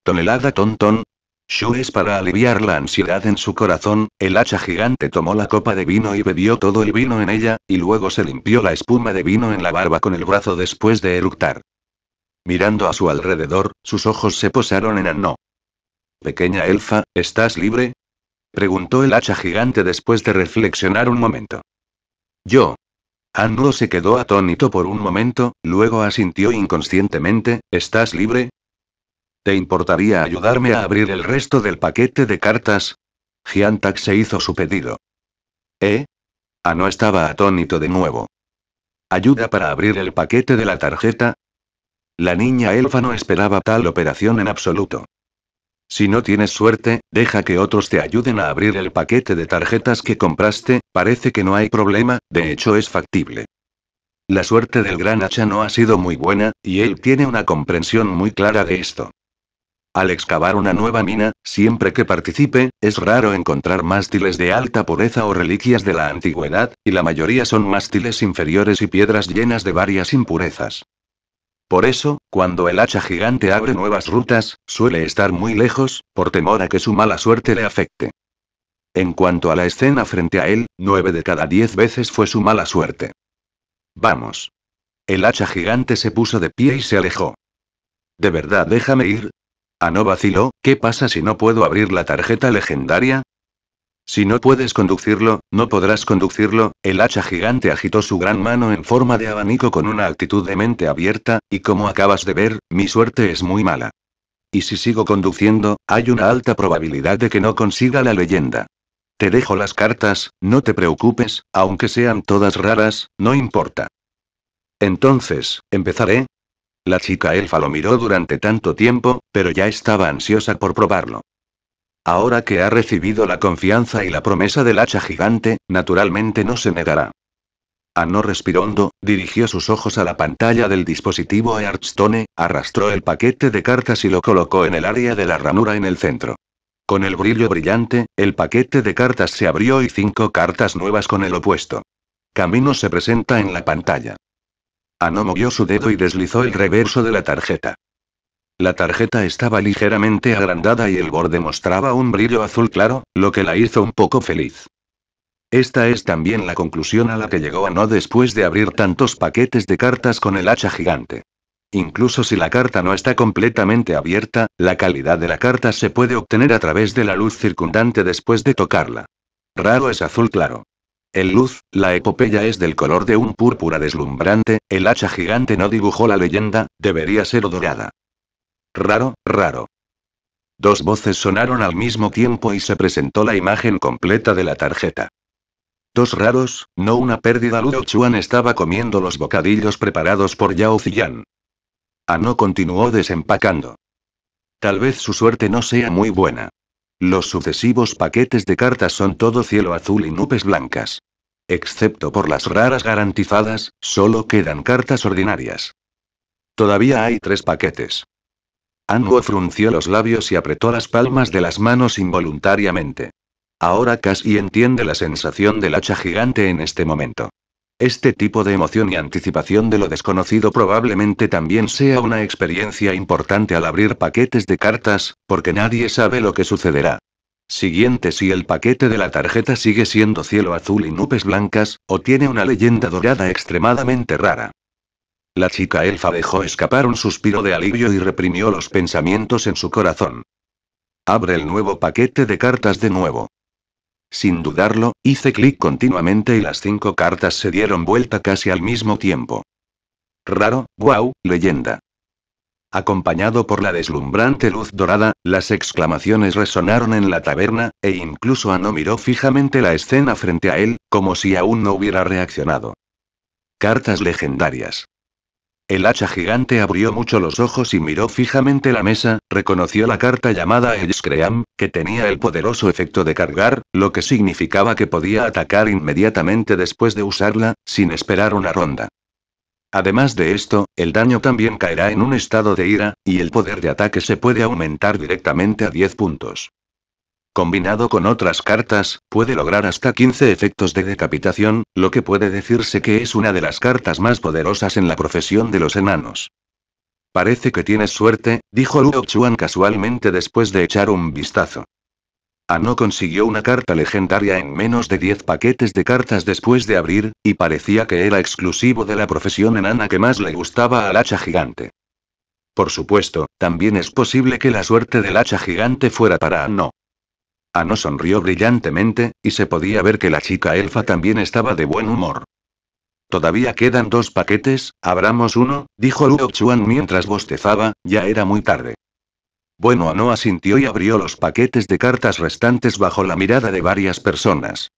Tonelada tontón. es para aliviar la ansiedad en su corazón, el hacha gigante tomó la copa de vino y bebió todo el vino en ella, y luego se limpió la espuma de vino en la barba con el brazo después de eructar. Mirando a su alrededor, sus ojos se posaron en Anno. Pequeña elfa, ¿estás libre? preguntó el hacha gigante después de reflexionar un momento. Yo. Anu se quedó atónito por un momento, luego asintió inconscientemente, ¿estás libre? ¿Te importaría ayudarme a abrir el resto del paquete de cartas? Giantak se hizo su pedido. ¿Eh? Ah, estaba atónito de nuevo. ¿Ayuda para abrir el paquete de la tarjeta? La niña elfa no esperaba tal operación en absoluto. Si no tienes suerte, deja que otros te ayuden a abrir el paquete de tarjetas que compraste, parece que no hay problema, de hecho es factible. La suerte del gran hacha no ha sido muy buena, y él tiene una comprensión muy clara de esto. Al excavar una nueva mina, siempre que participe, es raro encontrar mástiles de alta pureza o reliquias de la antigüedad, y la mayoría son mástiles inferiores y piedras llenas de varias impurezas. Por eso, cuando el hacha gigante abre nuevas rutas, suele estar muy lejos, por temor a que su mala suerte le afecte. En cuanto a la escena frente a él, nueve de cada diez veces fue su mala suerte. Vamos. El hacha gigante se puso de pie y se alejó. ¿De verdad déjame ir? Ah, no vaciló, ¿qué pasa si no puedo abrir la tarjeta legendaria? Si no puedes conducirlo, no podrás conducirlo, el hacha gigante agitó su gran mano en forma de abanico con una actitud de mente abierta, y como acabas de ver, mi suerte es muy mala. Y si sigo conduciendo, hay una alta probabilidad de que no consiga la leyenda. Te dejo las cartas, no te preocupes, aunque sean todas raras, no importa. Entonces, empezaré. La chica elfa lo miró durante tanto tiempo, pero ya estaba ansiosa por probarlo. Ahora que ha recibido la confianza y la promesa del hacha gigante, naturalmente no se negará. Ano respirando, dirigió sus ojos a la pantalla del dispositivo Earthstone, arrastró el paquete de cartas y lo colocó en el área de la ranura en el centro. Con el brillo brillante, el paquete de cartas se abrió y cinco cartas nuevas con el opuesto. Camino se presenta en la pantalla. Ano movió su dedo y deslizó el reverso de la tarjeta. La tarjeta estaba ligeramente agrandada y el borde mostraba un brillo azul claro, lo que la hizo un poco feliz. Esta es también la conclusión a la que llegó Ano después de abrir tantos paquetes de cartas con el hacha gigante. Incluso si la carta no está completamente abierta, la calidad de la carta se puede obtener a través de la luz circundante después de tocarla. Raro es azul claro. El luz, la epopeya es del color de un púrpura deslumbrante, el hacha gigante no dibujó la leyenda, debería ser dorada. Raro, raro. Dos voces sonaron al mismo tiempo y se presentó la imagen completa de la tarjeta. Dos raros, no una pérdida. Ludo Chuan estaba comiendo los bocadillos preparados por Yao Ziyan. no continuó desempacando. Tal vez su suerte no sea muy buena. Los sucesivos paquetes de cartas son todo cielo azul y nubes blancas. Excepto por las raras garantizadas, solo quedan cartas ordinarias. Todavía hay tres paquetes. Ango frunció los labios y apretó las palmas de las manos involuntariamente. Ahora casi entiende la sensación del hacha gigante en este momento. Este tipo de emoción y anticipación de lo desconocido probablemente también sea una experiencia importante al abrir paquetes de cartas, porque nadie sabe lo que sucederá. Siguiente si el paquete de la tarjeta sigue siendo cielo azul y nubes blancas, o tiene una leyenda dorada extremadamente rara. La chica elfa dejó escapar un suspiro de alivio y reprimió los pensamientos en su corazón. Abre el nuevo paquete de cartas de nuevo. Sin dudarlo, hice clic continuamente y las cinco cartas se dieron vuelta casi al mismo tiempo. Raro, wow, leyenda. Acompañado por la deslumbrante luz dorada, las exclamaciones resonaron en la taberna, e incluso Ano miró fijamente la escena frente a él, como si aún no hubiera reaccionado. Cartas legendarias. El hacha gigante abrió mucho los ojos y miró fijamente la mesa, reconoció la carta llamada Scream, que tenía el poderoso efecto de cargar, lo que significaba que podía atacar inmediatamente después de usarla, sin esperar una ronda. Además de esto, el daño también caerá en un estado de ira, y el poder de ataque se puede aumentar directamente a 10 puntos. Combinado con otras cartas, puede lograr hasta 15 efectos de decapitación, lo que puede decirse que es una de las cartas más poderosas en la profesión de los enanos. Parece que tienes suerte, dijo Luo Chuan casualmente después de echar un vistazo. Ano consiguió una carta legendaria en menos de 10 paquetes de cartas después de abrir, y parecía que era exclusivo de la profesión enana que más le gustaba al hacha gigante. Por supuesto, también es posible que la suerte del hacha gigante fuera para Ano. Ano sonrió brillantemente, y se podía ver que la chica elfa también estaba de buen humor. Todavía quedan dos paquetes, abramos uno, dijo Luo Chuan mientras bostezaba, ya era muy tarde. Bueno, Ano asintió y abrió los paquetes de cartas restantes bajo la mirada de varias personas.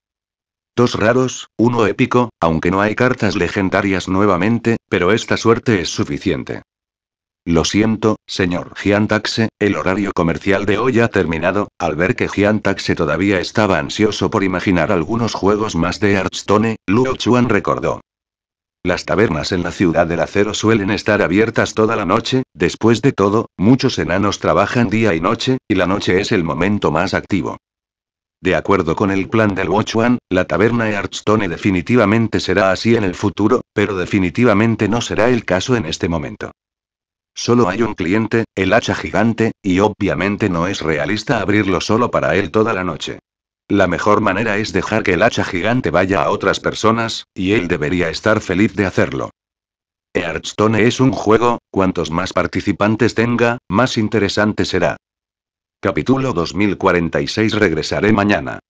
Dos raros, uno épico, aunque no hay cartas legendarias nuevamente, pero esta suerte es suficiente. Lo siento, señor Giantaxe, el horario comercial de hoy ha terminado, al ver que Giantaxe todavía estaba ansioso por imaginar algunos juegos más de Hearthstone, Luo Chuan recordó. Las tabernas en la ciudad del acero suelen estar abiertas toda la noche, después de todo, muchos enanos trabajan día y noche, y la noche es el momento más activo. De acuerdo con el plan del Chuan, la taberna Hearthstone definitivamente será así en el futuro, pero definitivamente no será el caso en este momento. Solo hay un cliente, el hacha gigante, y obviamente no es realista abrirlo solo para él toda la noche. La mejor manera es dejar que el hacha gigante vaya a otras personas, y él debería estar feliz de hacerlo. Hearthstone es un juego, cuantos más participantes tenga, más interesante será. Capítulo 2046 Regresaré mañana.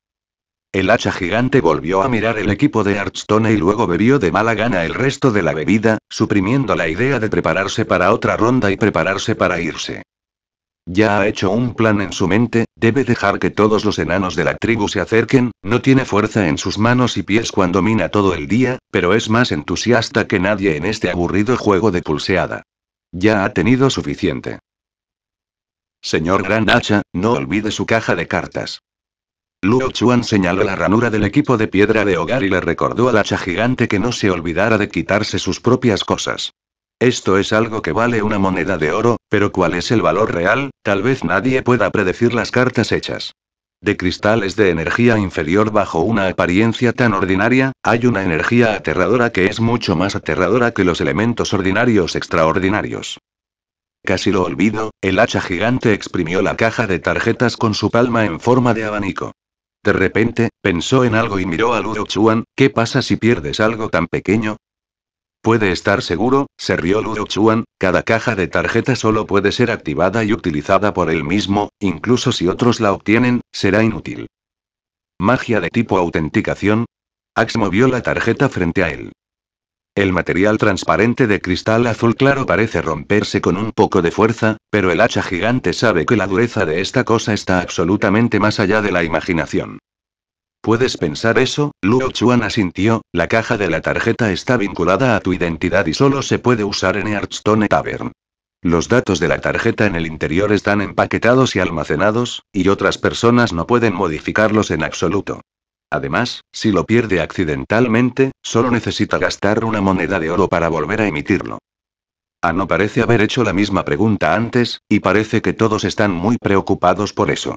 El hacha gigante volvió a mirar el equipo de Archstone y luego bebió de mala gana el resto de la bebida, suprimiendo la idea de prepararse para otra ronda y prepararse para irse. Ya ha hecho un plan en su mente, debe dejar que todos los enanos de la tribu se acerquen, no tiene fuerza en sus manos y pies cuando mina todo el día, pero es más entusiasta que nadie en este aburrido juego de pulseada. Ya ha tenido suficiente. Señor Gran Hacha, no olvide su caja de cartas. Luo Chuan señaló la ranura del equipo de piedra de hogar y le recordó al hacha gigante que no se olvidara de quitarse sus propias cosas. Esto es algo que vale una moneda de oro, pero ¿cuál es el valor real? Tal vez nadie pueda predecir las cartas hechas. De cristales de energía inferior bajo una apariencia tan ordinaria, hay una energía aterradora que es mucho más aterradora que los elementos ordinarios extraordinarios. Casi lo olvido, el hacha gigante exprimió la caja de tarjetas con su palma en forma de abanico. De repente, pensó en algo y miró a Ludo Chuan, ¿qué pasa si pierdes algo tan pequeño? Puede estar seguro, se rió Ludo Chuan, cada caja de tarjeta solo puede ser activada y utilizada por él mismo, incluso si otros la obtienen, será inútil. Magia de tipo autenticación. Ax movió la tarjeta frente a él. El material transparente de cristal azul claro parece romperse con un poco de fuerza, pero el hacha gigante sabe que la dureza de esta cosa está absolutamente más allá de la imaginación. ¿Puedes pensar eso? Luo Chuan asintió, la caja de la tarjeta está vinculada a tu identidad y solo se puede usar en Hearthstone Tavern. Los datos de la tarjeta en el interior están empaquetados y almacenados, y otras personas no pueden modificarlos en absoluto. Además, si lo pierde accidentalmente, solo necesita gastar una moneda de oro para volver a emitirlo. A ah, no parece haber hecho la misma pregunta antes, y parece que todos están muy preocupados por eso.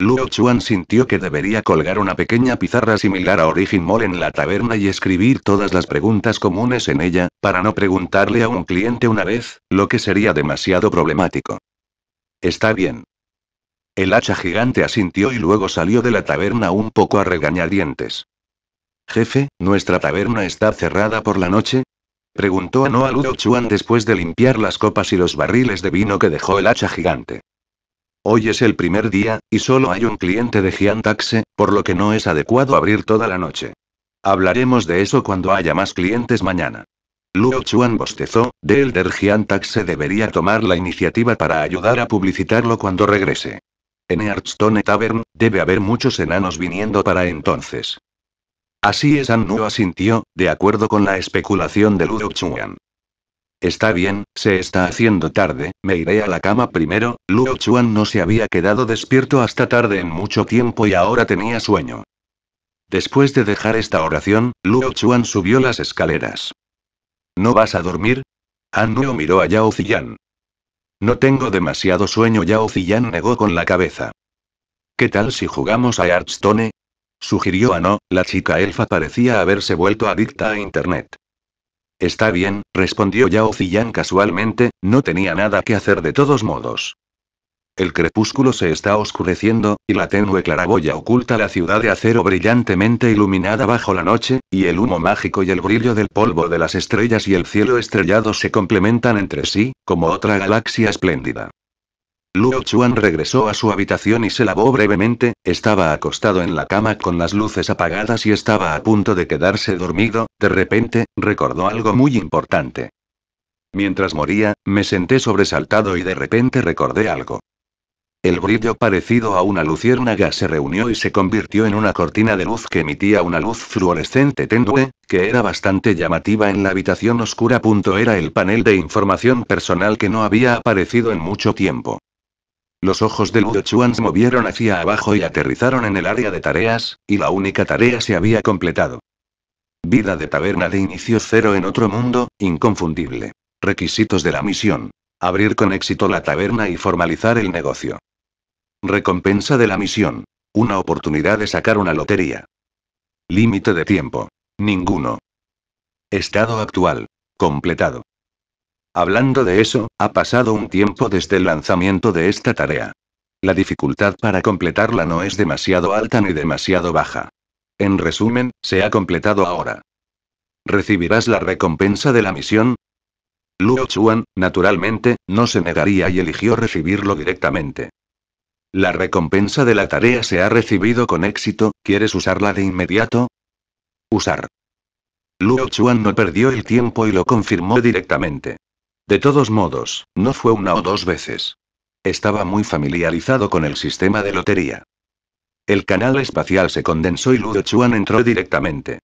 Luo Chuan sintió que debería colgar una pequeña pizarra similar a Origin Mall en la taberna y escribir todas las preguntas comunes en ella, para no preguntarle a un cliente una vez, lo que sería demasiado problemático. Está bien. El hacha gigante asintió y luego salió de la taberna un poco a regañadientes. Jefe, ¿nuestra taberna está cerrada por la noche? Preguntó a Noa Luo Chuan después de limpiar las copas y los barriles de vino que dejó el hacha gigante. Hoy es el primer día, y solo hay un cliente de Giantaxe, por lo que no es adecuado abrir toda la noche. Hablaremos de eso cuando haya más clientes mañana. Luo Chuan bostezó, Delder Giantaxe debería tomar la iniciativa para ayudar a publicitarlo cuando regrese. En Hearthstone Tavern, debe haber muchos enanos viniendo para entonces. Así es, Annu asintió, de acuerdo con la especulación de Luo Chuan. Está bien, se está haciendo tarde, me iré a la cama primero. Luo Chuan no se había quedado despierto hasta tarde en mucho tiempo y ahora tenía sueño. Después de dejar esta oración, Luo Chuan subió las escaleras. ¿No vas a dormir? Anuo miró a Yao Ziyan. No tengo demasiado sueño, Yao Ziyan negó con la cabeza. ¿Qué tal si jugamos a Hearthstone? Sugirió Ano, la chica elfa parecía haberse vuelto adicta a Internet. Está bien, respondió Yao Ziyan casualmente, no tenía nada que hacer de todos modos. El crepúsculo se está oscureciendo, y la tenue claraboya oculta la ciudad de acero brillantemente iluminada bajo la noche, y el humo mágico y el brillo del polvo de las estrellas y el cielo estrellado se complementan entre sí, como otra galaxia espléndida. Luo Chuan regresó a su habitación y se lavó brevemente, estaba acostado en la cama con las luces apagadas y estaba a punto de quedarse dormido, de repente, recordó algo muy importante. Mientras moría, me senté sobresaltado y de repente recordé algo. El brillo parecido a una luciérnaga se reunió y se convirtió en una cortina de luz que emitía una luz fluorescente tenue, que era bastante llamativa en la habitación oscura. Era el panel de información personal que no había aparecido en mucho tiempo. Los ojos de Ludo Chuan se movieron hacia abajo y aterrizaron en el área de tareas, y la única tarea se había completado. Vida de taberna de inicio cero en otro mundo, inconfundible. Requisitos de la misión. Abrir con éxito la taberna y formalizar el negocio. Recompensa de la misión. Una oportunidad de sacar una lotería. Límite de tiempo. Ninguno. Estado actual. Completado. Hablando de eso, ha pasado un tiempo desde el lanzamiento de esta tarea. La dificultad para completarla no es demasiado alta ni demasiado baja. En resumen, se ha completado ahora. ¿Recibirás la recompensa de la misión? Luo Chuan, naturalmente, no se negaría y eligió recibirlo directamente. La recompensa de la tarea se ha recibido con éxito, ¿quieres usarla de inmediato? Usar. Luo Chuan no perdió el tiempo y lo confirmó directamente. De todos modos, no fue una o dos veces. Estaba muy familiarizado con el sistema de lotería. El canal espacial se condensó y Luo Chuan entró directamente.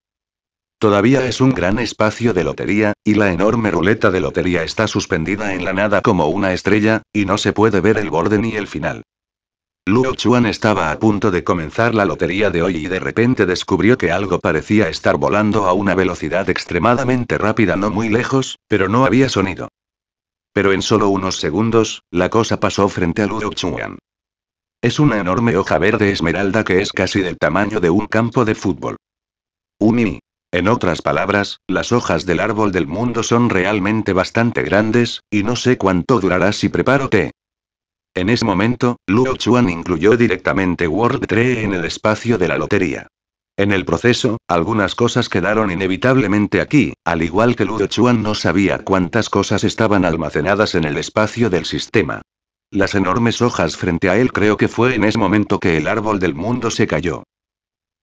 Todavía es un gran espacio de lotería, y la enorme ruleta de lotería está suspendida en la nada como una estrella, y no se puede ver el borde ni el final. Luo Chuan estaba a punto de comenzar la lotería de hoy y de repente descubrió que algo parecía estar volando a una velocidad extremadamente rápida no muy lejos, pero no había sonido. Pero en solo unos segundos, la cosa pasó frente a Luo Chuan. Es una enorme hoja verde esmeralda que es casi del tamaño de un campo de fútbol. Umi, en otras palabras, las hojas del árbol del mundo son realmente bastante grandes, y no sé cuánto durará si preparo en ese momento, Luo Chuan incluyó directamente World 3 en el espacio de la lotería. En el proceso, algunas cosas quedaron inevitablemente aquí, al igual que Luo Chuan no sabía cuántas cosas estaban almacenadas en el espacio del sistema. Las enormes hojas frente a él creo que fue en ese momento que el árbol del mundo se cayó.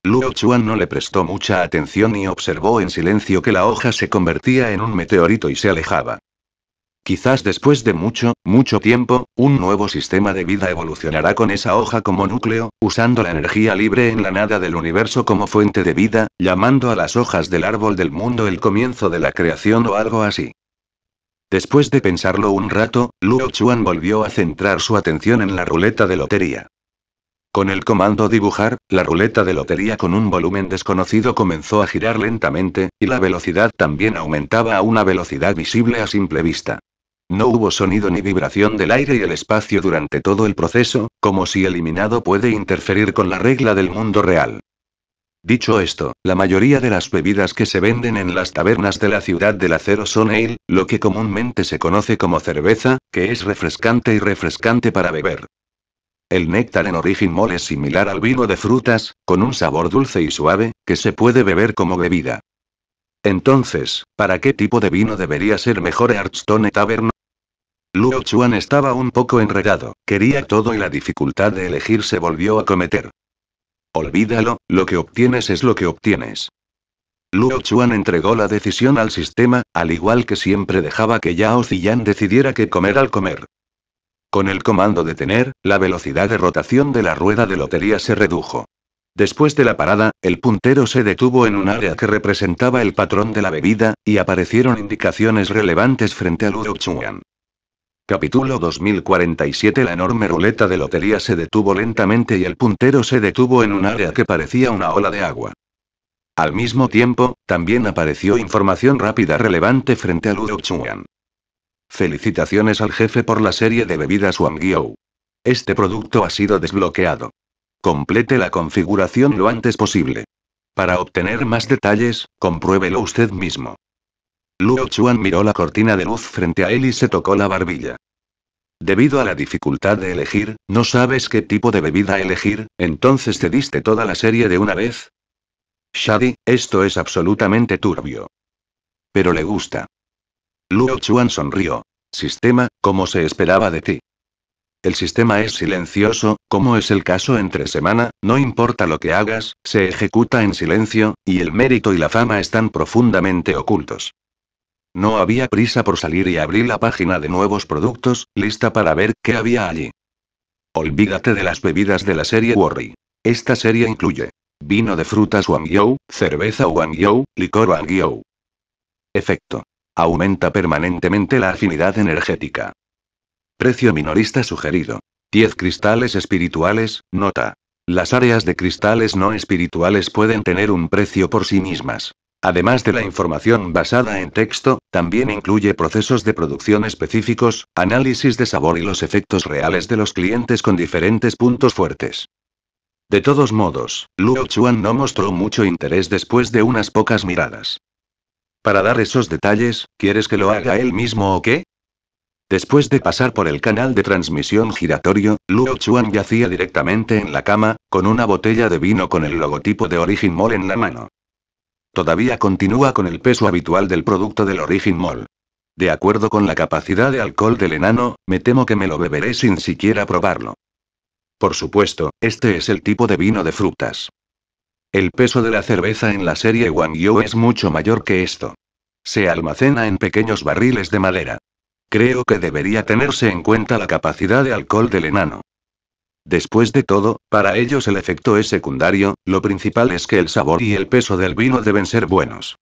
Luo Chuan no le prestó mucha atención y observó en silencio que la hoja se convertía en un meteorito y se alejaba. Quizás después de mucho, mucho tiempo, un nuevo sistema de vida evolucionará con esa hoja como núcleo, usando la energía libre en la nada del universo como fuente de vida, llamando a las hojas del árbol del mundo el comienzo de la creación o algo así. Después de pensarlo un rato, Luo Chuan volvió a centrar su atención en la ruleta de lotería. Con el comando dibujar, la ruleta de lotería con un volumen desconocido comenzó a girar lentamente, y la velocidad también aumentaba a una velocidad visible a simple vista. No hubo sonido ni vibración del aire y el espacio durante todo el proceso, como si eliminado puede interferir con la regla del mundo real. Dicho esto, la mayoría de las bebidas que se venden en las tabernas de la ciudad del acero son ale, lo que comúnmente se conoce como cerveza, que es refrescante y refrescante para beber. El néctar en origen mol es similar al vino de frutas, con un sabor dulce y suave, que se puede beber como bebida. Entonces, ¿para qué tipo de vino debería ser mejor Artstone Tavern? Luo Chuan estaba un poco enredado, quería todo y la dificultad de elegir se volvió a cometer. Olvídalo, lo que obtienes es lo que obtienes. Luo Chuan entregó la decisión al sistema, al igual que siempre dejaba que Yao Ziyan decidiera qué comer al comer. Con el comando de tener, la velocidad de rotación de la rueda de lotería se redujo. Después de la parada, el puntero se detuvo en un área que representaba el patrón de la bebida, y aparecieron indicaciones relevantes frente a Luo Chuan. Capítulo 2047 La enorme ruleta de lotería se detuvo lentamente y el puntero se detuvo en un área que parecía una ola de agua. Al mismo tiempo, también apareció información rápida relevante frente a Ludo Chuan. Felicitaciones al jefe por la serie de bebidas Wangyo. Este producto ha sido desbloqueado. Complete la configuración lo antes posible. Para obtener más detalles, compruébelo usted mismo. Luo Chuan miró la cortina de luz frente a él y se tocó la barbilla. Debido a la dificultad de elegir, ¿no sabes qué tipo de bebida elegir? ¿Entonces te diste toda la serie de una vez? Shadi, esto es absolutamente turbio. Pero le gusta. Luo Chuan sonrió. Sistema, como se esperaba de ti. El sistema es silencioso, como es el caso entre semana, no importa lo que hagas, se ejecuta en silencio, y el mérito y la fama están profundamente ocultos. No había prisa por salir y abrir la página de nuevos productos, lista para ver qué había allí. Olvídate de las bebidas de la serie Worry. Esta serie incluye vino de frutas Wangyou, cerveza Wangyou, licor Wangyou. Efecto. Aumenta permanentemente la afinidad energética. Precio minorista sugerido. 10 cristales espirituales, nota. Las áreas de cristales no espirituales pueden tener un precio por sí mismas. Además de la información basada en texto, también incluye procesos de producción específicos, análisis de sabor y los efectos reales de los clientes con diferentes puntos fuertes. De todos modos, Luo Chuan no mostró mucho interés después de unas pocas miradas. Para dar esos detalles, ¿quieres que lo haga él mismo o qué? Después de pasar por el canal de transmisión giratorio, Luo Chuan yacía directamente en la cama, con una botella de vino con el logotipo de Origin Mall en la mano. Todavía continúa con el peso habitual del producto del Origin Mall. De acuerdo con la capacidad de alcohol del enano, me temo que me lo beberé sin siquiera probarlo. Por supuesto, este es el tipo de vino de frutas. El peso de la cerveza en la serie Yo es mucho mayor que esto. Se almacena en pequeños barriles de madera. Creo que debería tenerse en cuenta la capacidad de alcohol del enano. Después de todo, para ellos el efecto es secundario, lo principal es que el sabor y el peso del vino deben ser buenos.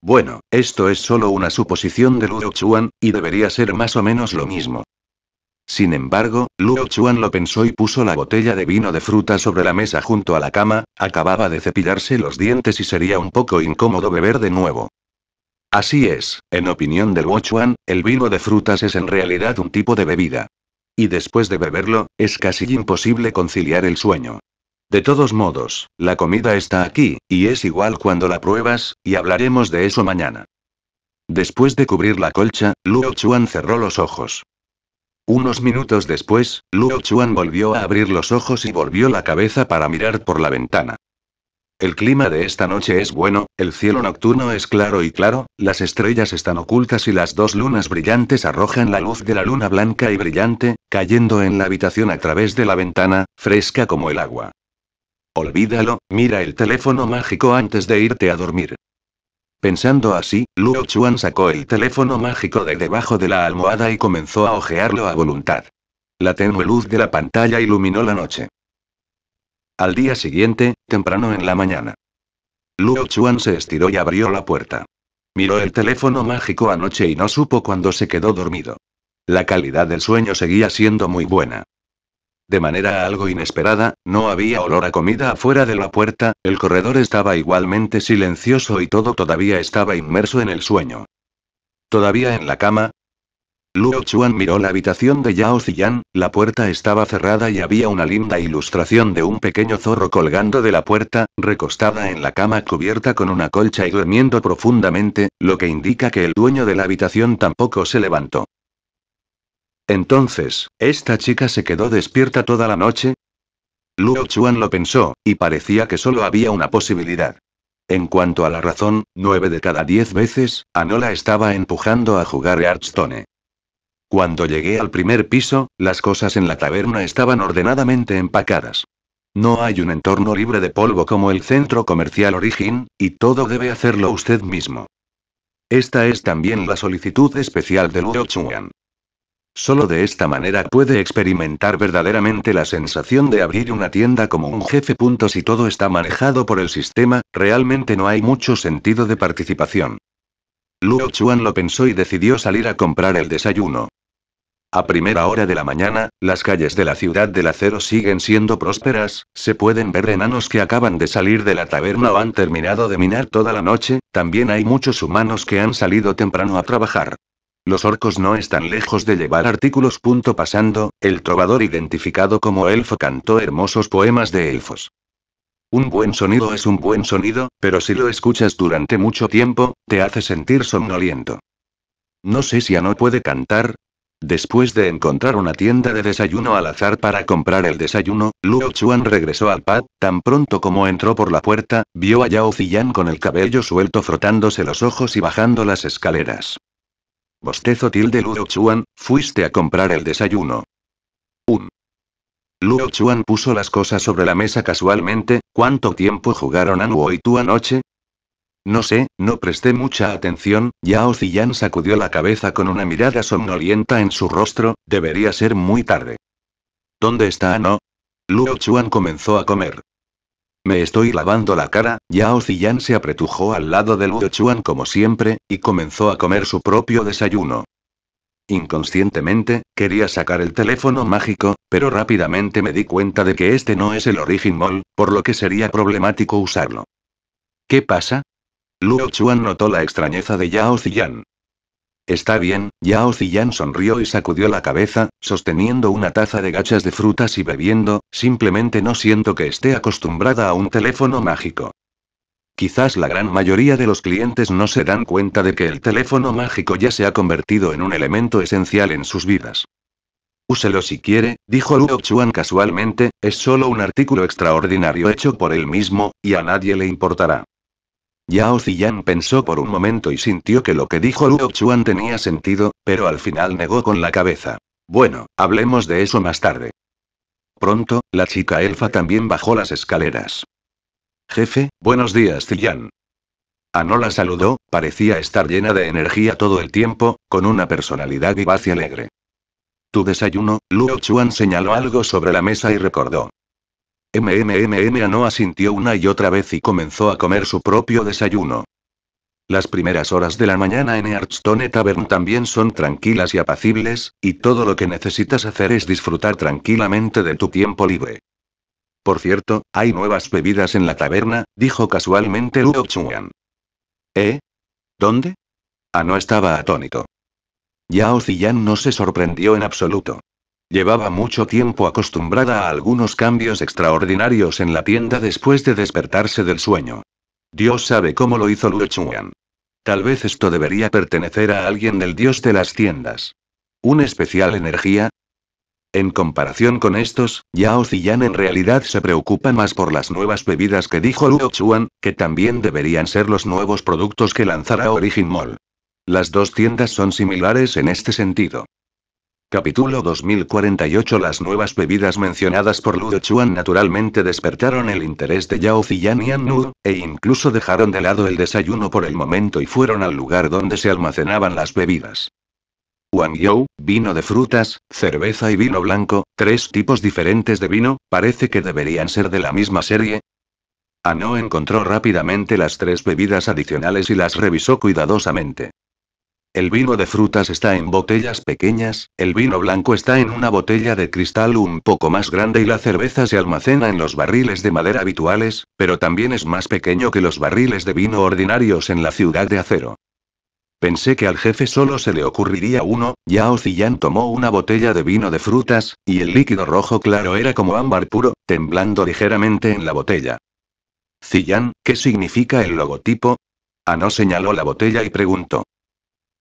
Bueno, esto es solo una suposición de Luo Chuan, y debería ser más o menos lo mismo. Sin embargo, Luo Chuan lo pensó y puso la botella de vino de fruta sobre la mesa junto a la cama, acababa de cepillarse los dientes y sería un poco incómodo beber de nuevo. Así es, en opinión de Luo Chuan, el vino de frutas es en realidad un tipo de bebida y después de beberlo, es casi imposible conciliar el sueño. De todos modos, la comida está aquí, y es igual cuando la pruebas, y hablaremos de eso mañana. Después de cubrir la colcha, Luo Chuan cerró los ojos. Unos minutos después, Luo Chuan volvió a abrir los ojos y volvió la cabeza para mirar por la ventana. El clima de esta noche es bueno, el cielo nocturno es claro y claro, las estrellas están ocultas y las dos lunas brillantes arrojan la luz de la luna blanca y brillante, cayendo en la habitación a través de la ventana, fresca como el agua. Olvídalo, mira el teléfono mágico antes de irte a dormir. Pensando así, Luo Chuan sacó el teléfono mágico de debajo de la almohada y comenzó a ojearlo a voluntad. La tenue luz de la pantalla iluminó la noche. Al día siguiente, temprano en la mañana. Luo Chuan se estiró y abrió la puerta. Miró el teléfono mágico anoche y no supo cuándo se quedó dormido. La calidad del sueño seguía siendo muy buena. De manera algo inesperada, no había olor a comida afuera de la puerta, el corredor estaba igualmente silencioso y todo todavía estaba inmerso en el sueño. Todavía en la cama, Luo Chuan miró la habitación de Yao Ziyan, la puerta estaba cerrada y había una linda ilustración de un pequeño zorro colgando de la puerta, recostada en la cama cubierta con una colcha y durmiendo profundamente, lo que indica que el dueño de la habitación tampoco se levantó. Entonces, ¿esta chica se quedó despierta toda la noche? Luo Chuan lo pensó, y parecía que solo había una posibilidad. En cuanto a la razón, nueve de cada diez veces, Anola estaba empujando a jugar Hearthstone. Cuando llegué al primer piso, las cosas en la taberna estaban ordenadamente empacadas. No hay un entorno libre de polvo como el centro comercial Origin, y todo debe hacerlo usted mismo. Esta es también la solicitud especial de Luo Chuan. Solo de esta manera puede experimentar verdaderamente la sensación de abrir una tienda como un jefe. si todo está manejado por el sistema, realmente no hay mucho sentido de participación. Luo Chuan lo pensó y decidió salir a comprar el desayuno. A primera hora de la mañana, las calles de la ciudad del acero siguen siendo prósperas, se pueden ver enanos que acaban de salir de la taberna o han terminado de minar toda la noche, también hay muchos humanos que han salido temprano a trabajar. Los orcos no están lejos de llevar artículos. Punto pasando, el trovador identificado como elfo cantó hermosos poemas de elfos. Un buen sonido es un buen sonido, pero si lo escuchas durante mucho tiempo, te hace sentir somnoliento. No sé si no puede cantar, Después de encontrar una tienda de desayuno al azar para comprar el desayuno, Luo Chuan regresó al pad, tan pronto como entró por la puerta, vio a Yao Ziyan con el cabello suelto frotándose los ojos y bajando las escaleras. Bostezo tilde Luo Chuan, fuiste a comprar el desayuno. Un. Luo Chuan puso las cosas sobre la mesa casualmente, ¿cuánto tiempo jugaron Anuo y tú anoche? No sé, no presté mucha atención, Yao Ziyan sacudió la cabeza con una mirada somnolienta en su rostro, debería ser muy tarde. ¿Dónde está Ano? Luo Chuan comenzó a comer. Me estoy lavando la cara, Yao Ziyan se apretujó al lado de Luo Chuan como siempre, y comenzó a comer su propio desayuno. Inconscientemente, quería sacar el teléfono mágico, pero rápidamente me di cuenta de que este no es el Origin Mall, por lo que sería problemático usarlo. ¿Qué pasa? Luo Chuan notó la extrañeza de Yao Ziyan. Está bien, Yao Ziyan sonrió y sacudió la cabeza, sosteniendo una taza de gachas de frutas y bebiendo, simplemente no siento que esté acostumbrada a un teléfono mágico. Quizás la gran mayoría de los clientes no se dan cuenta de que el teléfono mágico ya se ha convertido en un elemento esencial en sus vidas. Úselo si quiere, dijo Luo Chuan casualmente, es solo un artículo extraordinario hecho por él mismo, y a nadie le importará. Yao Ziyan pensó por un momento y sintió que lo que dijo Luo Chuan tenía sentido, pero al final negó con la cabeza. Bueno, hablemos de eso más tarde. Pronto, la chica elfa también bajó las escaleras. Jefe, buenos días no Anola saludó, parecía estar llena de energía todo el tiempo, con una personalidad vivaz y alegre. Tu desayuno, Luo Chuan señaló algo sobre la mesa y recordó. MMMM no asintió una y otra vez y comenzó a comer su propio desayuno. Las primeras horas de la mañana en Hearthstone Tavern también son tranquilas y apacibles, y todo lo que necesitas hacer es disfrutar tranquilamente de tu tiempo libre. Por cierto, hay nuevas bebidas en la taberna, dijo casualmente Luo Chuan. ¿Eh? ¿Dónde? Ano ah, no estaba atónito. Yao Ziyan no se sorprendió en absoluto. Llevaba mucho tiempo acostumbrada a algunos cambios extraordinarios en la tienda después de despertarse del sueño. Dios sabe cómo lo hizo Luo Chuan. Tal vez esto debería pertenecer a alguien del dios de las tiendas. ¿Una especial energía? En comparación con estos, Yao Ziyan en realidad se preocupa más por las nuevas bebidas que dijo Luo Chuan, que también deberían ser los nuevos productos que lanzará Origin Mall. Las dos tiendas son similares en este sentido. Capítulo 2048 Las nuevas bebidas mencionadas por Luo Chuan naturalmente despertaron el interés de Yao Ziyan y Annu, e incluso dejaron de lado el desayuno por el momento y fueron al lugar donde se almacenaban las bebidas. Wang You, vino de frutas, cerveza y vino blanco, tres tipos diferentes de vino, parece que deberían ser de la misma serie. Ano encontró rápidamente las tres bebidas adicionales y las revisó cuidadosamente. El vino de frutas está en botellas pequeñas, el vino blanco está en una botella de cristal un poco más grande y la cerveza se almacena en los barriles de madera habituales, pero también es más pequeño que los barriles de vino ordinarios en la ciudad de acero. Pensé que al jefe solo se le ocurriría uno, Yao Ziyan tomó una botella de vino de frutas, y el líquido rojo claro era como ámbar puro, temblando ligeramente en la botella. Ziyan, ¿qué significa el logotipo? Ano ah, señaló la botella y preguntó.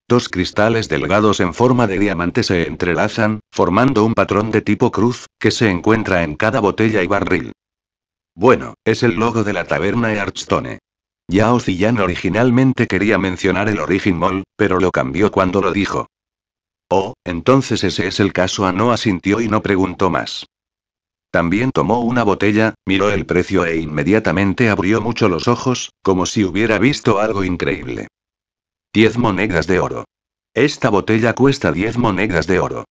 Dos cristales delgados en forma de diamante se entrelazan, formando un patrón de tipo cruz, que se encuentra en cada botella y barril. Bueno, es el logo de la taberna Archstone. Yao Ziyan originalmente quería mencionar el Origin Mall, pero lo cambió cuando lo dijo. Oh, entonces ese es el caso. A no asintió y no preguntó más. También tomó una botella, miró el precio e inmediatamente abrió mucho los ojos, como si hubiera visto algo increíble. Diez monedas de oro. Esta botella cuesta diez monedas de oro.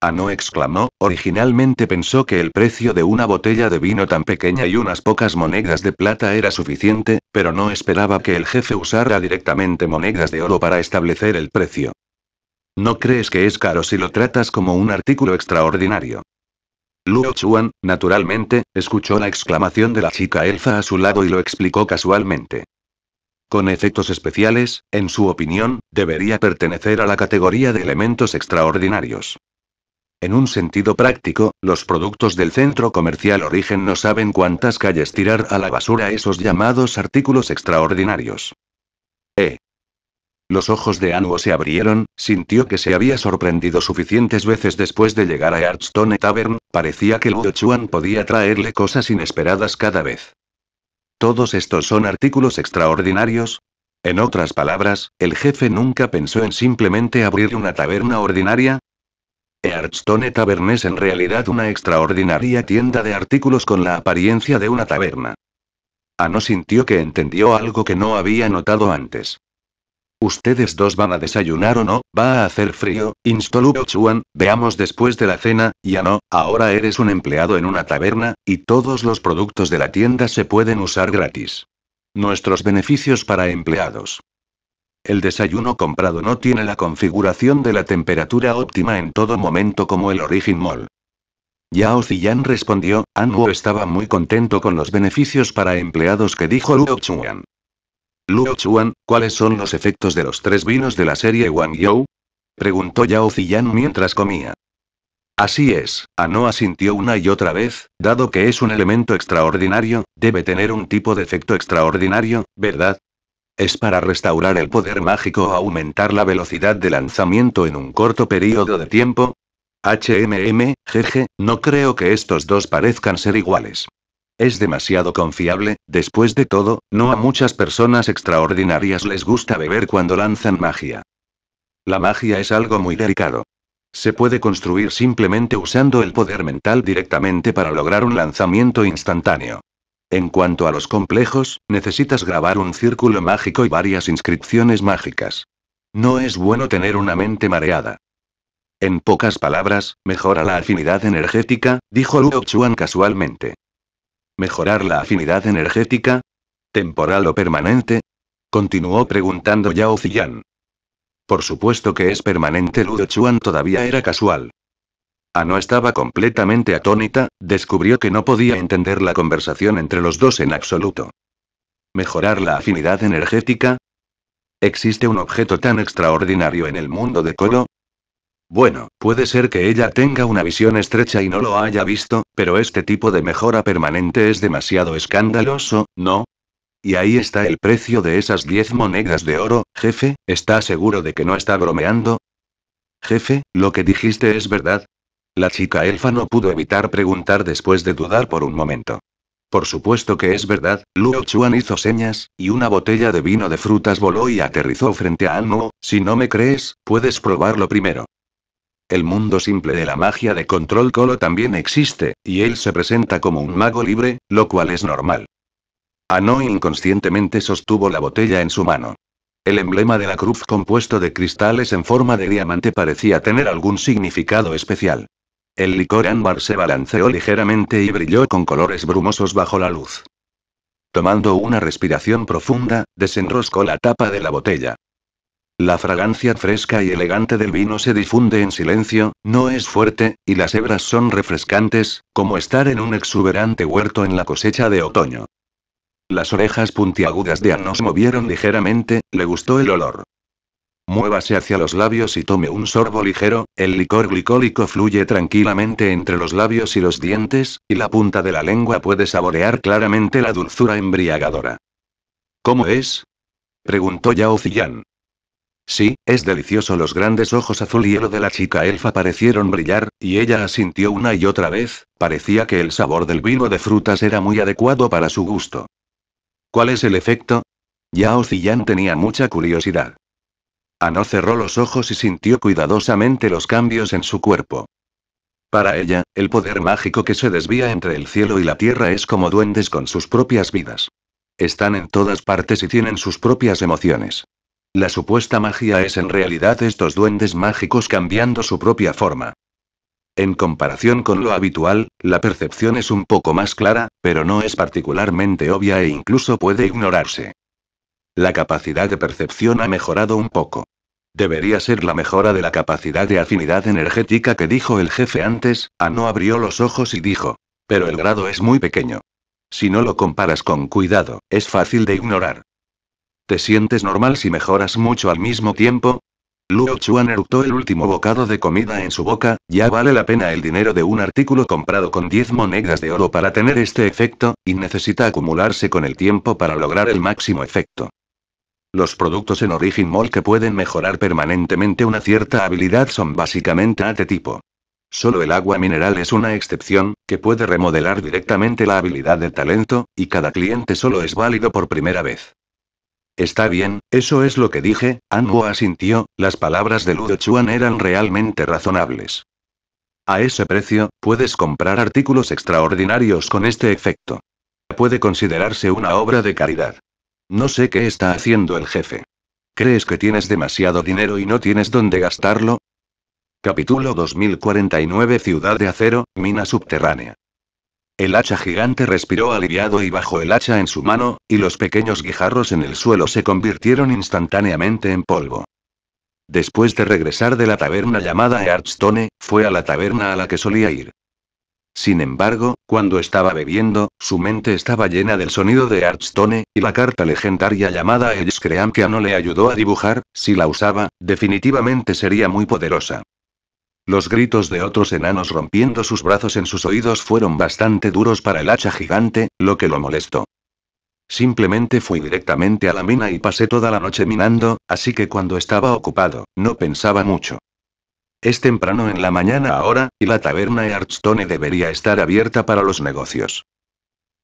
Ano exclamó, originalmente pensó que el precio de una botella de vino tan pequeña y unas pocas monedas de plata era suficiente, pero no esperaba que el jefe usara directamente monedas de oro para establecer el precio. No crees que es caro si lo tratas como un artículo extraordinario. Luo Chuan, naturalmente, escuchó la exclamación de la chica elfa a su lado y lo explicó casualmente con efectos especiales, en su opinión, debería pertenecer a la categoría de elementos extraordinarios. En un sentido práctico, los productos del centro comercial Origen no saben cuántas calles tirar a la basura esos llamados artículos extraordinarios. E. Los ojos de Anuo se abrieron, sintió que se había sorprendido suficientes veces después de llegar a Archstone Tavern, parecía que Ludo Chuan podía traerle cosas inesperadas cada vez. Todos estos son artículos extraordinarios. En otras palabras, el jefe nunca pensó en simplemente abrir una taberna ordinaria, Hearthstone Tavern es en realidad una extraordinaria tienda de artículos con la apariencia de una taberna. Ano sintió que entendió algo que no había notado antes. Ustedes dos van a desayunar o no, va a hacer frío, instó Luo Chuan, veamos después de la cena, ya no, ahora eres un empleado en una taberna, y todos los productos de la tienda se pueden usar gratis. Nuestros beneficios para empleados. El desayuno comprado no tiene la configuración de la temperatura óptima en todo momento como el Origin Mall. Yao Ziyan respondió, Anwo estaba muy contento con los beneficios para empleados que dijo Luo Chuan. Luo Chuan, ¿cuáles son los efectos de los tres vinos de la serie Wang You? Preguntó Yao Ziyan mientras comía. Así es, Ano asintió una y otra vez, dado que es un elemento extraordinario, debe tener un tipo de efecto extraordinario, ¿verdad? Es para restaurar el poder mágico o aumentar la velocidad de lanzamiento en un corto periodo de tiempo. HMM, jeje, no creo que estos dos parezcan ser iguales. Es demasiado confiable, después de todo, no a muchas personas extraordinarias les gusta beber cuando lanzan magia. La magia es algo muy delicado. Se puede construir simplemente usando el poder mental directamente para lograr un lanzamiento instantáneo. En cuanto a los complejos, necesitas grabar un círculo mágico y varias inscripciones mágicas. No es bueno tener una mente mareada. En pocas palabras, mejora la afinidad energética, dijo Luo Chuan casualmente. ¿Mejorar la afinidad energética? ¿Temporal o permanente? Continuó preguntando Yao Ziyan. Por supuesto que es permanente, Ludo Chuan todavía era casual. A ah, no estaba completamente atónita, descubrió que no podía entender la conversación entre los dos en absoluto. ¿Mejorar la afinidad energética? ¿Existe un objeto tan extraordinario en el mundo de Kodo? Bueno, puede ser que ella tenga una visión estrecha y no lo haya visto, pero este tipo de mejora permanente es demasiado escandaloso, ¿no? Y ahí está el precio de esas 10 monedas de oro, jefe, ¿está seguro de que no está bromeando? Jefe, lo que dijiste es verdad. La chica elfa no pudo evitar preguntar después de dudar por un momento. Por supuesto que es verdad, Luo Chuan hizo señas, y una botella de vino de frutas voló y aterrizó frente a Anuo, si no me crees, puedes probarlo primero. El mundo simple de la magia de control Colo también existe, y él se presenta como un mago libre, lo cual es normal. Ano inconscientemente sostuvo la botella en su mano. El emblema de la cruz compuesto de cristales en forma de diamante parecía tener algún significado especial. El licor ámbar se balanceó ligeramente y brilló con colores brumosos bajo la luz. Tomando una respiración profunda, desenroscó la tapa de la botella. La fragancia fresca y elegante del vino se difunde en silencio, no es fuerte, y las hebras son refrescantes, como estar en un exuberante huerto en la cosecha de otoño. Las orejas puntiagudas de Anos movieron ligeramente, le gustó el olor. Muévase hacia los labios y tome un sorbo ligero, el licor glicólico fluye tranquilamente entre los labios y los dientes, y la punta de la lengua puede saborear claramente la dulzura embriagadora. ¿Cómo es? preguntó Yao Ziyan. Sí, es delicioso. Los grandes ojos azul hielo de la chica elfa parecieron brillar, y ella asintió una y otra vez, parecía que el sabor del vino de frutas era muy adecuado para su gusto. ¿Cuál es el efecto? Yao Ziyan tenía mucha curiosidad. Ano cerró los ojos y sintió cuidadosamente los cambios en su cuerpo. Para ella, el poder mágico que se desvía entre el cielo y la tierra es como duendes con sus propias vidas. Están en todas partes y tienen sus propias emociones. La supuesta magia es en realidad estos duendes mágicos cambiando su propia forma. En comparación con lo habitual, la percepción es un poco más clara, pero no es particularmente obvia e incluso puede ignorarse. La capacidad de percepción ha mejorado un poco. Debería ser la mejora de la capacidad de afinidad energética que dijo el jefe antes, a ah, no abrió los ojos y dijo. Pero el grado es muy pequeño. Si no lo comparas con cuidado, es fácil de ignorar. ¿Te sientes normal si mejoras mucho al mismo tiempo? Luo Chuan eructó el último bocado de comida en su boca, ya vale la pena el dinero de un artículo comprado con 10 monedas de oro para tener este efecto, y necesita acumularse con el tiempo para lograr el máximo efecto. Los productos en Origin Mall que pueden mejorar permanentemente una cierta habilidad son básicamente de tipo. Solo el agua mineral es una excepción, que puede remodelar directamente la habilidad del talento, y cada cliente solo es válido por primera vez. Está bien, eso es lo que dije, Anguo asintió, las palabras de Ludo Chuan eran realmente razonables. A ese precio, puedes comprar artículos extraordinarios con este efecto. Puede considerarse una obra de caridad. No sé qué está haciendo el jefe. ¿Crees que tienes demasiado dinero y no tienes dónde gastarlo? Capítulo 2049 Ciudad de Acero, Mina Subterránea. El hacha gigante respiró aliviado y bajó el hacha en su mano, y los pequeños guijarros en el suelo se convirtieron instantáneamente en polvo. Después de regresar de la taberna llamada Hearthstone, fue a la taberna a la que solía ir. Sin embargo, cuando estaba bebiendo, su mente estaba llena del sonido de Archstone, y la carta legendaria llamada El Scream que no le ayudó a dibujar, si la usaba, definitivamente sería muy poderosa. Los gritos de otros enanos rompiendo sus brazos en sus oídos fueron bastante duros para el hacha gigante, lo que lo molestó. Simplemente fui directamente a la mina y pasé toda la noche minando, así que cuando estaba ocupado, no pensaba mucho. Es temprano en la mañana ahora, y la taberna Archstone debería estar abierta para los negocios.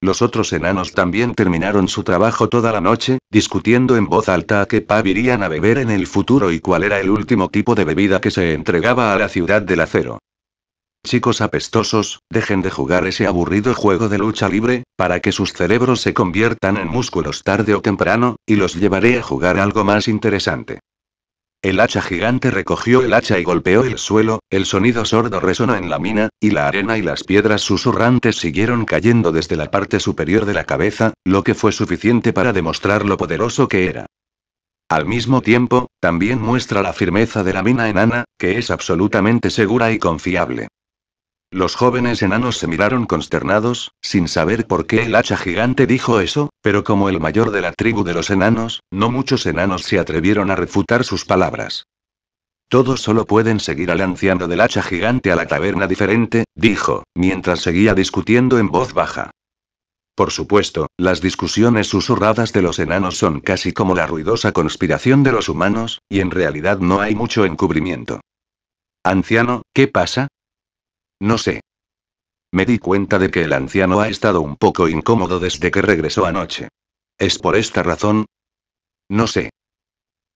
Los otros enanos también terminaron su trabajo toda la noche, discutiendo en voz alta a qué pub irían a beber en el futuro y cuál era el último tipo de bebida que se entregaba a la ciudad del acero. Chicos apestosos, dejen de jugar ese aburrido juego de lucha libre, para que sus cerebros se conviertan en músculos tarde o temprano, y los llevaré a jugar algo más interesante. El hacha gigante recogió el hacha y golpeó el suelo, el sonido sordo resonó en la mina, y la arena y las piedras susurrantes siguieron cayendo desde la parte superior de la cabeza, lo que fue suficiente para demostrar lo poderoso que era. Al mismo tiempo, también muestra la firmeza de la mina enana, que es absolutamente segura y confiable. Los jóvenes enanos se miraron consternados, sin saber por qué el hacha gigante dijo eso, pero como el mayor de la tribu de los enanos, no muchos enanos se atrevieron a refutar sus palabras. Todos solo pueden seguir al anciano del hacha gigante a la taberna diferente, dijo, mientras seguía discutiendo en voz baja. Por supuesto, las discusiones susurradas de los enanos son casi como la ruidosa conspiración de los humanos, y en realidad no hay mucho encubrimiento. Anciano, ¿qué pasa? No sé. Me di cuenta de que el anciano ha estado un poco incómodo desde que regresó anoche. ¿Es por esta razón? No sé.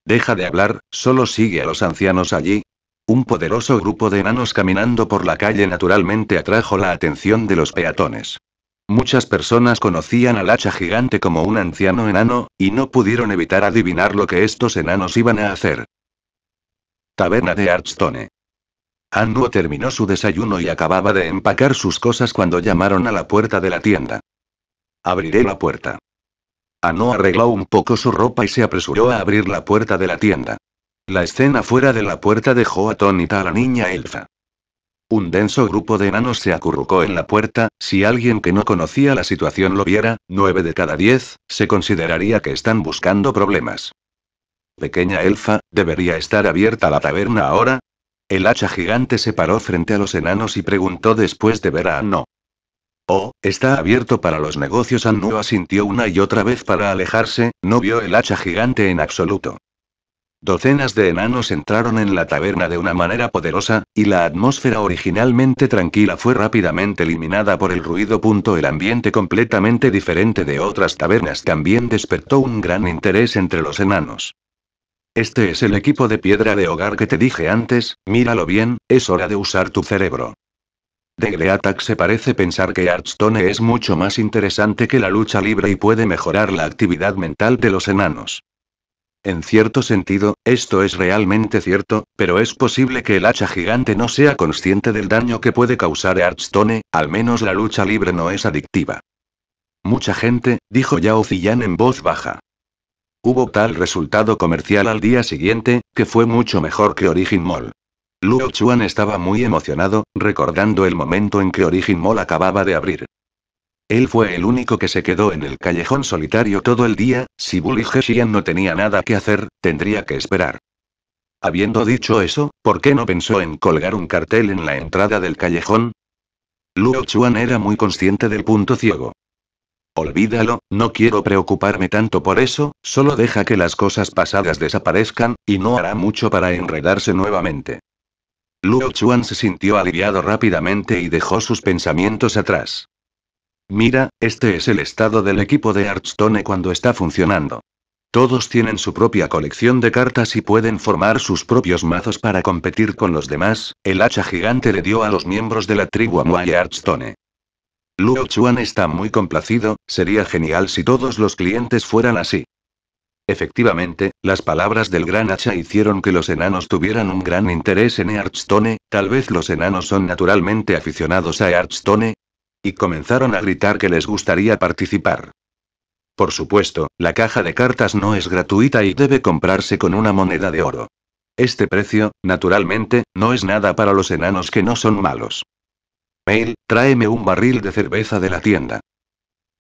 Deja de hablar, solo sigue a los ancianos allí. Un poderoso grupo de enanos caminando por la calle naturalmente atrajo la atención de los peatones. Muchas personas conocían al hacha gigante como un anciano enano, y no pudieron evitar adivinar lo que estos enanos iban a hacer. Taberna de Archstone. Anuo terminó su desayuno y acababa de empacar sus cosas cuando llamaron a la puerta de la tienda. Abriré la puerta. Ano arregló un poco su ropa y se apresuró a abrir la puerta de la tienda. La escena fuera de la puerta dejó atónita a la niña Elfa. Un denso grupo de enanos se acurrucó en la puerta, si alguien que no conocía la situación lo viera, nueve de cada diez, se consideraría que están buscando problemas. Pequeña elfa, debería estar abierta la taberna ahora, el hacha gigante se paró frente a los enanos y preguntó después de ver a Anno. Oh, está abierto para los negocios. Anno asintió una y otra vez para alejarse, no vio el hacha gigante en absoluto. Docenas de enanos entraron en la taberna de una manera poderosa, y la atmósfera originalmente tranquila fue rápidamente eliminada por el ruido. El ambiente completamente diferente de otras tabernas también despertó un gran interés entre los enanos. Este es el equipo de piedra de hogar que te dije antes, míralo bien, es hora de usar tu cerebro. De Greatak se parece pensar que Artstone es mucho más interesante que la lucha libre y puede mejorar la actividad mental de los enanos. En cierto sentido, esto es realmente cierto, pero es posible que el hacha gigante no sea consciente del daño que puede causar Artstone al menos la lucha libre no es adictiva. Mucha gente, dijo Yao Ziyan en voz baja. Hubo tal resultado comercial al día siguiente, que fue mucho mejor que Origin Mall. Luo Chuan estaba muy emocionado, recordando el momento en que Origin Mall acababa de abrir. Él fue el único que se quedó en el callejón solitario todo el día, si Bully no tenía nada que hacer, tendría que esperar. Habiendo dicho eso, ¿por qué no pensó en colgar un cartel en la entrada del callejón? Luo Chuan era muy consciente del punto ciego. Olvídalo, no quiero preocuparme tanto por eso, solo deja que las cosas pasadas desaparezcan, y no hará mucho para enredarse nuevamente. Luo Chuan se sintió aliviado rápidamente y dejó sus pensamientos atrás. Mira, este es el estado del equipo de Archstone cuando está funcionando. Todos tienen su propia colección de cartas y pueden formar sus propios mazos para competir con los demás. El hacha gigante le dio a los miembros de la tribu Amuay Archstone. Luo Chuan está muy complacido, sería genial si todos los clientes fueran así. Efectivamente, las palabras del gran hacha hicieron que los enanos tuvieran un gran interés en Hearthstone, tal vez los enanos son naturalmente aficionados a Hearthstone. Y comenzaron a gritar que les gustaría participar. Por supuesto, la caja de cartas no es gratuita y debe comprarse con una moneda de oro. Este precio, naturalmente, no es nada para los enanos que no son malos. Mail, tráeme un barril de cerveza de la tienda.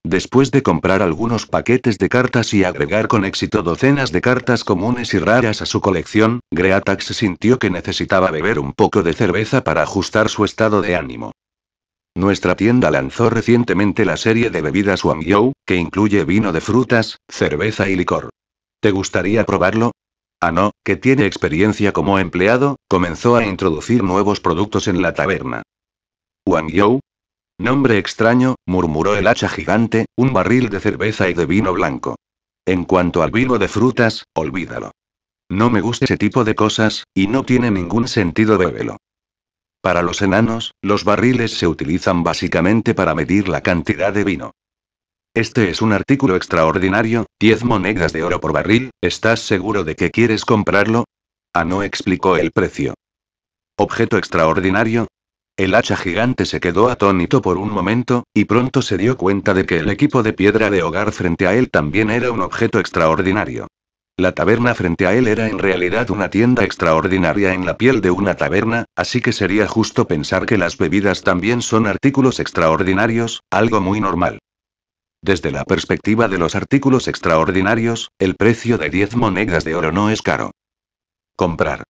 Después de comprar algunos paquetes de cartas y agregar con éxito docenas de cartas comunes y raras a su colección, Greatax sintió que necesitaba beber un poco de cerveza para ajustar su estado de ánimo. Nuestra tienda lanzó recientemente la serie de bebidas Wangyou, que incluye vino de frutas, cerveza y licor. ¿Te gustaría probarlo? Ano, ah, que tiene experiencia como empleado, comenzó a introducir nuevos productos en la taberna. Wangyou. Nombre extraño, murmuró el hacha gigante, un barril de cerveza y de vino blanco. En cuanto al vino de frutas, olvídalo. No me gusta ese tipo de cosas, y no tiene ningún sentido bebelo. Para los enanos, los barriles se utilizan básicamente para medir la cantidad de vino. Este es un artículo extraordinario, 10 monedas de oro por barril, ¿estás seguro de que quieres comprarlo? Ah, no explicó el precio. Objeto extraordinario, el hacha gigante se quedó atónito por un momento, y pronto se dio cuenta de que el equipo de piedra de hogar frente a él también era un objeto extraordinario. La taberna frente a él era en realidad una tienda extraordinaria en la piel de una taberna, así que sería justo pensar que las bebidas también son artículos extraordinarios, algo muy normal. Desde la perspectiva de los artículos extraordinarios, el precio de 10 monedas de oro no es caro. Comprar.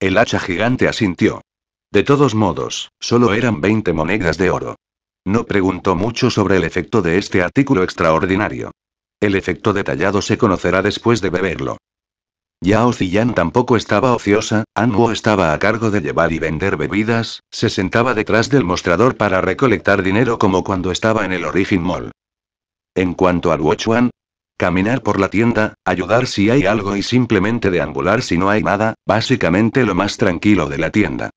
El hacha gigante asintió. De todos modos, solo eran 20 monedas de oro. No preguntó mucho sobre el efecto de este artículo extraordinario. El efecto detallado se conocerá después de beberlo. Yao Ziyan tampoco estaba ociosa, Anwo estaba a cargo de llevar y vender bebidas, se sentaba detrás del mostrador para recolectar dinero como cuando estaba en el Origin Mall. En cuanto Wu Chuan, caminar por la tienda, ayudar si hay algo y simplemente deambular si no hay nada, básicamente lo más tranquilo de la tienda.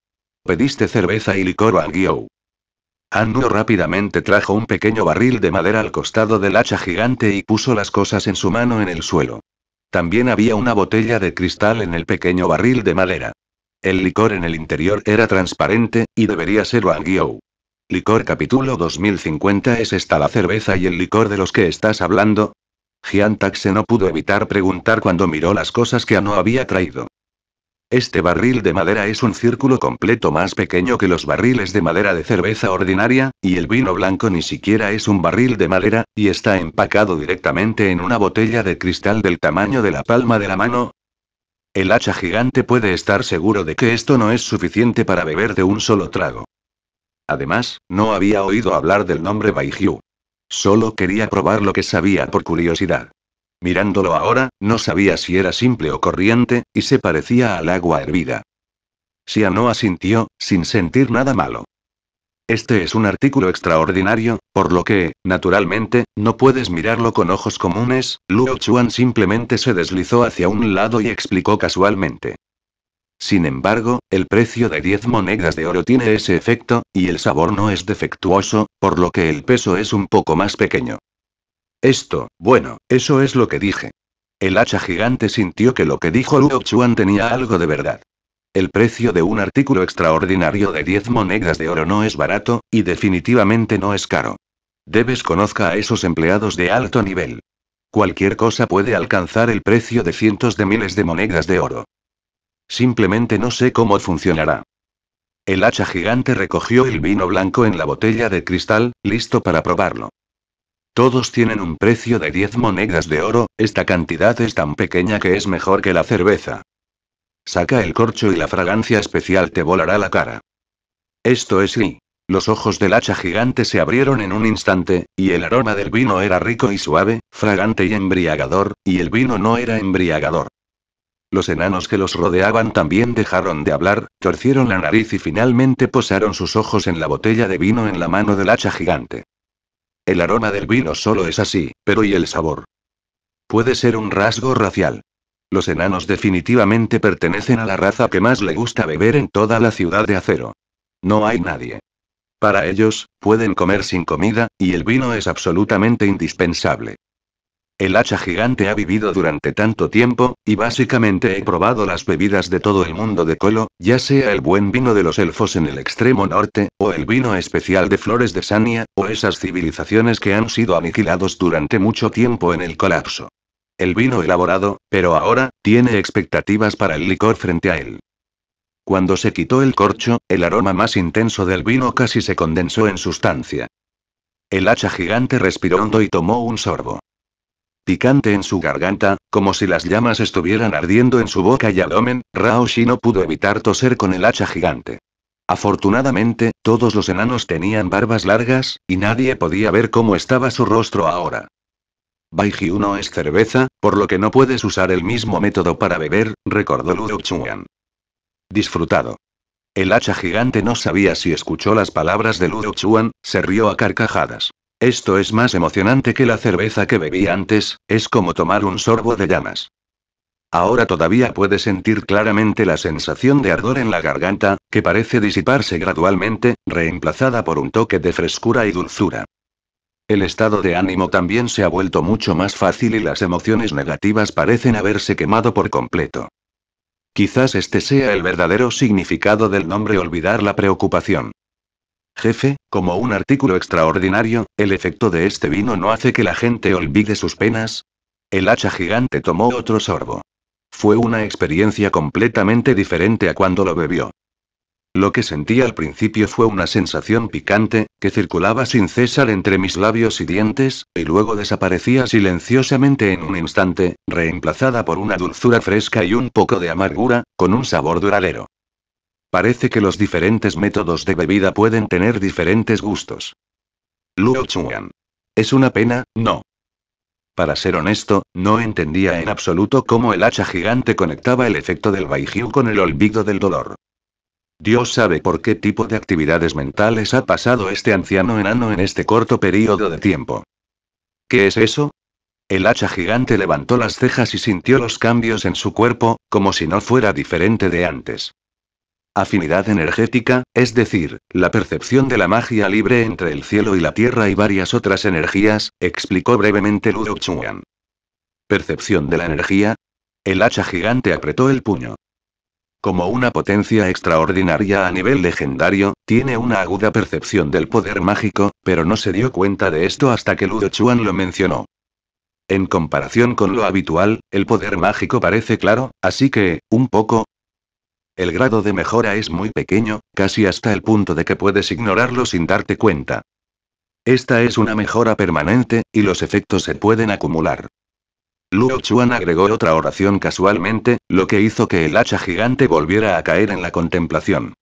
Pediste cerveza y licor al Guiou. rápidamente trajo un pequeño barril de madera al costado del hacha gigante y puso las cosas en su mano en el suelo. También había una botella de cristal en el pequeño barril de madera. El licor en el interior era transparente, y debería ser Wangyou. Licor capítulo 2050 ¿Es esta la cerveza y el licor de los que estás hablando? se no pudo evitar preguntar cuando miró las cosas que Anu había traído. Este barril de madera es un círculo completo más pequeño que los barriles de madera de cerveza ordinaria, y el vino blanco ni siquiera es un barril de madera, y está empacado directamente en una botella de cristal del tamaño de la palma de la mano. El hacha gigante puede estar seguro de que esto no es suficiente para beber de un solo trago. Además, no había oído hablar del nombre Baijiu. Solo quería probar lo que sabía por curiosidad. Mirándolo ahora, no sabía si era simple o corriente, y se parecía al agua hervida. no asintió, sin sentir nada malo. Este es un artículo extraordinario, por lo que, naturalmente, no puedes mirarlo con ojos comunes, Luo Chuan simplemente se deslizó hacia un lado y explicó casualmente. Sin embargo, el precio de 10 monedas de oro tiene ese efecto, y el sabor no es defectuoso, por lo que el peso es un poco más pequeño. Esto, bueno, eso es lo que dije. El hacha gigante sintió que lo que dijo Luo Chuan tenía algo de verdad. El precio de un artículo extraordinario de 10 monedas de oro no es barato, y definitivamente no es caro. Debes conozca a esos empleados de alto nivel. Cualquier cosa puede alcanzar el precio de cientos de miles de monedas de oro. Simplemente no sé cómo funcionará. El hacha gigante recogió el vino blanco en la botella de cristal, listo para probarlo. Todos tienen un precio de 10 monedas de oro, esta cantidad es tan pequeña que es mejor que la cerveza. Saca el corcho y la fragancia especial te volará la cara. Esto es y. Los ojos del hacha gigante se abrieron en un instante, y el aroma del vino era rico y suave, fragante y embriagador, y el vino no era embriagador. Los enanos que los rodeaban también dejaron de hablar, torcieron la nariz y finalmente posaron sus ojos en la botella de vino en la mano del hacha gigante. El aroma del vino solo es así, pero ¿y el sabor? Puede ser un rasgo racial. Los enanos definitivamente pertenecen a la raza que más le gusta beber en toda la ciudad de acero. No hay nadie. Para ellos, pueden comer sin comida, y el vino es absolutamente indispensable. El hacha gigante ha vivido durante tanto tiempo, y básicamente he probado las bebidas de todo el mundo de Colo, ya sea el buen vino de los elfos en el extremo norte, o el vino especial de flores de Sania, o esas civilizaciones que han sido aniquilados durante mucho tiempo en el colapso. El vino elaborado, pero ahora, tiene expectativas para el licor frente a él. Cuando se quitó el corcho, el aroma más intenso del vino casi se condensó en sustancia. El hacha gigante respiró hondo y tomó un sorbo. Picante en su garganta, como si las llamas estuvieran ardiendo en su boca y abdomen, Rao Shi no pudo evitar toser con el hacha gigante. Afortunadamente, todos los enanos tenían barbas largas, y nadie podía ver cómo estaba su rostro ahora. Baijiu no es cerveza, por lo que no puedes usar el mismo método para beber, recordó Ludo Chuan. Disfrutado. El hacha gigante no sabía si escuchó las palabras de Ludo Chuan, se rió a carcajadas. Esto es más emocionante que la cerveza que bebí antes, es como tomar un sorbo de llamas. Ahora todavía puede sentir claramente la sensación de ardor en la garganta, que parece disiparse gradualmente, reemplazada por un toque de frescura y dulzura. El estado de ánimo también se ha vuelto mucho más fácil y las emociones negativas parecen haberse quemado por completo. Quizás este sea el verdadero significado del nombre olvidar la preocupación. Jefe, como un artículo extraordinario, el efecto de este vino no hace que la gente olvide sus penas. El hacha gigante tomó otro sorbo. Fue una experiencia completamente diferente a cuando lo bebió. Lo que sentí al principio fue una sensación picante, que circulaba sin cesar entre mis labios y dientes, y luego desaparecía silenciosamente en un instante, reemplazada por una dulzura fresca y un poco de amargura, con un sabor duradero. Parece que los diferentes métodos de bebida pueden tener diferentes gustos. Luo Chuan. Es una pena, no. Para ser honesto, no entendía en absoluto cómo el hacha gigante conectaba el efecto del Baijiu con el olvido del dolor. Dios sabe por qué tipo de actividades mentales ha pasado este anciano enano en este corto periodo de tiempo. ¿Qué es eso? El hacha gigante levantó las cejas y sintió los cambios en su cuerpo, como si no fuera diferente de antes. Afinidad energética, es decir, la percepción de la magia libre entre el cielo y la tierra y varias otras energías, explicó brevemente Ludo Chuan. Percepción de la energía. El hacha gigante apretó el puño. Como una potencia extraordinaria a nivel legendario, tiene una aguda percepción del poder mágico, pero no se dio cuenta de esto hasta que Ludo Chuan lo mencionó. En comparación con lo habitual, el poder mágico parece claro, así que, un poco, el grado de mejora es muy pequeño, casi hasta el punto de que puedes ignorarlo sin darte cuenta. Esta es una mejora permanente, y los efectos se pueden acumular. Luo Chuan agregó otra oración casualmente, lo que hizo que el hacha gigante volviera a caer en la contemplación.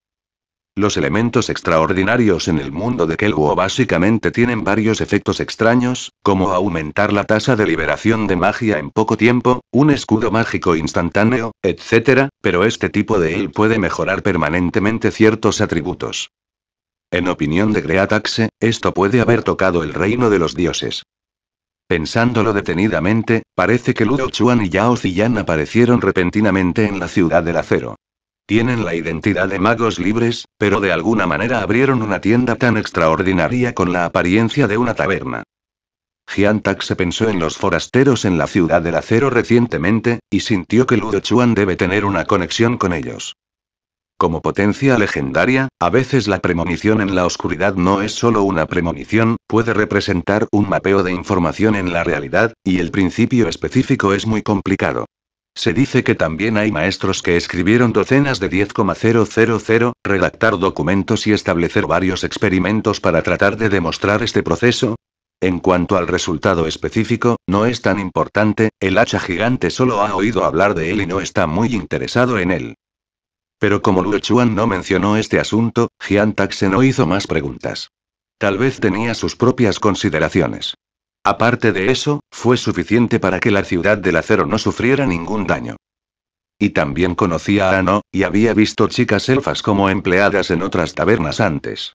Los elementos extraordinarios en el mundo de Kelwo básicamente tienen varios efectos extraños, como aumentar la tasa de liberación de magia en poco tiempo, un escudo mágico instantáneo, etc., pero este tipo de él puede mejorar permanentemente ciertos atributos. En opinión de Greataxe, esto puede haber tocado el reino de los dioses. Pensándolo detenidamente, parece que Ludo Chuan y Yao Ziyan aparecieron repentinamente en la ciudad del acero. Tienen la identidad de magos libres, pero de alguna manera abrieron una tienda tan extraordinaria con la apariencia de una taberna. Giantak se pensó en los forasteros en la ciudad del acero recientemente, y sintió que Ludo Chuan debe tener una conexión con ellos. Como potencia legendaria, a veces la premonición en la oscuridad no es solo una premonición, puede representar un mapeo de información en la realidad, y el principio específico es muy complicado. Se dice que también hay maestros que escribieron docenas de 10,000, redactar documentos y establecer varios experimentos para tratar de demostrar este proceso. En cuanto al resultado específico, no es tan importante, el hacha gigante solo ha oído hablar de él y no está muy interesado en él. Pero como Luo Chuan no mencionó este asunto, Jian Taxe no hizo más preguntas. Tal vez tenía sus propias consideraciones. Aparte de eso, fue suficiente para que la ciudad del acero no sufriera ningún daño. Y también conocía a Ano, y había visto chicas elfas como empleadas en otras tabernas antes.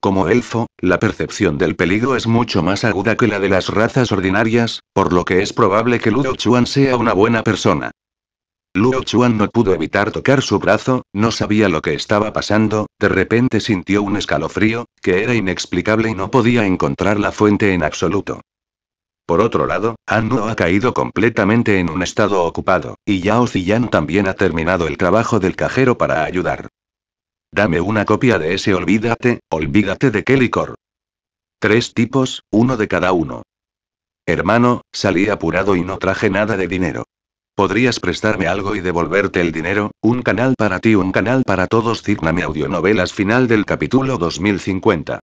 Como elfo, la percepción del peligro es mucho más aguda que la de las razas ordinarias, por lo que es probable que Ludo Chuan sea una buena persona. Luo Chuan no pudo evitar tocar su brazo, no sabía lo que estaba pasando, de repente sintió un escalofrío, que era inexplicable y no podía encontrar la fuente en absoluto. Por otro lado, Anno ha caído completamente en un estado ocupado, y Yao Ziyan también ha terminado el trabajo del cajero para ayudar. Dame una copia de ese olvídate, olvídate de qué licor. Tres tipos, uno de cada uno. Hermano, salí apurado y no traje nada de dinero. ¿Podrías prestarme algo y devolverte el dinero? Un canal para ti, un canal para todos. mi Audionovelas final del capítulo 2050.